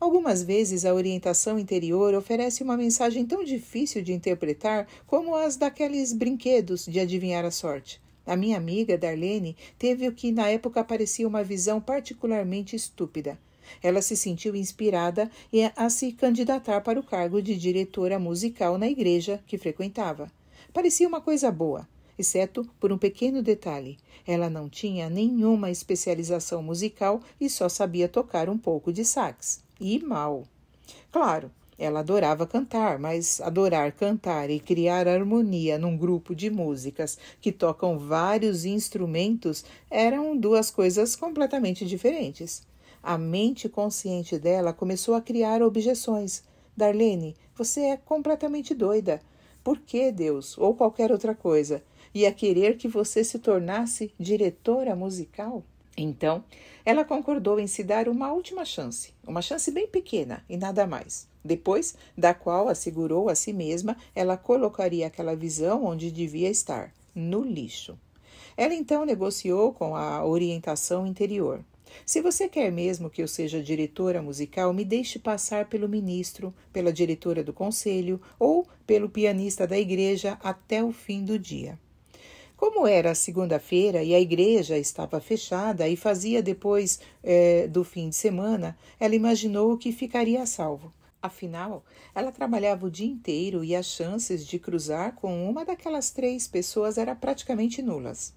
Algumas vezes a orientação interior oferece uma mensagem tão difícil de interpretar como as daqueles brinquedos de adivinhar a sorte. A minha amiga Darlene teve o que na época parecia uma visão particularmente estúpida. Ela se sentiu inspirada a se candidatar para o cargo de diretora musical na igreja que frequentava. Parecia uma coisa boa, exceto por um pequeno detalhe: ela não tinha nenhuma especialização musical e só sabia tocar um pouco de sax. E mal. Claro, ela adorava cantar, mas adorar cantar e criar harmonia num grupo de músicas que tocam vários instrumentos eram duas coisas completamente diferentes. A mente consciente dela começou a criar objeções. Darlene, você é completamente doida. Por que Deus? Ou qualquer outra coisa. E a querer que você se tornasse diretora musical? Então, ela concordou em se dar uma última chance, uma chance bem pequena e nada mais depois da qual assegurou a si mesma, ela colocaria aquela visão onde devia estar, no lixo. Ela então negociou com a orientação interior. Se você quer mesmo que eu seja diretora musical, me deixe passar pelo ministro, pela diretora do conselho ou pelo pianista da igreja até o fim do dia. Como era segunda-feira e a igreja estava fechada e fazia depois é, do fim de semana, ela imaginou que ficaria a salvo. Afinal, ela trabalhava o dia inteiro e as chances de cruzar com uma daquelas três pessoas eram praticamente nulas.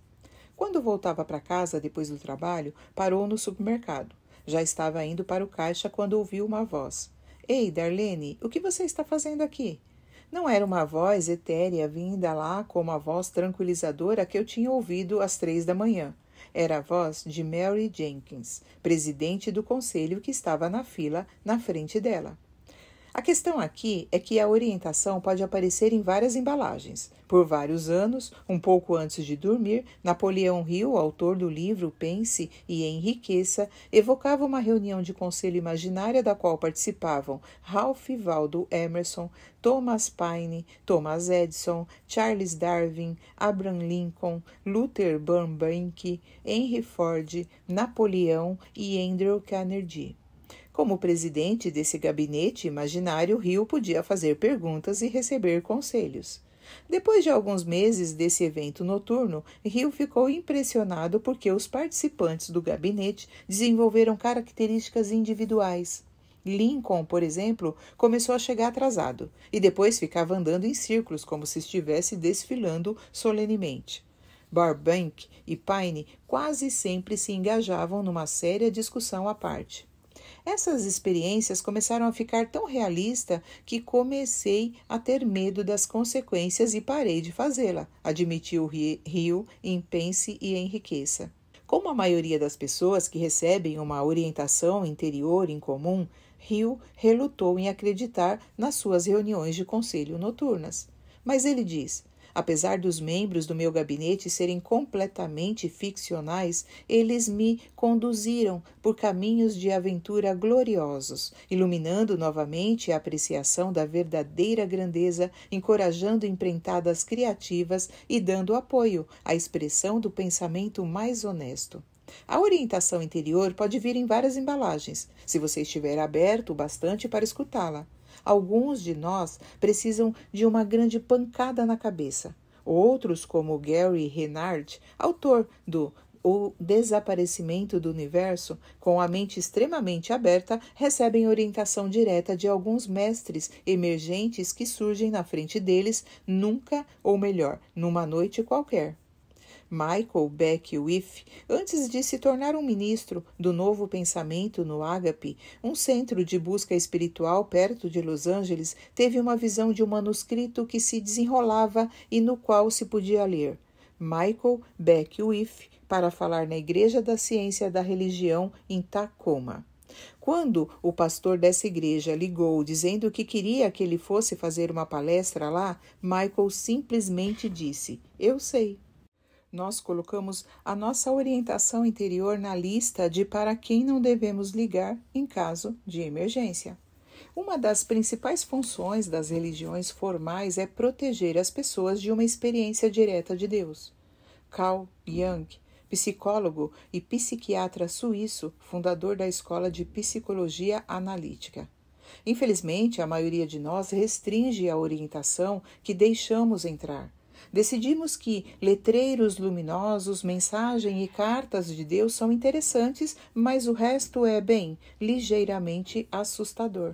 Quando voltava para casa depois do trabalho, parou no supermercado. Já estava indo para o caixa quando ouviu uma voz. Ei, Darlene, o que você está fazendo aqui? Não era uma voz etérea vinda lá como a voz tranquilizadora que eu tinha ouvido às três da manhã. Era a voz de Mary Jenkins, presidente do conselho que estava na fila na frente dela. A questão aqui é que a orientação pode aparecer em várias embalagens. Por vários anos, um pouco antes de dormir, Napoleão Hill, autor do livro Pense e Enriqueça, evocava uma reunião de conselho imaginária da qual participavam Ralph Waldo Emerson, Thomas Paine, Thomas Edison, Charles Darwin, Abraham Lincoln, Luther Burbank, Henry Ford, Napoleão e Andrew Carnegie. Como presidente desse gabinete imaginário, Rio podia fazer perguntas e receber conselhos. Depois de alguns meses desse evento noturno, Rio ficou impressionado porque os participantes do gabinete desenvolveram características individuais. Lincoln, por exemplo, começou a chegar atrasado e depois ficava andando em círculos como se estivesse desfilando solenemente. Barbank e Pine quase sempre se engajavam numa séria discussão à parte. Essas experiências começaram a ficar tão realista que comecei a ter medo das consequências e parei de fazê-la, admitiu Rio em Pense e Enriqueça. Como a maioria das pessoas que recebem uma orientação interior incomum, Rio relutou em acreditar nas suas reuniões de conselho noturnas. Mas ele diz: Apesar dos membros do meu gabinete serem completamente ficcionais, eles me conduziram por caminhos de aventura gloriosos, iluminando novamente a apreciação da verdadeira grandeza, encorajando empreitadas criativas e dando apoio à expressão do pensamento mais honesto. A orientação interior pode vir em várias embalagens, se você estiver aberto o bastante para escutá-la. Alguns de nós precisam de uma grande pancada na cabeça. Outros, como Gary Renard, autor do O Desaparecimento do Universo, com a mente extremamente aberta, recebem orientação direta de alguns mestres emergentes que surgem na frente deles nunca, ou melhor, numa noite qualquer. Michael Beck Whiff, antes de se tornar um ministro do Novo Pensamento no Agape, um centro de busca espiritual perto de Los Angeles, teve uma visão de um manuscrito que se desenrolava e no qual se podia ler. Michael Beck Whiff para falar na Igreja da Ciência da Religião em Tacoma. Quando o pastor dessa igreja ligou dizendo que queria que ele fosse fazer uma palestra lá, Michael simplesmente disse: Eu sei. Nós colocamos a nossa orientação interior na lista de para quem não devemos ligar em caso de emergência. Uma das principais funções das religiões formais é proteger as pessoas de uma experiência direta de Deus. Carl Jung, psicólogo e psiquiatra suíço, fundador da Escola de Psicologia Analítica. Infelizmente, a maioria de nós restringe a orientação que deixamos entrar. Decidimos que letreiros luminosos, mensagem e cartas de Deus são interessantes, mas o resto é, bem, ligeiramente assustador.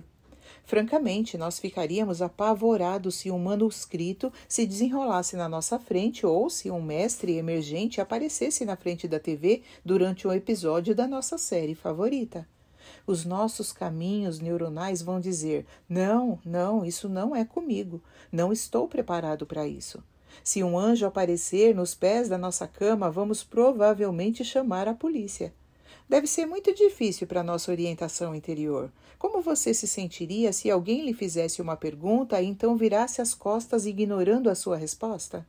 Francamente, nós ficaríamos apavorados se um manuscrito se desenrolasse na nossa frente ou se um mestre emergente aparecesse na frente da TV durante um episódio da nossa série favorita. Os nossos caminhos neuronais vão dizer: não, não, isso não é comigo, não estou preparado para isso. Se um anjo aparecer nos pés da nossa cama, vamos provavelmente chamar a polícia. Deve ser muito difícil para nossa orientação interior. Como você se sentiria se alguém lhe fizesse uma pergunta e então virasse as costas ignorando a sua resposta?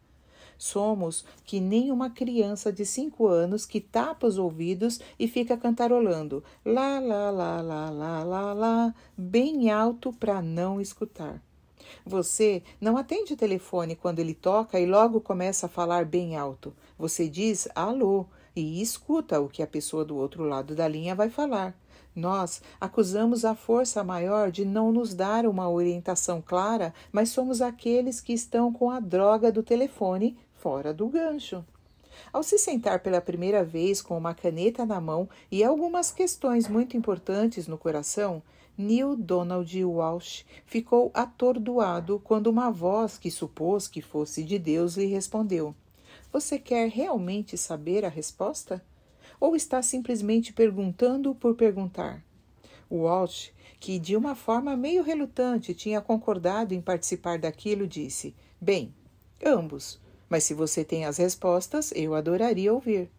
Somos que nem uma criança de cinco anos que tapa os ouvidos e fica cantarolando lá, lá, lá, lá, lá, lá, lá, bem alto para não escutar. Você não atende o telefone quando ele toca e logo começa a falar bem alto. Você diz alô e escuta o que a pessoa do outro lado da linha vai falar. Nós acusamos a força maior de não nos dar uma orientação clara, mas somos aqueles que estão com a droga do telefone fora do gancho. Ao se sentar pela primeira vez com uma caneta na mão e algumas questões muito importantes no coração, Neil Donald Walsh ficou atordoado quando uma voz que supôs que fosse de Deus lhe respondeu: Você quer realmente saber a resposta? Ou está simplesmente perguntando por perguntar? Walsh, que de uma forma meio relutante tinha concordado em participar daquilo, disse: Bem, ambos, mas se você tem as respostas, eu adoraria ouvir.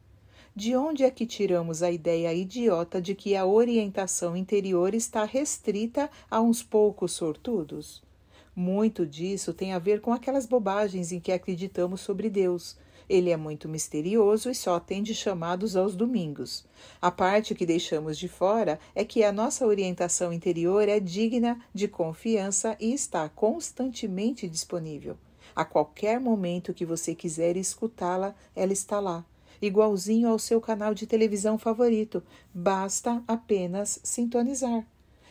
De onde é que tiramos a ideia idiota de que a orientação interior está restrita a uns poucos sortudos? Muito disso tem a ver com aquelas bobagens em que acreditamos sobre Deus. Ele é muito misterioso e só atende chamados aos domingos. A parte que deixamos de fora é que a nossa orientação interior é digna de confiança e está constantemente disponível. A qualquer momento que você quiser escutá-la, ela está lá igualzinho ao seu canal de televisão favorito, basta apenas sintonizar.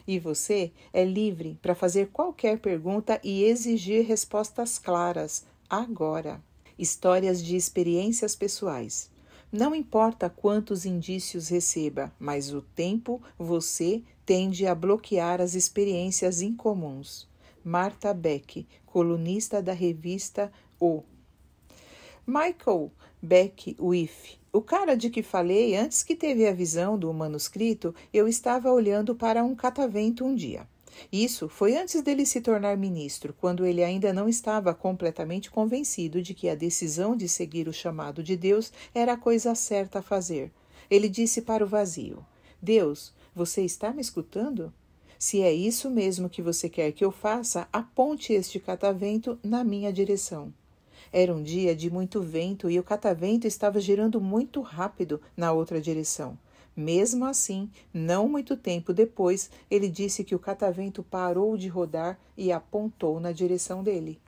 E você é livre para fazer qualquer pergunta e exigir respostas claras, agora. Histórias de experiências pessoais. Não importa quantos indícios receba, mas o tempo você tende a bloquear as experiências incomuns. Marta Beck, colunista da revista O. Michael Beck Whiff. O cara de que falei antes que teve a visão do manuscrito, eu estava olhando para um catavento um dia. Isso foi antes dele se tornar ministro, quando ele ainda não estava completamente convencido de que a decisão de seguir o chamado de Deus era a coisa certa a fazer. Ele disse para o vazio: Deus, você está me escutando? Se é isso mesmo que você quer que eu faça, aponte este catavento na minha direção. Era um dia de muito vento e o catavento estava girando muito rápido na outra direção. Mesmo assim, não muito tempo depois, ele disse que o catavento parou de rodar e apontou na direção dele.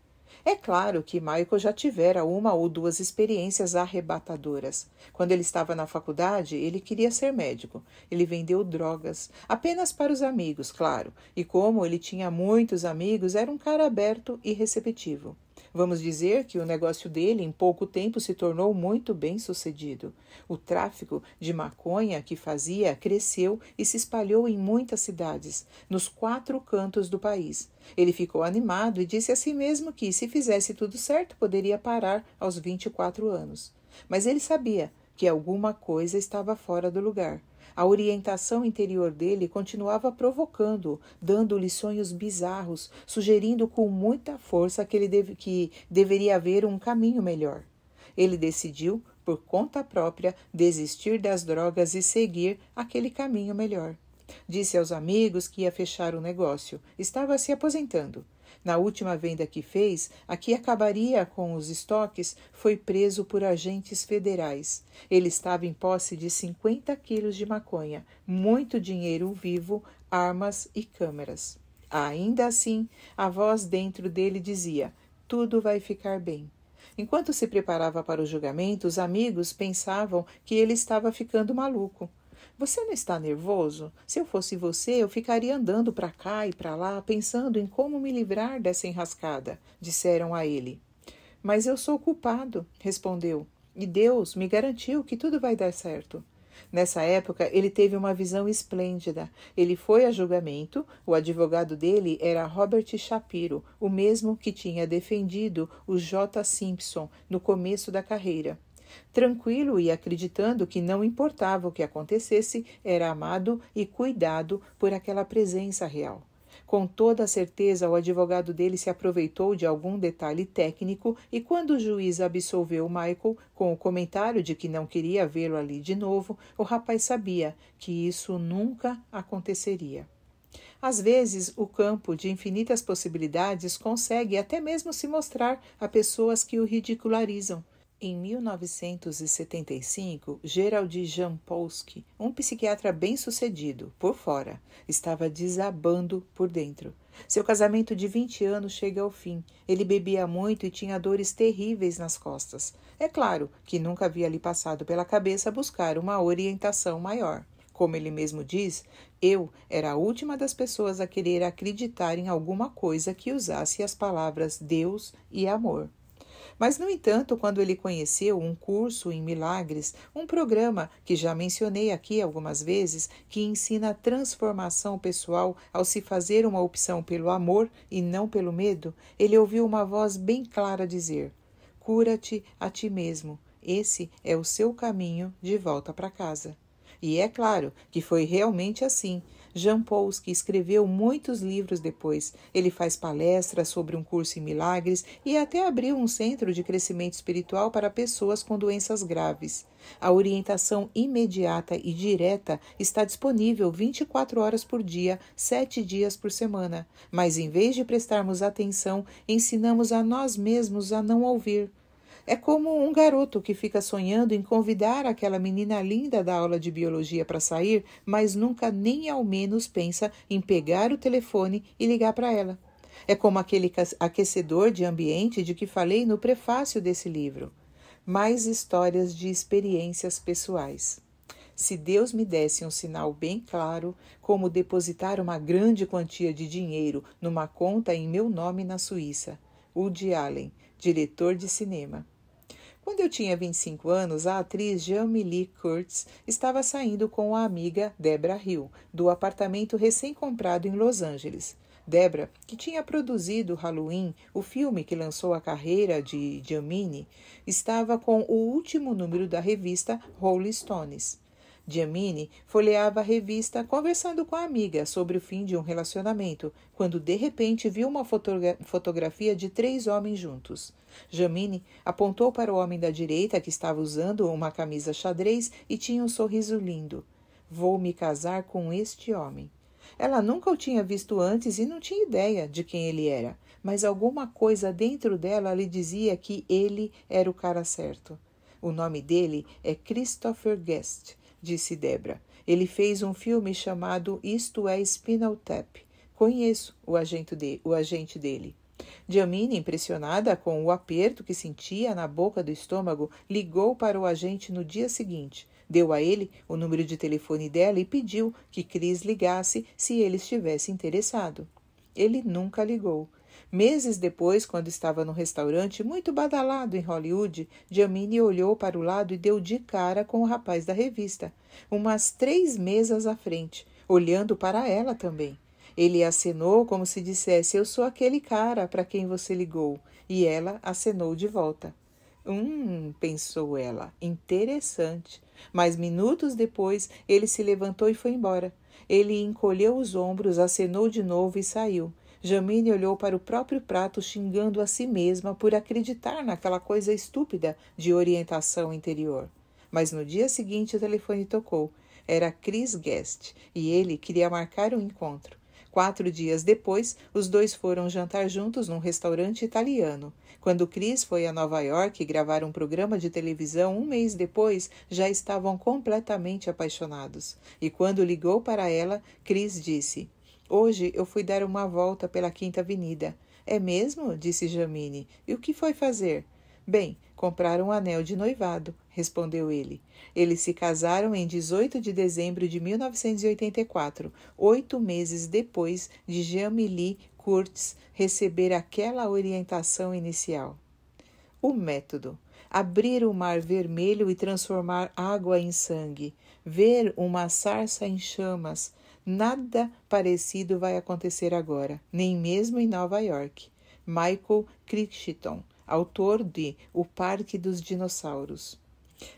É claro que Michael já tivera uma ou duas experiências arrebatadoras. Quando ele estava na faculdade, ele queria ser médico. Ele vendeu drogas, apenas para os amigos, claro. E como ele tinha muitos amigos, era um cara aberto e receptivo. Vamos dizer que o negócio dele, em pouco tempo, se tornou muito bem sucedido. O tráfico de maconha que fazia cresceu e se espalhou em muitas cidades, nos quatro cantos do país. Ele ficou animado e disse a si mesmo que, se fizesse tudo certo, poderia parar aos 24 anos. Mas ele sabia que alguma coisa estava fora do lugar. A orientação interior dele continuava provocando, dando-lhe sonhos bizarros, sugerindo com muita força que, ele deve, que deveria haver um caminho melhor. Ele decidiu, por conta própria, desistir das drogas e seguir aquele caminho melhor. Disse aos amigos que ia fechar o negócio. Estava se aposentando. Na última venda que fez, a que acabaria com os estoques, foi preso por agentes federais. Ele estava em posse de 50 quilos de maconha, muito dinheiro vivo, armas e câmeras. Ainda assim, a voz dentro dele dizia: tudo vai ficar bem. Enquanto se preparava para o julgamento, os amigos pensavam que ele estava ficando maluco. Você não está nervoso? Se eu fosse você, eu ficaria andando para cá e para lá, pensando em como me livrar dessa enrascada, disseram a ele. Mas eu sou culpado, respondeu, e Deus me garantiu que tudo vai dar certo. Nessa época, ele teve uma visão esplêndida. Ele foi a julgamento. O advogado dele era Robert Shapiro, o mesmo que tinha defendido o J. Simpson no começo da carreira. Tranquilo e acreditando que não importava o que acontecesse, era amado e cuidado por aquela presença real. Com toda a certeza, o advogado dele se aproveitou de algum detalhe técnico e, quando o juiz absolveu Michael com o comentário de que não queria vê-lo ali de novo, o rapaz sabia que isso nunca aconteceria. Às vezes, o campo de infinitas possibilidades consegue até mesmo se mostrar a pessoas que o ridicularizam. Em 1975, Geraldi Jampolsky, um psiquiatra bem-sucedido, por fora, estava desabando por dentro. Seu casamento de 20 anos chega ao fim. Ele bebia muito e tinha dores terríveis nas costas. É claro que nunca havia lhe passado pela cabeça buscar uma orientação maior. Como ele mesmo diz, eu era a última das pessoas a querer acreditar em alguma coisa que usasse as palavras Deus e amor. Mas, no entanto, quando ele conheceu um curso em milagres, um programa que já mencionei aqui algumas vezes, que ensina a transformação pessoal ao se fazer uma opção pelo amor e não pelo medo, ele ouviu uma voz bem clara dizer: Cura-te a ti mesmo. Esse é o seu caminho de volta para casa. E é claro que foi realmente assim. Jean Polsky escreveu muitos livros depois. Ele faz palestras sobre um curso em milagres e até abriu um centro de crescimento espiritual para pessoas com doenças graves. A orientação imediata e direta está disponível 24 horas por dia, 7 dias por semana. Mas em vez de prestarmos atenção, ensinamos a nós mesmos a não ouvir. É como um garoto que fica sonhando em convidar aquela menina linda da aula de biologia para sair, mas nunca nem ao menos pensa em pegar o telefone e ligar para ela. É como aquele aquecedor de ambiente de que falei no prefácio desse livro. Mais histórias de experiências pessoais. Se Deus me desse um sinal bem claro, como depositar uma grande quantia de dinheiro numa conta em meu nome na Suíça. Woody Allen, diretor de cinema. Quando eu tinha 25 anos, a atriz Jamie Curtis estava saindo com a amiga Debra Hill, do apartamento recém-comprado em Los Angeles. Debra, que tinha produzido Halloween, o filme que lançou a carreira de Jamini, estava com o último número da revista Rolling Stones. Giamini folheava a revista conversando com a amiga sobre o fim de um relacionamento, quando de repente viu uma fotogra fotografia de três homens juntos. Jamine apontou para o homem da direita que estava usando uma camisa xadrez e tinha um sorriso lindo. Vou me casar com este homem. Ela nunca o tinha visto antes e não tinha ideia de quem ele era, mas alguma coisa dentro dela lhe dizia que ele era o cara certo. O nome dele é Christopher Guest disse Debra. Ele fez um filme chamado Isto é Spinal Tap. Conheço o agente, de, o agente dele. Diamina, impressionada com o aperto que sentia na boca do estômago, ligou para o agente no dia seguinte. Deu a ele o número de telefone dela e pediu que Cris ligasse se ele estivesse interessado. Ele nunca ligou. Meses depois, quando estava num restaurante muito badalado em Hollywood, Giamini olhou para o lado e deu de cara com o rapaz da revista, umas três mesas à frente, olhando para ela também. Ele acenou como se dissesse: Eu sou aquele cara para quem você ligou. E ela acenou de volta. Hum, pensou ela, interessante. Mas minutos depois, ele se levantou e foi embora. Ele encolheu os ombros, acenou de novo e saiu. Jamine olhou para o próprio prato, xingando a si mesma por acreditar naquela coisa estúpida de orientação interior. Mas no dia seguinte o telefone tocou. Era Chris Guest e ele queria marcar um encontro. Quatro dias depois, os dois foram jantar juntos num restaurante italiano. Quando Chris foi a Nova York gravar um programa de televisão um mês depois, já estavam completamente apaixonados. E quando ligou para ela, Chris disse: Hoje eu fui dar uma volta pela Quinta Avenida. É mesmo? disse Jamine. E o que foi fazer? Bem, comprar um anel de noivado, respondeu ele. Eles se casaram em 18 de dezembro de 1984, oito meses depois de Jamili Kurtz receber aquela orientação inicial. O método: abrir o mar vermelho e transformar água em sangue, ver uma sarça em chamas, Nada parecido vai acontecer agora, nem mesmo em Nova York. Michael Crichton, autor de O Parque dos Dinossauros.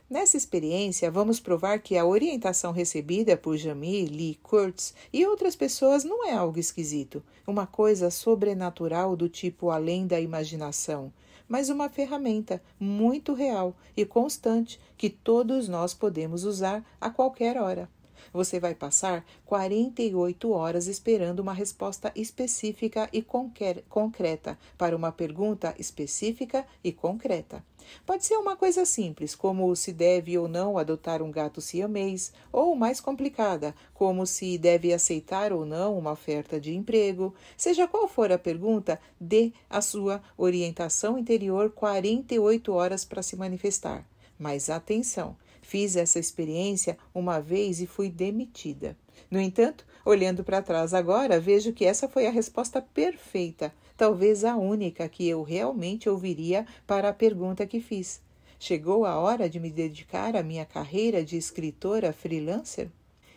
Nessa experiência, vamos provar que a orientação recebida por Jamie Lee Kurtz e outras pessoas não é algo esquisito, uma coisa sobrenatural do tipo além da imaginação, mas uma ferramenta muito real e constante que todos nós podemos usar a qualquer hora você vai passar 48 horas esperando uma resposta específica e concreta para uma pergunta específica e concreta. Pode ser uma coisa simples, como se deve ou não adotar um gato siamês, ou mais complicada, como se deve aceitar ou não uma oferta de emprego. Seja qual for a pergunta, dê a sua orientação interior 48 horas para se manifestar. Mas atenção! Fiz essa experiência uma vez e fui demitida. No entanto, olhando para trás agora, vejo que essa foi a resposta perfeita, talvez a única que eu realmente ouviria para a pergunta que fiz. Chegou a hora de me dedicar à minha carreira de escritora freelancer?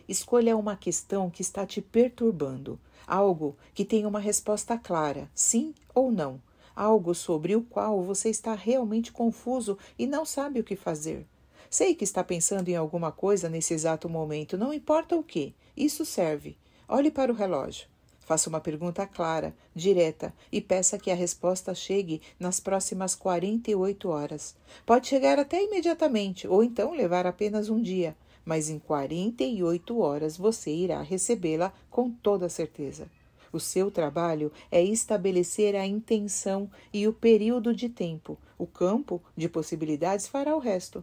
Escolha uma questão que está te perturbando, algo que tem uma resposta clara, sim ou não, algo sobre o qual você está realmente confuso e não sabe o que fazer. Sei que está pensando em alguma coisa nesse exato momento, não importa o que. Isso serve. Olhe para o relógio. Faça uma pergunta clara, direta e peça que a resposta chegue nas próximas 48 horas. Pode chegar até imediatamente ou então levar apenas um dia, mas em 48 horas você irá recebê-la com toda certeza. O seu trabalho é estabelecer a intenção e o período de tempo. O campo de possibilidades fará o resto.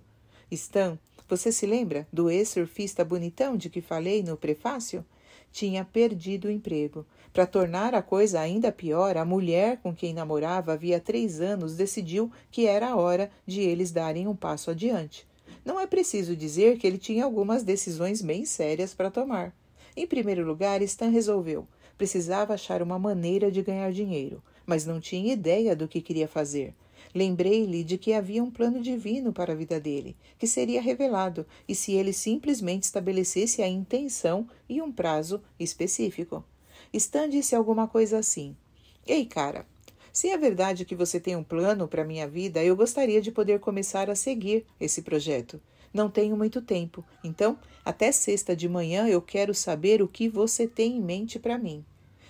Stan, você se lembra do ex-surfista bonitão de que falei no prefácio? Tinha perdido o emprego. Para tornar a coisa ainda pior, a mulher com quem namorava havia três anos decidiu que era a hora de eles darem um passo adiante. Não é preciso dizer que ele tinha algumas decisões bem sérias para tomar. Em primeiro lugar, Stan resolveu. Precisava achar uma maneira de ganhar dinheiro, mas não tinha ideia do que queria fazer. Lembrei-lhe de que havia um plano divino para a vida dele, que seria revelado, e se ele simplesmente estabelecesse a intenção e um prazo específico. Stan disse alguma coisa assim: Ei, cara, se é verdade que você tem um plano para minha vida, eu gostaria de poder começar a seguir esse projeto. Não tenho muito tempo, então até sexta de manhã eu quero saber o que você tem em mente para mim.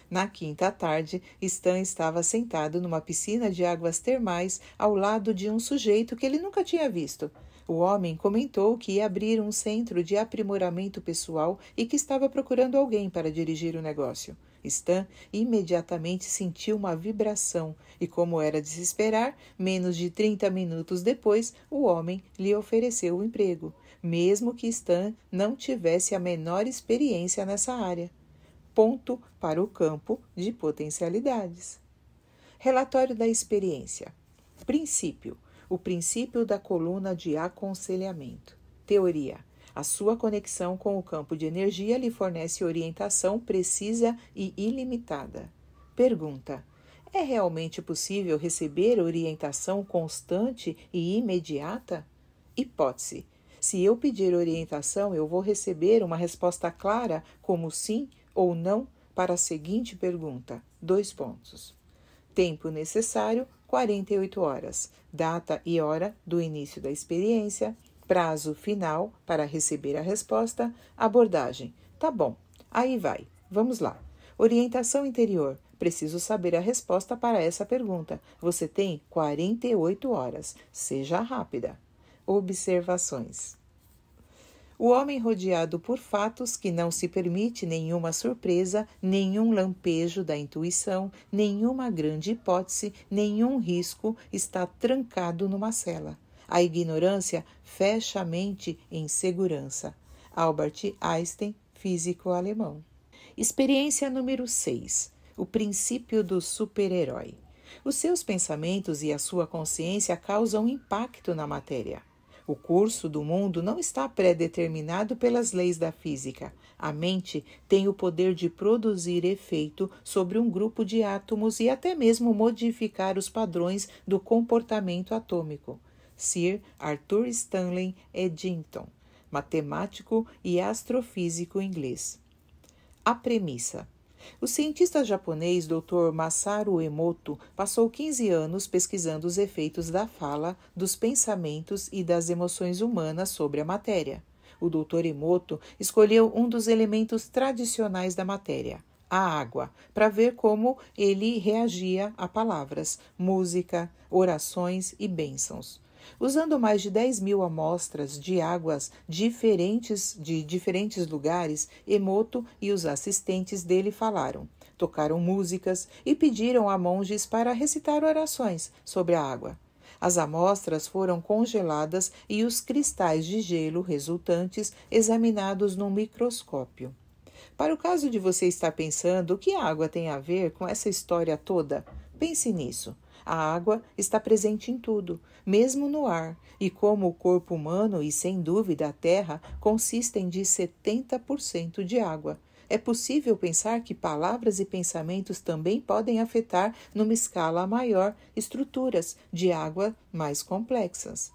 Na quinta tarde, Stan estava sentado numa piscina de águas termais ao lado de um sujeito que ele nunca tinha visto. O homem comentou que ia abrir um centro de aprimoramento pessoal e que estava procurando alguém para dirigir o negócio. Stan imediatamente sentiu uma vibração e, como era de se esperar, menos de 30 minutos depois, o homem lhe ofereceu o emprego, mesmo que Stan não tivesse a menor experiência nessa área ponto para o campo de potencialidades. Relatório da experiência. Princípio: o princípio da coluna de aconselhamento. Teoria: a sua conexão com o campo de energia lhe fornece orientação precisa e ilimitada. Pergunta: é realmente possível receber orientação constante e imediata? Hipótese: se eu pedir orientação, eu vou receber uma resposta clara, como sim, ou não para a seguinte pergunta: dois pontos. Tempo necessário: 48 horas. Data e hora do início da experiência. Prazo final para receber a resposta. Abordagem: tá bom, aí vai, vamos lá. Orientação interior: preciso saber a resposta para essa pergunta. Você tem 48 horas. Seja rápida. Observações. O homem rodeado por fatos que não se permite nenhuma surpresa, nenhum lampejo da intuição, nenhuma grande hipótese, nenhum risco, está trancado numa cela. A ignorância fecha a mente em segurança. Albert Einstein, físico alemão. Experiência número 6: O princípio do super-herói. Os seus pensamentos e a sua consciência causam impacto na matéria. O curso do mundo não está pré-determinado pelas leis da física. A mente tem o poder de produzir efeito sobre um grupo de átomos e até mesmo modificar os padrões do comportamento atômico. Sir Arthur Stanley Eddington, matemático e astrofísico inglês. A premissa. O cientista japonês Dr. Masaru Emoto passou 15 anos pesquisando os efeitos da fala, dos pensamentos e das emoções humanas sobre a matéria. O Dr. Emoto escolheu um dos elementos tradicionais da matéria, a água, para ver como ele reagia a palavras, música, orações e bênçãos. Usando mais de 10 mil amostras de águas diferentes de diferentes lugares, Emoto e os assistentes dele falaram, tocaram músicas e pediram a monges para recitar orações sobre a água. As amostras foram congeladas e os cristais de gelo resultantes examinados num microscópio. Para o caso de você estar pensando o que a água tem a ver com essa história toda, pense nisso. A água está presente em tudo, mesmo no ar, e como o corpo humano e sem dúvida a terra consistem de 70% de água. É possível pensar que palavras e pensamentos também podem afetar, numa escala maior, estruturas de água mais complexas.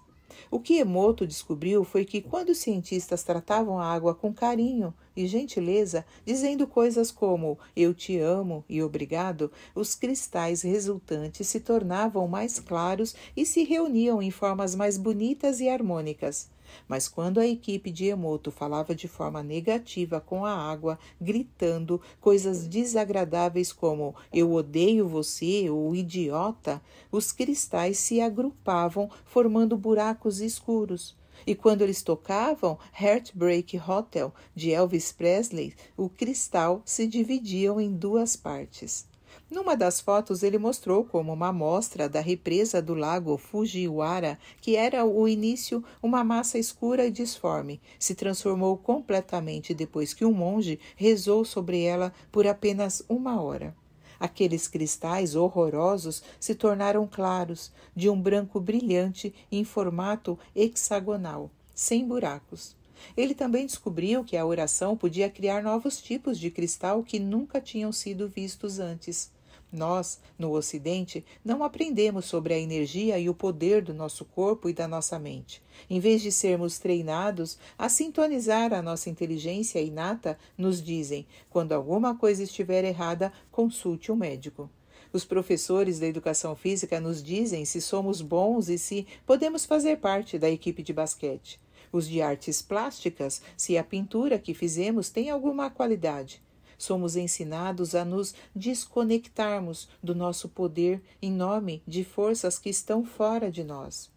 O que Emoto descobriu foi que quando os cientistas tratavam a água com carinho e gentileza, dizendo coisas como eu te amo e obrigado, os cristais resultantes se tornavam mais claros e se reuniam em formas mais bonitas e harmônicas. Mas quando a equipe de Emoto falava de forma negativa com a água, gritando coisas desagradáveis como eu odeio você ou idiota, os cristais se agrupavam, formando buracos escuros. E quando eles tocavam Heartbreak Hotel de Elvis Presley, o cristal se dividia em duas partes. Numa das fotos, ele mostrou como uma amostra da represa do lago Fujiwara, que era o início uma massa escura e disforme, se transformou completamente depois que um monge rezou sobre ela por apenas uma hora. Aqueles cristais horrorosos se tornaram claros, de um branco brilhante em formato hexagonal, sem buracos. Ele também descobriu que a oração podia criar novos tipos de cristal que nunca tinham sido vistos antes. Nós, no Ocidente, não aprendemos sobre a energia e o poder do nosso corpo e da nossa mente. Em vez de sermos treinados a sintonizar a nossa inteligência inata, nos dizem: quando alguma coisa estiver errada, consulte um médico. Os professores da educação física nos dizem se somos bons e se podemos fazer parte da equipe de basquete. Os de artes plásticas, se a pintura que fizemos tem alguma qualidade. Somos ensinados a nos desconectarmos do nosso poder em nome de forças que estão fora de nós.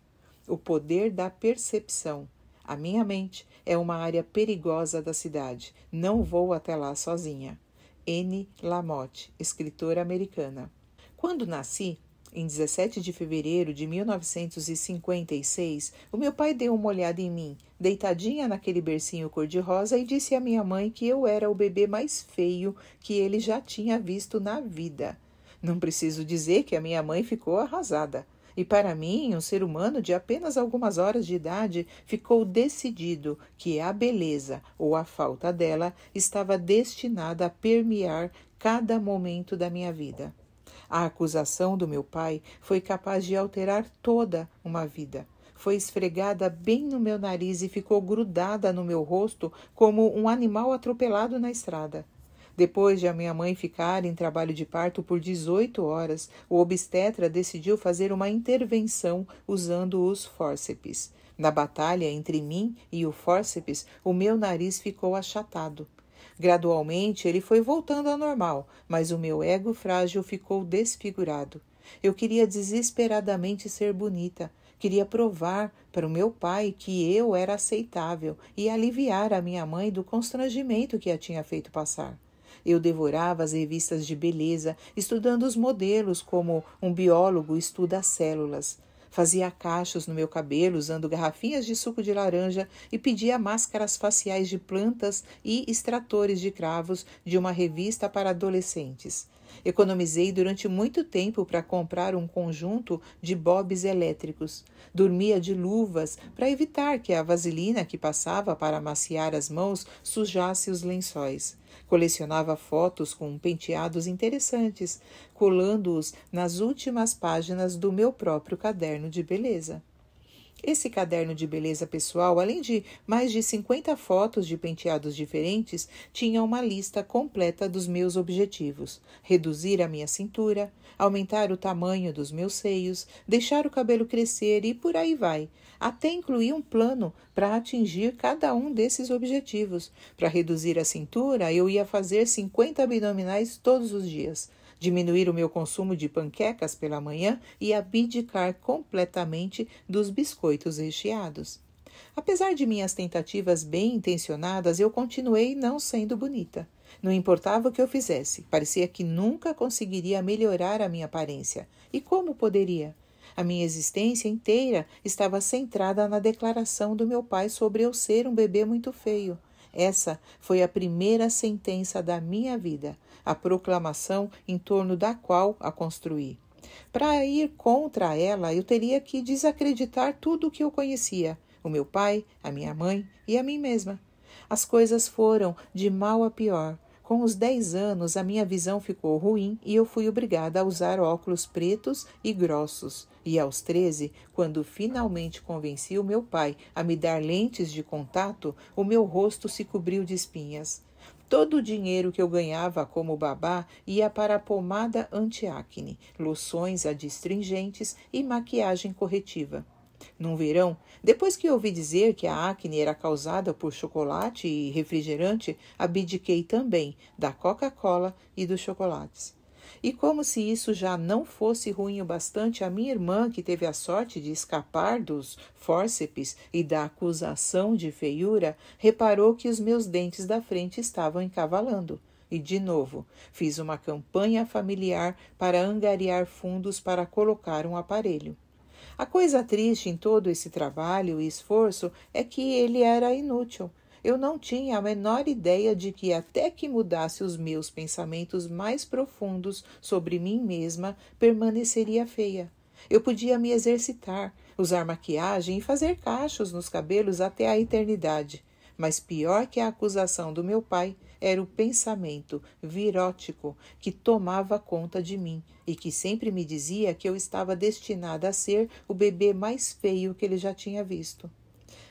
O poder da percepção. A minha mente é uma área perigosa da cidade. Não vou até lá sozinha. N. Lamotte, escritora americana. Quando nasci, em 17 de fevereiro de 1956, o meu pai deu uma olhada em mim, deitadinha naquele bercinho cor-de-rosa, e disse à minha mãe que eu era o bebê mais feio que ele já tinha visto na vida. Não preciso dizer que a minha mãe ficou arrasada. E para mim, um ser humano de apenas algumas horas de idade ficou decidido que a beleza ou a falta dela estava destinada a permear cada momento da minha vida. A acusação do meu pai foi capaz de alterar toda uma vida. Foi esfregada bem no meu nariz e ficou grudada no meu rosto como um animal atropelado na estrada. Depois de a minha mãe ficar em trabalho de parto por 18 horas, o obstetra decidiu fazer uma intervenção usando os fórceps. Na batalha entre mim e o fórceps, o meu nariz ficou achatado. Gradualmente ele foi voltando ao normal, mas o meu ego frágil ficou desfigurado. Eu queria desesperadamente ser bonita, queria provar para o meu pai que eu era aceitável e aliviar a minha mãe do constrangimento que a tinha feito passar. Eu devorava as revistas de beleza, estudando os modelos como um biólogo estuda as células. Fazia cachos no meu cabelo usando garrafinhas de suco de laranja e pedia máscaras faciais de plantas e extratores de cravos de uma revista para adolescentes. Economizei durante muito tempo para comprar um conjunto de bobs elétricos. Dormia de luvas para evitar que a vaselina que passava para amaciar as mãos sujasse os lençóis. Colecionava fotos com penteados interessantes, colando-os nas últimas páginas do meu próprio caderno de beleza. Esse caderno de beleza pessoal, além de mais de 50 fotos de penteados diferentes, tinha uma lista completa dos meus objetivos: reduzir a minha cintura, aumentar o tamanho dos meus seios, deixar o cabelo crescer e por aí vai. Até incluir um plano para atingir cada um desses objetivos. Para reduzir a cintura, eu ia fazer 50 abdominais todos os dias diminuir o meu consumo de panquecas pela manhã e abdicar completamente dos biscoitos recheados. Apesar de minhas tentativas bem intencionadas, eu continuei não sendo bonita. Não importava o que eu fizesse, parecia que nunca conseguiria melhorar a minha aparência. E como poderia? A minha existência inteira estava centrada na declaração do meu pai sobre eu ser um bebê muito feio. Essa foi a primeira sentença da minha vida, a proclamação em torno da qual a construí. Para ir contra ela, eu teria que desacreditar tudo o que eu conhecia: o meu pai, a minha mãe e a mim mesma. As coisas foram de mal a pior. Com os 10 anos, a minha visão ficou ruim e eu fui obrigada a usar óculos pretos e grossos. E aos 13, quando finalmente convenci o meu pai a me dar lentes de contato, o meu rosto se cobriu de espinhas. Todo o dinheiro que eu ganhava como babá ia para a pomada antiacne, loções adstringentes e maquiagem corretiva. Num verão, depois que ouvi dizer que a acne era causada por chocolate e refrigerante, abdiquei também da Coca-Cola e dos chocolates. E como se isso já não fosse ruim o bastante, a minha irmã, que teve a sorte de escapar dos fórceps e da acusação de feiura, reparou que os meus dentes da frente estavam encavalando. E, de novo, fiz uma campanha familiar para angariar fundos para colocar um aparelho. A coisa triste em todo esse trabalho e esforço é que ele era inútil. Eu não tinha a menor ideia de que, até que mudasse os meus pensamentos mais profundos sobre mim mesma, permaneceria feia. Eu podia me exercitar, usar maquiagem e fazer cachos nos cabelos até a eternidade. Mas pior que a acusação do meu pai era o pensamento virótico que tomava conta de mim e que sempre me dizia que eu estava destinada a ser o bebê mais feio que ele já tinha visto.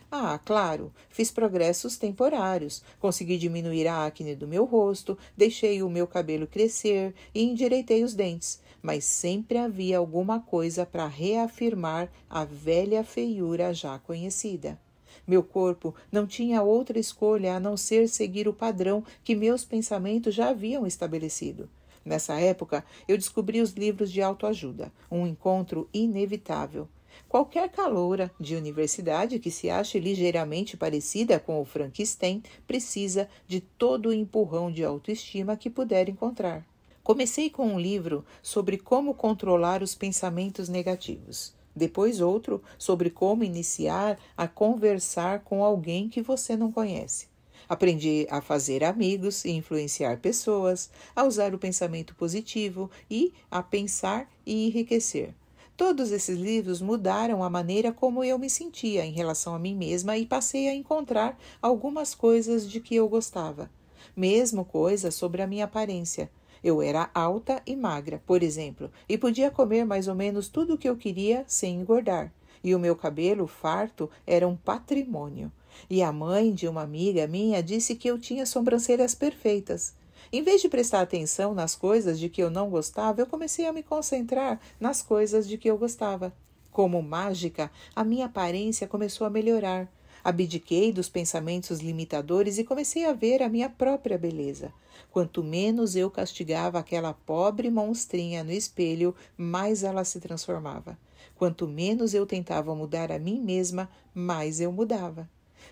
Ah, claro, fiz progressos temporários. Consegui diminuir a acne do meu rosto, deixei o meu cabelo crescer e endireitei os dentes, mas sempre havia alguma coisa para reafirmar a velha feiura já conhecida. Meu corpo não tinha outra escolha a não ser seguir o padrão que meus pensamentos já haviam estabelecido. Nessa época, eu descobri os livros de autoajuda, um encontro inevitável. Qualquer caloura de universidade que se ache ligeiramente parecida com o Frankenstein precisa de todo o empurrão de autoestima que puder encontrar. Comecei com um livro sobre como controlar os pensamentos negativos. Depois, outro sobre como iniciar a conversar com alguém que você não conhece. Aprendi a fazer amigos e influenciar pessoas, a usar o pensamento positivo e a pensar e enriquecer. Todos esses livros mudaram a maneira como eu me sentia em relação a mim mesma e passei a encontrar algumas coisas de que eu gostava, mesmo coisas sobre a minha aparência. Eu era alta e magra, por exemplo, e podia comer mais ou menos tudo o que eu queria sem engordar. E o meu cabelo farto era um patrimônio. E a mãe de uma amiga minha disse que eu tinha sobrancelhas perfeitas. Em vez de prestar atenção nas coisas de que eu não gostava, eu comecei a me concentrar nas coisas de que eu gostava. Como mágica, a minha aparência começou a melhorar. Abdiquei dos pensamentos limitadores e comecei a ver a minha própria beleza. Quanto menos eu castigava aquela pobre monstrinha no espelho, mais ela se transformava. Quanto menos eu tentava mudar a mim mesma, mais eu mudava.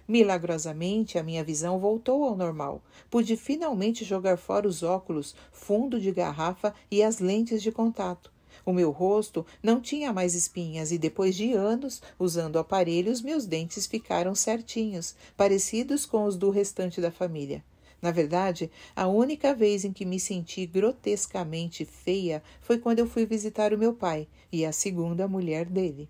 Milagrosamente, a minha visão voltou ao normal. Pude finalmente jogar fora os óculos, fundo de garrafa e as lentes de contato. O meu rosto não tinha mais espinhas e depois de anos usando aparelhos, meus dentes ficaram certinhos, parecidos com os do restante da família. Na verdade, a única vez em que me senti grotescamente feia foi quando eu fui visitar o meu pai e a segunda mulher dele.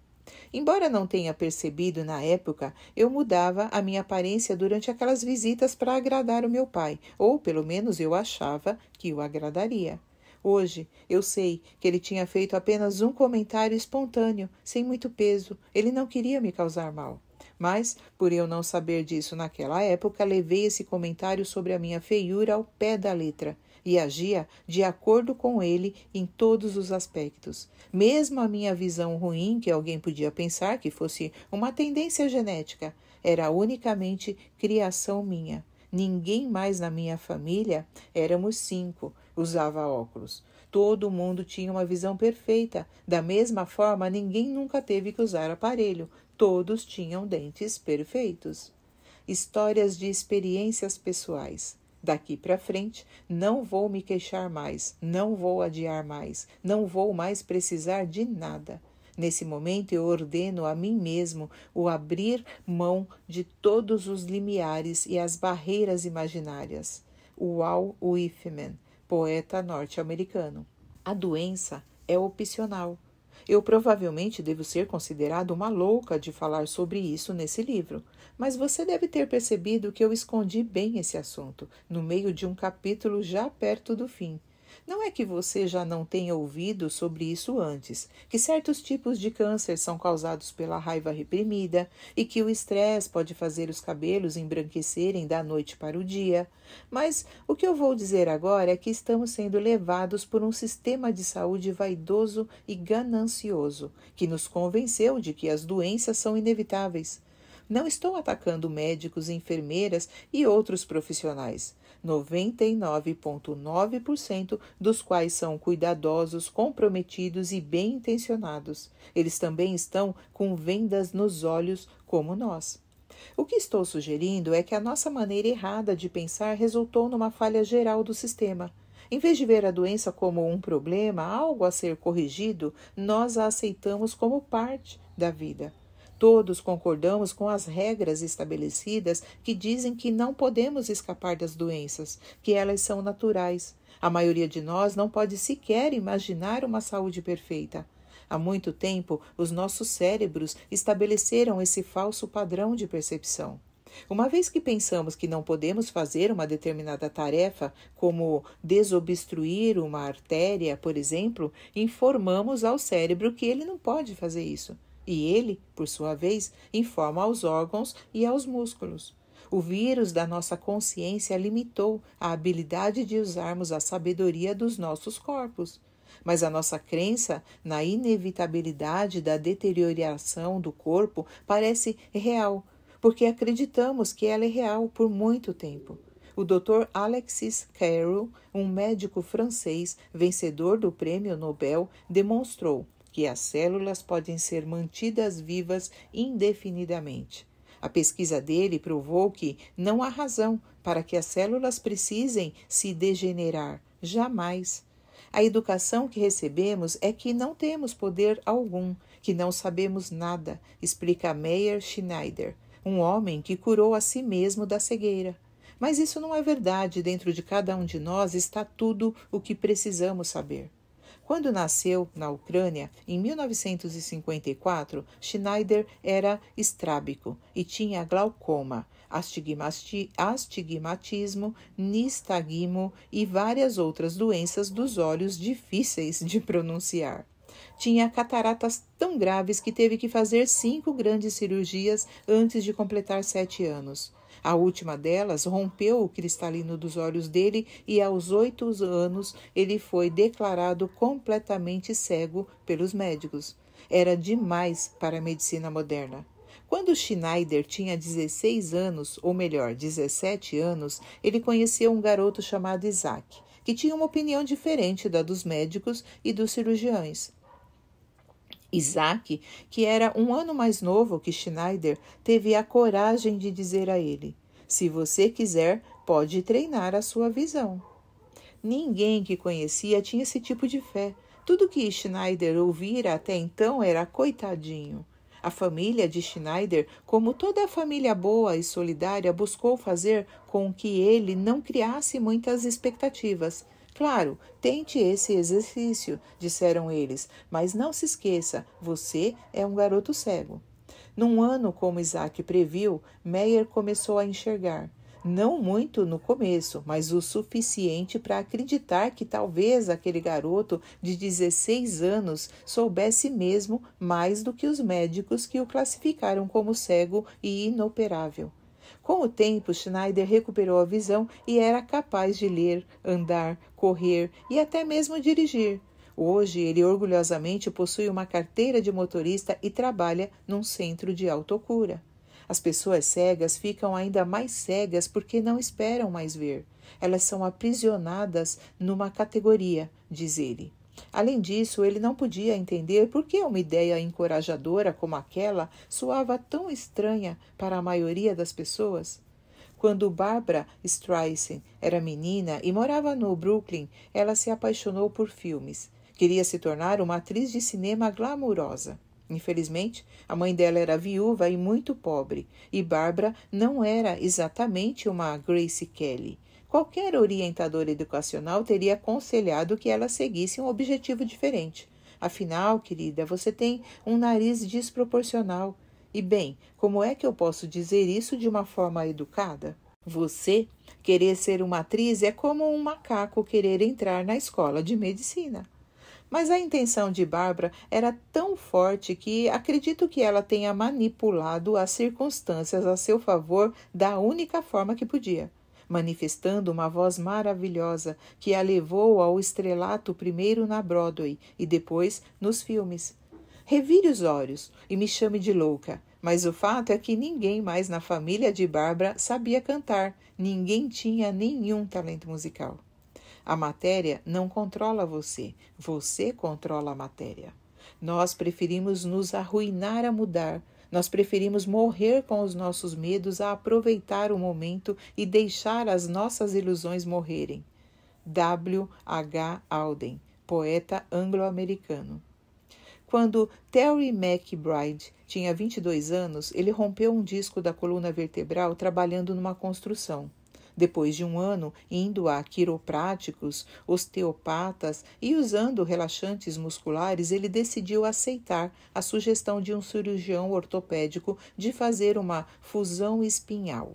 Embora não tenha percebido na época, eu mudava a minha aparência durante aquelas visitas para agradar o meu pai, ou pelo menos eu achava que o agradaria. Hoje, eu sei que ele tinha feito apenas um comentário espontâneo, sem muito peso. Ele não queria me causar mal. Mas, por eu não saber disso naquela época, levei esse comentário sobre a minha feiura ao pé da letra e agia de acordo com ele em todos os aspectos. Mesmo a minha visão ruim, que alguém podia pensar que fosse uma tendência genética, era unicamente criação minha. Ninguém mais na minha família, éramos cinco, usava óculos. Todo mundo tinha uma visão perfeita. Da mesma forma, ninguém nunca teve que usar aparelho. Todos tinham dentes perfeitos. Histórias de experiências pessoais. Daqui para frente, não vou me queixar mais, não vou adiar mais, não vou mais precisar de nada. Nesse momento, eu ordeno a mim mesmo o abrir mão de todos os limiares e as barreiras imaginárias. Wal Whitman, poeta norte-americano. A doença é opcional. Eu provavelmente devo ser considerado uma louca de falar sobre isso nesse livro, mas você deve ter percebido que eu escondi bem esse assunto, no meio de um capítulo já perto do fim. Não é que você já não tenha ouvido sobre isso antes, que certos tipos de câncer são causados pela raiva reprimida e que o estresse pode fazer os cabelos embranquecerem da noite para o dia. Mas o que eu vou dizer agora é que estamos sendo levados por um sistema de saúde vaidoso e ganancioso, que nos convenceu de que as doenças são inevitáveis. Não estou atacando médicos, enfermeiras e outros profissionais. 99,9% dos quais são cuidadosos, comprometidos e bem intencionados. Eles também estão com vendas nos olhos, como nós. O que estou sugerindo é que a nossa maneira errada de pensar resultou numa falha geral do sistema. Em vez de ver a doença como um problema, algo a ser corrigido, nós a aceitamos como parte da vida. Todos concordamos com as regras estabelecidas que dizem que não podemos escapar das doenças, que elas são naturais. A maioria de nós não pode sequer imaginar uma saúde perfeita. Há muito tempo, os nossos cérebros estabeleceram esse falso padrão de percepção. Uma vez que pensamos que não podemos fazer uma determinada tarefa, como desobstruir uma artéria, por exemplo, informamos ao cérebro que ele não pode fazer isso. E ele, por sua vez, informa aos órgãos e aos músculos. O vírus da nossa consciência limitou a habilidade de usarmos a sabedoria dos nossos corpos. Mas a nossa crença na inevitabilidade da deterioração do corpo parece real, porque acreditamos que ela é real por muito tempo. O Dr. Alexis Carrel, um médico francês vencedor do Prêmio Nobel, demonstrou que as células podem ser mantidas vivas indefinidamente. A pesquisa dele provou que não há razão para que as células precisem se degenerar, jamais. A educação que recebemos é que não temos poder algum, que não sabemos nada, explica Meyer Schneider, um homem que curou a si mesmo da cegueira. Mas isso não é verdade, dentro de cada um de nós está tudo o que precisamos saber. Quando nasceu na Ucrânia, em 1954, Schneider era estrábico e tinha glaucoma, astigmatismo, nistagmo e várias outras doenças dos olhos difíceis de pronunciar. Tinha cataratas tão graves que teve que fazer cinco grandes cirurgias antes de completar sete anos. A última delas rompeu o cristalino dos olhos dele e, aos oito anos, ele foi declarado completamente cego pelos médicos. Era demais para a medicina moderna. Quando Schneider tinha 16 anos, ou melhor, 17 anos, ele conheceu um garoto chamado Isaac, que tinha uma opinião diferente da dos médicos e dos cirurgiões. Isaac, que era um ano mais novo que Schneider, teve a coragem de dizer a ele: Se você quiser, pode treinar a sua visão. Ninguém que conhecia tinha esse tipo de fé. Tudo que Schneider ouvira até então era coitadinho. A família de Schneider, como toda a família boa e solidária, buscou fazer com que ele não criasse muitas expectativas. Claro, tente esse exercício, disseram eles, mas não se esqueça: você é um garoto cego. Num ano, como Isaac previu, Meyer começou a enxergar. Não muito no começo, mas o suficiente para acreditar que talvez aquele garoto de 16 anos soubesse mesmo mais do que os médicos que o classificaram como cego e inoperável. Com o tempo, Schneider recuperou a visão e era capaz de ler, andar, correr e até mesmo dirigir. Hoje, ele orgulhosamente possui uma carteira de motorista e trabalha num centro de autocura. As pessoas cegas ficam ainda mais cegas porque não esperam mais ver. Elas são aprisionadas numa categoria, diz ele. Além disso, ele não podia entender por que uma ideia encorajadora como aquela soava tão estranha para a maioria das pessoas. Quando Barbara Streisand era menina e morava no Brooklyn, ela se apaixonou por filmes. Queria se tornar uma atriz de cinema glamurosa. Infelizmente, a mãe dela era viúva e muito pobre, e Barbara não era exatamente uma Grace Kelly. Qualquer orientador educacional teria aconselhado que ela seguisse um objetivo diferente. Afinal, querida, você tem um nariz desproporcional. E bem, como é que eu posso dizer isso de uma forma educada? Você querer ser uma atriz é como um macaco querer entrar na escola de medicina. Mas a intenção de Bárbara era tão forte que acredito que ela tenha manipulado as circunstâncias a seu favor da única forma que podia manifestando uma voz maravilhosa que a levou ao estrelato primeiro na Broadway e depois nos filmes. Revire os olhos e me chame de louca, mas o fato é que ninguém mais na família de Bárbara sabia cantar, ninguém tinha nenhum talento musical. A matéria não controla você, você controla a matéria. Nós preferimos nos arruinar a mudar, nós preferimos morrer com os nossos medos a aproveitar o momento e deixar as nossas ilusões morrerem. W. H. Alden, poeta anglo-americano. Quando Terry McBride tinha 22 anos, ele rompeu um disco da coluna vertebral trabalhando numa construção. Depois de um ano indo a quiropráticos, osteopatas e usando relaxantes musculares, ele decidiu aceitar a sugestão de um cirurgião ortopédico de fazer uma fusão espinhal.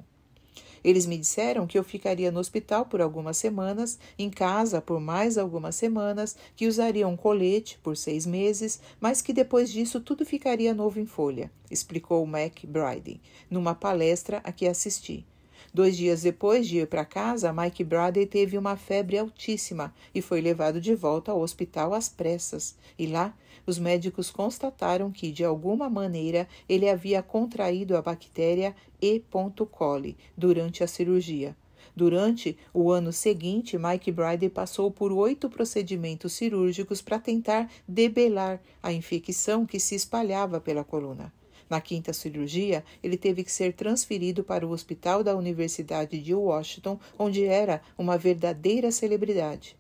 Eles me disseram que eu ficaria no hospital por algumas semanas, em casa por mais algumas semanas, que usaria um colete por seis meses, mas que depois disso tudo ficaria novo em folha, explicou Mac Bride, numa palestra a que assisti. Dois dias depois de ir para casa, Mike Brady teve uma febre altíssima e foi levado de volta ao hospital às pressas. E lá, os médicos constataram que, de alguma maneira, ele havia contraído a bactéria E. coli durante a cirurgia. Durante o ano seguinte, Mike Brady passou por oito procedimentos cirúrgicos para tentar debelar a infecção que se espalhava pela coluna. Na quinta cirurgia, ele teve que ser transferido para o hospital da Universidade de Washington, onde era uma verdadeira celebridade.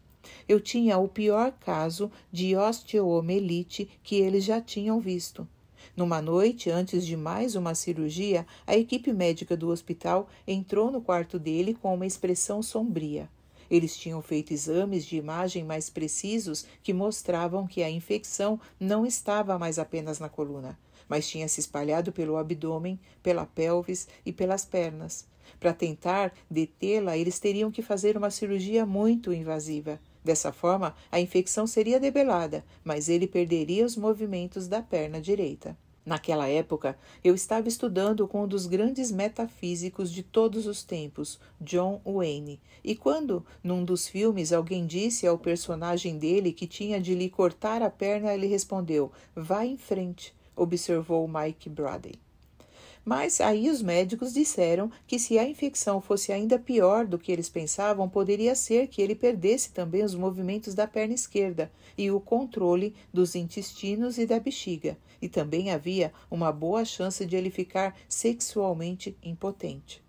Eu tinha o pior caso de osteomelite que eles já tinham visto. Numa noite, antes de mais uma cirurgia, a equipe médica do hospital entrou no quarto dele com uma expressão sombria. Eles tinham feito exames de imagem mais precisos que mostravam que a infecção não estava mais apenas na coluna mas tinha se espalhado pelo abdômen, pela pelvis e pelas pernas. Para tentar detê-la, eles teriam que fazer uma cirurgia muito invasiva. Dessa forma, a infecção seria debelada, mas ele perderia os movimentos da perna direita. Naquela época, eu estava estudando com um dos grandes metafísicos de todos os tempos, John Wayne, e quando, num dos filmes, alguém disse ao personagem dele que tinha de lhe cortar a perna, ele respondeu: Vá em frente observou Mike Brady. Mas aí os médicos disseram que se a infecção fosse ainda pior do que eles pensavam, poderia ser que ele perdesse também os movimentos da perna esquerda e o controle dos intestinos e da bexiga, e também havia uma boa chance de ele ficar sexualmente impotente.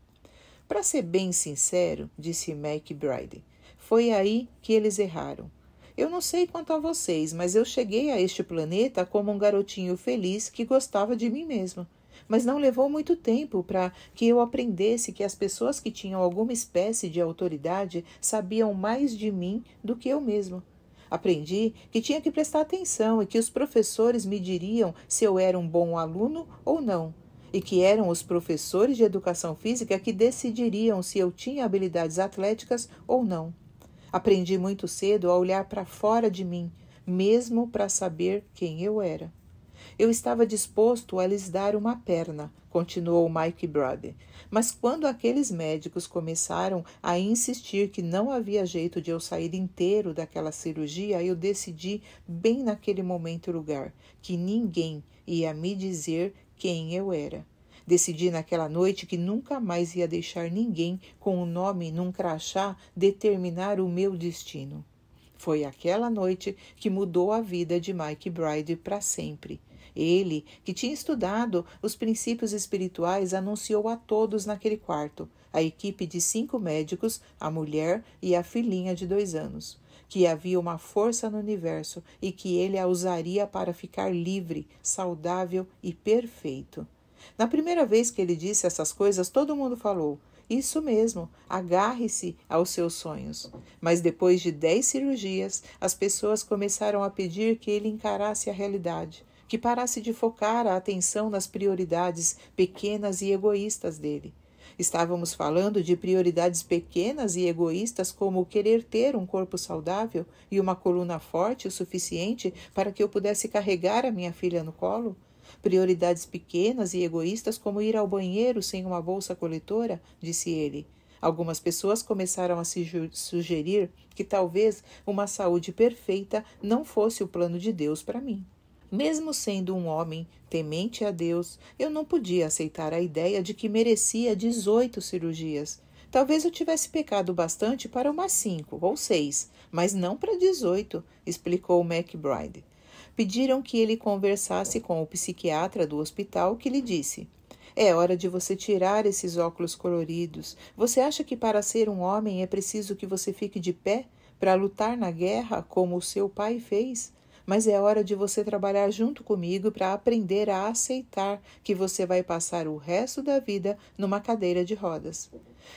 Para ser bem sincero, disse Mike Brady, foi aí que eles erraram. Eu não sei quanto a vocês, mas eu cheguei a este planeta como um garotinho feliz que gostava de mim mesmo. Mas não levou muito tempo para que eu aprendesse que as pessoas que tinham alguma espécie de autoridade sabiam mais de mim do que eu mesmo. Aprendi que tinha que prestar atenção e que os professores me diriam se eu era um bom aluno ou não, e que eram os professores de educação física que decidiriam se eu tinha habilidades atléticas ou não. Aprendi muito cedo a olhar para fora de mim, mesmo para saber quem eu era. Eu estava disposto a lhes dar uma perna, continuou Mike Brody. Mas quando aqueles médicos começaram a insistir que não havia jeito de eu sair inteiro daquela cirurgia, eu decidi, bem naquele momento e lugar, que ninguém ia me dizer quem eu era. Decidi naquela noite que nunca mais ia deixar ninguém com o um nome num crachá determinar o meu destino. Foi aquela noite que mudou a vida de Mike Bride para sempre. Ele, que tinha estudado os princípios espirituais, anunciou a todos naquele quarto, a equipe de cinco médicos, a mulher e a filhinha de dois anos, que havia uma força no universo e que ele a usaria para ficar livre, saudável e perfeito. Na primeira vez que ele disse essas coisas, todo mundo falou: Isso mesmo, agarre-se aos seus sonhos. Mas depois de dez cirurgias, as pessoas começaram a pedir que ele encarasse a realidade, que parasse de focar a atenção nas prioridades pequenas e egoístas dele. Estávamos falando de prioridades pequenas e egoístas, como querer ter um corpo saudável e uma coluna forte o suficiente para que eu pudesse carregar a minha filha no colo. Prioridades pequenas e egoístas, como ir ao banheiro sem uma bolsa coletora, disse ele. Algumas pessoas começaram a se sugerir que talvez uma saúde perfeita não fosse o plano de Deus para mim. Mesmo sendo um homem temente a Deus, eu não podia aceitar a ideia de que merecia 18 cirurgias. Talvez eu tivesse pecado bastante para umas cinco ou seis, mas não para 18, explicou McBride pediram que ele conversasse com o psiquiatra do hospital, que lhe disse: É hora de você tirar esses óculos coloridos. Você acha que para ser um homem é preciso que você fique de pé para lutar na guerra como o seu pai fez? Mas é hora de você trabalhar junto comigo para aprender a aceitar que você vai passar o resto da vida numa cadeira de rodas.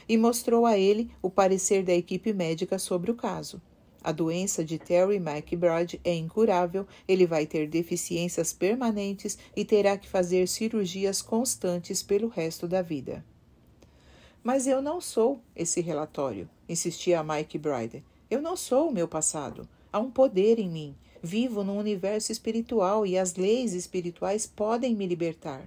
E mostrou a ele o parecer da equipe médica sobre o caso. A doença de Terry McBride é incurável, ele vai ter deficiências permanentes e terá que fazer cirurgias constantes pelo resto da vida. Mas eu não sou esse relatório, insistia Mike Bride. Eu não sou o meu passado. Há um poder em mim. Vivo num universo espiritual e as leis espirituais podem me libertar.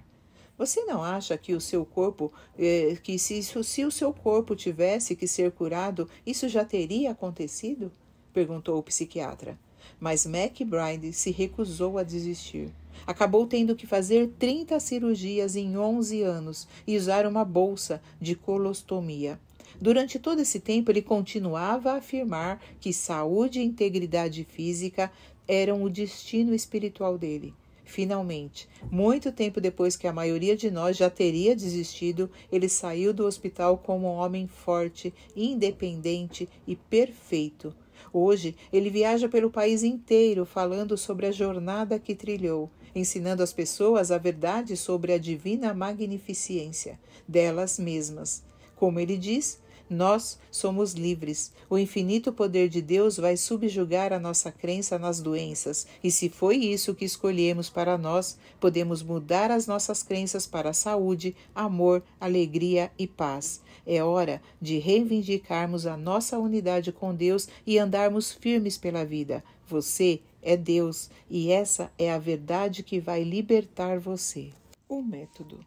Você não acha que o seu corpo, eh, que se, se o seu corpo tivesse que ser curado, isso já teria acontecido? perguntou o psiquiatra. Mas McBride se recusou a desistir. Acabou tendo que fazer 30 cirurgias em 11 anos e usar uma bolsa de colostomia. Durante todo esse tempo, ele continuava a afirmar que saúde e integridade física eram o destino espiritual dele. Finalmente, muito tempo depois que a maioria de nós já teria desistido, ele saiu do hospital como um homem forte, independente e perfeito Hoje, ele viaja pelo país inteiro falando sobre a jornada que trilhou, ensinando as pessoas a verdade sobre a divina magnificência delas mesmas. Como ele diz, nós somos livres. O infinito poder de Deus vai subjugar a nossa crença nas doenças, e se foi isso que escolhemos para nós, podemos mudar as nossas crenças para saúde, amor, alegria e paz. É hora de reivindicarmos a nossa unidade com Deus e andarmos firmes pela vida. Você é Deus e essa é a verdade que vai libertar você. O método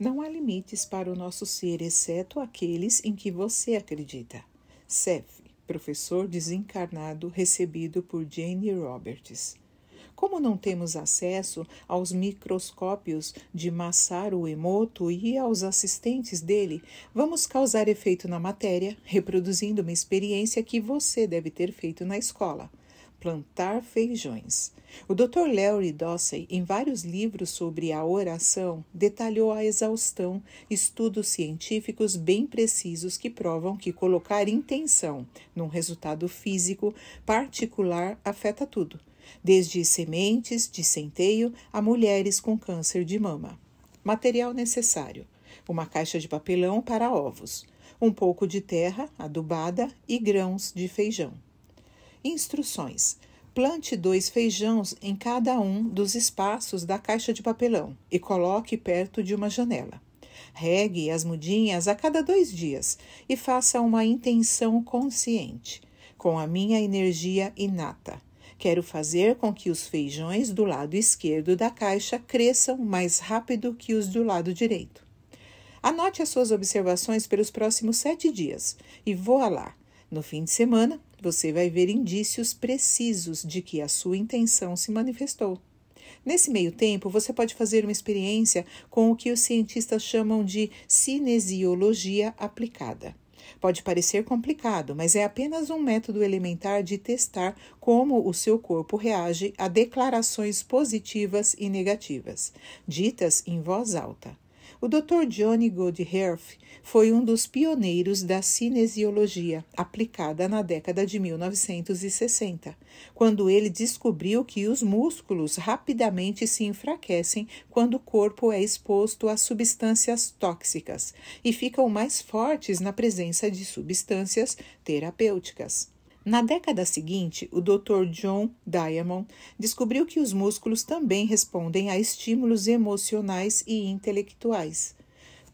não há limites para o nosso ser, exceto aqueles em que você acredita. Seth, professor desencarnado recebido por Jane Roberts. Como não temos acesso aos microscópios de Masaru Emoto e aos assistentes dele, vamos causar efeito na matéria, reproduzindo uma experiência que você deve ter feito na escola plantar feijões. O Dr. Larry Dossey, em vários livros sobre a oração, detalhou a exaustão estudos científicos bem precisos que provam que colocar intenção num resultado físico particular afeta tudo, desde sementes de centeio a mulheres com câncer de mama. Material necessário: uma caixa de papelão para ovos, um pouco de terra adubada e grãos de feijão. Instruções: Plante dois feijões em cada um dos espaços da caixa de papelão e coloque perto de uma janela. Regue as mudinhas a cada dois dias e faça uma intenção consciente. Com a minha energia inata, quero fazer com que os feijões do lado esquerdo da caixa cresçam mais rápido que os do lado direito. Anote as suas observações pelos próximos sete dias e voa lá! No fim de semana, você vai ver indícios precisos de que a sua intenção se manifestou. Nesse meio tempo, você pode fazer uma experiência com o que os cientistas chamam de cinesiologia aplicada. Pode parecer complicado, mas é apenas um método elementar de testar como o seu corpo reage a declarações positivas e negativas, ditas em voz alta. O Dr. Johnny Goodhirth foi um dos pioneiros da cinesiologia aplicada na década de 1960, quando ele descobriu que os músculos rapidamente se enfraquecem quando o corpo é exposto a substâncias tóxicas e ficam mais fortes na presença de substâncias terapêuticas. Na década seguinte, o Dr. John Diamond descobriu que os músculos também respondem a estímulos emocionais e intelectuais.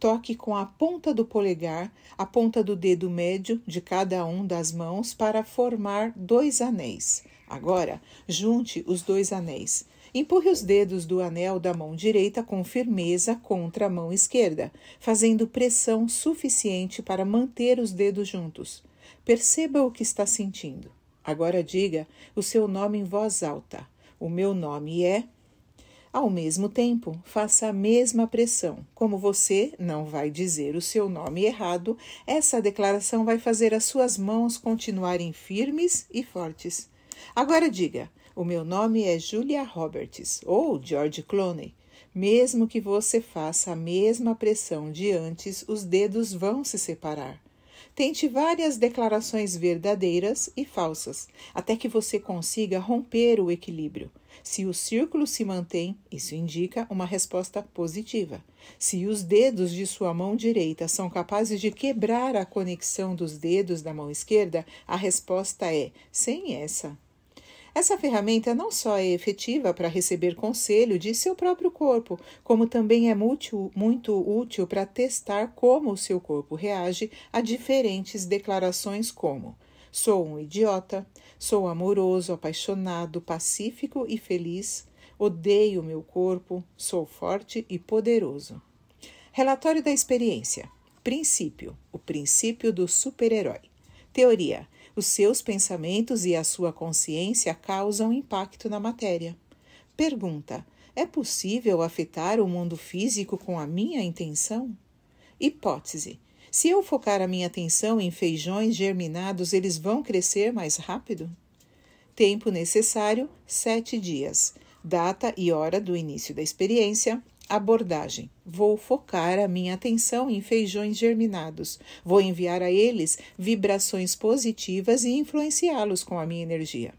Toque com a ponta do polegar, a ponta do dedo médio de cada um das mãos para formar dois anéis. Agora, junte os dois anéis. Empurre os dedos do anel da mão direita com firmeza contra a mão esquerda, fazendo pressão suficiente para manter os dedos juntos. Perceba o que está sentindo. Agora diga o seu nome em voz alta. O meu nome é. Ao mesmo tempo, faça a mesma pressão. Como você não vai dizer o seu nome errado, essa declaração vai fazer as suas mãos continuarem firmes e fortes. Agora diga: o meu nome é Julia Roberts ou George Clooney. Mesmo que você faça a mesma pressão de antes, os dedos vão se separar. Tente várias declarações verdadeiras e falsas, até que você consiga romper o equilíbrio. Se o círculo se mantém, isso indica uma resposta positiva. Se os dedos de sua mão direita são capazes de quebrar a conexão dos dedos da mão esquerda, a resposta é sem essa. Essa ferramenta não só é efetiva para receber conselho de seu próprio corpo, como também é muito, muito útil para testar como o seu corpo reage a diferentes declarações como sou um idiota, sou amoroso, apaixonado, pacífico e feliz, odeio meu corpo, sou forte e poderoso. Relatório da experiência. Princípio: o princípio do super-herói. Teoria: os seus pensamentos e a sua consciência causam impacto na matéria. Pergunta: é possível afetar o mundo físico com a minha intenção? Hipótese: se eu focar a minha atenção em feijões germinados, eles vão crescer mais rápido? Tempo necessário: sete dias. Data e hora do início da experiência: Abordagem. Vou focar a minha atenção em feijões germinados. Vou enviar a eles vibrações positivas e influenciá-los com a minha energia.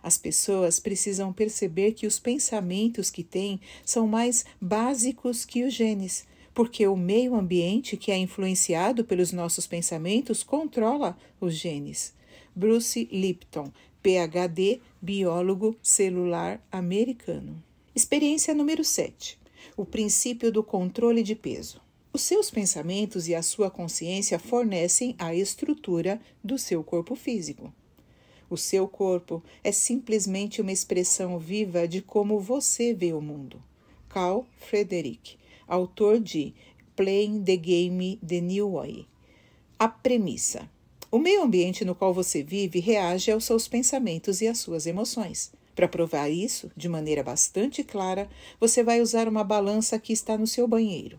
As pessoas precisam perceber que os pensamentos que têm são mais básicos que os genes, porque o meio ambiente que é influenciado pelos nossos pensamentos controla os genes. Bruce Lipton, PhD, biólogo celular americano. Experiência número 7 o princípio do controle de peso. Os seus pensamentos e a sua consciência fornecem a estrutura do seu corpo físico. O seu corpo é simplesmente uma expressão viva de como você vê o mundo. Carl Frederick, autor de Playing the Game The New Way. A premissa: O meio ambiente no qual você vive reage aos seus pensamentos e às suas emoções. Para provar isso, de maneira bastante clara, você vai usar uma balança que está no seu banheiro.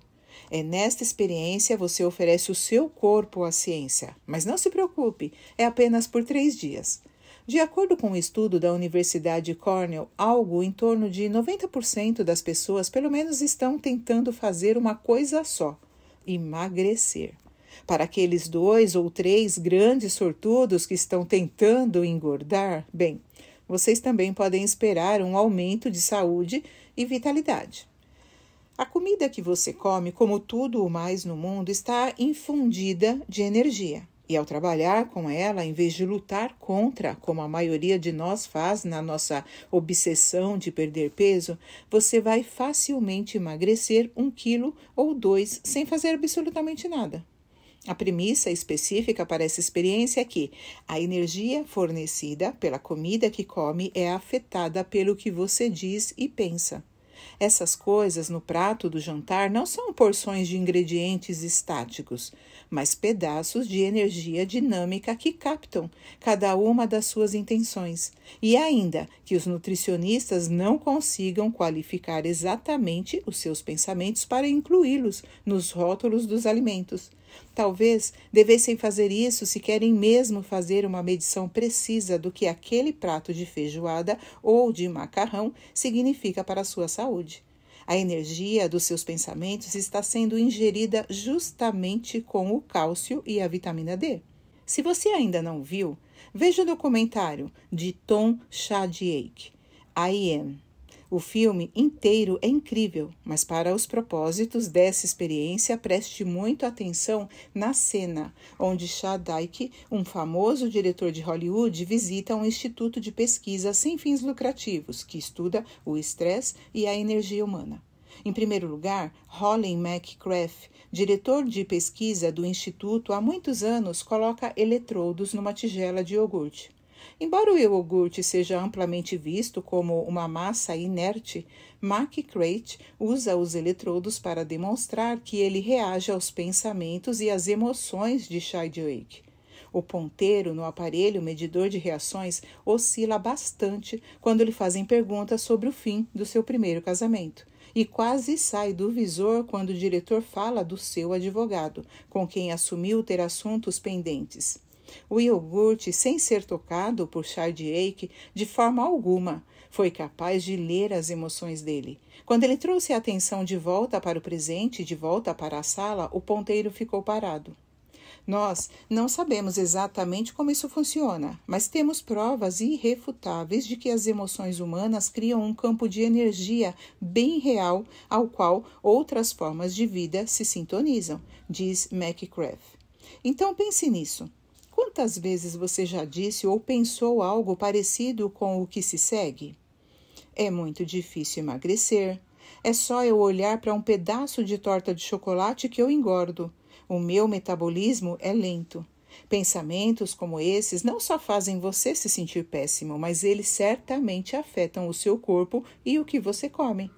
É nesta experiência você oferece o seu corpo à ciência, mas não se preocupe, é apenas por três dias. De acordo com um estudo da Universidade Cornell, algo em torno de 90% das pessoas, pelo menos, estão tentando fazer uma coisa só: emagrecer. Para aqueles dois ou três grandes sortudos que estão tentando engordar, bem, vocês também podem esperar um aumento de saúde e vitalidade. A comida que você come, como tudo o mais no mundo, está infundida de energia. E ao trabalhar com ela, em vez de lutar contra, como a maioria de nós faz na nossa obsessão de perder peso, você vai facilmente emagrecer um quilo ou dois sem fazer absolutamente nada. A premissa específica para essa experiência é que a energia fornecida pela comida que come é afetada pelo que você diz e pensa. Essas coisas no prato do jantar não são porções de ingredientes estáticos, mas pedaços de energia dinâmica que captam cada uma das suas intenções. E ainda que os nutricionistas não consigam qualificar exatamente os seus pensamentos para incluí-los nos rótulos dos alimentos. Talvez devessem fazer isso se querem mesmo fazer uma medição precisa do que aquele prato de feijoada ou de macarrão significa para a sua saúde. A energia dos seus pensamentos está sendo ingerida justamente com o cálcio e a vitamina D. Se você ainda não viu, veja o documentário de Tom Shadyac, I Am o filme inteiro é incrível, mas para os propósitos dessa experiência, preste muito atenção na cena onde Shadaik, um famoso diretor de Hollywood, visita um instituto de pesquisa sem fins lucrativos que estuda o estresse e a energia humana. Em primeiro lugar, Holly McCraff, diretor de pesquisa do instituto há muitos anos, coloca eletrodos numa tigela de iogurte. Embora o iogurte seja amplamente visto como uma massa inerte, McCrate usa os eletrodos para demonstrar que ele reage aos pensamentos e às emoções de Chadwick. O ponteiro no aparelho medidor de reações oscila bastante quando lhe fazem perguntas sobre o fim do seu primeiro casamento e quase sai do visor quando o diretor fala do seu advogado, com quem assumiu ter assuntos pendentes. O iogurte, sem ser tocado por Shardiake de forma alguma, foi capaz de ler as emoções dele. Quando ele trouxe a atenção de volta para o presente de volta para a sala, o ponteiro ficou parado. Nós não sabemos exatamente como isso funciona, mas temos provas irrefutáveis de que as emoções humanas criam um campo de energia bem real ao qual outras formas de vida se sintonizam, diz McCrath. Então pense nisso. Quantas vezes você já disse ou pensou algo parecido com o que se segue? É muito difícil emagrecer. É só eu olhar para um pedaço de torta de chocolate que eu engordo. O meu metabolismo é lento. Pensamentos como esses não só fazem você se sentir péssimo, mas eles certamente afetam o seu corpo e o que você come.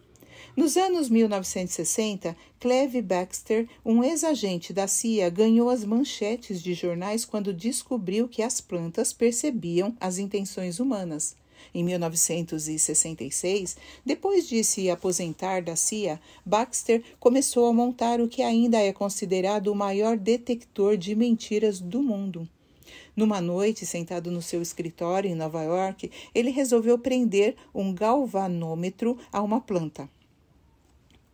Nos anos 1960, Cleve Baxter, um ex-agente da CIA, ganhou as manchetes de jornais quando descobriu que as plantas percebiam as intenções humanas. Em 1966, depois de se aposentar da CIA, Baxter começou a montar o que ainda é considerado o maior detector de mentiras do mundo. Numa noite, sentado no seu escritório em Nova York, ele resolveu prender um galvanômetro a uma planta.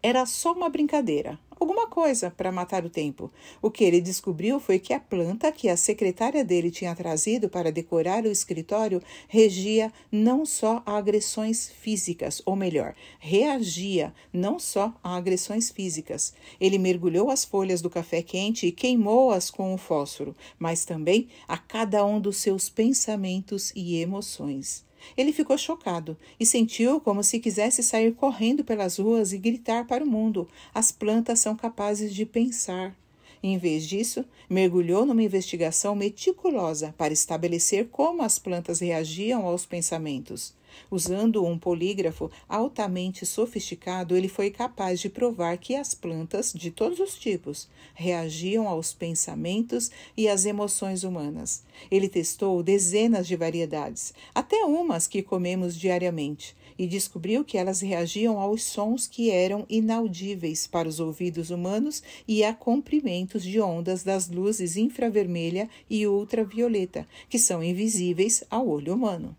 Era só uma brincadeira, alguma coisa para matar o tempo. O que ele descobriu foi que a planta que a secretária dele tinha trazido para decorar o escritório regia não só a agressões físicas, ou melhor, reagia não só a agressões físicas. Ele mergulhou as folhas do café quente e queimou-as com o fósforo, mas também a cada um dos seus pensamentos e emoções. Ele ficou chocado e sentiu como se quisesse sair correndo pelas ruas e gritar para o mundo: as plantas são capazes de pensar. Em vez disso, mergulhou numa investigação meticulosa para estabelecer como as plantas reagiam aos pensamentos. Usando um polígrafo altamente sofisticado, ele foi capaz de provar que as plantas, de todos os tipos, reagiam aos pensamentos e às emoções humanas. Ele testou dezenas de variedades, até umas que comemos diariamente, e descobriu que elas reagiam aos sons que eram inaudíveis para os ouvidos humanos e a comprimentos de ondas das luzes infravermelha e ultravioleta, que são invisíveis ao olho humano.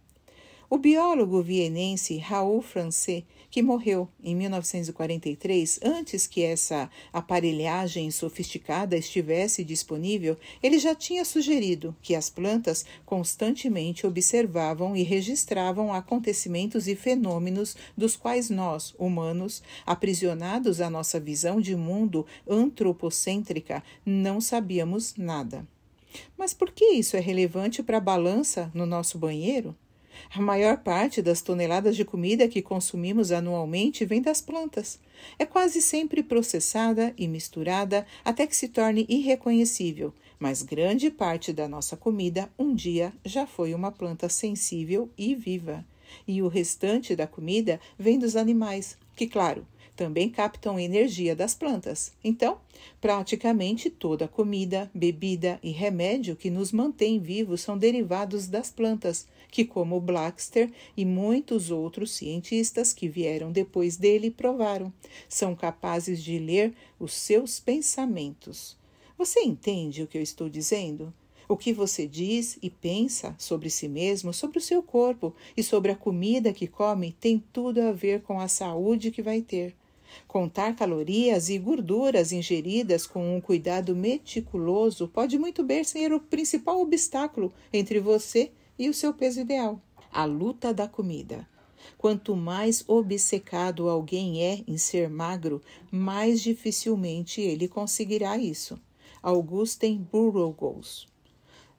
O biólogo vienense Raul Francet, que morreu em 1943, antes que essa aparelhagem sofisticada estivesse disponível, ele já tinha sugerido que as plantas constantemente observavam e registravam acontecimentos e fenômenos dos quais nós, humanos, aprisionados à nossa visão de mundo antropocêntrica, não sabíamos nada. Mas por que isso é relevante para a balança no nosso banheiro? A maior parte das toneladas de comida que consumimos anualmente vem das plantas. É quase sempre processada e misturada até que se torne irreconhecível, mas grande parte da nossa comida um dia já foi uma planta sensível e viva. E o restante da comida vem dos animais, que, claro, também captam energia das plantas. Então, praticamente toda a comida, bebida e remédio que nos mantém vivos são derivados das plantas, que, como Blackster e muitos outros cientistas que vieram depois dele provaram, são capazes de ler os seus pensamentos. Você entende o que eu estou dizendo? O que você diz e pensa sobre si mesmo, sobre o seu corpo e sobre a comida que come tem tudo a ver com a saúde que vai ter. Contar calorias e gorduras ingeridas com um cuidado meticuloso pode muito bem ser o principal obstáculo entre você e o seu peso ideal. A luta da comida. Quanto mais obcecado alguém é em ser magro, mais dificilmente ele conseguirá isso. Augusten Burroughs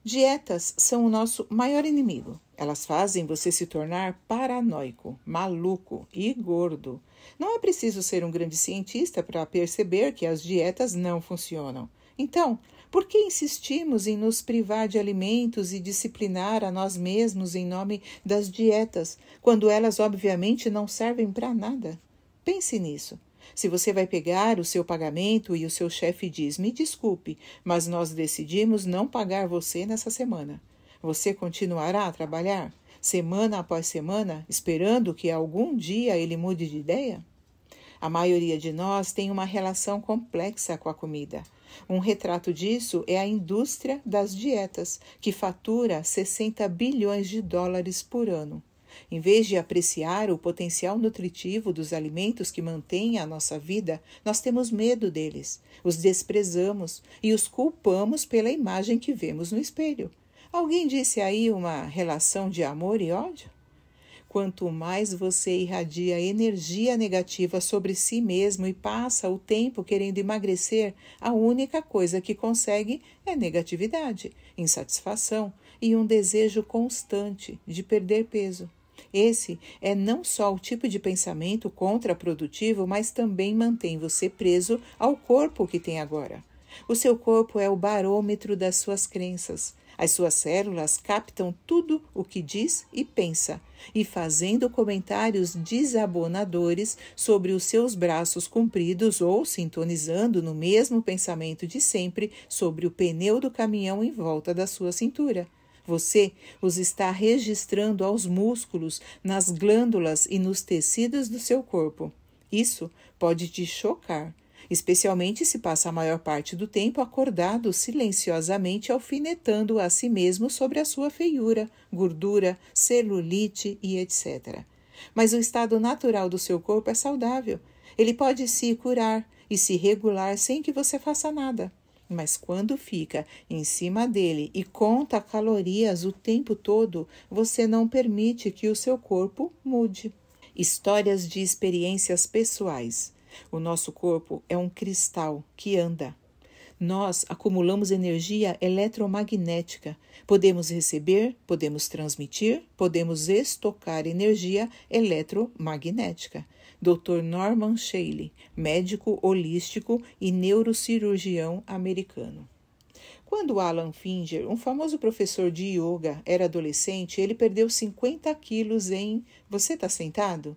Dietas são o nosso maior inimigo. Elas fazem você se tornar paranoico, maluco e gordo. Não é preciso ser um grande cientista para perceber que as dietas não funcionam. Então, por que insistimos em nos privar de alimentos e disciplinar a nós mesmos em nome das dietas, quando elas obviamente não servem para nada? Pense nisso. Se você vai pegar o seu pagamento e o seu chefe diz: Me desculpe, mas nós decidimos não pagar você nessa semana. Você continuará a trabalhar, semana após semana, esperando que algum dia ele mude de ideia? A maioria de nós tem uma relação complexa com a comida. Um retrato disso é a indústria das dietas, que fatura 60 bilhões de dólares por ano. Em vez de apreciar o potencial nutritivo dos alimentos que mantêm a nossa vida, nós temos medo deles, os desprezamos e os culpamos pela imagem que vemos no espelho. Alguém disse aí uma relação de amor e ódio? Quanto mais você irradia energia negativa sobre si mesmo e passa o tempo querendo emagrecer, a única coisa que consegue é negatividade, insatisfação e um desejo constante de perder peso. Esse é não só o tipo de pensamento contraprodutivo, mas também mantém você preso ao corpo que tem agora. O seu corpo é o barômetro das suas crenças. As suas células captam tudo o que diz e pensa, e fazendo comentários desabonadores sobre os seus braços compridos ou sintonizando no mesmo pensamento de sempre sobre o pneu do caminhão em volta da sua cintura. Você os está registrando aos músculos, nas glândulas e nos tecidos do seu corpo. Isso pode te chocar, especialmente se passa a maior parte do tempo acordado silenciosamente alfinetando a si mesmo sobre a sua feiura, gordura, celulite e etc. Mas o estado natural do seu corpo é saudável. Ele pode se curar e se regular sem que você faça nada. Mas quando fica em cima dele e conta calorias o tempo todo, você não permite que o seu corpo mude. Histórias de experiências pessoais. O nosso corpo é um cristal que anda. Nós acumulamos energia eletromagnética. Podemos receber, podemos transmitir, podemos estocar energia eletromagnética. Dr. Norman Shaley, médico holístico e neurocirurgião americano. Quando Alan Finger, um famoso professor de yoga, era adolescente, ele perdeu 50 quilos em. Você está sentado?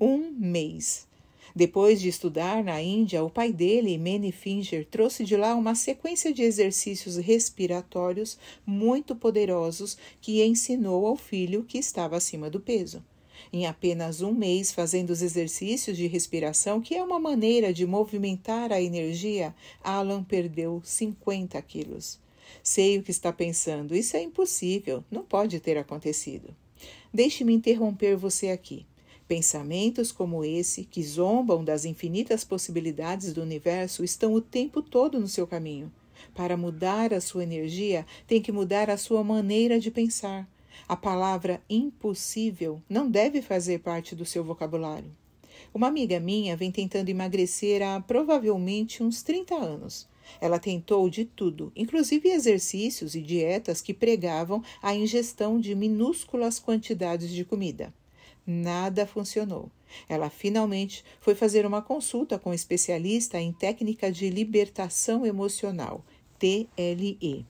Um mês. Depois de estudar na Índia, o pai dele, Manny Finger, trouxe de lá uma sequência de exercícios respiratórios muito poderosos que ensinou ao filho que estava acima do peso. Em apenas um mês, fazendo os exercícios de respiração, que é uma maneira de movimentar a energia, Alan perdeu 50 quilos. Sei o que está pensando. Isso é impossível. Não pode ter acontecido. Deixe-me interromper você aqui. Pensamentos como esse, que zombam das infinitas possibilidades do universo, estão o tempo todo no seu caminho. Para mudar a sua energia, tem que mudar a sua maneira de pensar. A palavra impossível não deve fazer parte do seu vocabulário. Uma amiga minha vem tentando emagrecer há provavelmente uns 30 anos. Ela tentou de tudo, inclusive exercícios e dietas que pregavam a ingestão de minúsculas quantidades de comida. Nada funcionou. Ela finalmente foi fazer uma consulta com um especialista em técnica de libertação emocional, TLE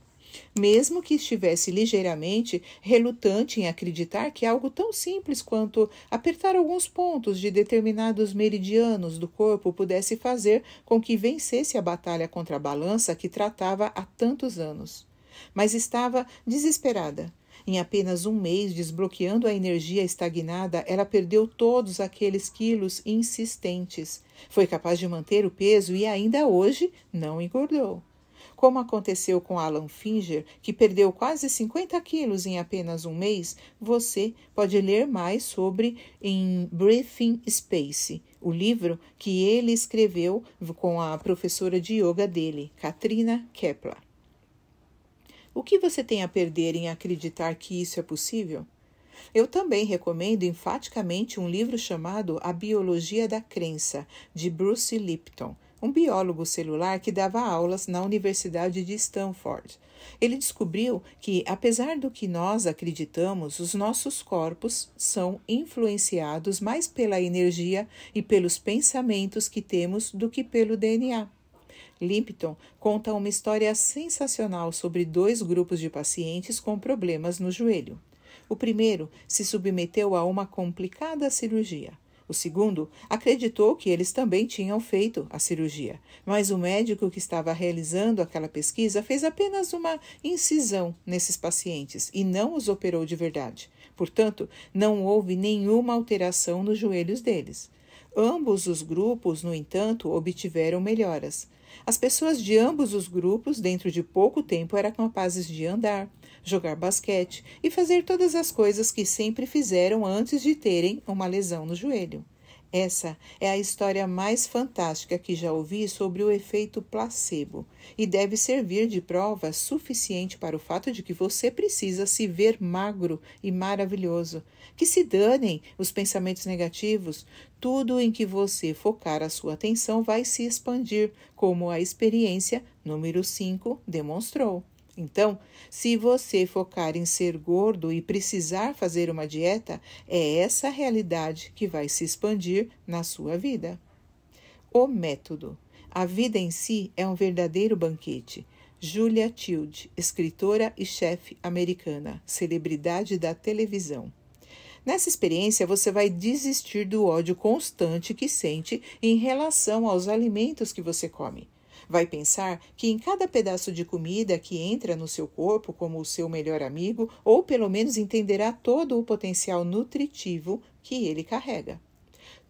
mesmo que estivesse ligeiramente relutante em acreditar que algo tão simples quanto apertar alguns pontos de determinados meridianos do corpo pudesse fazer com que vencesse a batalha contra a balança que tratava há tantos anos. Mas estava desesperada. Em apenas um mês, desbloqueando a energia estagnada, ela perdeu todos aqueles quilos insistentes. Foi capaz de manter o peso e ainda hoje não engordou como aconteceu com Alan Finger, que perdeu quase 50 quilos em apenas um mês, você pode ler mais sobre em Breathing Space, o livro que ele escreveu com a professora de yoga dele, Katrina Kepler. O que você tem a perder em acreditar que isso é possível? Eu também recomendo enfaticamente um livro chamado A Biologia da Crença, de Bruce Lipton, um biólogo celular que dava aulas na Universidade de Stanford. Ele descobriu que, apesar do que nós acreditamos, os nossos corpos são influenciados mais pela energia e pelos pensamentos que temos do que pelo DNA. Limpton conta uma história sensacional sobre dois grupos de pacientes com problemas no joelho. O primeiro se submeteu a uma complicada cirurgia. O segundo acreditou que eles também tinham feito a cirurgia, mas o médico que estava realizando aquela pesquisa fez apenas uma incisão nesses pacientes e não os operou de verdade. Portanto, não houve nenhuma alteração nos joelhos deles. Ambos os grupos, no entanto, obtiveram melhoras. As pessoas de ambos os grupos, dentro de pouco tempo, eram capazes de andar, jogar basquete e fazer todas as coisas que sempre fizeram antes de terem uma lesão no joelho. Essa é a história mais fantástica que já ouvi sobre o efeito placebo e deve servir de prova suficiente para o fato de que você precisa se ver magro e maravilhoso. Que se danem os pensamentos negativos, tudo em que você focar a sua atenção vai se expandir, como a experiência número 5 demonstrou. Então, se você focar em ser gordo e precisar fazer uma dieta, é essa realidade que vai se expandir na sua vida. O método. A vida em si é um verdadeiro banquete. Julia Tilde, escritora e chefe americana, celebridade da televisão. Nessa experiência, você vai desistir do ódio constante que sente em relação aos alimentos que você come. Vai pensar que em cada pedaço de comida que entra no seu corpo como o seu melhor amigo, ou pelo menos entenderá todo o potencial nutritivo que ele carrega.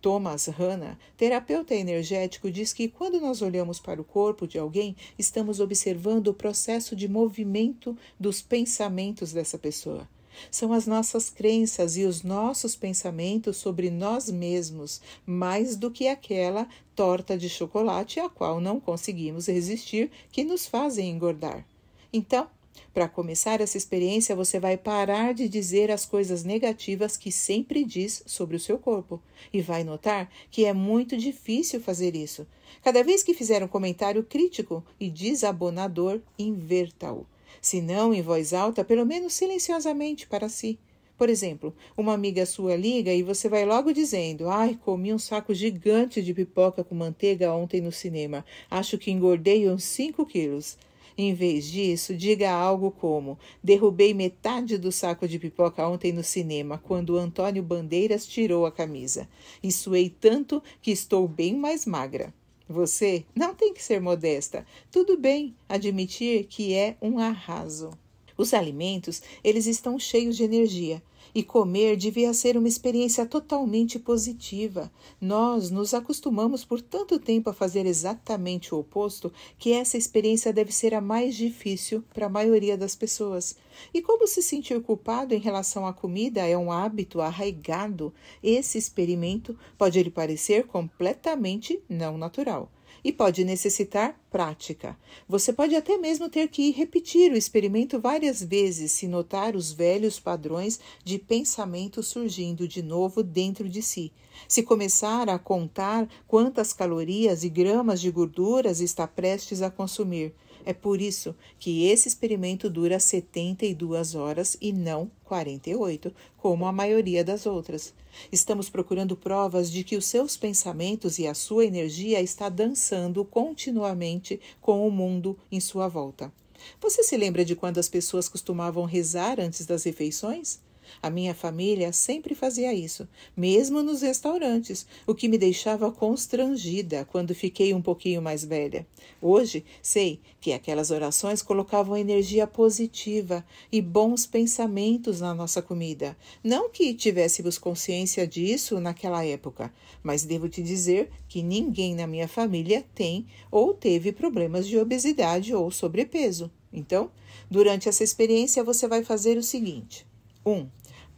Thomas Hanna, terapeuta energético, diz que quando nós olhamos para o corpo de alguém, estamos observando o processo de movimento dos pensamentos dessa pessoa. São as nossas crenças e os nossos pensamentos sobre nós mesmos, mais do que aquela torta de chocolate a qual não conseguimos resistir, que nos fazem engordar. Então, para começar essa experiência, você vai parar de dizer as coisas negativas que sempre diz sobre o seu corpo e vai notar que é muito difícil fazer isso. Cada vez que fizer um comentário crítico e desabonador, inverta-o se não em voz alta, pelo menos silenciosamente para si. Por exemplo, uma amiga sua liga e você vai logo dizendo: Ai, comi um saco gigante de pipoca com manteiga ontem no cinema. Acho que engordei uns 5 quilos. Em vez disso, diga algo como: Derrubei metade do saco de pipoca ontem no cinema, quando Antônio Bandeiras tirou a camisa. E suei tanto que estou bem mais magra. Você não tem que ser modesta. Tudo bem admitir que é um arraso. Os alimentos, eles estão cheios de energia. E comer devia ser uma experiência totalmente positiva. Nós nos acostumamos por tanto tempo a fazer exatamente o oposto que essa experiência deve ser a mais difícil para a maioria das pessoas. E como se sentir culpado em relação à comida é um hábito arraigado, esse experimento pode lhe parecer completamente não natural e pode necessitar prática. Você pode até mesmo ter que repetir o experimento várias vezes se notar os velhos padrões de pensamento surgindo de novo dentro de si. Se começar a contar quantas calorias e gramas de gorduras está prestes a consumir, é por isso que esse experimento dura 72 horas e não 48, como a maioria das outras. Estamos procurando provas de que os seus pensamentos e a sua energia está dançando continuamente com o mundo em sua volta. Você se lembra de quando as pessoas costumavam rezar antes das refeições? A minha família sempre fazia isso, mesmo nos restaurantes, o que me deixava constrangida quando fiquei um pouquinho mais velha. Hoje sei que aquelas orações colocavam energia positiva e bons pensamentos na nossa comida. Não que tivéssemos consciência disso naquela época, mas devo te dizer que ninguém na minha família tem ou teve problemas de obesidade ou sobrepeso. Então, durante essa experiência, você vai fazer o seguinte: 1. Um,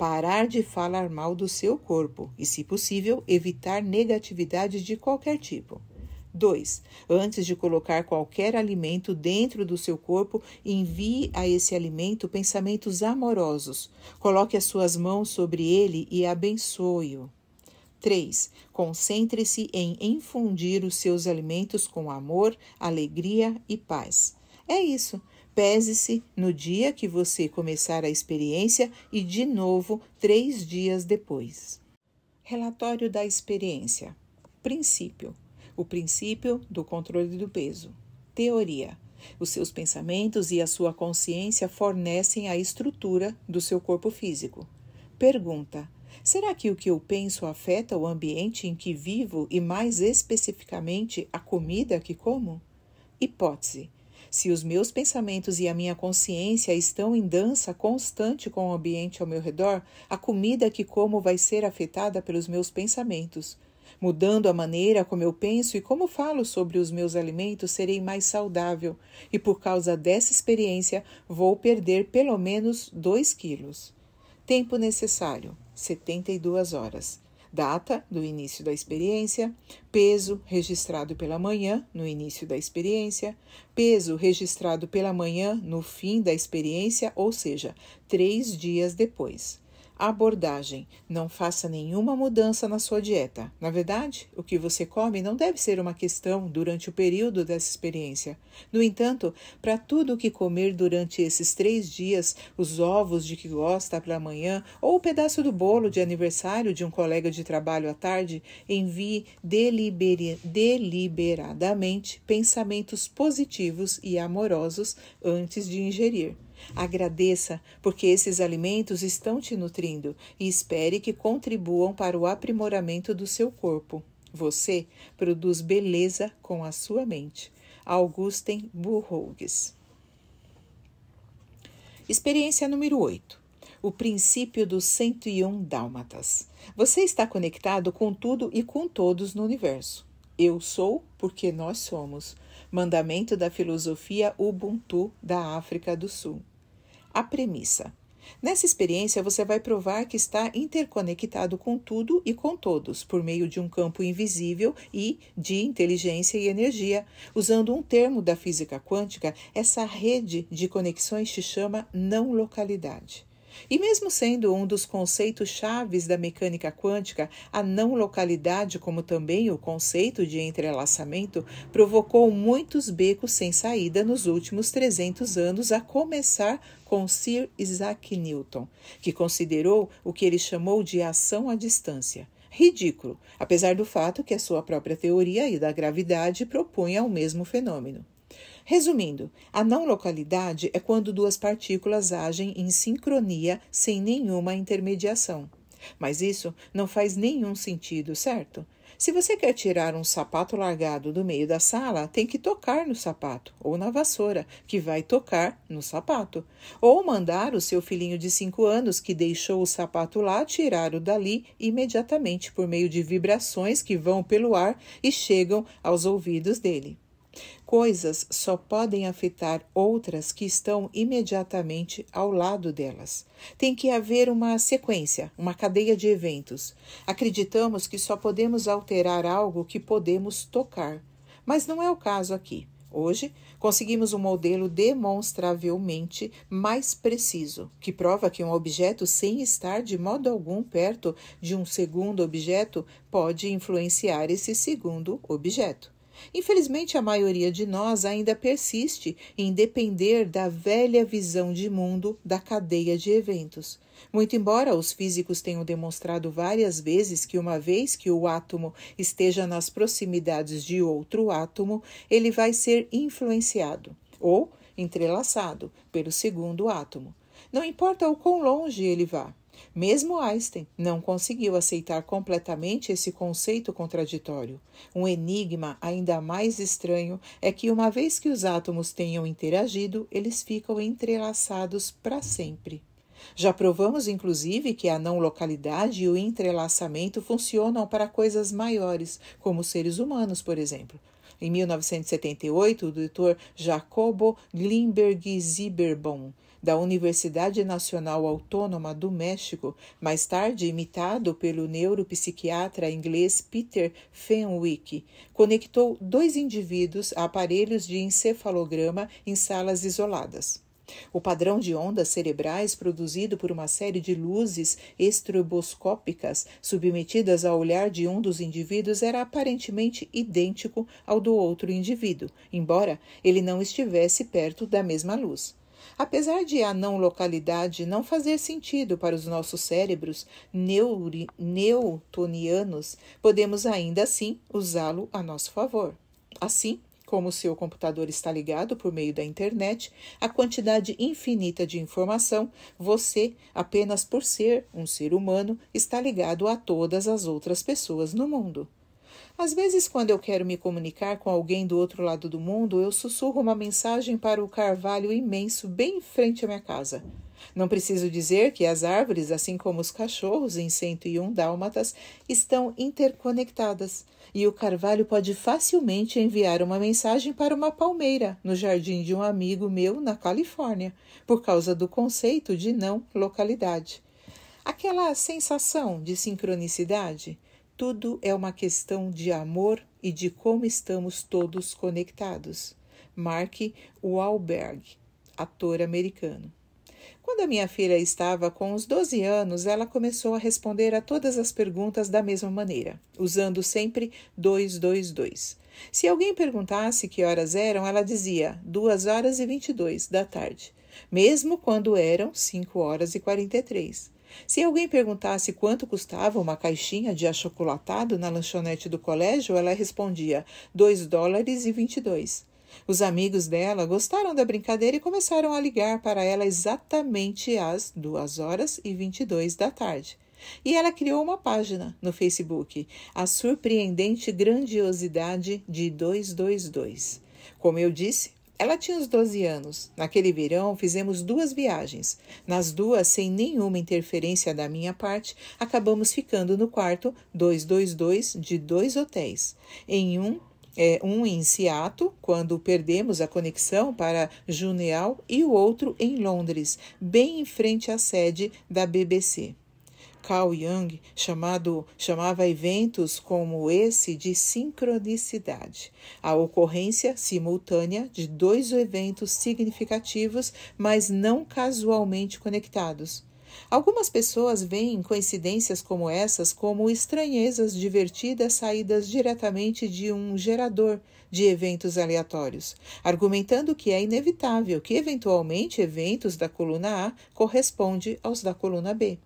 parar de falar mal do seu corpo e, se possível, evitar negatividade de qualquer tipo. 2. Antes de colocar qualquer alimento dentro do seu corpo, envie a esse alimento pensamentos amorosos. Coloque as suas mãos sobre ele e abençoe-o. 3. Concentre-se em infundir os seus alimentos com amor, alegria e paz. É isso. Pese-se no dia que você começar a experiência e de novo três dias depois. Relatório da experiência: Princípio. O princípio do controle do peso. Teoria. Os seus pensamentos e a sua consciência fornecem a estrutura do seu corpo físico. Pergunta: Será que o que eu penso afeta o ambiente em que vivo e, mais especificamente, a comida que como? Hipótese: se os meus pensamentos e a minha consciência estão em dança constante com o ambiente ao meu redor, a comida que como vai ser afetada pelos meus pensamentos. Mudando a maneira como eu penso e como falo sobre os meus alimentos, serei mais saudável e, por causa dessa experiência, vou perder pelo menos 2 quilos. Tempo necessário: 72 horas data do início da experiência, peso registrado pela manhã no início da experiência, peso registrado pela manhã no fim da experiência, ou seja, três dias depois abordagem. Não faça nenhuma mudança na sua dieta. Na verdade, o que você come não deve ser uma questão durante o período dessa experiência. No entanto, para tudo o que comer durante esses três dias, os ovos de que gosta para amanhã ou o pedaço do bolo de aniversário de um colega de trabalho à tarde, envie deliberadamente pensamentos positivos e amorosos antes de ingerir. Agradeça, porque esses alimentos estão te nutrindo e espere que contribuam para o aprimoramento do seu corpo. Você produz beleza com a sua mente. Augusten Burroughs. Experiência número 8. O princípio dos 101 dálmatas. Você está conectado com tudo e com todos no universo. Eu sou porque nós somos. Mandamento da filosofia Ubuntu da África do Sul a premissa. Nessa experiência, você vai provar que está interconectado com tudo e com todos, por meio de um campo invisível e de inteligência e energia. Usando um termo da física quântica, essa rede de conexões se chama não localidade. E mesmo sendo um dos conceitos chaves da mecânica quântica, a não localidade, como também o conceito de entrelaçamento, provocou muitos becos sem saída nos últimos 300 anos, a começar com Sir Isaac Newton, que considerou o que ele chamou de ação à distância ridículo, apesar do fato que a sua própria teoria da gravidade propunha o mesmo fenômeno. Resumindo, a não localidade é quando duas partículas agem em sincronia sem nenhuma intermediação. Mas isso não faz nenhum sentido, certo? Se você quer tirar um sapato largado do meio da sala, tem que tocar no sapato, ou na vassoura, que vai tocar no sapato. Ou mandar o seu filhinho de cinco anos, que deixou o sapato lá, tirar o dali imediatamente por meio de vibrações que vão pelo ar e chegam aos ouvidos dele coisas só podem afetar outras que estão imediatamente ao lado delas. Tem que haver uma sequência, uma cadeia de eventos. Acreditamos que só podemos alterar algo que podemos tocar, mas não é o caso aqui. Hoje, conseguimos um modelo demonstravelmente mais preciso, que prova que um objeto, sem estar de modo algum perto de um segundo objeto, pode influenciar esse segundo objeto. Infelizmente, a maioria de nós ainda persiste em depender da velha visão de mundo da cadeia de eventos. Muito embora os físicos tenham demonstrado várias vezes que, uma vez que o átomo esteja nas proximidades de outro átomo, ele vai ser influenciado ou entrelaçado pelo segundo átomo. Não importa o quão longe ele vá, mesmo Einstein não conseguiu aceitar completamente esse conceito contraditório. Um enigma ainda mais estranho é que, uma vez que os átomos tenham interagido, eles ficam entrelaçados para sempre. Já provamos, inclusive, que a não localidade e o entrelaçamento funcionam para coisas maiores, como seres humanos, por exemplo. Em 1978, o doutor Jacobo Glimberg-Zieberbaum da Universidade Nacional Autônoma do México, mais tarde imitado pelo neuropsiquiatra inglês Peter Fenwick, conectou dois indivíduos a aparelhos de encefalograma em salas isoladas. O padrão de ondas cerebrais produzido por uma série de luzes estroboscópicas submetidas ao olhar de um dos indivíduos era aparentemente idêntico ao do outro indivíduo, embora ele não estivesse perto da mesma luz. Apesar de a não localidade não fazer sentido para os nossos cérebros neuri, podemos ainda assim usá-lo a nosso favor. Assim, como seu computador está ligado por meio da internet, a quantidade infinita de informação, você, apenas por ser um ser humano, está ligado a todas as outras pessoas no mundo. Às vezes, quando eu quero me comunicar com alguém do outro lado do mundo, eu sussurro uma mensagem para o carvalho imenso bem em frente à minha casa. Não preciso dizer que as árvores, assim como os cachorros em 101 dálmatas, estão interconectadas, e o carvalho pode facilmente enviar uma mensagem para uma palmeira no jardim de um amigo meu na Califórnia, por causa do conceito de não localidade. Aquela sensação de sincronicidade tudo é uma questão de amor e de como estamos todos conectados. Mark Wahlberg, ator americano. Quando a minha filha estava com os 12 anos, ela começou a responder a todas as perguntas da mesma maneira, usando sempre 222. Se alguém perguntasse que horas eram, ela dizia 2 horas e 22 da tarde, mesmo quando eram 5 horas e 43. Se alguém perguntasse quanto custava uma caixinha de achocolatado na lanchonete do colégio, ela respondia: dois dólares e vinte e dois. Os amigos dela gostaram da brincadeira e começaram a ligar para ela exatamente às duas horas e vinte e dois da tarde. E ela criou uma página no Facebook, A Surpreendente Grandiosidade de 222. Como eu disse, ela tinha uns 12 anos. Naquele verão fizemos duas viagens. Nas duas, sem nenhuma interferência da minha parte, acabamos ficando no quarto 222 de dois hotéis. Em um, é, um em Seattle, quando perdemos a conexão para Juneau, e o outro em Londres, bem em frente à sede da BBC. Carl Yang chamado, chamava eventos como esse de sincronicidade, a ocorrência simultânea de dois eventos significativos, mas não casualmente conectados. Algumas pessoas veem coincidências como essas como estranhezas divertidas saídas diretamente de um gerador de eventos aleatórios, argumentando que é inevitável que eventualmente eventos da coluna A correspondem aos da coluna B.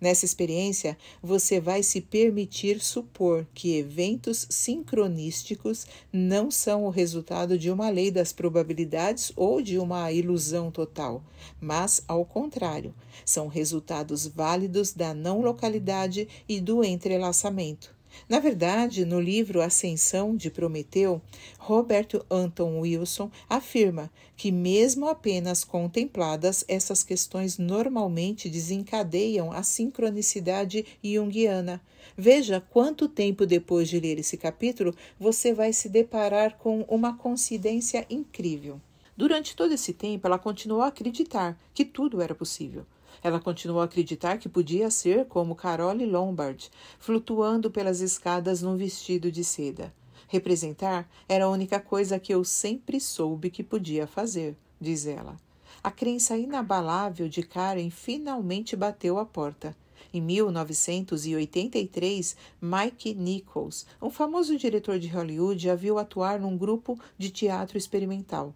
Nessa experiência, você vai se permitir supor que eventos sincronísticos não são o resultado de uma lei das probabilidades ou de uma ilusão total, mas, ao contrário, são resultados válidos da não localidade e do entrelaçamento. Na verdade, no livro Ascensão de Prometeu, Roberto Anton Wilson afirma que, mesmo apenas contempladas, essas questões normalmente desencadeiam a sincronicidade junguiana. Veja quanto tempo depois de ler esse capítulo você vai se deparar com uma coincidência incrível. Durante todo esse tempo, ela continuou a acreditar que tudo era possível. Ela continuou a acreditar que podia ser como Carole Lombard, flutuando pelas escadas num vestido de seda. Representar era a única coisa que eu sempre soube que podia fazer, diz ela. A crença inabalável de Karen finalmente bateu a porta. Em 1983, Mike Nichols, um famoso diretor de Hollywood, a viu atuar num grupo de teatro experimental.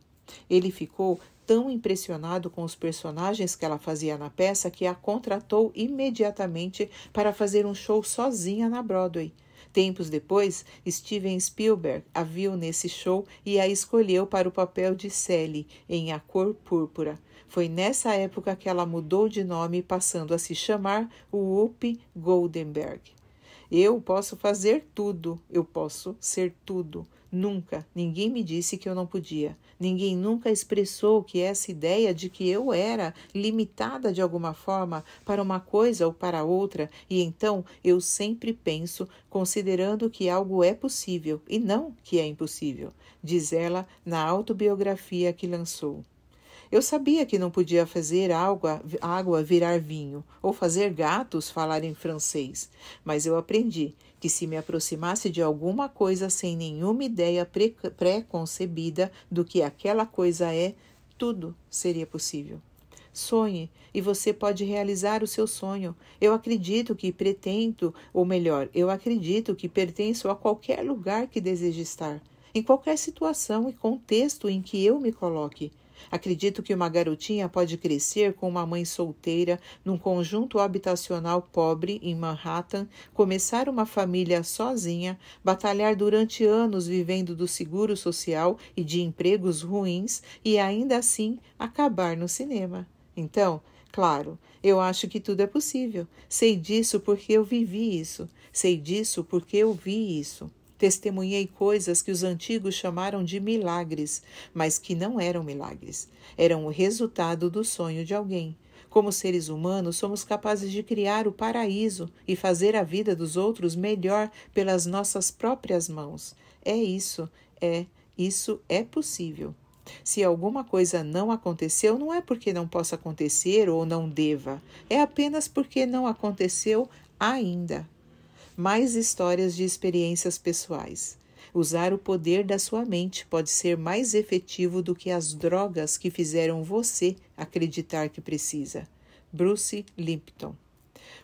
Ele ficou tão impressionado com os personagens que ela fazia na peça que a contratou imediatamente para fazer um show sozinha na Broadway. Tempos depois, Steven Spielberg a viu nesse show e a escolheu para o papel de Sally em A Cor Púrpura. Foi nessa época que ela mudou de nome, passando a se chamar Whoopi Goldenberg. Eu posso fazer tudo, eu posso ser tudo. Nunca ninguém me disse que eu não podia. Ninguém nunca expressou que essa ideia de que eu era limitada de alguma forma para uma coisa ou para outra, e então eu sempre penso considerando que algo é possível e não que é impossível, diz ela na autobiografia que lançou. Eu sabia que não podia fazer água, água virar vinho ou fazer gatos falar em francês, mas eu aprendi que se me aproximasse de alguma coisa sem nenhuma ideia pré-concebida do que aquela coisa é, tudo seria possível. Sonhe e você pode realizar o seu sonho. Eu acredito que pretendo, ou melhor, eu acredito que pertenço a qualquer lugar que deseje estar, em qualquer situação e contexto em que eu me coloque. Acredito que uma garotinha pode crescer com uma mãe solteira num conjunto habitacional pobre em Manhattan, começar uma família sozinha, batalhar durante anos vivendo do seguro social e de empregos ruins e ainda assim acabar no cinema. Então, Claro, eu acho que tudo é possível. Sei disso porque eu vivi isso. Sei disso porque eu vi isso. Testemunhei coisas que os antigos chamaram de milagres, mas que não eram milagres. Eram o resultado do sonho de alguém. Como seres humanos, somos capazes de criar o paraíso e fazer a vida dos outros melhor pelas nossas próprias mãos. É isso, é, isso é possível. Se alguma coisa não aconteceu, não é porque não possa acontecer ou não deva, é apenas porque não aconteceu ainda mais histórias de experiências pessoais. Usar o poder da sua mente pode ser mais efetivo do que as drogas que fizeram você acreditar que precisa. Bruce Limpton.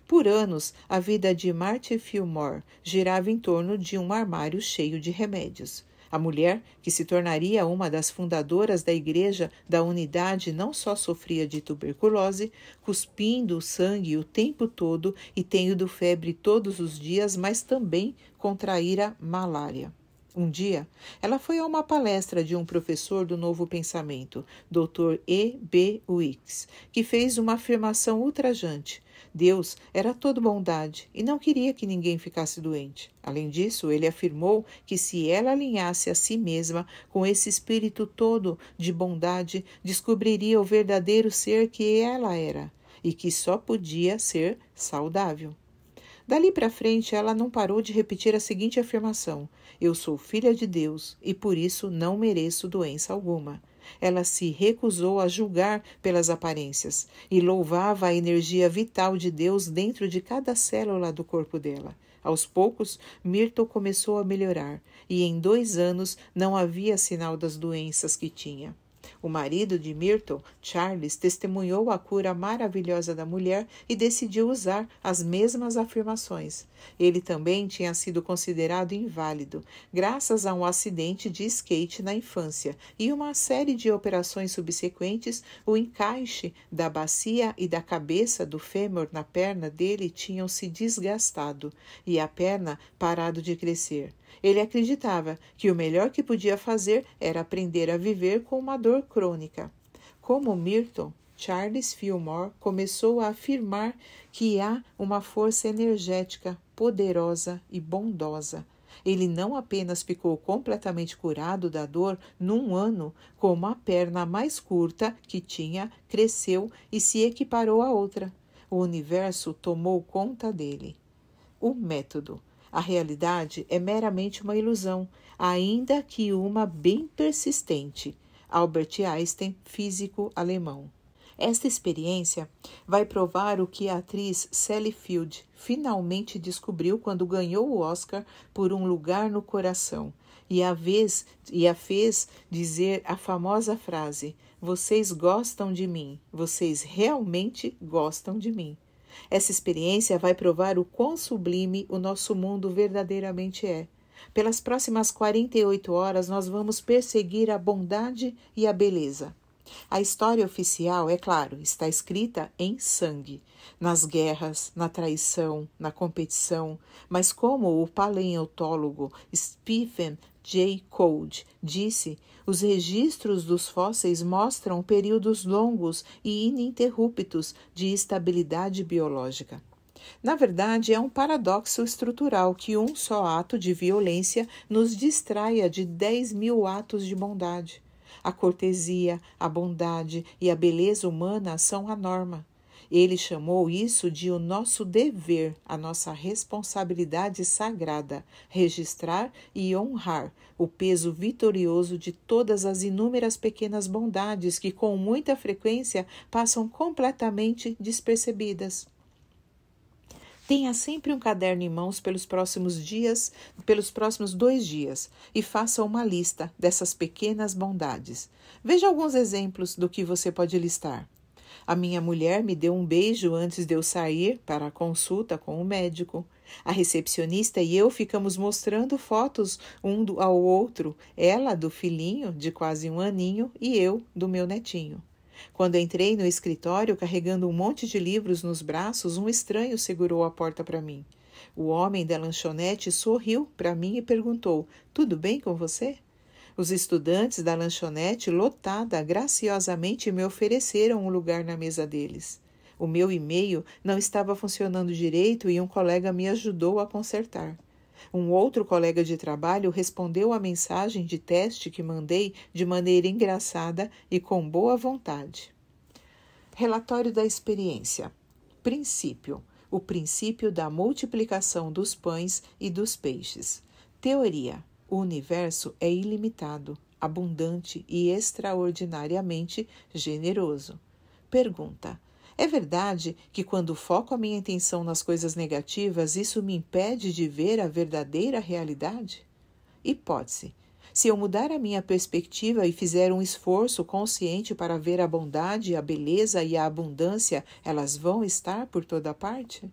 Por anos, a vida de Marty Fillmore girava em torno de um armário cheio de remédios. A mulher, que se tornaria uma das fundadoras da Igreja da Unidade, não só sofria de tuberculose, cuspindo o sangue o tempo todo e tendo febre todos os dias, mas também contraíra malária. Um dia, ela foi a uma palestra de um professor do Novo Pensamento, Dr. E. B. Wicks, que fez uma afirmação ultrajante. Deus era todo bondade e não queria que ninguém ficasse doente. Além disso, ele afirmou que se ela alinhasse a si mesma com esse espírito todo de bondade, descobriria o verdadeiro ser que ela era e que só podia ser saudável. Dali para frente, ela não parou de repetir a seguinte afirmação: Eu sou filha de Deus e por isso não mereço doença alguma. Ela se recusou a julgar pelas aparências e louvava a energia vital de Deus dentro de cada célula do corpo dela. Aos poucos, Myrtle começou a melhorar e em dois anos não havia sinal das doenças que tinha. O marido de Myrtle, Charles, testemunhou a cura maravilhosa da mulher e decidiu usar as mesmas afirmações. Ele também tinha sido considerado inválido, graças a um acidente de skate na infância e uma série de operações subsequentes, o encaixe da bacia e da cabeça do fêmur na perna dele tinham se desgastado e a perna parado de crescer. Ele acreditava que o melhor que podia fazer era aprender a viver com uma dor dor crônica. Como Milton, Charles Fillmore começou a afirmar que há uma força energética, poderosa e bondosa. Ele não apenas ficou completamente curado da dor num ano, como a perna mais curta que tinha cresceu e se equiparou à outra. O universo tomou conta dele. O método. A realidade é meramente uma ilusão, ainda que uma bem persistente. Albert Einstein, físico alemão. Esta experiência vai provar o que a atriz Sally Field finalmente descobriu quando ganhou o Oscar por Um Lugar no Coração e a, vez, e a fez dizer a famosa frase: Vocês gostam de mim, vocês realmente gostam de mim. Essa experiência vai provar o quão sublime o nosso mundo verdadeiramente é pelas próximas 48 horas, nós vamos perseguir a bondade e a beleza. A história oficial, é claro, está escrita em sangue, nas guerras, na traição, na competição, mas como o paleontólogo Stephen J. Code disse, os registros dos fósseis mostram períodos longos e ininterruptos de estabilidade biológica. Na verdade, é um paradoxo estrutural que um só ato de violência nos distraia de dez mil atos de bondade. A cortesia, a bondade e a beleza humana são a norma. Ele chamou isso de o nosso dever, a nossa responsabilidade sagrada, registrar e honrar o peso vitorioso de todas as inúmeras pequenas bondades que, com muita frequência, passam completamente despercebidas. Tenha sempre um caderno em mãos pelos próximos dias, pelos próximos dois dias, e faça uma lista dessas pequenas bondades. Veja alguns exemplos do que você pode listar. A minha mulher me deu um beijo antes de eu sair para a consulta com o médico. A recepcionista e eu ficamos mostrando fotos um ao outro, ela do filhinho de quase um aninho e eu do meu netinho. Quando entrei no escritório carregando um monte de livros nos braços, um estranho segurou a porta para mim. O homem da lanchonete sorriu para mim e perguntou: Tudo bem com você? Os estudantes da lanchonete lotada graciosamente me ofereceram um lugar na mesa deles. O meu e-mail não estava funcionando direito e um colega me ajudou a consertar. Um outro colega de trabalho respondeu à mensagem de teste que mandei de maneira engraçada e com boa vontade. Relatório da experiência. Princípio: o princípio da multiplicação dos pães e dos peixes. Teoria: o universo é ilimitado, abundante e extraordinariamente generoso. Pergunta: é verdade que quando foco a minha atenção nas coisas negativas, isso me impede de ver a verdadeira realidade? Hipótese. Se eu mudar a minha perspectiva e fizer um esforço consciente para ver a bondade, a beleza e a abundância, elas vão estar por toda parte?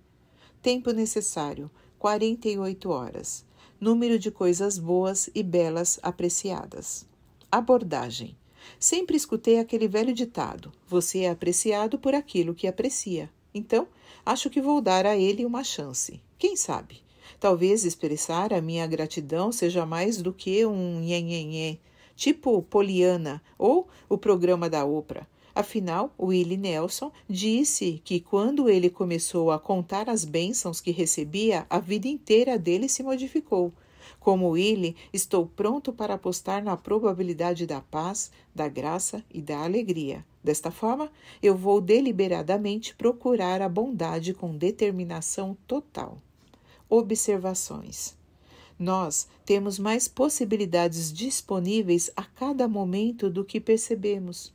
Tempo necessário: 48 horas. Número de coisas boas e belas apreciadas. Abordagem. Sempre escutei aquele velho ditado: você é apreciado por aquilo que aprecia. Então, acho que vou dar a ele uma chance. Quem sabe? Talvez expressar a minha gratidão seja mais do que um nhenhenhé, tipo Poliana ou o programa da Oprah. Afinal, Willie Nelson disse que quando ele começou a contar as bênçãos que recebia, a vida inteira dele se modificou. Como ele, estou pronto para apostar na probabilidade da paz, da graça e da alegria. Desta forma, eu vou deliberadamente procurar a bondade com determinação total. Observações. Nós temos mais possibilidades disponíveis a cada momento do que percebemos.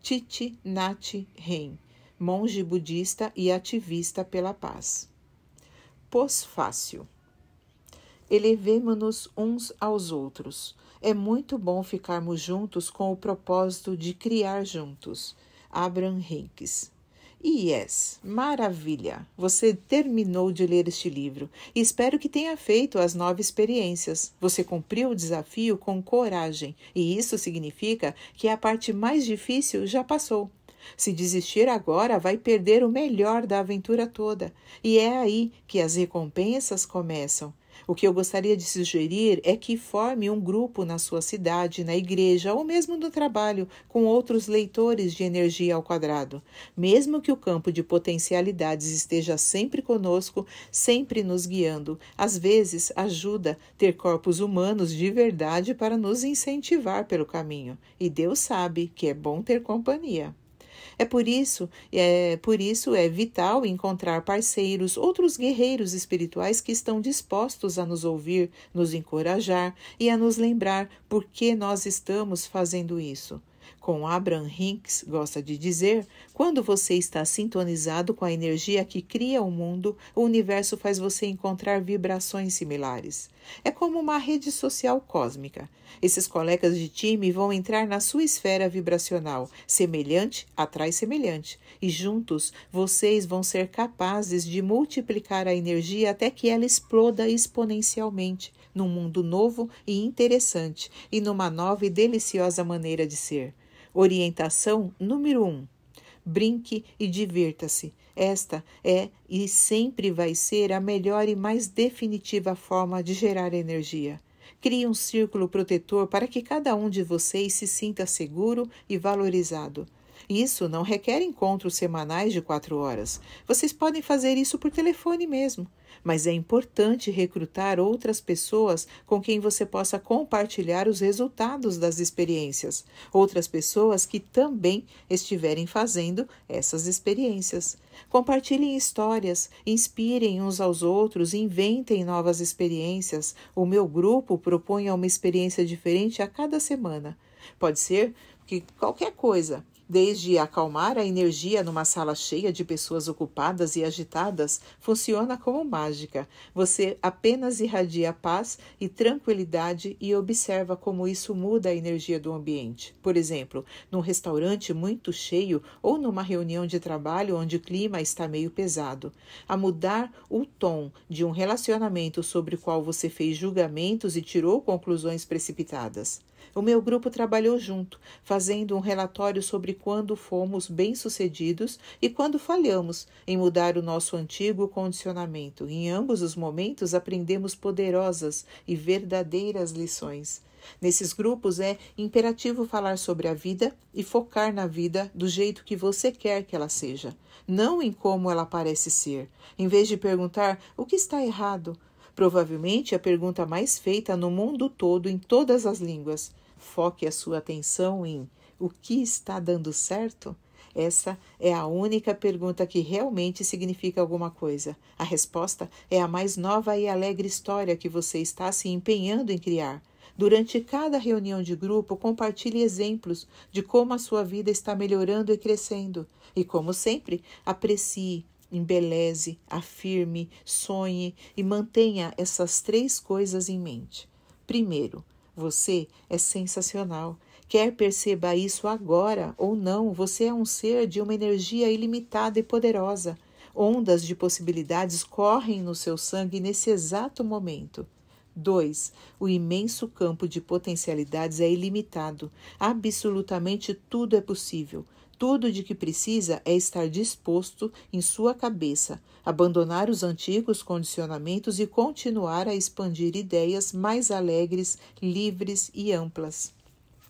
Titi Nat Ren, monge budista e ativista pela paz. Pós-fácil elevemo-nos uns aos outros. É muito bom ficarmos juntos com o propósito de criar juntos. Abraham Hinks. E yes, maravilha! Você terminou de ler este livro. Espero que tenha feito as nove experiências. Você cumpriu o desafio com coragem, e isso significa que a parte mais difícil já passou. Se desistir agora, vai perder o melhor da aventura toda. E é aí que as recompensas começam. O que eu gostaria de sugerir é que forme um grupo na sua cidade, na igreja ou mesmo no trabalho com outros leitores de energia ao quadrado. Mesmo que o campo de potencialidades esteja sempre conosco, sempre nos guiando, às vezes ajuda ter corpos humanos de verdade para nos incentivar pelo caminho. E Deus sabe que é bom ter companhia. É por isso, é por isso é vital encontrar parceiros, outros guerreiros espirituais que estão dispostos a nos ouvir, nos encorajar e a nos lembrar por que nós estamos fazendo isso. Com Abraham Hinks gosta de dizer, quando você está sintonizado com a energia que cria o mundo, o universo faz você encontrar vibrações similares. É como uma rede social cósmica. Esses colegas de time vão entrar na sua esfera vibracional, semelhante atrai semelhante, e juntos vocês vão ser capazes de multiplicar a energia até que ela exploda exponencialmente num mundo novo e interessante e numa nova e deliciosa maneira de ser. Orientação número 1. Um, brinque e divirta-se. Esta é e sempre vai ser a melhor e mais definitiva forma de gerar energia. Crie um círculo protetor para que cada um de vocês se sinta seguro e valorizado. Isso não requer encontros semanais de quatro horas. Vocês podem fazer isso por telefone mesmo mas é importante recrutar outras pessoas com quem você possa compartilhar os resultados das experiências, outras pessoas que também estiverem fazendo essas experiências. Compartilhem histórias, inspirem uns aos outros, inventem novas experiências. O meu grupo propõe uma experiência diferente a cada semana. Pode ser que qualquer coisa, Desde acalmar a energia numa sala cheia de pessoas ocupadas e agitadas, funciona como mágica. Você apenas irradia paz e tranquilidade e observa como isso muda a energia do ambiente. Por exemplo, num restaurante muito cheio ou numa reunião de trabalho onde o clima está meio pesado. A mudar o tom de um relacionamento sobre o qual você fez julgamentos e tirou conclusões precipitadas. O meu grupo trabalhou junto, fazendo um relatório sobre quando fomos bem-sucedidos e quando falhamos em mudar o nosso antigo condicionamento. Em ambos os momentos aprendemos poderosas e verdadeiras lições. Nesses grupos é imperativo falar sobre a vida e focar na vida do jeito que você quer que ela seja, não em como ela parece ser. Em vez de perguntar o que está errado, provavelmente a pergunta mais feita no mundo todo em todas as línguas. Foque a sua atenção em o que está dando certo? Essa é a única pergunta que realmente significa alguma coisa. A resposta é a mais nova e alegre história que você está se empenhando em criar. Durante cada reunião de grupo, compartilhe exemplos de como a sua vida está melhorando e crescendo. E, como sempre, aprecie, embeleze, afirme, sonhe e mantenha essas três coisas em mente. Primeiro, você é sensacional. Quer perceba isso agora ou não, você é um ser de uma energia ilimitada e poderosa. Ondas de possibilidades correm no seu sangue nesse exato momento. 2. O imenso campo de potencialidades é ilimitado. Absolutamente tudo é possível. Tudo de que precisa é estar disposto em sua cabeça, abandonar os antigos condicionamentos e continuar a expandir ideias mais alegres, livres e amplas.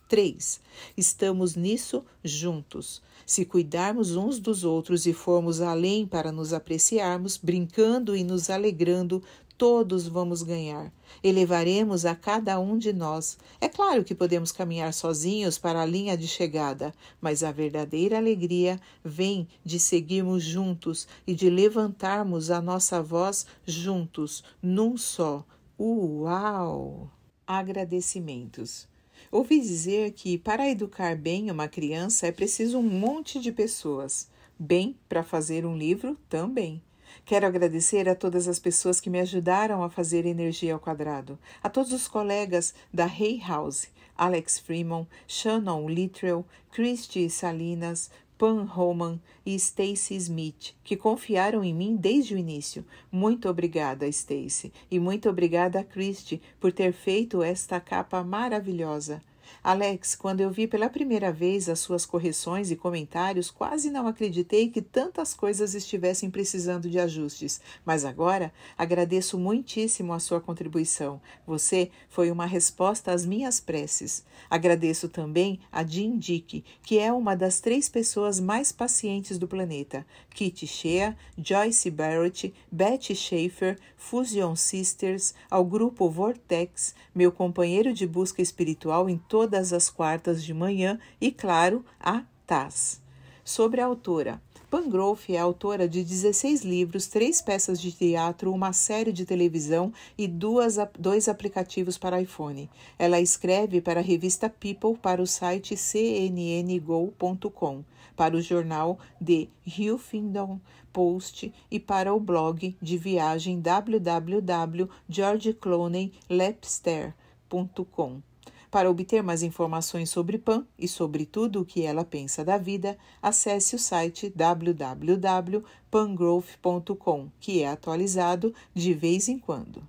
3. Estamos nisso juntos. Se cuidarmos uns dos outros e formos além para nos apreciarmos, brincando e nos alegrando, todos vamos ganhar. Elevaremos a cada um de nós. É claro que podemos caminhar sozinhos para a linha de chegada, mas a verdadeira alegria vem de seguirmos juntos e de levantarmos a nossa voz juntos, num só. Uau! Agradecimentos. Ouvi dizer que para educar bem uma criança é preciso um monte de pessoas. Bem para fazer um livro também. Quero agradecer a todas as pessoas que me ajudaram a fazer Energia ao Quadrado, a todos os colegas da Hay House, Alex Freeman, Shannon Littrell, Christy Salinas, Pan Roman e Stacy Smith, que confiaram em mim desde o início. Muito obrigada, Stacy, e muito obrigada a Christy por ter feito esta capa maravilhosa. Alex, quando eu vi pela primeira vez as suas correções e comentários, quase não acreditei que tantas coisas estivessem precisando de ajustes. Mas agora agradeço muitíssimo a sua contribuição. Você foi uma resposta às minhas preces. Agradeço também a Jean Dick, que é uma das três pessoas mais pacientes do planeta: Kitty Shea, Joyce Barrett, Betty Schaefer, Fusion Sisters, ao grupo Vortex, meu companheiro de busca espiritual em todo todas as quartas de manhã e, claro, a TAS. Sobre a autora. Pangrove é autora de 16 livros, três peças de teatro, uma série de televisão e duas, dois aplicativos para iPhone. Ela escreve para a revista People, para o site cnngo.com, para o jornal The Huffington Post e para o blog de viagem www.georgecloneylapster.com. Para obter mais informações sobre PAN e sobre tudo o que ela pensa da vida, acesse o site www.pangrowth.com, que é atualizado de vez em quando.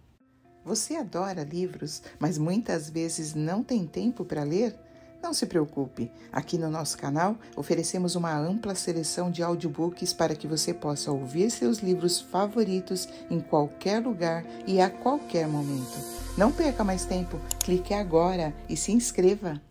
Você adora livros, mas muitas vezes não tem tempo para ler? Não se preocupe, aqui no nosso canal oferecemos uma ampla seleção de audiobooks para que você possa ouvir seus livros favoritos em qualquer lugar e a qualquer momento. Não perca mais tempo, clique agora e se inscreva!